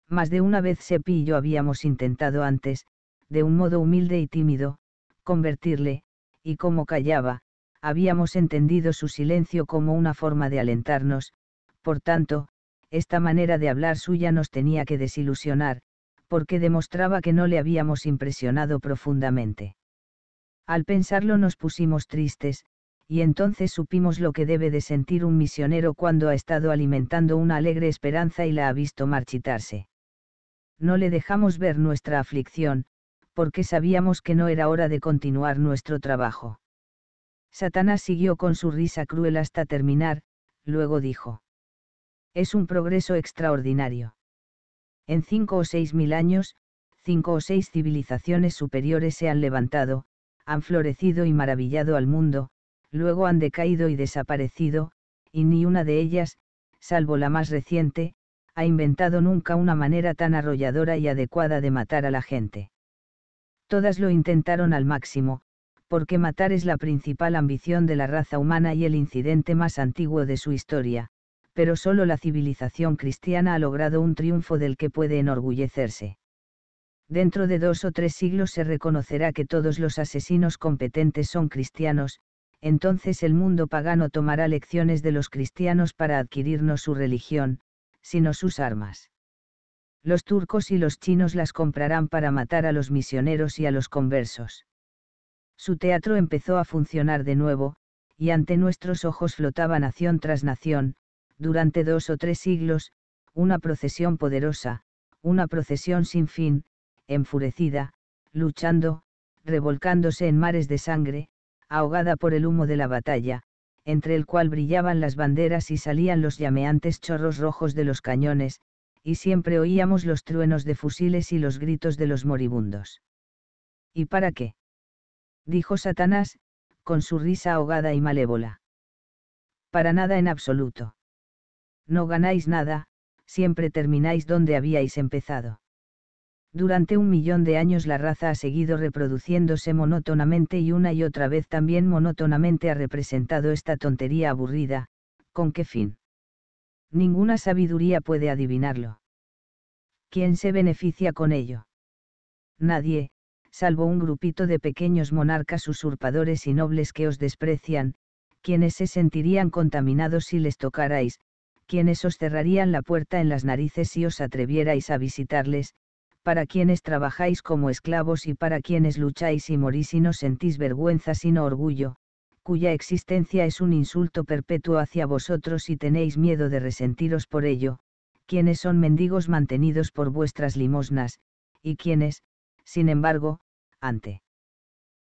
Más de una vez Sepi y yo habíamos intentado antes, de un modo humilde y tímido, convertirle, y como callaba, habíamos entendido su silencio como una forma de alentarnos, por tanto, esta manera de hablar suya nos tenía que desilusionar, porque demostraba que no le habíamos impresionado profundamente. Al pensarlo nos pusimos tristes, y entonces supimos lo que debe de sentir un misionero cuando ha estado alimentando una alegre esperanza y la ha visto marchitarse. No le dejamos ver nuestra aflicción, porque sabíamos que no era hora de continuar nuestro trabajo. Satanás siguió con su risa cruel hasta terminar, luego dijo. Es un progreso extraordinario en cinco o seis mil años, cinco o seis civilizaciones superiores se han levantado, han florecido y maravillado al mundo, luego han decaído y desaparecido, y ni una de ellas, salvo la más reciente, ha inventado nunca una manera tan arrolladora y adecuada de matar a la gente. Todas lo intentaron al máximo, porque matar es la principal ambición de la raza humana y el incidente más antiguo de su historia, pero solo la civilización cristiana ha logrado un triunfo del que puede enorgullecerse. Dentro de dos o tres siglos se reconocerá que todos los asesinos competentes son cristianos, entonces el mundo pagano tomará lecciones de los cristianos para adquirirnos su religión, sino sus armas. Los turcos y los chinos las comprarán para matar a los misioneros y a los conversos. Su teatro empezó a funcionar de nuevo, y ante nuestros ojos flotaba nación tras nación, durante dos o tres siglos, una procesión poderosa, una procesión sin fin, enfurecida, luchando, revolcándose en mares de sangre, ahogada por el humo de la batalla, entre el cual brillaban las banderas y salían los llameantes chorros rojos de los cañones, y siempre oíamos los truenos de fusiles y los gritos de los moribundos. ¿Y para qué? dijo Satanás, con su risa ahogada y malévola. Para nada en absoluto. No ganáis nada, siempre termináis donde habíais empezado. Durante un millón de años la raza ha seguido reproduciéndose monótonamente y una y otra vez también monótonamente ha representado esta tontería aburrida, ¿con qué fin? Ninguna sabiduría puede adivinarlo. ¿Quién se beneficia con ello? Nadie, salvo un grupito de pequeños monarcas usurpadores y nobles que os desprecian, quienes se sentirían contaminados si les tocarais, quienes os cerrarían la puerta en las narices si os atrevierais a visitarles, para quienes trabajáis como esclavos y para quienes lucháis y morís y no sentís vergüenza sino orgullo, cuya existencia es un insulto perpetuo hacia vosotros y tenéis miedo de resentiros por ello, quienes son mendigos mantenidos por vuestras limosnas, y quienes, sin embargo, ante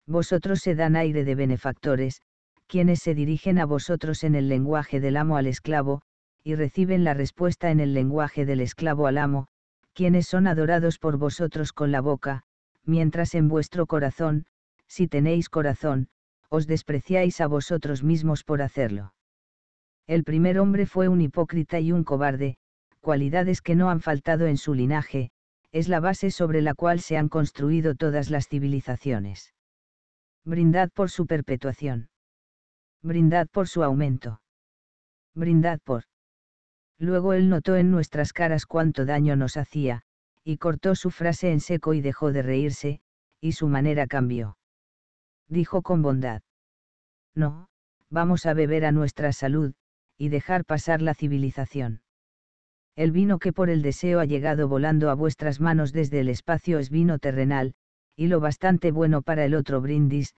vosotros se dan aire de benefactores, quienes se dirigen a vosotros en el lenguaje del amo al esclavo, y reciben la respuesta en el lenguaje del esclavo al amo, quienes son adorados por vosotros con la boca, mientras en vuestro corazón, si tenéis corazón, os despreciáis a vosotros mismos por hacerlo. El primer hombre fue un hipócrita y un cobarde, cualidades que no han faltado en su linaje, es la base sobre la cual se han construido todas las civilizaciones. Brindad por su perpetuación. Brindad por su aumento. Brindad por Luego él notó en nuestras caras cuánto daño nos hacía, y cortó su frase en seco y dejó de reírse, y su manera cambió. Dijo con bondad. No, vamos a beber a nuestra salud, y dejar pasar la civilización. El vino que por el deseo ha llegado volando a vuestras manos desde el espacio es vino terrenal, y lo bastante bueno para el otro brindis,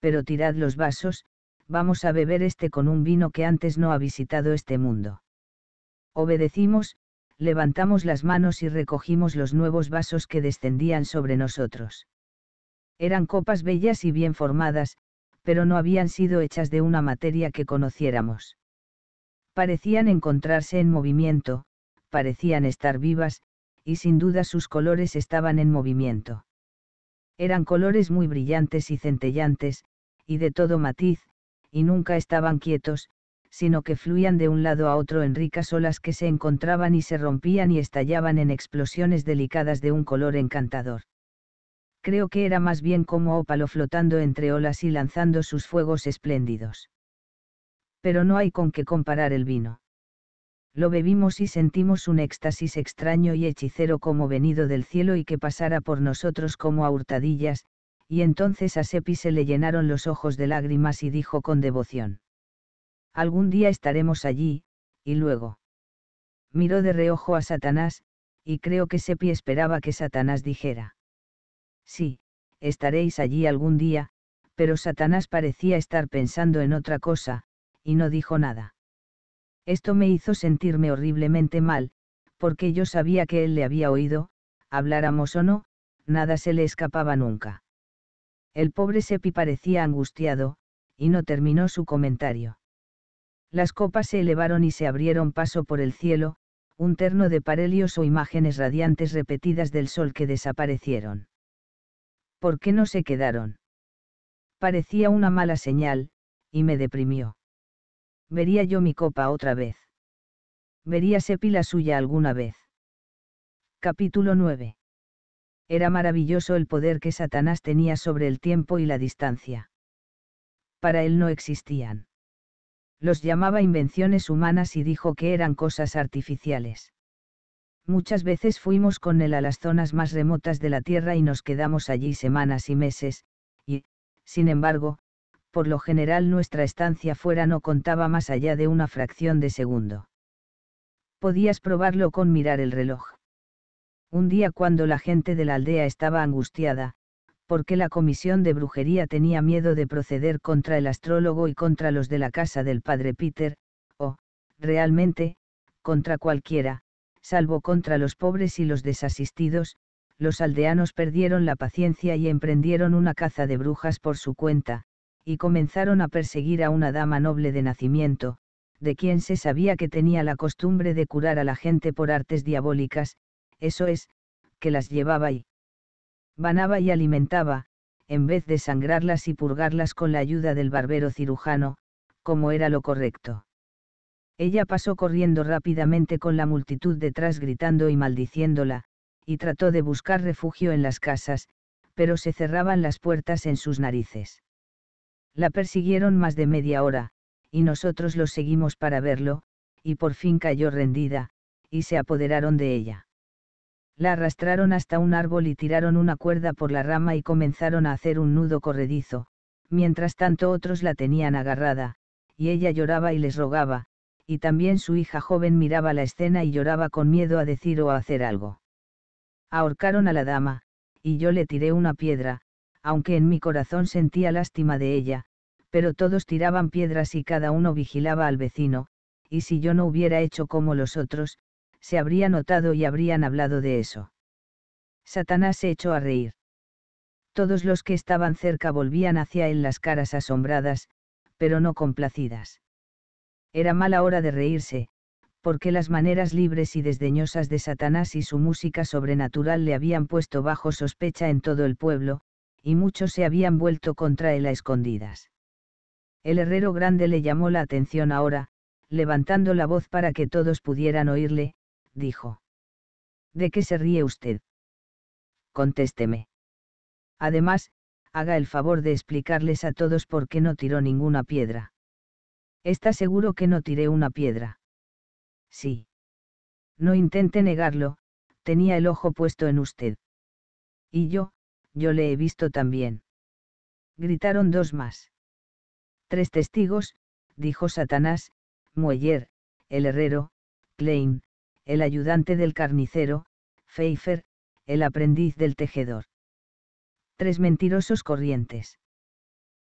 pero tirad los vasos, vamos a beber este con un vino que antes no ha visitado este mundo. Obedecimos, levantamos las manos y recogimos los nuevos vasos que descendían sobre nosotros. Eran copas bellas y bien formadas, pero no habían sido hechas de una materia que conociéramos. Parecían encontrarse en movimiento, parecían estar vivas, y sin duda sus colores estaban en movimiento. Eran colores muy brillantes y centellantes, y de todo matiz, y nunca estaban quietos, sino que fluían de un lado a otro en ricas olas que se encontraban y se rompían y estallaban en explosiones delicadas de un color encantador. Creo que era más bien como ópalo flotando entre olas y lanzando sus fuegos espléndidos. Pero no hay con qué comparar el vino. Lo bebimos y sentimos un éxtasis extraño y hechicero como venido del cielo y que pasara por nosotros como a hurtadillas, y entonces a Sepi se le llenaron los ojos de lágrimas y dijo con devoción Algún día estaremos allí, y luego. Miró de reojo a Satanás, y creo que Sepi esperaba que Satanás dijera. Sí, estaréis allí algún día, pero Satanás parecía estar pensando en otra cosa, y no dijo nada. Esto me hizo sentirme horriblemente mal, porque yo sabía que él le había oído, habláramos o no, nada se le escapaba nunca. El pobre Sepi parecía angustiado, y no terminó su comentario. Las copas se elevaron y se abrieron paso por el cielo, un terno de parelios o imágenes radiantes repetidas del sol que desaparecieron. ¿Por qué no se quedaron? Parecía una mala señal, y me deprimió. Vería yo mi copa otra vez. Vería Sepi la suya alguna vez. Capítulo 9. Era maravilloso el poder que Satanás tenía sobre el tiempo y la distancia. Para él no existían los llamaba invenciones humanas y dijo que eran cosas artificiales. Muchas veces fuimos con él a las zonas más remotas de la Tierra y nos quedamos allí semanas y meses, y, sin embargo, por lo general nuestra estancia fuera no contaba más allá de una fracción de segundo. Podías probarlo con mirar el reloj. Un día cuando la gente de la aldea estaba angustiada, porque la comisión de brujería tenía miedo de proceder contra el astrólogo y contra los de la casa del padre Peter, o, realmente, contra cualquiera, salvo contra los pobres y los desasistidos, los aldeanos perdieron la paciencia y emprendieron una caza de brujas por su cuenta, y comenzaron a perseguir a una dama noble de nacimiento, de quien se sabía que tenía la costumbre de curar a la gente por artes diabólicas, eso es, que las llevaba y Banaba y alimentaba, en vez de sangrarlas y purgarlas con la ayuda del barbero cirujano, como era lo correcto. Ella pasó corriendo rápidamente con la multitud detrás gritando y maldiciéndola, y trató de buscar refugio en las casas, pero se cerraban las puertas en sus narices. La persiguieron más de media hora, y nosotros los seguimos para verlo, y por fin cayó rendida, y se apoderaron de ella. La arrastraron hasta un árbol y tiraron una cuerda por la rama y comenzaron a hacer un nudo corredizo, mientras tanto otros la tenían agarrada, y ella lloraba y les rogaba, y también su hija joven miraba la escena y lloraba con miedo a decir o a hacer algo. Ahorcaron a la dama, y yo le tiré una piedra, aunque en mi corazón sentía lástima de ella, pero todos tiraban piedras y cada uno vigilaba al vecino, y si yo no hubiera hecho como los otros, se habría notado y habrían hablado de eso. Satanás se echó a reír. Todos los que estaban cerca volvían hacia él las caras asombradas, pero no complacidas. Era mala hora de reírse, porque las maneras libres y desdeñosas de Satanás y su música sobrenatural le habían puesto bajo sospecha en todo el pueblo, y muchos se habían vuelto contra él a escondidas. El herrero grande le llamó la atención ahora, levantando la voz para que todos pudieran oírle, dijo. ¿De qué se ríe usted? Contésteme. Además, haga el favor de explicarles a todos por qué no tiró ninguna piedra. ¿Está seguro que no tiré una piedra? Sí. No intente negarlo, tenía el ojo puesto en usted. Y yo, yo le he visto también. Gritaron dos más. Tres testigos, dijo Satanás, Mueller, el herrero, Klein, el ayudante del carnicero, Pfeiffer, el aprendiz del tejedor. Tres mentirosos corrientes.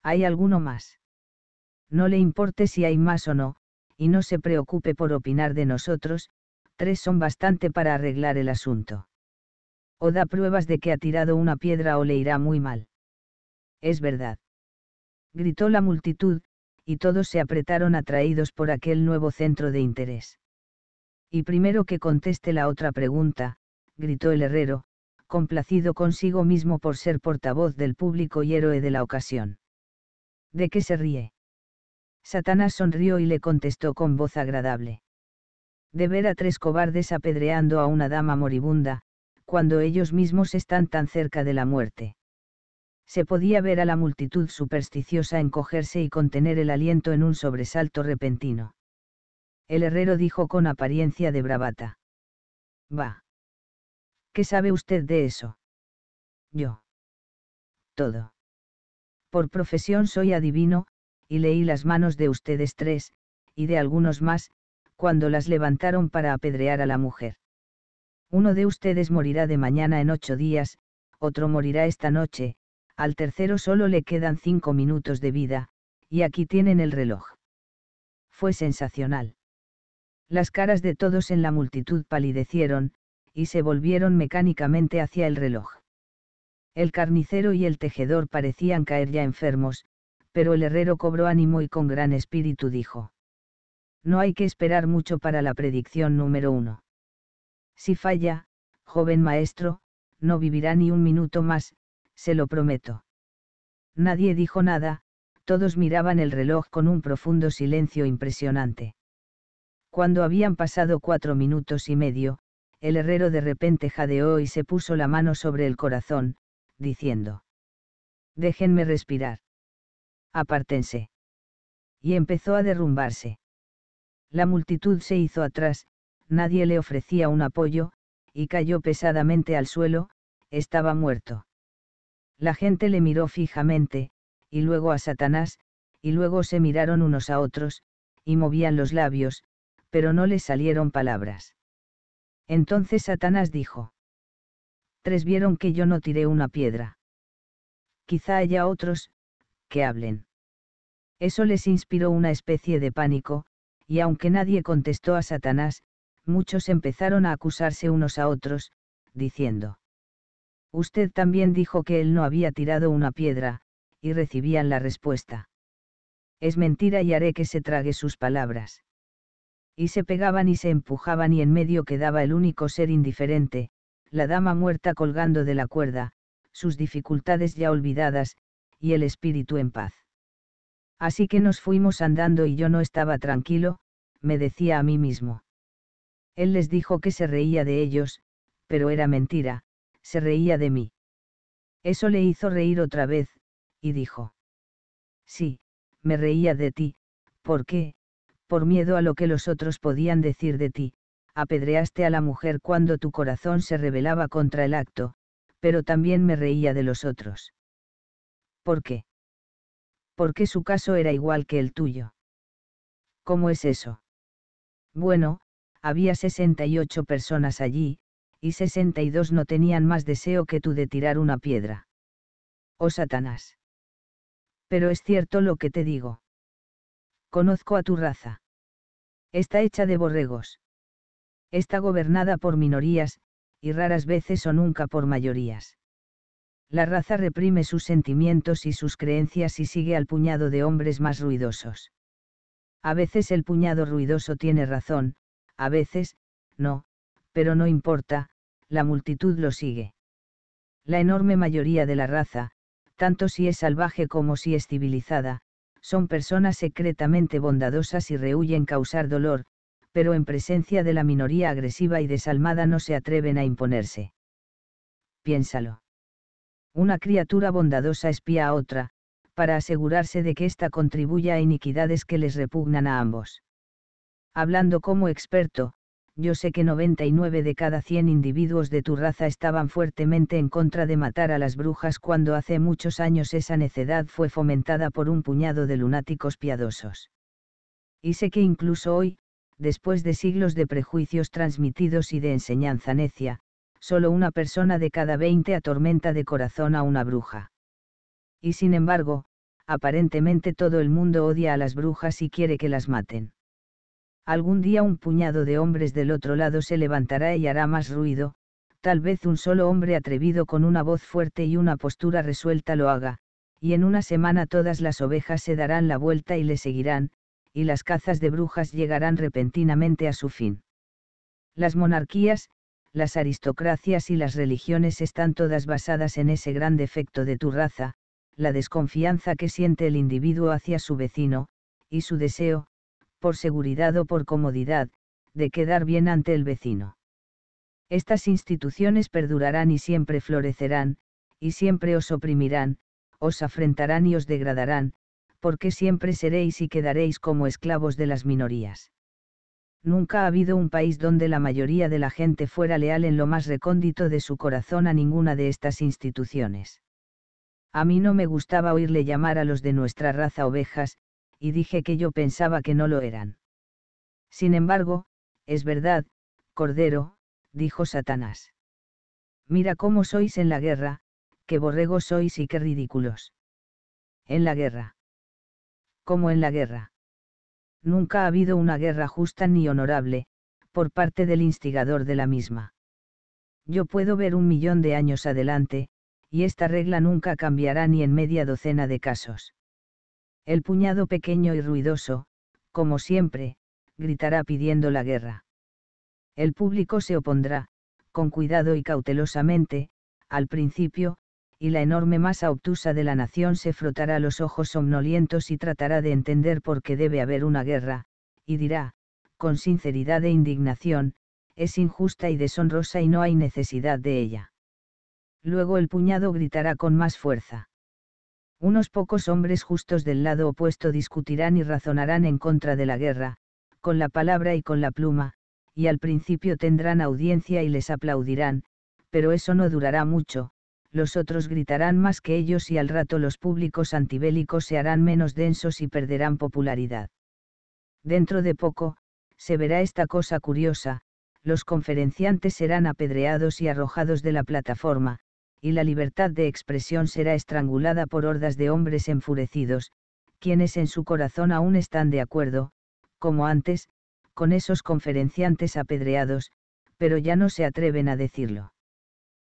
¿Hay alguno más? No le importe si hay más o no, y no se preocupe por opinar de nosotros, tres son bastante para arreglar el asunto. O da pruebas de que ha tirado una piedra o le irá muy mal. Es verdad. Gritó la multitud, y todos se apretaron atraídos por aquel nuevo centro de interés. Y primero que conteste la otra pregunta, gritó el herrero, complacido consigo mismo por ser portavoz del público y héroe de la ocasión. ¿De qué se ríe? Satanás sonrió y le contestó con voz agradable. De ver a tres cobardes apedreando a una dama moribunda, cuando ellos mismos están tan cerca de la muerte. Se podía ver a la multitud supersticiosa encogerse y contener el aliento en un sobresalto repentino. El herrero dijo con apariencia de bravata. Va. ¿Qué sabe usted de eso? Yo. Todo. Por profesión soy adivino, y leí las manos de ustedes tres, y de algunos más, cuando las levantaron para apedrear a la mujer. Uno de ustedes morirá de mañana en ocho días, otro morirá esta noche, al tercero solo le quedan cinco minutos de vida, y aquí tienen el reloj. Fue sensacional. Las caras de todos en la multitud palidecieron, y se volvieron mecánicamente hacia el reloj. El carnicero y el tejedor parecían caer ya enfermos, pero el herrero cobró ánimo y con gran espíritu dijo. No hay que esperar mucho para la predicción número uno. Si falla, joven maestro, no vivirá ni un minuto más, se lo prometo. Nadie dijo nada, todos miraban el reloj con un profundo silencio impresionante. Cuando habían pasado cuatro minutos y medio, el herrero de repente jadeó y se puso la mano sobre el corazón, diciendo. Déjenme respirar. Apártense. Y empezó a derrumbarse. La multitud se hizo atrás, nadie le ofrecía un apoyo, y cayó pesadamente al suelo, estaba muerto. La gente le miró fijamente, y luego a Satanás, y luego se miraron unos a otros, y movían los labios, pero no le salieron palabras. Entonces Satanás dijo. Tres vieron que yo no tiré una piedra. Quizá haya otros, que hablen. Eso les inspiró una especie de pánico, y aunque nadie contestó a Satanás, muchos empezaron a acusarse unos a otros, diciendo. Usted también dijo que él no había tirado una piedra, y recibían la respuesta. Es mentira y haré que se trague sus palabras y se pegaban y se empujaban y en medio quedaba el único ser indiferente, la dama muerta colgando de la cuerda, sus dificultades ya olvidadas, y el espíritu en paz. Así que nos fuimos andando y yo no estaba tranquilo, me decía a mí mismo. Él les dijo que se reía de ellos, pero era mentira, se reía de mí. Eso le hizo reír otra vez, y dijo. Sí, me reía de ti, ¿por qué? por miedo a lo que los otros podían decir de ti, apedreaste a la mujer cuando tu corazón se rebelaba contra el acto, pero también me reía de los otros. ¿Por qué? Porque su caso era igual que el tuyo. ¿Cómo es eso? Bueno, había 68 personas allí, y 62 no tenían más deseo que tú de tirar una piedra. Oh Satanás. Pero es cierto lo que te digo. Conozco a tu raza. Está hecha de borregos. Está gobernada por minorías, y raras veces o nunca por mayorías. La raza reprime sus sentimientos y sus creencias y sigue al puñado de hombres más ruidosos. A veces el puñado ruidoso tiene razón, a veces, no, pero no importa, la multitud lo sigue. La enorme mayoría de la raza, tanto si es salvaje como si es civilizada, son personas secretamente bondadosas y rehuyen causar dolor, pero en presencia de la minoría agresiva y desalmada no se atreven a imponerse. Piénsalo. Una criatura bondadosa espía a otra, para asegurarse de que ésta contribuya a iniquidades que les repugnan a ambos. Hablando como experto, yo sé que 99 de cada 100 individuos de tu raza estaban fuertemente en contra de matar a las brujas cuando hace muchos años esa necedad fue fomentada por un puñado de lunáticos piadosos. Y sé que incluso hoy, después de siglos de prejuicios transmitidos y de enseñanza necia, solo una persona de cada 20 atormenta de corazón a una bruja. Y sin embargo, aparentemente todo el mundo odia a las brujas y quiere que las maten algún día un puñado de hombres del otro lado se levantará y hará más ruido, tal vez un solo hombre atrevido con una voz fuerte y una postura resuelta lo haga, y en una semana todas las ovejas se darán la vuelta y le seguirán, y las cazas de brujas llegarán repentinamente a su fin. Las monarquías, las aristocracias y las religiones están todas basadas en ese gran defecto de tu raza, la desconfianza que siente el individuo hacia su vecino, y su deseo, por seguridad o por comodidad, de quedar bien ante el vecino. Estas instituciones perdurarán y siempre florecerán, y siempre os oprimirán, os afrentarán y os degradarán, porque siempre seréis y quedaréis como esclavos de las minorías. Nunca ha habido un país donde la mayoría de la gente fuera leal en lo más recóndito de su corazón a ninguna de estas instituciones. A mí no me gustaba oírle llamar a los de nuestra raza ovejas, y dije que yo pensaba que no lo eran. Sin embargo, es verdad, Cordero, dijo Satanás. Mira cómo sois en la guerra, qué borregos sois y qué ridículos. En la guerra. Como en la guerra? Nunca ha habido una guerra justa ni honorable, por parte del instigador de la misma. Yo puedo ver un millón de años adelante, y esta regla nunca cambiará ni en media docena de casos. El puñado pequeño y ruidoso, como siempre, gritará pidiendo la guerra. El público se opondrá, con cuidado y cautelosamente, al principio, y la enorme masa obtusa de la nación se frotará los ojos somnolientos y tratará de entender por qué debe haber una guerra, y dirá, con sinceridad e indignación, es injusta y deshonrosa y no hay necesidad de ella. Luego el puñado gritará con más fuerza unos pocos hombres justos del lado opuesto discutirán y razonarán en contra de la guerra, con la palabra y con la pluma, y al principio tendrán audiencia y les aplaudirán, pero eso no durará mucho, los otros gritarán más que ellos y al rato los públicos antibélicos se harán menos densos y perderán popularidad. Dentro de poco, se verá esta cosa curiosa, los conferenciantes serán apedreados y arrojados de la plataforma, y la libertad de expresión será estrangulada por hordas de hombres enfurecidos, quienes en su corazón aún están de acuerdo, como antes, con esos conferenciantes apedreados, pero ya no se atreven a decirlo.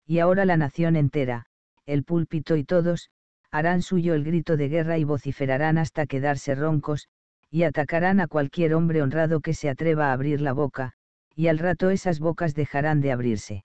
Y ahora la nación entera, el púlpito y todos, harán suyo el grito de guerra y vociferarán hasta quedarse roncos, y atacarán a cualquier hombre honrado que se atreva a abrir la boca, y al rato esas bocas dejarán de abrirse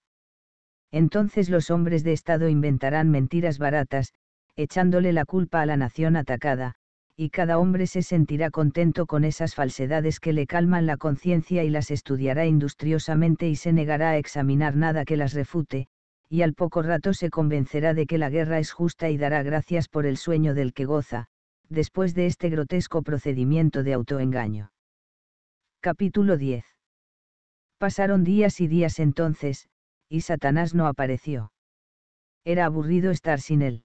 entonces los hombres de Estado inventarán mentiras baratas, echándole la culpa a la nación atacada, y cada hombre se sentirá contento con esas falsedades que le calman la conciencia y las estudiará industriosamente y se negará a examinar nada que las refute, y al poco rato se convencerá de que la guerra es justa y dará gracias por el sueño del que goza, después de este grotesco procedimiento de autoengaño. Capítulo 10. Pasaron días y días entonces, y Satanás no apareció. Era aburrido estar sin él.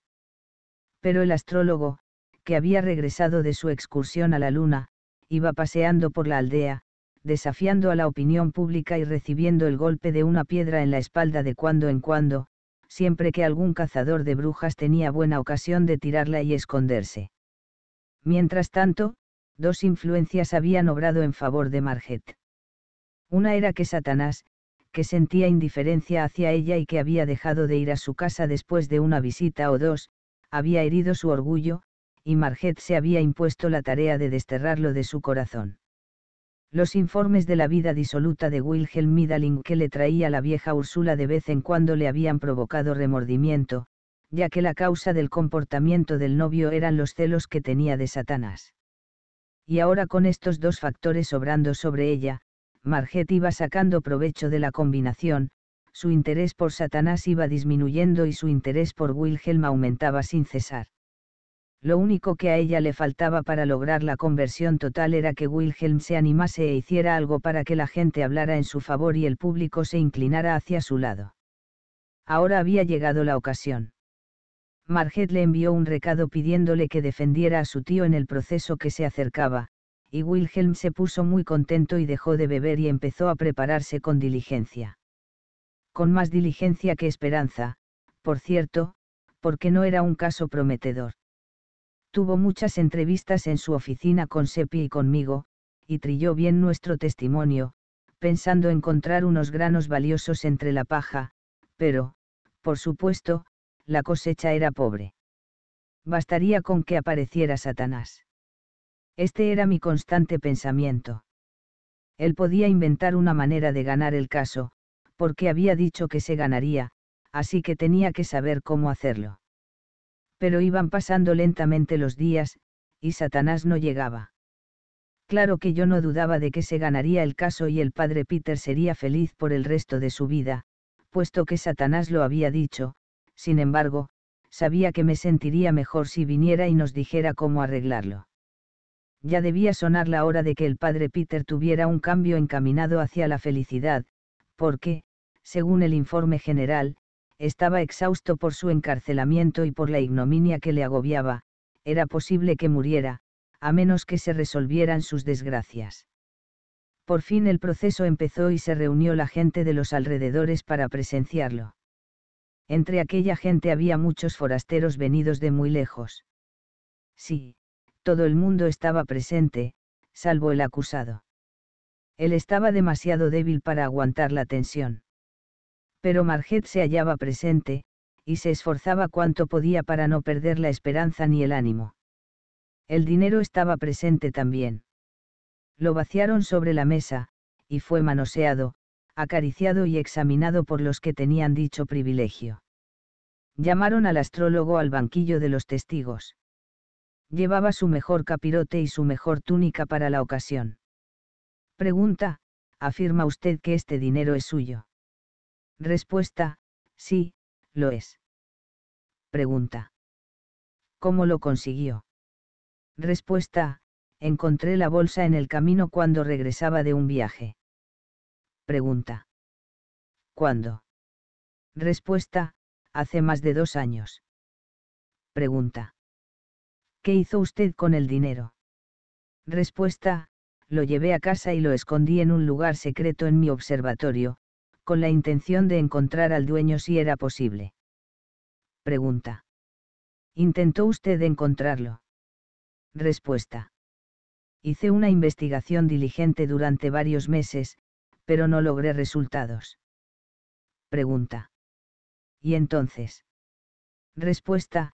Pero el astrólogo, que había regresado de su excursión a la luna, iba paseando por la aldea, desafiando a la opinión pública y recibiendo el golpe de una piedra en la espalda de cuando en cuando, siempre que algún cazador de brujas tenía buena ocasión de tirarla y esconderse. Mientras tanto, dos influencias habían obrado en favor de Marget. Una era que Satanás, que sentía indiferencia hacia ella y que había dejado de ir a su casa después de una visita o dos, había herido su orgullo, y Marget se había impuesto la tarea de desterrarlo de su corazón. Los informes de la vida disoluta de Wilhelm Middling que le traía la vieja Úrsula de vez en cuando le habían provocado remordimiento, ya que la causa del comportamiento del novio eran los celos que tenía de Satanás. Y ahora con estos dos factores obrando sobre ella, Marget iba sacando provecho de la combinación, su interés por Satanás iba disminuyendo y su interés por Wilhelm aumentaba sin cesar. Lo único que a ella le faltaba para lograr la conversión total era que Wilhelm se animase e hiciera algo para que la gente hablara en su favor y el público se inclinara hacia su lado. Ahora había llegado la ocasión. Marget le envió un recado pidiéndole que defendiera a su tío en el proceso que se acercaba, y Wilhelm se puso muy contento y dejó de beber y empezó a prepararse con diligencia. Con más diligencia que esperanza, por cierto, porque no era un caso prometedor. Tuvo muchas entrevistas en su oficina con Sepi y conmigo, y trilló bien nuestro testimonio, pensando encontrar unos granos valiosos entre la paja, pero, por supuesto, la cosecha era pobre. Bastaría con que apareciera Satanás. Este era mi constante pensamiento. Él podía inventar una manera de ganar el caso, porque había dicho que se ganaría, así que tenía que saber cómo hacerlo. Pero iban pasando lentamente los días, y Satanás no llegaba. Claro que yo no dudaba de que se ganaría el caso y el padre Peter sería feliz por el resto de su vida, puesto que Satanás lo había dicho, sin embargo, sabía que me sentiría mejor si viniera y nos dijera cómo arreglarlo ya debía sonar la hora de que el padre Peter tuviera un cambio encaminado hacia la felicidad, porque, según el informe general, estaba exhausto por su encarcelamiento y por la ignominia que le agobiaba, era posible que muriera, a menos que se resolvieran sus desgracias. Por fin el proceso empezó y se reunió la gente de los alrededores para presenciarlo. Entre aquella gente había muchos forasteros venidos de muy lejos. Sí, todo el mundo estaba presente, salvo el acusado. Él estaba demasiado débil para aguantar la tensión. Pero Marget se hallaba presente, y se esforzaba cuanto podía para no perder la esperanza ni el ánimo. El dinero estaba presente también. Lo vaciaron sobre la mesa, y fue manoseado, acariciado y examinado por los que tenían dicho privilegio. Llamaron al astrólogo al banquillo de los testigos. Llevaba su mejor capirote y su mejor túnica para la ocasión. Pregunta, afirma usted que este dinero es suyo. Respuesta, sí, lo es. Pregunta. ¿Cómo lo consiguió? Respuesta, encontré la bolsa en el camino cuando regresaba de un viaje. Pregunta. ¿Cuándo? Respuesta, hace más de dos años. Pregunta. ¿Qué hizo usted con el dinero? Respuesta, lo llevé a casa y lo escondí en un lugar secreto en mi observatorio, con la intención de encontrar al dueño si era posible. Pregunta. ¿Intentó usted encontrarlo? Respuesta. Hice una investigación diligente durante varios meses, pero no logré resultados. Pregunta. ¿Y entonces? Respuesta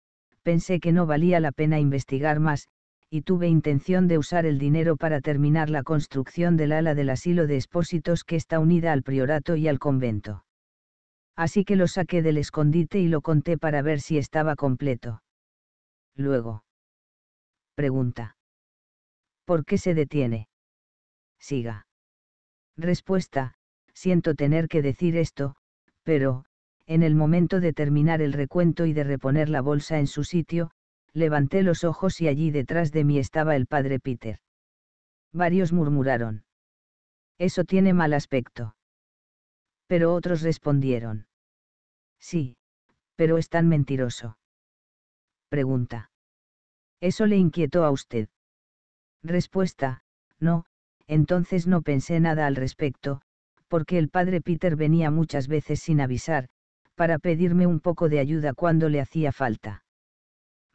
pensé que no valía la pena investigar más, y tuve intención de usar el dinero para terminar la construcción del ala del asilo de expósitos que está unida al priorato y al convento. Así que lo saqué del escondite y lo conté para ver si estaba completo. Luego. Pregunta. ¿Por qué se detiene? Siga. Respuesta, siento tener que decir esto, pero, en el momento de terminar el recuento y de reponer la bolsa en su sitio, levanté los ojos y allí detrás de mí estaba el padre Peter. Varios murmuraron. Eso tiene mal aspecto. Pero otros respondieron. Sí, pero es tan mentiroso. Pregunta. ¿Eso le inquietó a usted? Respuesta, no, entonces no pensé nada al respecto, porque el padre Peter venía muchas veces sin avisar, para pedirme un poco de ayuda cuando le hacía falta.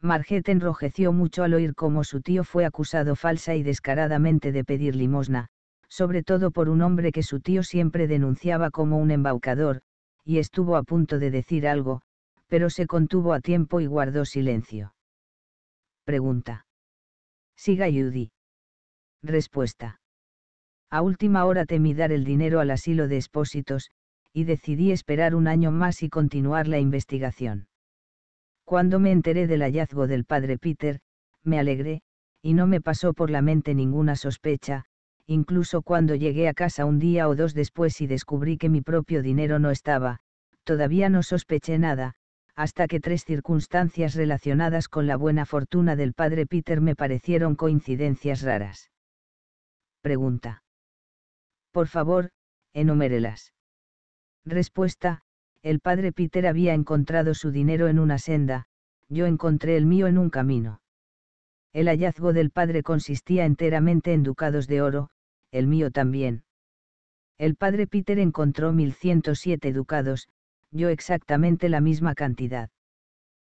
Marget enrojeció mucho al oír cómo su tío fue acusado falsa y descaradamente de pedir limosna, sobre todo por un hombre que su tío siempre denunciaba como un embaucador, y estuvo a punto de decir algo, pero se contuvo a tiempo y guardó silencio. Pregunta. Siga Judy. Respuesta. A última hora temí dar el dinero al asilo de expósitos, y decidí esperar un año más y continuar la investigación. Cuando me enteré del hallazgo del padre Peter, me alegré, y no me pasó por la mente ninguna sospecha, incluso cuando llegué a casa un día o dos después y descubrí que mi propio dinero no estaba, todavía no sospeché nada, hasta que tres circunstancias relacionadas con la buena fortuna del padre Peter me parecieron coincidencias raras. Pregunta. Por favor, enumérelas. Respuesta, el padre Peter había encontrado su dinero en una senda, yo encontré el mío en un camino. El hallazgo del padre consistía enteramente en ducados de oro, el mío también. El padre Peter encontró 1107 ducados, yo exactamente la misma cantidad.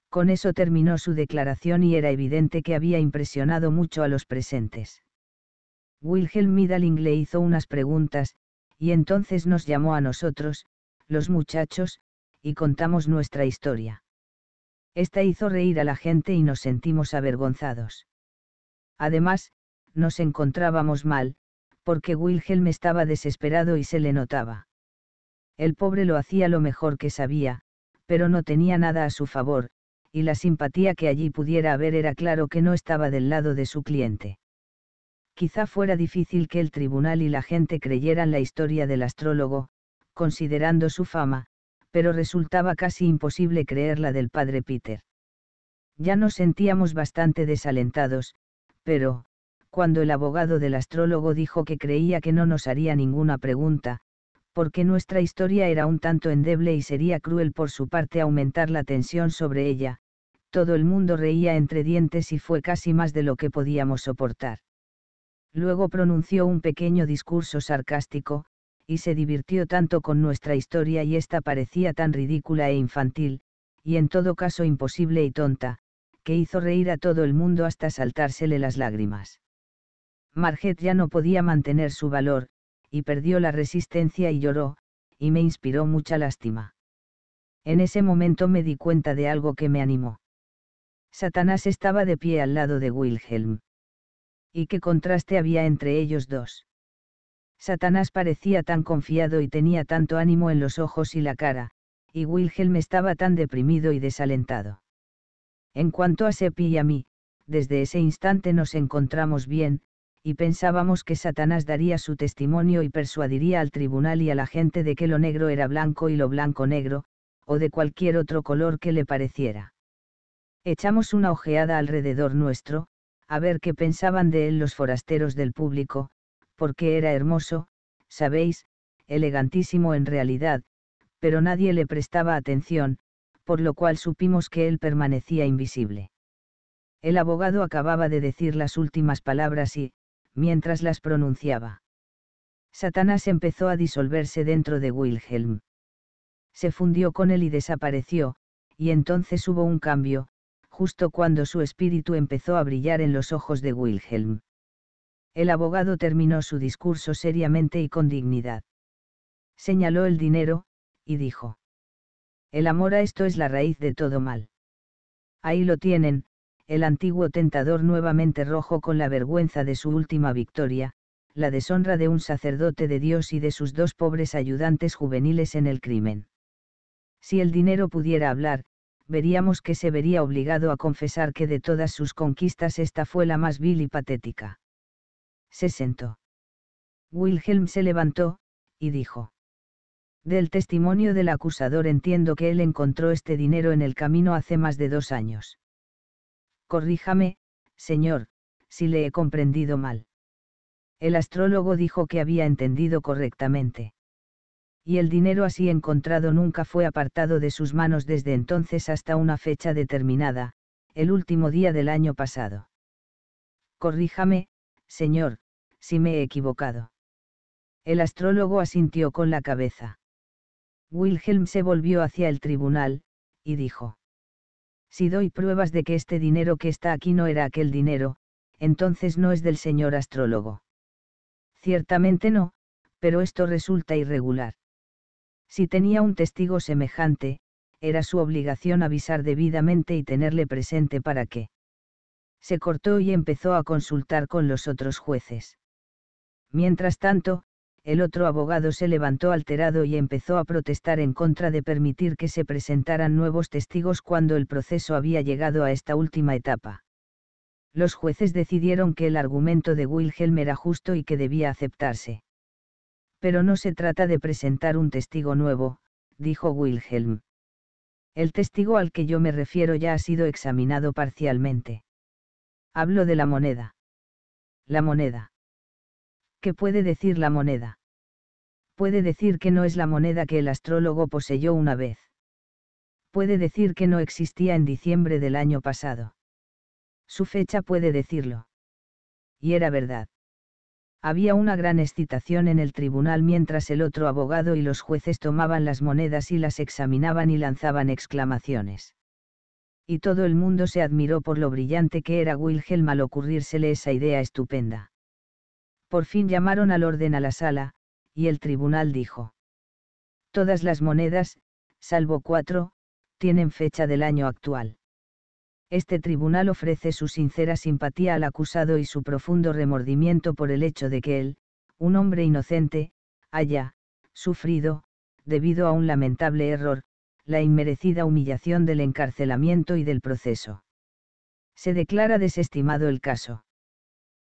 Con eso terminó su declaración y era evidente que había impresionado mucho a los presentes. Wilhelm Midaling le hizo unas preguntas, y entonces nos llamó a nosotros, los muchachos, y contamos nuestra historia. Esta hizo reír a la gente y nos sentimos avergonzados. Además, nos encontrábamos mal, porque Wilhelm estaba desesperado y se le notaba. El pobre lo hacía lo mejor que sabía, pero no tenía nada a su favor, y la simpatía que allí pudiera haber era claro que no estaba del lado de su cliente. Quizá fuera difícil que el tribunal y la gente creyeran la historia del astrólogo, considerando su fama, pero resultaba casi imposible creer la del padre Peter. Ya nos sentíamos bastante desalentados, pero, cuando el abogado del astrólogo dijo que creía que no nos haría ninguna pregunta, porque nuestra historia era un tanto endeble y sería cruel por su parte aumentar la tensión sobre ella, todo el mundo reía entre dientes y fue casi más de lo que podíamos soportar. Luego pronunció un pequeño discurso sarcástico, y se divirtió tanto con nuestra historia y esta parecía tan ridícula e infantil, y en todo caso imposible y tonta, que hizo reír a todo el mundo hasta saltársele las lágrimas. Marget ya no podía mantener su valor, y perdió la resistencia y lloró, y me inspiró mucha lástima. En ese momento me di cuenta de algo que me animó. Satanás estaba de pie al lado de Wilhelm. Y qué contraste había entre ellos dos. Satanás parecía tan confiado y tenía tanto ánimo en los ojos y la cara, y Wilhelm estaba tan deprimido y desalentado. En cuanto a Sepi y a mí, desde ese instante nos encontramos bien, y pensábamos que Satanás daría su testimonio y persuadiría al tribunal y a la gente de que lo negro era blanco y lo blanco negro, o de cualquier otro color que le pareciera. Echamos una ojeada alrededor nuestro, a ver qué pensaban de él los forasteros del público, porque era hermoso, sabéis, elegantísimo en realidad, pero nadie le prestaba atención, por lo cual supimos que él permanecía invisible. El abogado acababa de decir las últimas palabras y, mientras las pronunciaba, Satanás empezó a disolverse dentro de Wilhelm. Se fundió con él y desapareció, y entonces hubo un cambio, justo cuando su espíritu empezó a brillar en los ojos de Wilhelm. El abogado terminó su discurso seriamente y con dignidad. Señaló el dinero, y dijo. El amor a esto es la raíz de todo mal. Ahí lo tienen, el antiguo tentador nuevamente rojo con la vergüenza de su última victoria, la deshonra de un sacerdote de Dios y de sus dos pobres ayudantes juveniles en el crimen. Si el dinero pudiera hablar, veríamos que se vería obligado a confesar que de todas sus conquistas esta fue la más vil y patética se sentó. Wilhelm se levantó, y dijo. Del testimonio del acusador entiendo que él encontró este dinero en el camino hace más de dos años. Corríjame, señor, si le he comprendido mal. El astrólogo dijo que había entendido correctamente. Y el dinero así encontrado nunca fue apartado de sus manos desde entonces hasta una fecha determinada, el último día del año pasado. Corríjame, señor, si me he equivocado. El astrólogo asintió con la cabeza. Wilhelm se volvió hacia el tribunal, y dijo. Si doy pruebas de que este dinero que está aquí no era aquel dinero, entonces no es del señor astrólogo. Ciertamente no, pero esto resulta irregular. Si tenía un testigo semejante, era su obligación avisar debidamente y tenerle presente para qué. Se cortó y empezó a consultar con los otros jueces. Mientras tanto, el otro abogado se levantó alterado y empezó a protestar en contra de permitir que se presentaran nuevos testigos cuando el proceso había llegado a esta última etapa. Los jueces decidieron que el argumento de Wilhelm era justo y que debía aceptarse. Pero no se trata de presentar un testigo nuevo, dijo Wilhelm. El testigo al que yo me refiero ya ha sido examinado parcialmente. Hablo de la moneda. La moneda ¿Qué puede decir la moneda? Puede decir que no es la moneda que el astrólogo poseyó una vez. Puede decir que no existía en diciembre del año pasado. Su fecha puede decirlo. Y era verdad. Había una gran excitación en el tribunal mientras el otro abogado y los jueces tomaban las monedas y las examinaban y lanzaban exclamaciones. Y todo el mundo se admiró por lo brillante que era Wilhelm al ocurrírsele esa idea estupenda. Por fin llamaron al orden a la sala, y el tribunal dijo. Todas las monedas, salvo cuatro, tienen fecha del año actual. Este tribunal ofrece su sincera simpatía al acusado y su profundo remordimiento por el hecho de que él, un hombre inocente, haya, sufrido, debido a un lamentable error, la inmerecida humillación del encarcelamiento y del proceso. Se declara desestimado el caso.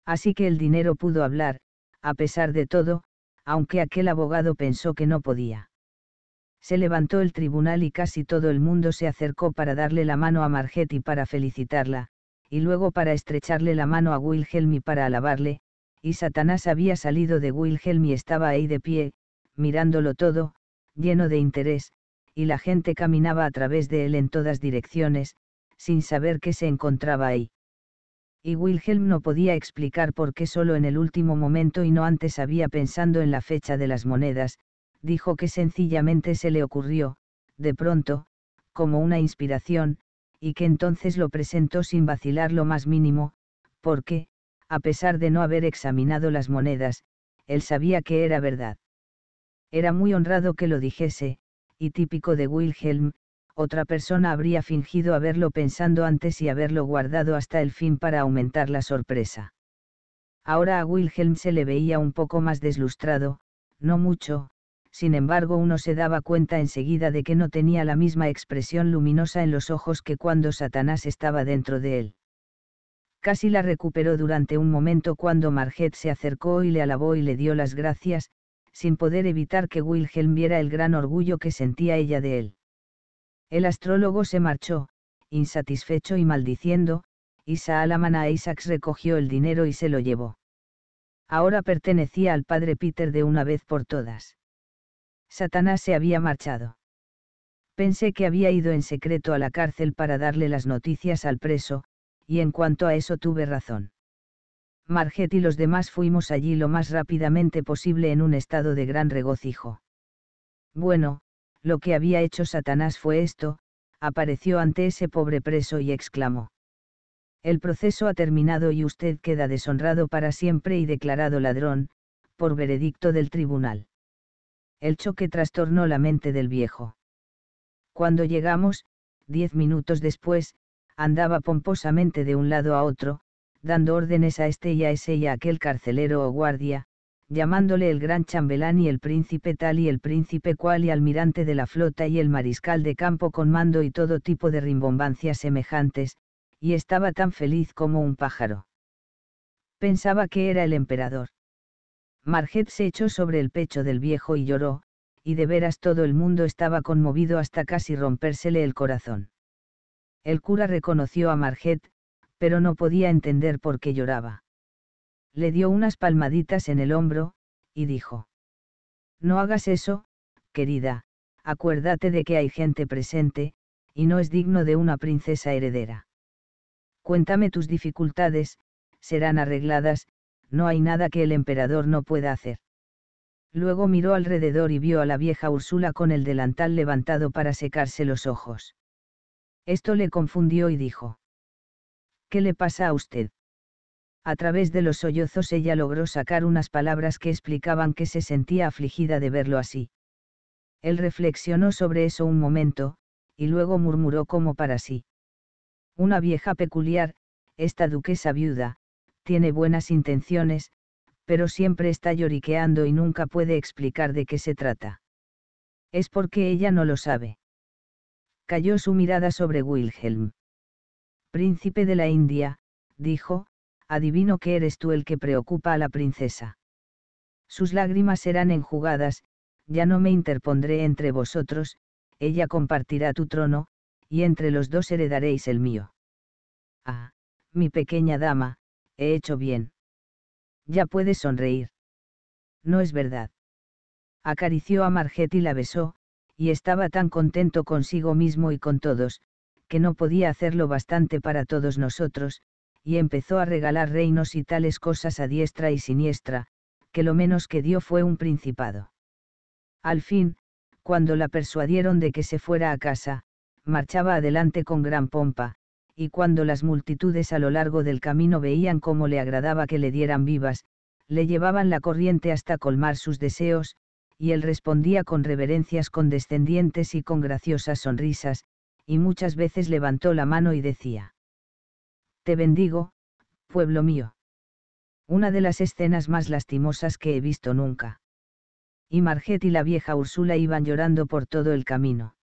Así que el dinero pudo hablar, a pesar de todo, aunque aquel abogado pensó que no podía. Se levantó el tribunal y casi todo el mundo se acercó para darle la mano a y para felicitarla, y luego para estrecharle la mano a Wilhelm y para alabarle, y Satanás había salido de Wilhelm y estaba ahí de pie, mirándolo todo, lleno de interés, y la gente caminaba a través de él en todas direcciones, sin saber que se encontraba ahí y Wilhelm no podía explicar por qué solo en el último momento y no antes había pensando en la fecha de las monedas, dijo que sencillamente se le ocurrió, de pronto, como una inspiración, y que entonces lo presentó sin vacilar lo más mínimo, porque, a pesar de no haber examinado las monedas, él sabía que era verdad. Era muy honrado que lo dijese, y típico de Wilhelm, otra persona habría fingido haberlo pensado antes y haberlo guardado hasta el fin para aumentar la sorpresa. Ahora a Wilhelm se le veía un poco más deslustrado, no mucho, sin embargo uno se daba cuenta enseguida de que no tenía la misma expresión luminosa en los ojos que cuando Satanás estaba dentro de él. Casi la recuperó durante un momento cuando Marget se acercó y le alabó y le dio las gracias, sin poder evitar que Wilhelm viera el gran orgullo que sentía ella de él. El astrólogo se marchó, insatisfecho y maldiciendo, Saalaman a Isaacs recogió el dinero y se lo llevó. Ahora pertenecía al padre Peter de una vez por todas. Satanás se había marchado. Pensé que había ido en secreto a la cárcel para darle las noticias al preso, y en cuanto a eso tuve razón. Marget y los demás fuimos allí lo más rápidamente posible en un estado de gran regocijo. Bueno, lo que había hecho Satanás fue esto, apareció ante ese pobre preso y exclamó. El proceso ha terminado y usted queda deshonrado para siempre y declarado ladrón, por veredicto del tribunal. El choque trastornó la mente del viejo. Cuando llegamos, diez minutos después, andaba pomposamente de un lado a otro, dando órdenes a este y a ese y a aquel carcelero o guardia, llamándole el gran chambelán y el príncipe tal y el príncipe cual y almirante de la flota y el mariscal de campo con mando y todo tipo de rimbombancias semejantes, y estaba tan feliz como un pájaro. Pensaba que era el emperador. Marget se echó sobre el pecho del viejo y lloró, y de veras todo el mundo estaba conmovido hasta casi rompérsele el corazón. El cura reconoció a Marget, pero no podía entender por qué lloraba le dio unas palmaditas en el hombro, y dijo. No hagas eso, querida, acuérdate de que hay gente presente, y no es digno de una princesa heredera. Cuéntame tus dificultades, serán arregladas, no hay nada que el emperador no pueda hacer. Luego miró alrededor y vio a la vieja Úrsula con el delantal levantado para secarse los ojos. Esto le confundió y dijo. ¿Qué le pasa a usted? a través de los sollozos ella logró sacar unas palabras que explicaban que se sentía afligida de verlo así. Él reflexionó sobre eso un momento, y luego murmuró como para sí. Una vieja peculiar, esta duquesa viuda, tiene buenas intenciones, pero siempre está lloriqueando y nunca puede explicar de qué se trata. Es porque ella no lo sabe. Cayó su mirada sobre Wilhelm. Príncipe de la India, dijo, adivino que eres tú el que preocupa a la princesa. Sus lágrimas serán enjugadas, ya no me interpondré entre vosotros, ella compartirá tu trono, y entre los dos heredaréis el mío. Ah, mi pequeña dama, he hecho bien. Ya puedes sonreír. No es verdad. Acarició a Marget y la besó, y estaba tan contento consigo mismo y con todos, que no podía hacerlo bastante para todos nosotros, y empezó a regalar reinos y tales cosas a diestra y siniestra, que lo menos que dio fue un principado. Al fin, cuando la persuadieron de que se fuera a casa, marchaba adelante con gran pompa, y cuando las multitudes a lo largo del camino veían cómo le agradaba que le dieran vivas, le llevaban la corriente hasta colmar sus deseos, y él respondía con reverencias condescendientes y con graciosas sonrisas, y muchas veces levantó la mano y decía, te bendigo, pueblo mío. Una de las escenas más lastimosas que he visto nunca. Y Marget y la vieja Úrsula iban llorando por todo el camino.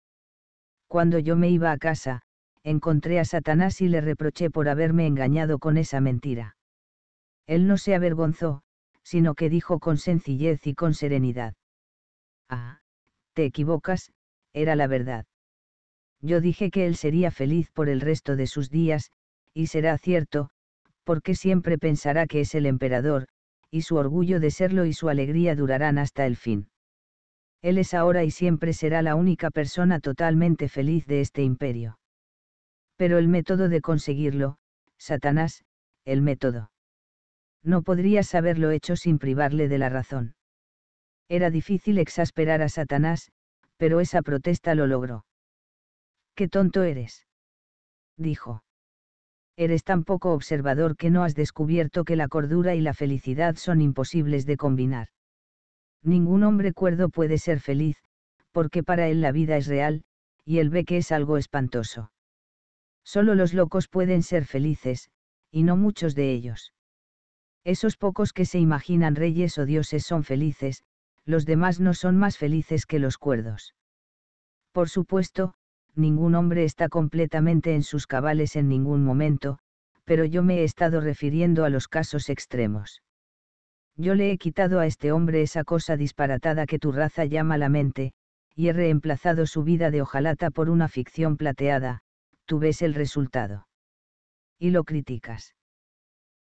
Cuando yo me iba a casa, encontré a Satanás y le reproché por haberme engañado con esa mentira. Él no se avergonzó, sino que dijo con sencillez y con serenidad. Ah, te equivocas, era la verdad. Yo dije que él sería feliz por el resto de sus días, y será cierto, porque siempre pensará que es el emperador, y su orgullo de serlo y su alegría durarán hasta el fin. Él es ahora y siempre será la única persona totalmente feliz de este imperio. Pero el método de conseguirlo, Satanás, el método. No podrías haberlo hecho sin privarle de la razón. Era difícil exasperar a Satanás, pero esa protesta lo logró. ¡Qué tonto eres! dijo eres tan poco observador que no has descubierto que la cordura y la felicidad son imposibles de combinar. Ningún hombre cuerdo puede ser feliz, porque para él la vida es real, y él ve que es algo espantoso. Solo los locos pueden ser felices, y no muchos de ellos. Esos pocos que se imaginan reyes o dioses son felices, los demás no son más felices que los cuerdos. Por supuesto, ningún hombre está completamente en sus cabales en ningún momento, pero yo me he estado refiriendo a los casos extremos. Yo le he quitado a este hombre esa cosa disparatada que tu raza llama la mente, y he reemplazado su vida de ojalata por una ficción plateada, tú ves el resultado. Y lo criticas.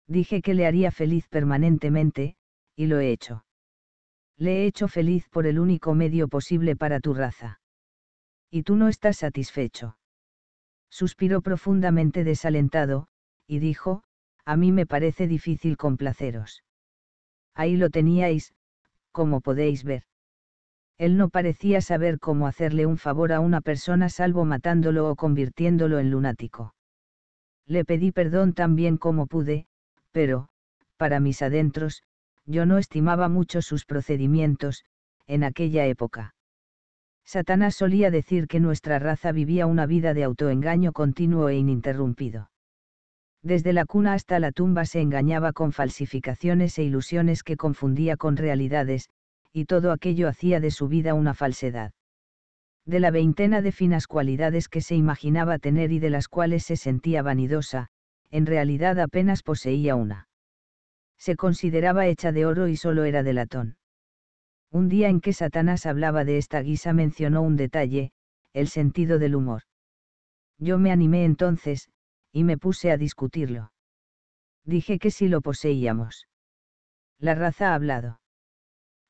Dije que le haría feliz permanentemente, y lo he hecho. Le he hecho feliz por el único medio posible para tu raza y tú no estás satisfecho. Suspiró profundamente desalentado, y dijo, a mí me parece difícil complaceros. Ahí lo teníais, como podéis ver. Él no parecía saber cómo hacerle un favor a una persona salvo matándolo o convirtiéndolo en lunático. Le pedí perdón tan bien como pude, pero, para mis adentros, yo no estimaba mucho sus procedimientos, en aquella época. Satanás solía decir que nuestra raza vivía una vida de autoengaño continuo e ininterrumpido. Desde la cuna hasta la tumba se engañaba con falsificaciones e ilusiones que confundía con realidades, y todo aquello hacía de su vida una falsedad. De la veintena de finas cualidades que se imaginaba tener y de las cuales se sentía vanidosa, en realidad apenas poseía una. Se consideraba hecha de oro y solo era de latón. Un día en que Satanás hablaba de esta guisa mencionó un detalle, el sentido del humor. Yo me animé entonces, y me puse a discutirlo. Dije que si lo poseíamos. La raza ha hablado.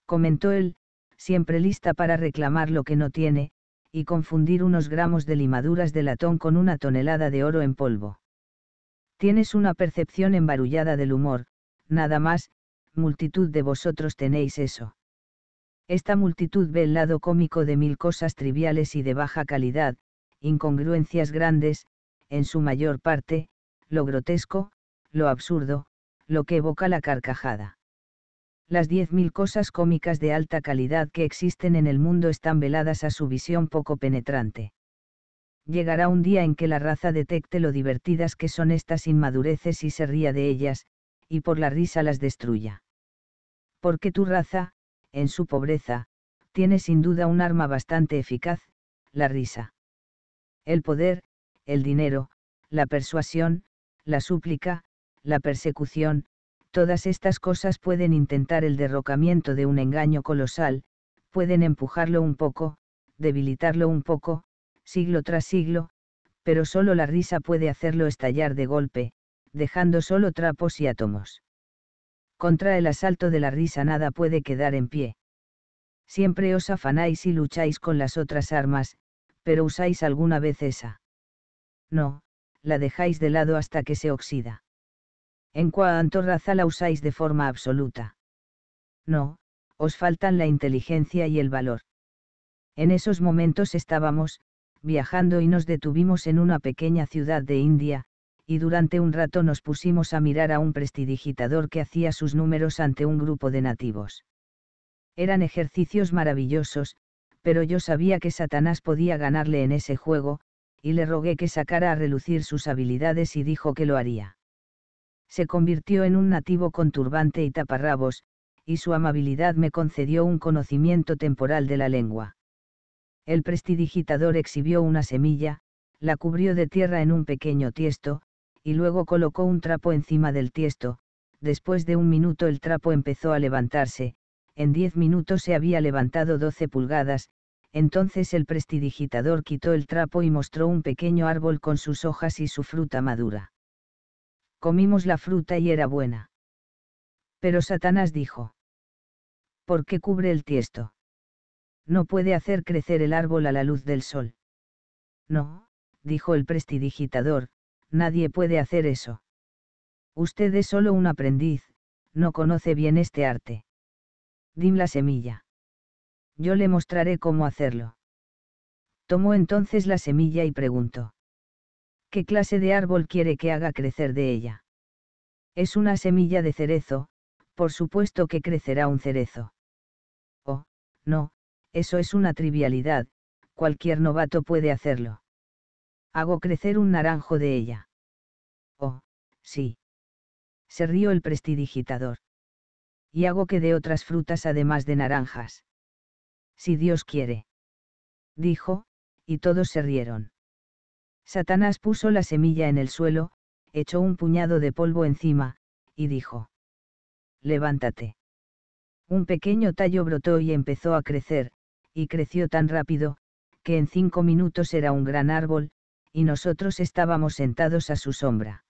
Comentó él, siempre lista para reclamar lo que no tiene, y confundir unos gramos de limaduras de latón con una tonelada de oro en polvo. Tienes una percepción embarullada del humor, nada más, multitud de vosotros tenéis eso. Esta multitud ve el lado cómico de mil cosas triviales y de baja calidad, incongruencias grandes, en su mayor parte, lo grotesco, lo absurdo, lo que evoca la carcajada. Las diez mil cosas cómicas de alta calidad que existen en el mundo están veladas a su visión poco penetrante. Llegará un día en que la raza detecte lo divertidas que son estas inmadureces y se ría de ellas, y por la risa las destruya. Porque tu raza, en su pobreza, tiene sin duda un arma bastante eficaz, la risa. El poder, el dinero, la persuasión, la súplica, la persecución, todas estas cosas pueden intentar el derrocamiento de un engaño colosal, pueden empujarlo un poco, debilitarlo un poco, siglo tras siglo, pero solo la risa puede hacerlo estallar de golpe, dejando solo trapos y átomos. Contra el asalto de la risa nada puede quedar en pie. Siempre os afanáis y lucháis con las otras armas, pero usáis alguna vez esa. No, la dejáis de lado hasta que se oxida. En cuanto raza la usáis de forma absoluta. No, os faltan la inteligencia y el valor. En esos momentos estábamos, viajando y nos detuvimos en una pequeña ciudad de India, y durante un rato nos pusimos a mirar a un prestidigitador que hacía sus números ante un grupo de nativos. Eran ejercicios maravillosos, pero yo sabía que Satanás podía ganarle en ese juego, y le rogué que sacara a relucir sus habilidades y dijo que lo haría. Se convirtió en un nativo con turbante y taparrabos, y su amabilidad me concedió un conocimiento temporal de la lengua. El prestidigitador exhibió una semilla, la cubrió de tierra en un pequeño tiesto, y luego colocó un trapo encima del tiesto, después de un minuto el trapo empezó a levantarse, en diez minutos se había levantado doce pulgadas, entonces el prestidigitador quitó el trapo y mostró un pequeño árbol con sus hojas y su fruta madura. Comimos la fruta y era buena. Pero Satanás dijo, ¿por qué cubre el tiesto? No puede hacer crecer el árbol a la luz del sol. No, dijo el prestidigitador, Nadie puede hacer eso. Usted es solo un aprendiz, no conoce bien este arte. Dim la semilla. Yo le mostraré cómo hacerlo. Tomó entonces la semilla y preguntó. ¿Qué clase de árbol quiere que haga crecer de ella? Es una semilla de cerezo, por supuesto que crecerá un cerezo. Oh, no, eso es una trivialidad, cualquier novato puede hacerlo. Hago crecer un naranjo de ella. Oh, sí. Se rió el prestidigitador. Y hago que dé otras frutas además de naranjas. Si Dios quiere. Dijo, y todos se rieron. Satanás puso la semilla en el suelo, echó un puñado de polvo encima, y dijo. Levántate. Un pequeño tallo brotó y empezó a crecer, y creció tan rápido, que en cinco minutos era un gran árbol, y nosotros estábamos sentados a su sombra.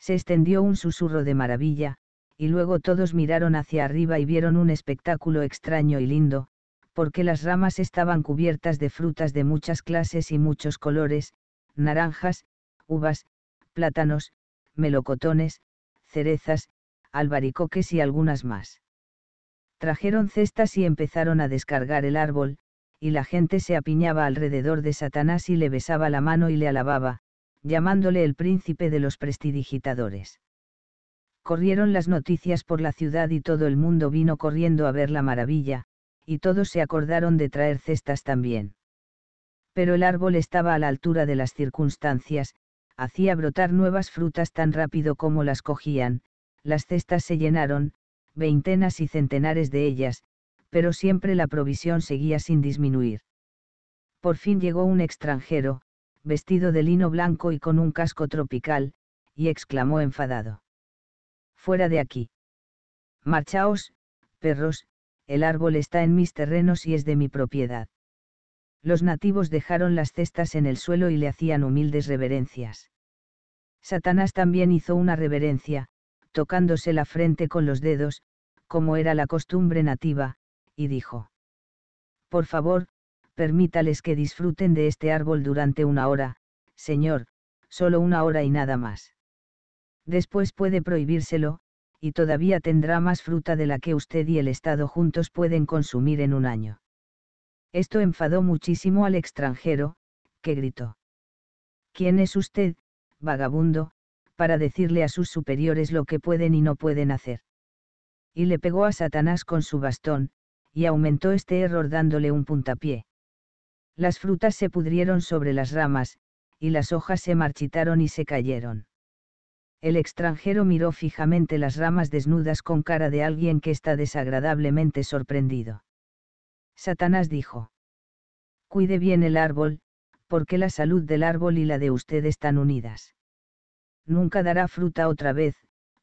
Se extendió un susurro de maravilla, y luego todos miraron hacia arriba y vieron un espectáculo extraño y lindo, porque las ramas estaban cubiertas de frutas de muchas clases y muchos colores, naranjas, uvas, plátanos, melocotones, cerezas, albaricoques y algunas más. Trajeron cestas y empezaron a descargar el árbol, y la gente se apiñaba alrededor de Satanás y le besaba la mano y le alababa, llamándole el príncipe de los prestidigitadores. Corrieron las noticias por la ciudad y todo el mundo vino corriendo a ver la maravilla, y todos se acordaron de traer cestas también. Pero el árbol estaba a la altura de las circunstancias, hacía brotar nuevas frutas tan rápido como las cogían, las cestas se llenaron, veintenas y centenares de ellas, pero siempre la provisión seguía sin disminuir. Por fin llegó un extranjero, vestido de lino blanco y con un casco tropical, y exclamó enfadado. Fuera de aquí. Marchaos, perros, el árbol está en mis terrenos y es de mi propiedad. Los nativos dejaron las cestas en el suelo y le hacían humildes reverencias. Satanás también hizo una reverencia, tocándose la frente con los dedos, como era la costumbre nativa, y dijo. Por favor, permítales que disfruten de este árbol durante una hora, señor, solo una hora y nada más. Después puede prohibírselo, y todavía tendrá más fruta de la que usted y el Estado juntos pueden consumir en un año. Esto enfadó muchísimo al extranjero, que gritó. ¿Quién es usted, vagabundo, para decirle a sus superiores lo que pueden y no pueden hacer? Y le pegó a Satanás con su bastón, y aumentó este error dándole un puntapié. Las frutas se pudrieron sobre las ramas, y las hojas se marchitaron y se cayeron. El extranjero miró fijamente las ramas desnudas con cara de alguien que está desagradablemente sorprendido. Satanás dijo. Cuide bien el árbol, porque la salud del árbol y la de usted están unidas. Nunca dará fruta otra vez,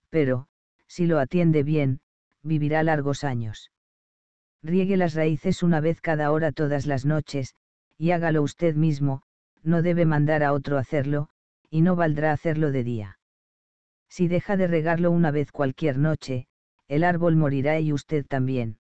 pero, si lo atiende bien, vivirá largos años. Riegue las raíces una vez cada hora todas las noches, y hágalo usted mismo, no debe mandar a otro hacerlo, y no valdrá hacerlo de día. Si deja de regarlo una vez cualquier noche, el árbol morirá y usted también.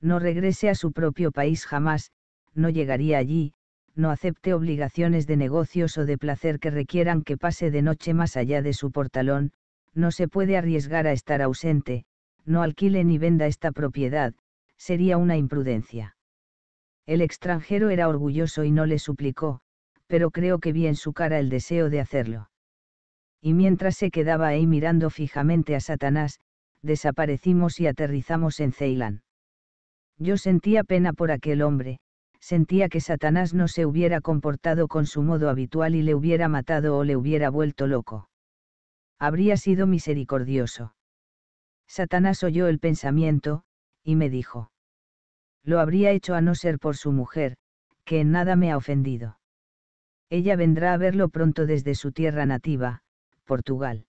No regrese a su propio país jamás, no llegaría allí, no acepte obligaciones de negocios o de placer que requieran que pase de noche más allá de su portalón, no se puede arriesgar a estar ausente, no alquile ni venda esta propiedad, sería una imprudencia. El extranjero era orgulloso y no le suplicó, pero creo que vi en su cara el deseo de hacerlo. Y mientras se quedaba ahí mirando fijamente a Satanás, desaparecimos y aterrizamos en Ceilán. Yo sentía pena por aquel hombre, sentía que Satanás no se hubiera comportado con su modo habitual y le hubiera matado o le hubiera vuelto loco. Habría sido misericordioso. Satanás oyó el pensamiento, y me dijo. Lo habría hecho a no ser por su mujer, que en nada me ha ofendido. Ella vendrá a verlo pronto desde su tierra nativa, Portugal.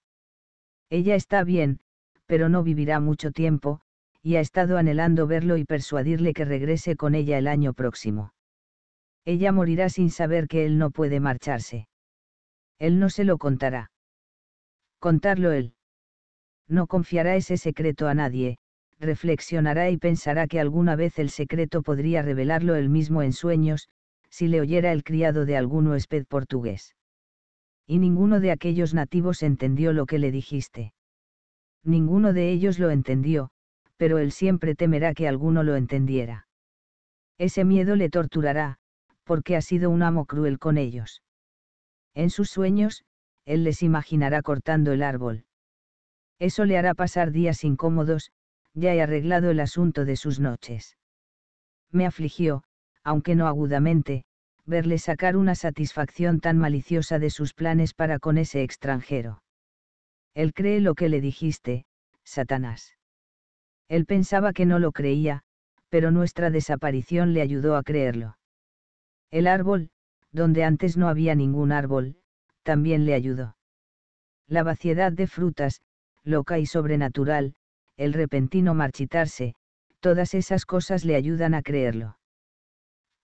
Ella está bien, pero no vivirá mucho tiempo, y ha estado anhelando verlo y persuadirle que regrese con ella el año próximo. Ella morirá sin saber que él no puede marcharse. Él no se lo contará. Contarlo él. No confiará ese secreto a nadie, reflexionará y pensará que alguna vez el secreto podría revelarlo él mismo en sueños, si le oyera el criado de algún huésped portugués. Y ninguno de aquellos nativos entendió lo que le dijiste. Ninguno de ellos lo entendió, pero él siempre temerá que alguno lo entendiera. Ese miedo le torturará, porque ha sido un amo cruel con ellos. En sus sueños, él les imaginará cortando el árbol. Eso le hará pasar días incómodos, ya he arreglado el asunto de sus noches. Me afligió, aunque no agudamente, verle sacar una satisfacción tan maliciosa de sus planes para con ese extranjero. Él cree lo que le dijiste, Satanás. Él pensaba que no lo creía, pero nuestra desaparición le ayudó a creerlo. El árbol, donde antes no había ningún árbol, también le ayudó. La vaciedad de frutas, loca y sobrenatural, el repentino marchitarse, todas esas cosas le ayudan a creerlo.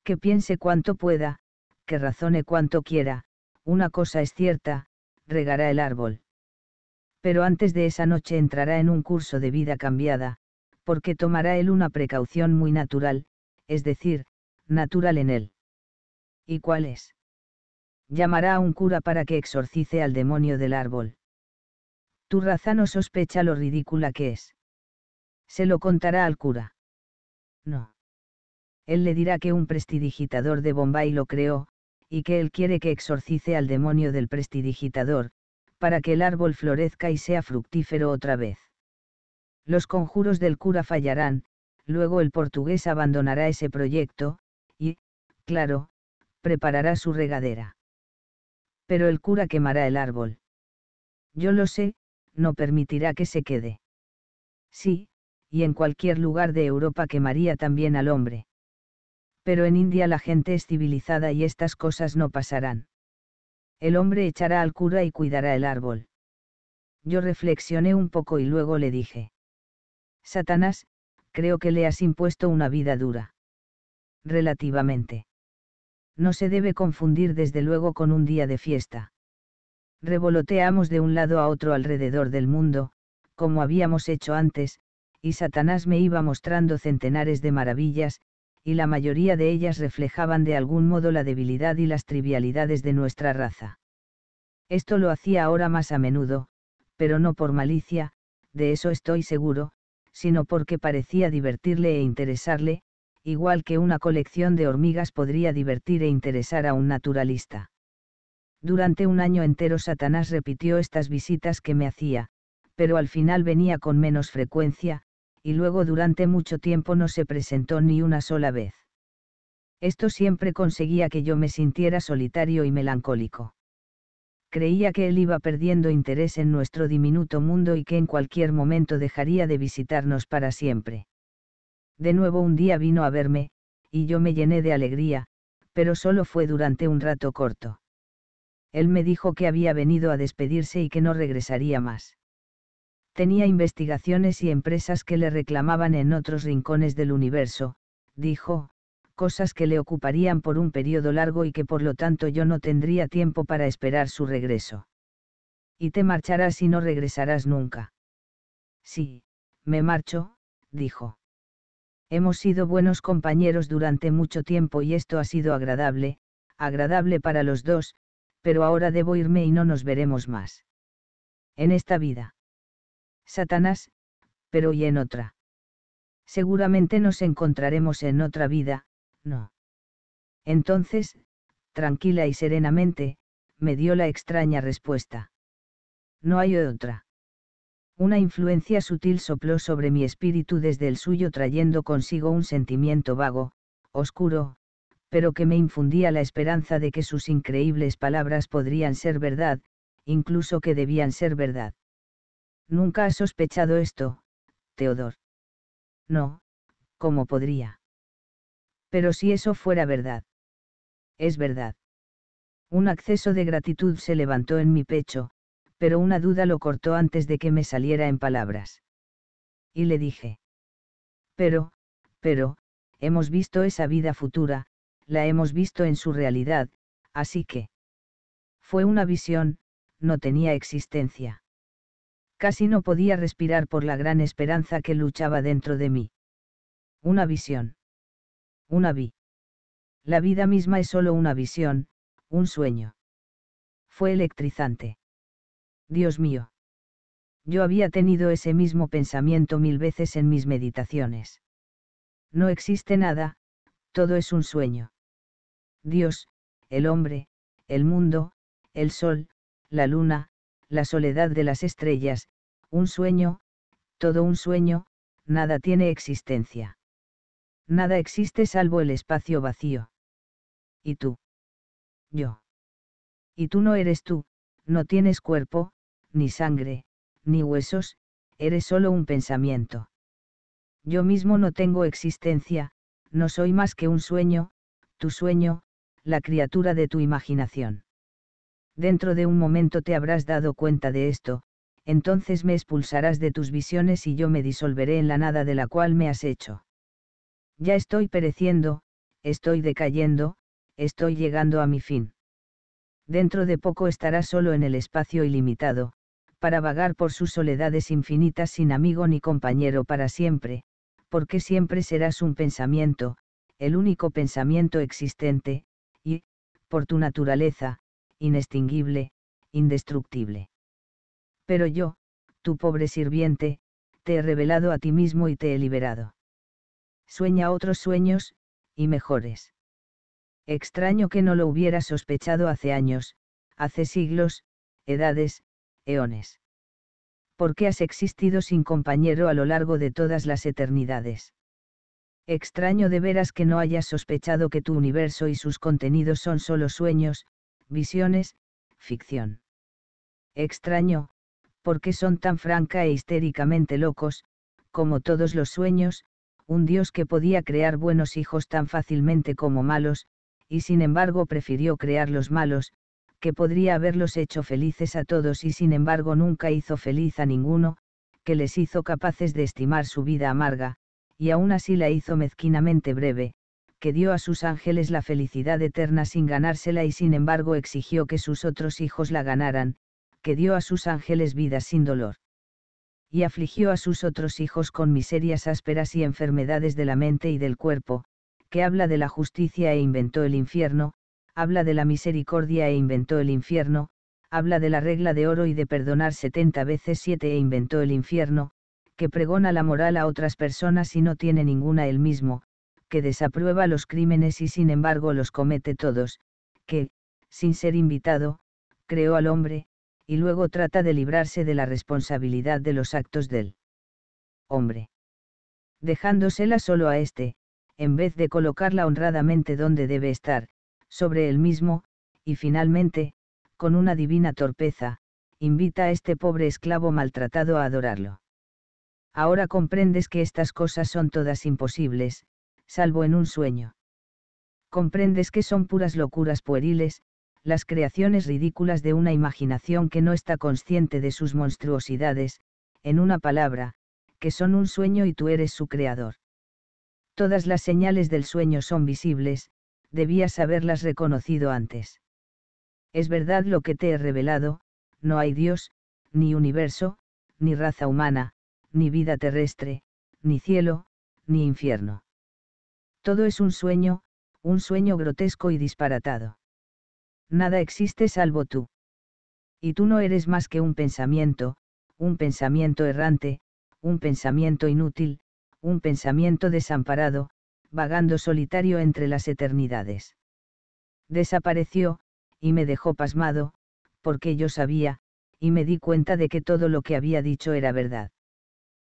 Que piense cuanto pueda, que razone cuanto quiera, una cosa es cierta, regará el árbol. Pero antes de esa noche entrará en un curso de vida cambiada, porque tomará él una precaución muy natural, es decir, natural en él. ¿Y cuál es? Llamará a un cura para que exorcice al demonio del árbol. Tu raza no sospecha lo ridícula que es. Se lo contará al cura. No. Él le dirá que un prestidigitador de Bombay lo creó, y que él quiere que exorcice al demonio del prestidigitador, para que el árbol florezca y sea fructífero otra vez. Los conjuros del cura fallarán, luego el portugués abandonará ese proyecto, y, claro, preparará su regadera. Pero el cura quemará el árbol. Yo lo sé, no permitirá que se quede. Sí, y en cualquier lugar de Europa quemaría también al hombre. Pero en India la gente es civilizada y estas cosas no pasarán. El hombre echará al cura y cuidará el árbol. Yo reflexioné un poco y luego le dije. Satanás, creo que le has impuesto una vida dura. Relativamente. No se debe confundir desde luego con un día de fiesta. Revoloteamos de un lado a otro alrededor del mundo, como habíamos hecho antes, y Satanás me iba mostrando centenares de maravillas, y la mayoría de ellas reflejaban de algún modo la debilidad y las trivialidades de nuestra raza. Esto lo hacía ahora más a menudo, pero no por malicia, de eso estoy seguro, sino porque parecía divertirle e interesarle, igual que una colección de hormigas podría divertir e interesar a un naturalista. Durante un año entero Satanás repitió estas visitas que me hacía, pero al final venía con menos frecuencia, y luego durante mucho tiempo no se presentó ni una sola vez. Esto siempre conseguía que yo me sintiera solitario y melancólico. Creía que él iba perdiendo interés en nuestro diminuto mundo y que en cualquier momento dejaría de visitarnos para siempre. De nuevo un día vino a verme, y yo me llené de alegría, pero solo fue durante un rato corto. Él me dijo que había venido a despedirse y que no regresaría más tenía investigaciones y empresas que le reclamaban en otros rincones del universo, dijo, cosas que le ocuparían por un periodo largo y que por lo tanto yo no tendría tiempo para esperar su regreso. Y te marcharás y no regresarás nunca. Sí, me marcho, dijo. Hemos sido buenos compañeros durante mucho tiempo y esto ha sido agradable, agradable para los dos, pero ahora debo irme y no nos veremos más. En esta vida. Satanás, pero y en otra. Seguramente nos encontraremos en otra vida, no. Entonces, tranquila y serenamente, me dio la extraña respuesta. No hay otra. Una influencia sutil sopló sobre mi espíritu desde el suyo trayendo consigo un sentimiento vago, oscuro, pero que me infundía la esperanza de que sus increíbles palabras podrían ser verdad, incluso que debían ser verdad. Nunca has sospechado esto, Teodor. No, ¿cómo podría? Pero si eso fuera verdad. Es verdad. Un acceso de gratitud se levantó en mi pecho, pero una duda lo cortó antes de que me saliera en palabras. Y le dije. Pero, pero, hemos visto esa vida futura, la hemos visto en su realidad, así que... Fue una visión, no tenía existencia. Casi no podía respirar por la gran esperanza que luchaba dentro de mí. Una visión. Una vi. La vida misma es solo una visión, un sueño. Fue electrizante. Dios mío. Yo había tenido ese mismo pensamiento mil veces en mis meditaciones. No existe nada, todo es un sueño. Dios, el hombre, el mundo, el sol, la luna, la soledad de las estrellas, un sueño, todo un sueño, nada tiene existencia. Nada existe salvo el espacio vacío. ¿Y tú? Yo. Y tú no eres tú, no tienes cuerpo, ni sangre, ni huesos, eres solo un pensamiento. Yo mismo no tengo existencia, no soy más que un sueño, tu sueño, la criatura de tu imaginación. Dentro de un momento te habrás dado cuenta de esto, entonces me expulsarás de tus visiones y yo me disolveré en la nada de la cual me has hecho. Ya estoy pereciendo, estoy decayendo, estoy llegando a mi fin. Dentro de poco estarás solo en el espacio ilimitado, para vagar por sus soledades infinitas sin amigo ni compañero para siempre, porque siempre serás un pensamiento, el único pensamiento existente, y, por tu naturaleza, inextinguible, indestructible. Pero yo, tu pobre sirviente, te he revelado a ti mismo y te he liberado. Sueña otros sueños, y mejores. Extraño que no lo hubieras sospechado hace años, hace siglos, edades, eones. ¿Por qué has existido sin compañero a lo largo de todas las eternidades? Extraño de veras que no hayas sospechado que tu universo y sus contenidos son solo sueños, visiones, ficción. Extraño, porque son tan franca e histéricamente locos, como todos los sueños, un dios que podía crear buenos hijos tan fácilmente como malos, y sin embargo prefirió crear los malos, que podría haberlos hecho felices a todos y sin embargo nunca hizo feliz a ninguno, que les hizo capaces de estimar su vida amarga, y aún así la hizo mezquinamente breve, que dio a sus ángeles la felicidad eterna sin ganársela y sin embargo exigió que sus otros hijos la ganaran, que dio a sus ángeles vida sin dolor. Y afligió a sus otros hijos con miserias ásperas y enfermedades de la mente y del cuerpo, que habla de la justicia e inventó el infierno, habla de la misericordia e inventó el infierno, habla de la regla de oro y de perdonar setenta veces siete e inventó el infierno, que pregona la moral a otras personas y no tiene ninguna él mismo, que desaprueba los crímenes y sin embargo los comete todos, que, sin ser invitado, creó al hombre, y luego trata de librarse de la responsabilidad de los actos del hombre. Dejándosela solo a éste, en vez de colocarla honradamente donde debe estar, sobre él mismo, y finalmente, con una divina torpeza, invita a este pobre esclavo maltratado a adorarlo. Ahora comprendes que estas cosas son todas imposibles, salvo en un sueño. Comprendes que son puras locuras pueriles, las creaciones ridículas de una imaginación que no está consciente de sus monstruosidades, en una palabra, que son un sueño y tú eres su creador. Todas las señales del sueño son visibles, debías haberlas reconocido antes. Es verdad lo que te he revelado, no hay Dios, ni universo, ni raza humana, ni vida terrestre, ni cielo, ni infierno. Todo es un sueño, un sueño grotesco y disparatado. Nada existe salvo tú. Y tú no eres más que un pensamiento, un pensamiento errante, un pensamiento inútil, un pensamiento desamparado, vagando solitario entre las eternidades. Desapareció, y me dejó pasmado, porque yo sabía, y me di cuenta de que todo lo que había dicho era verdad.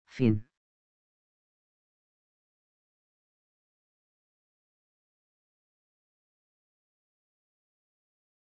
Fin.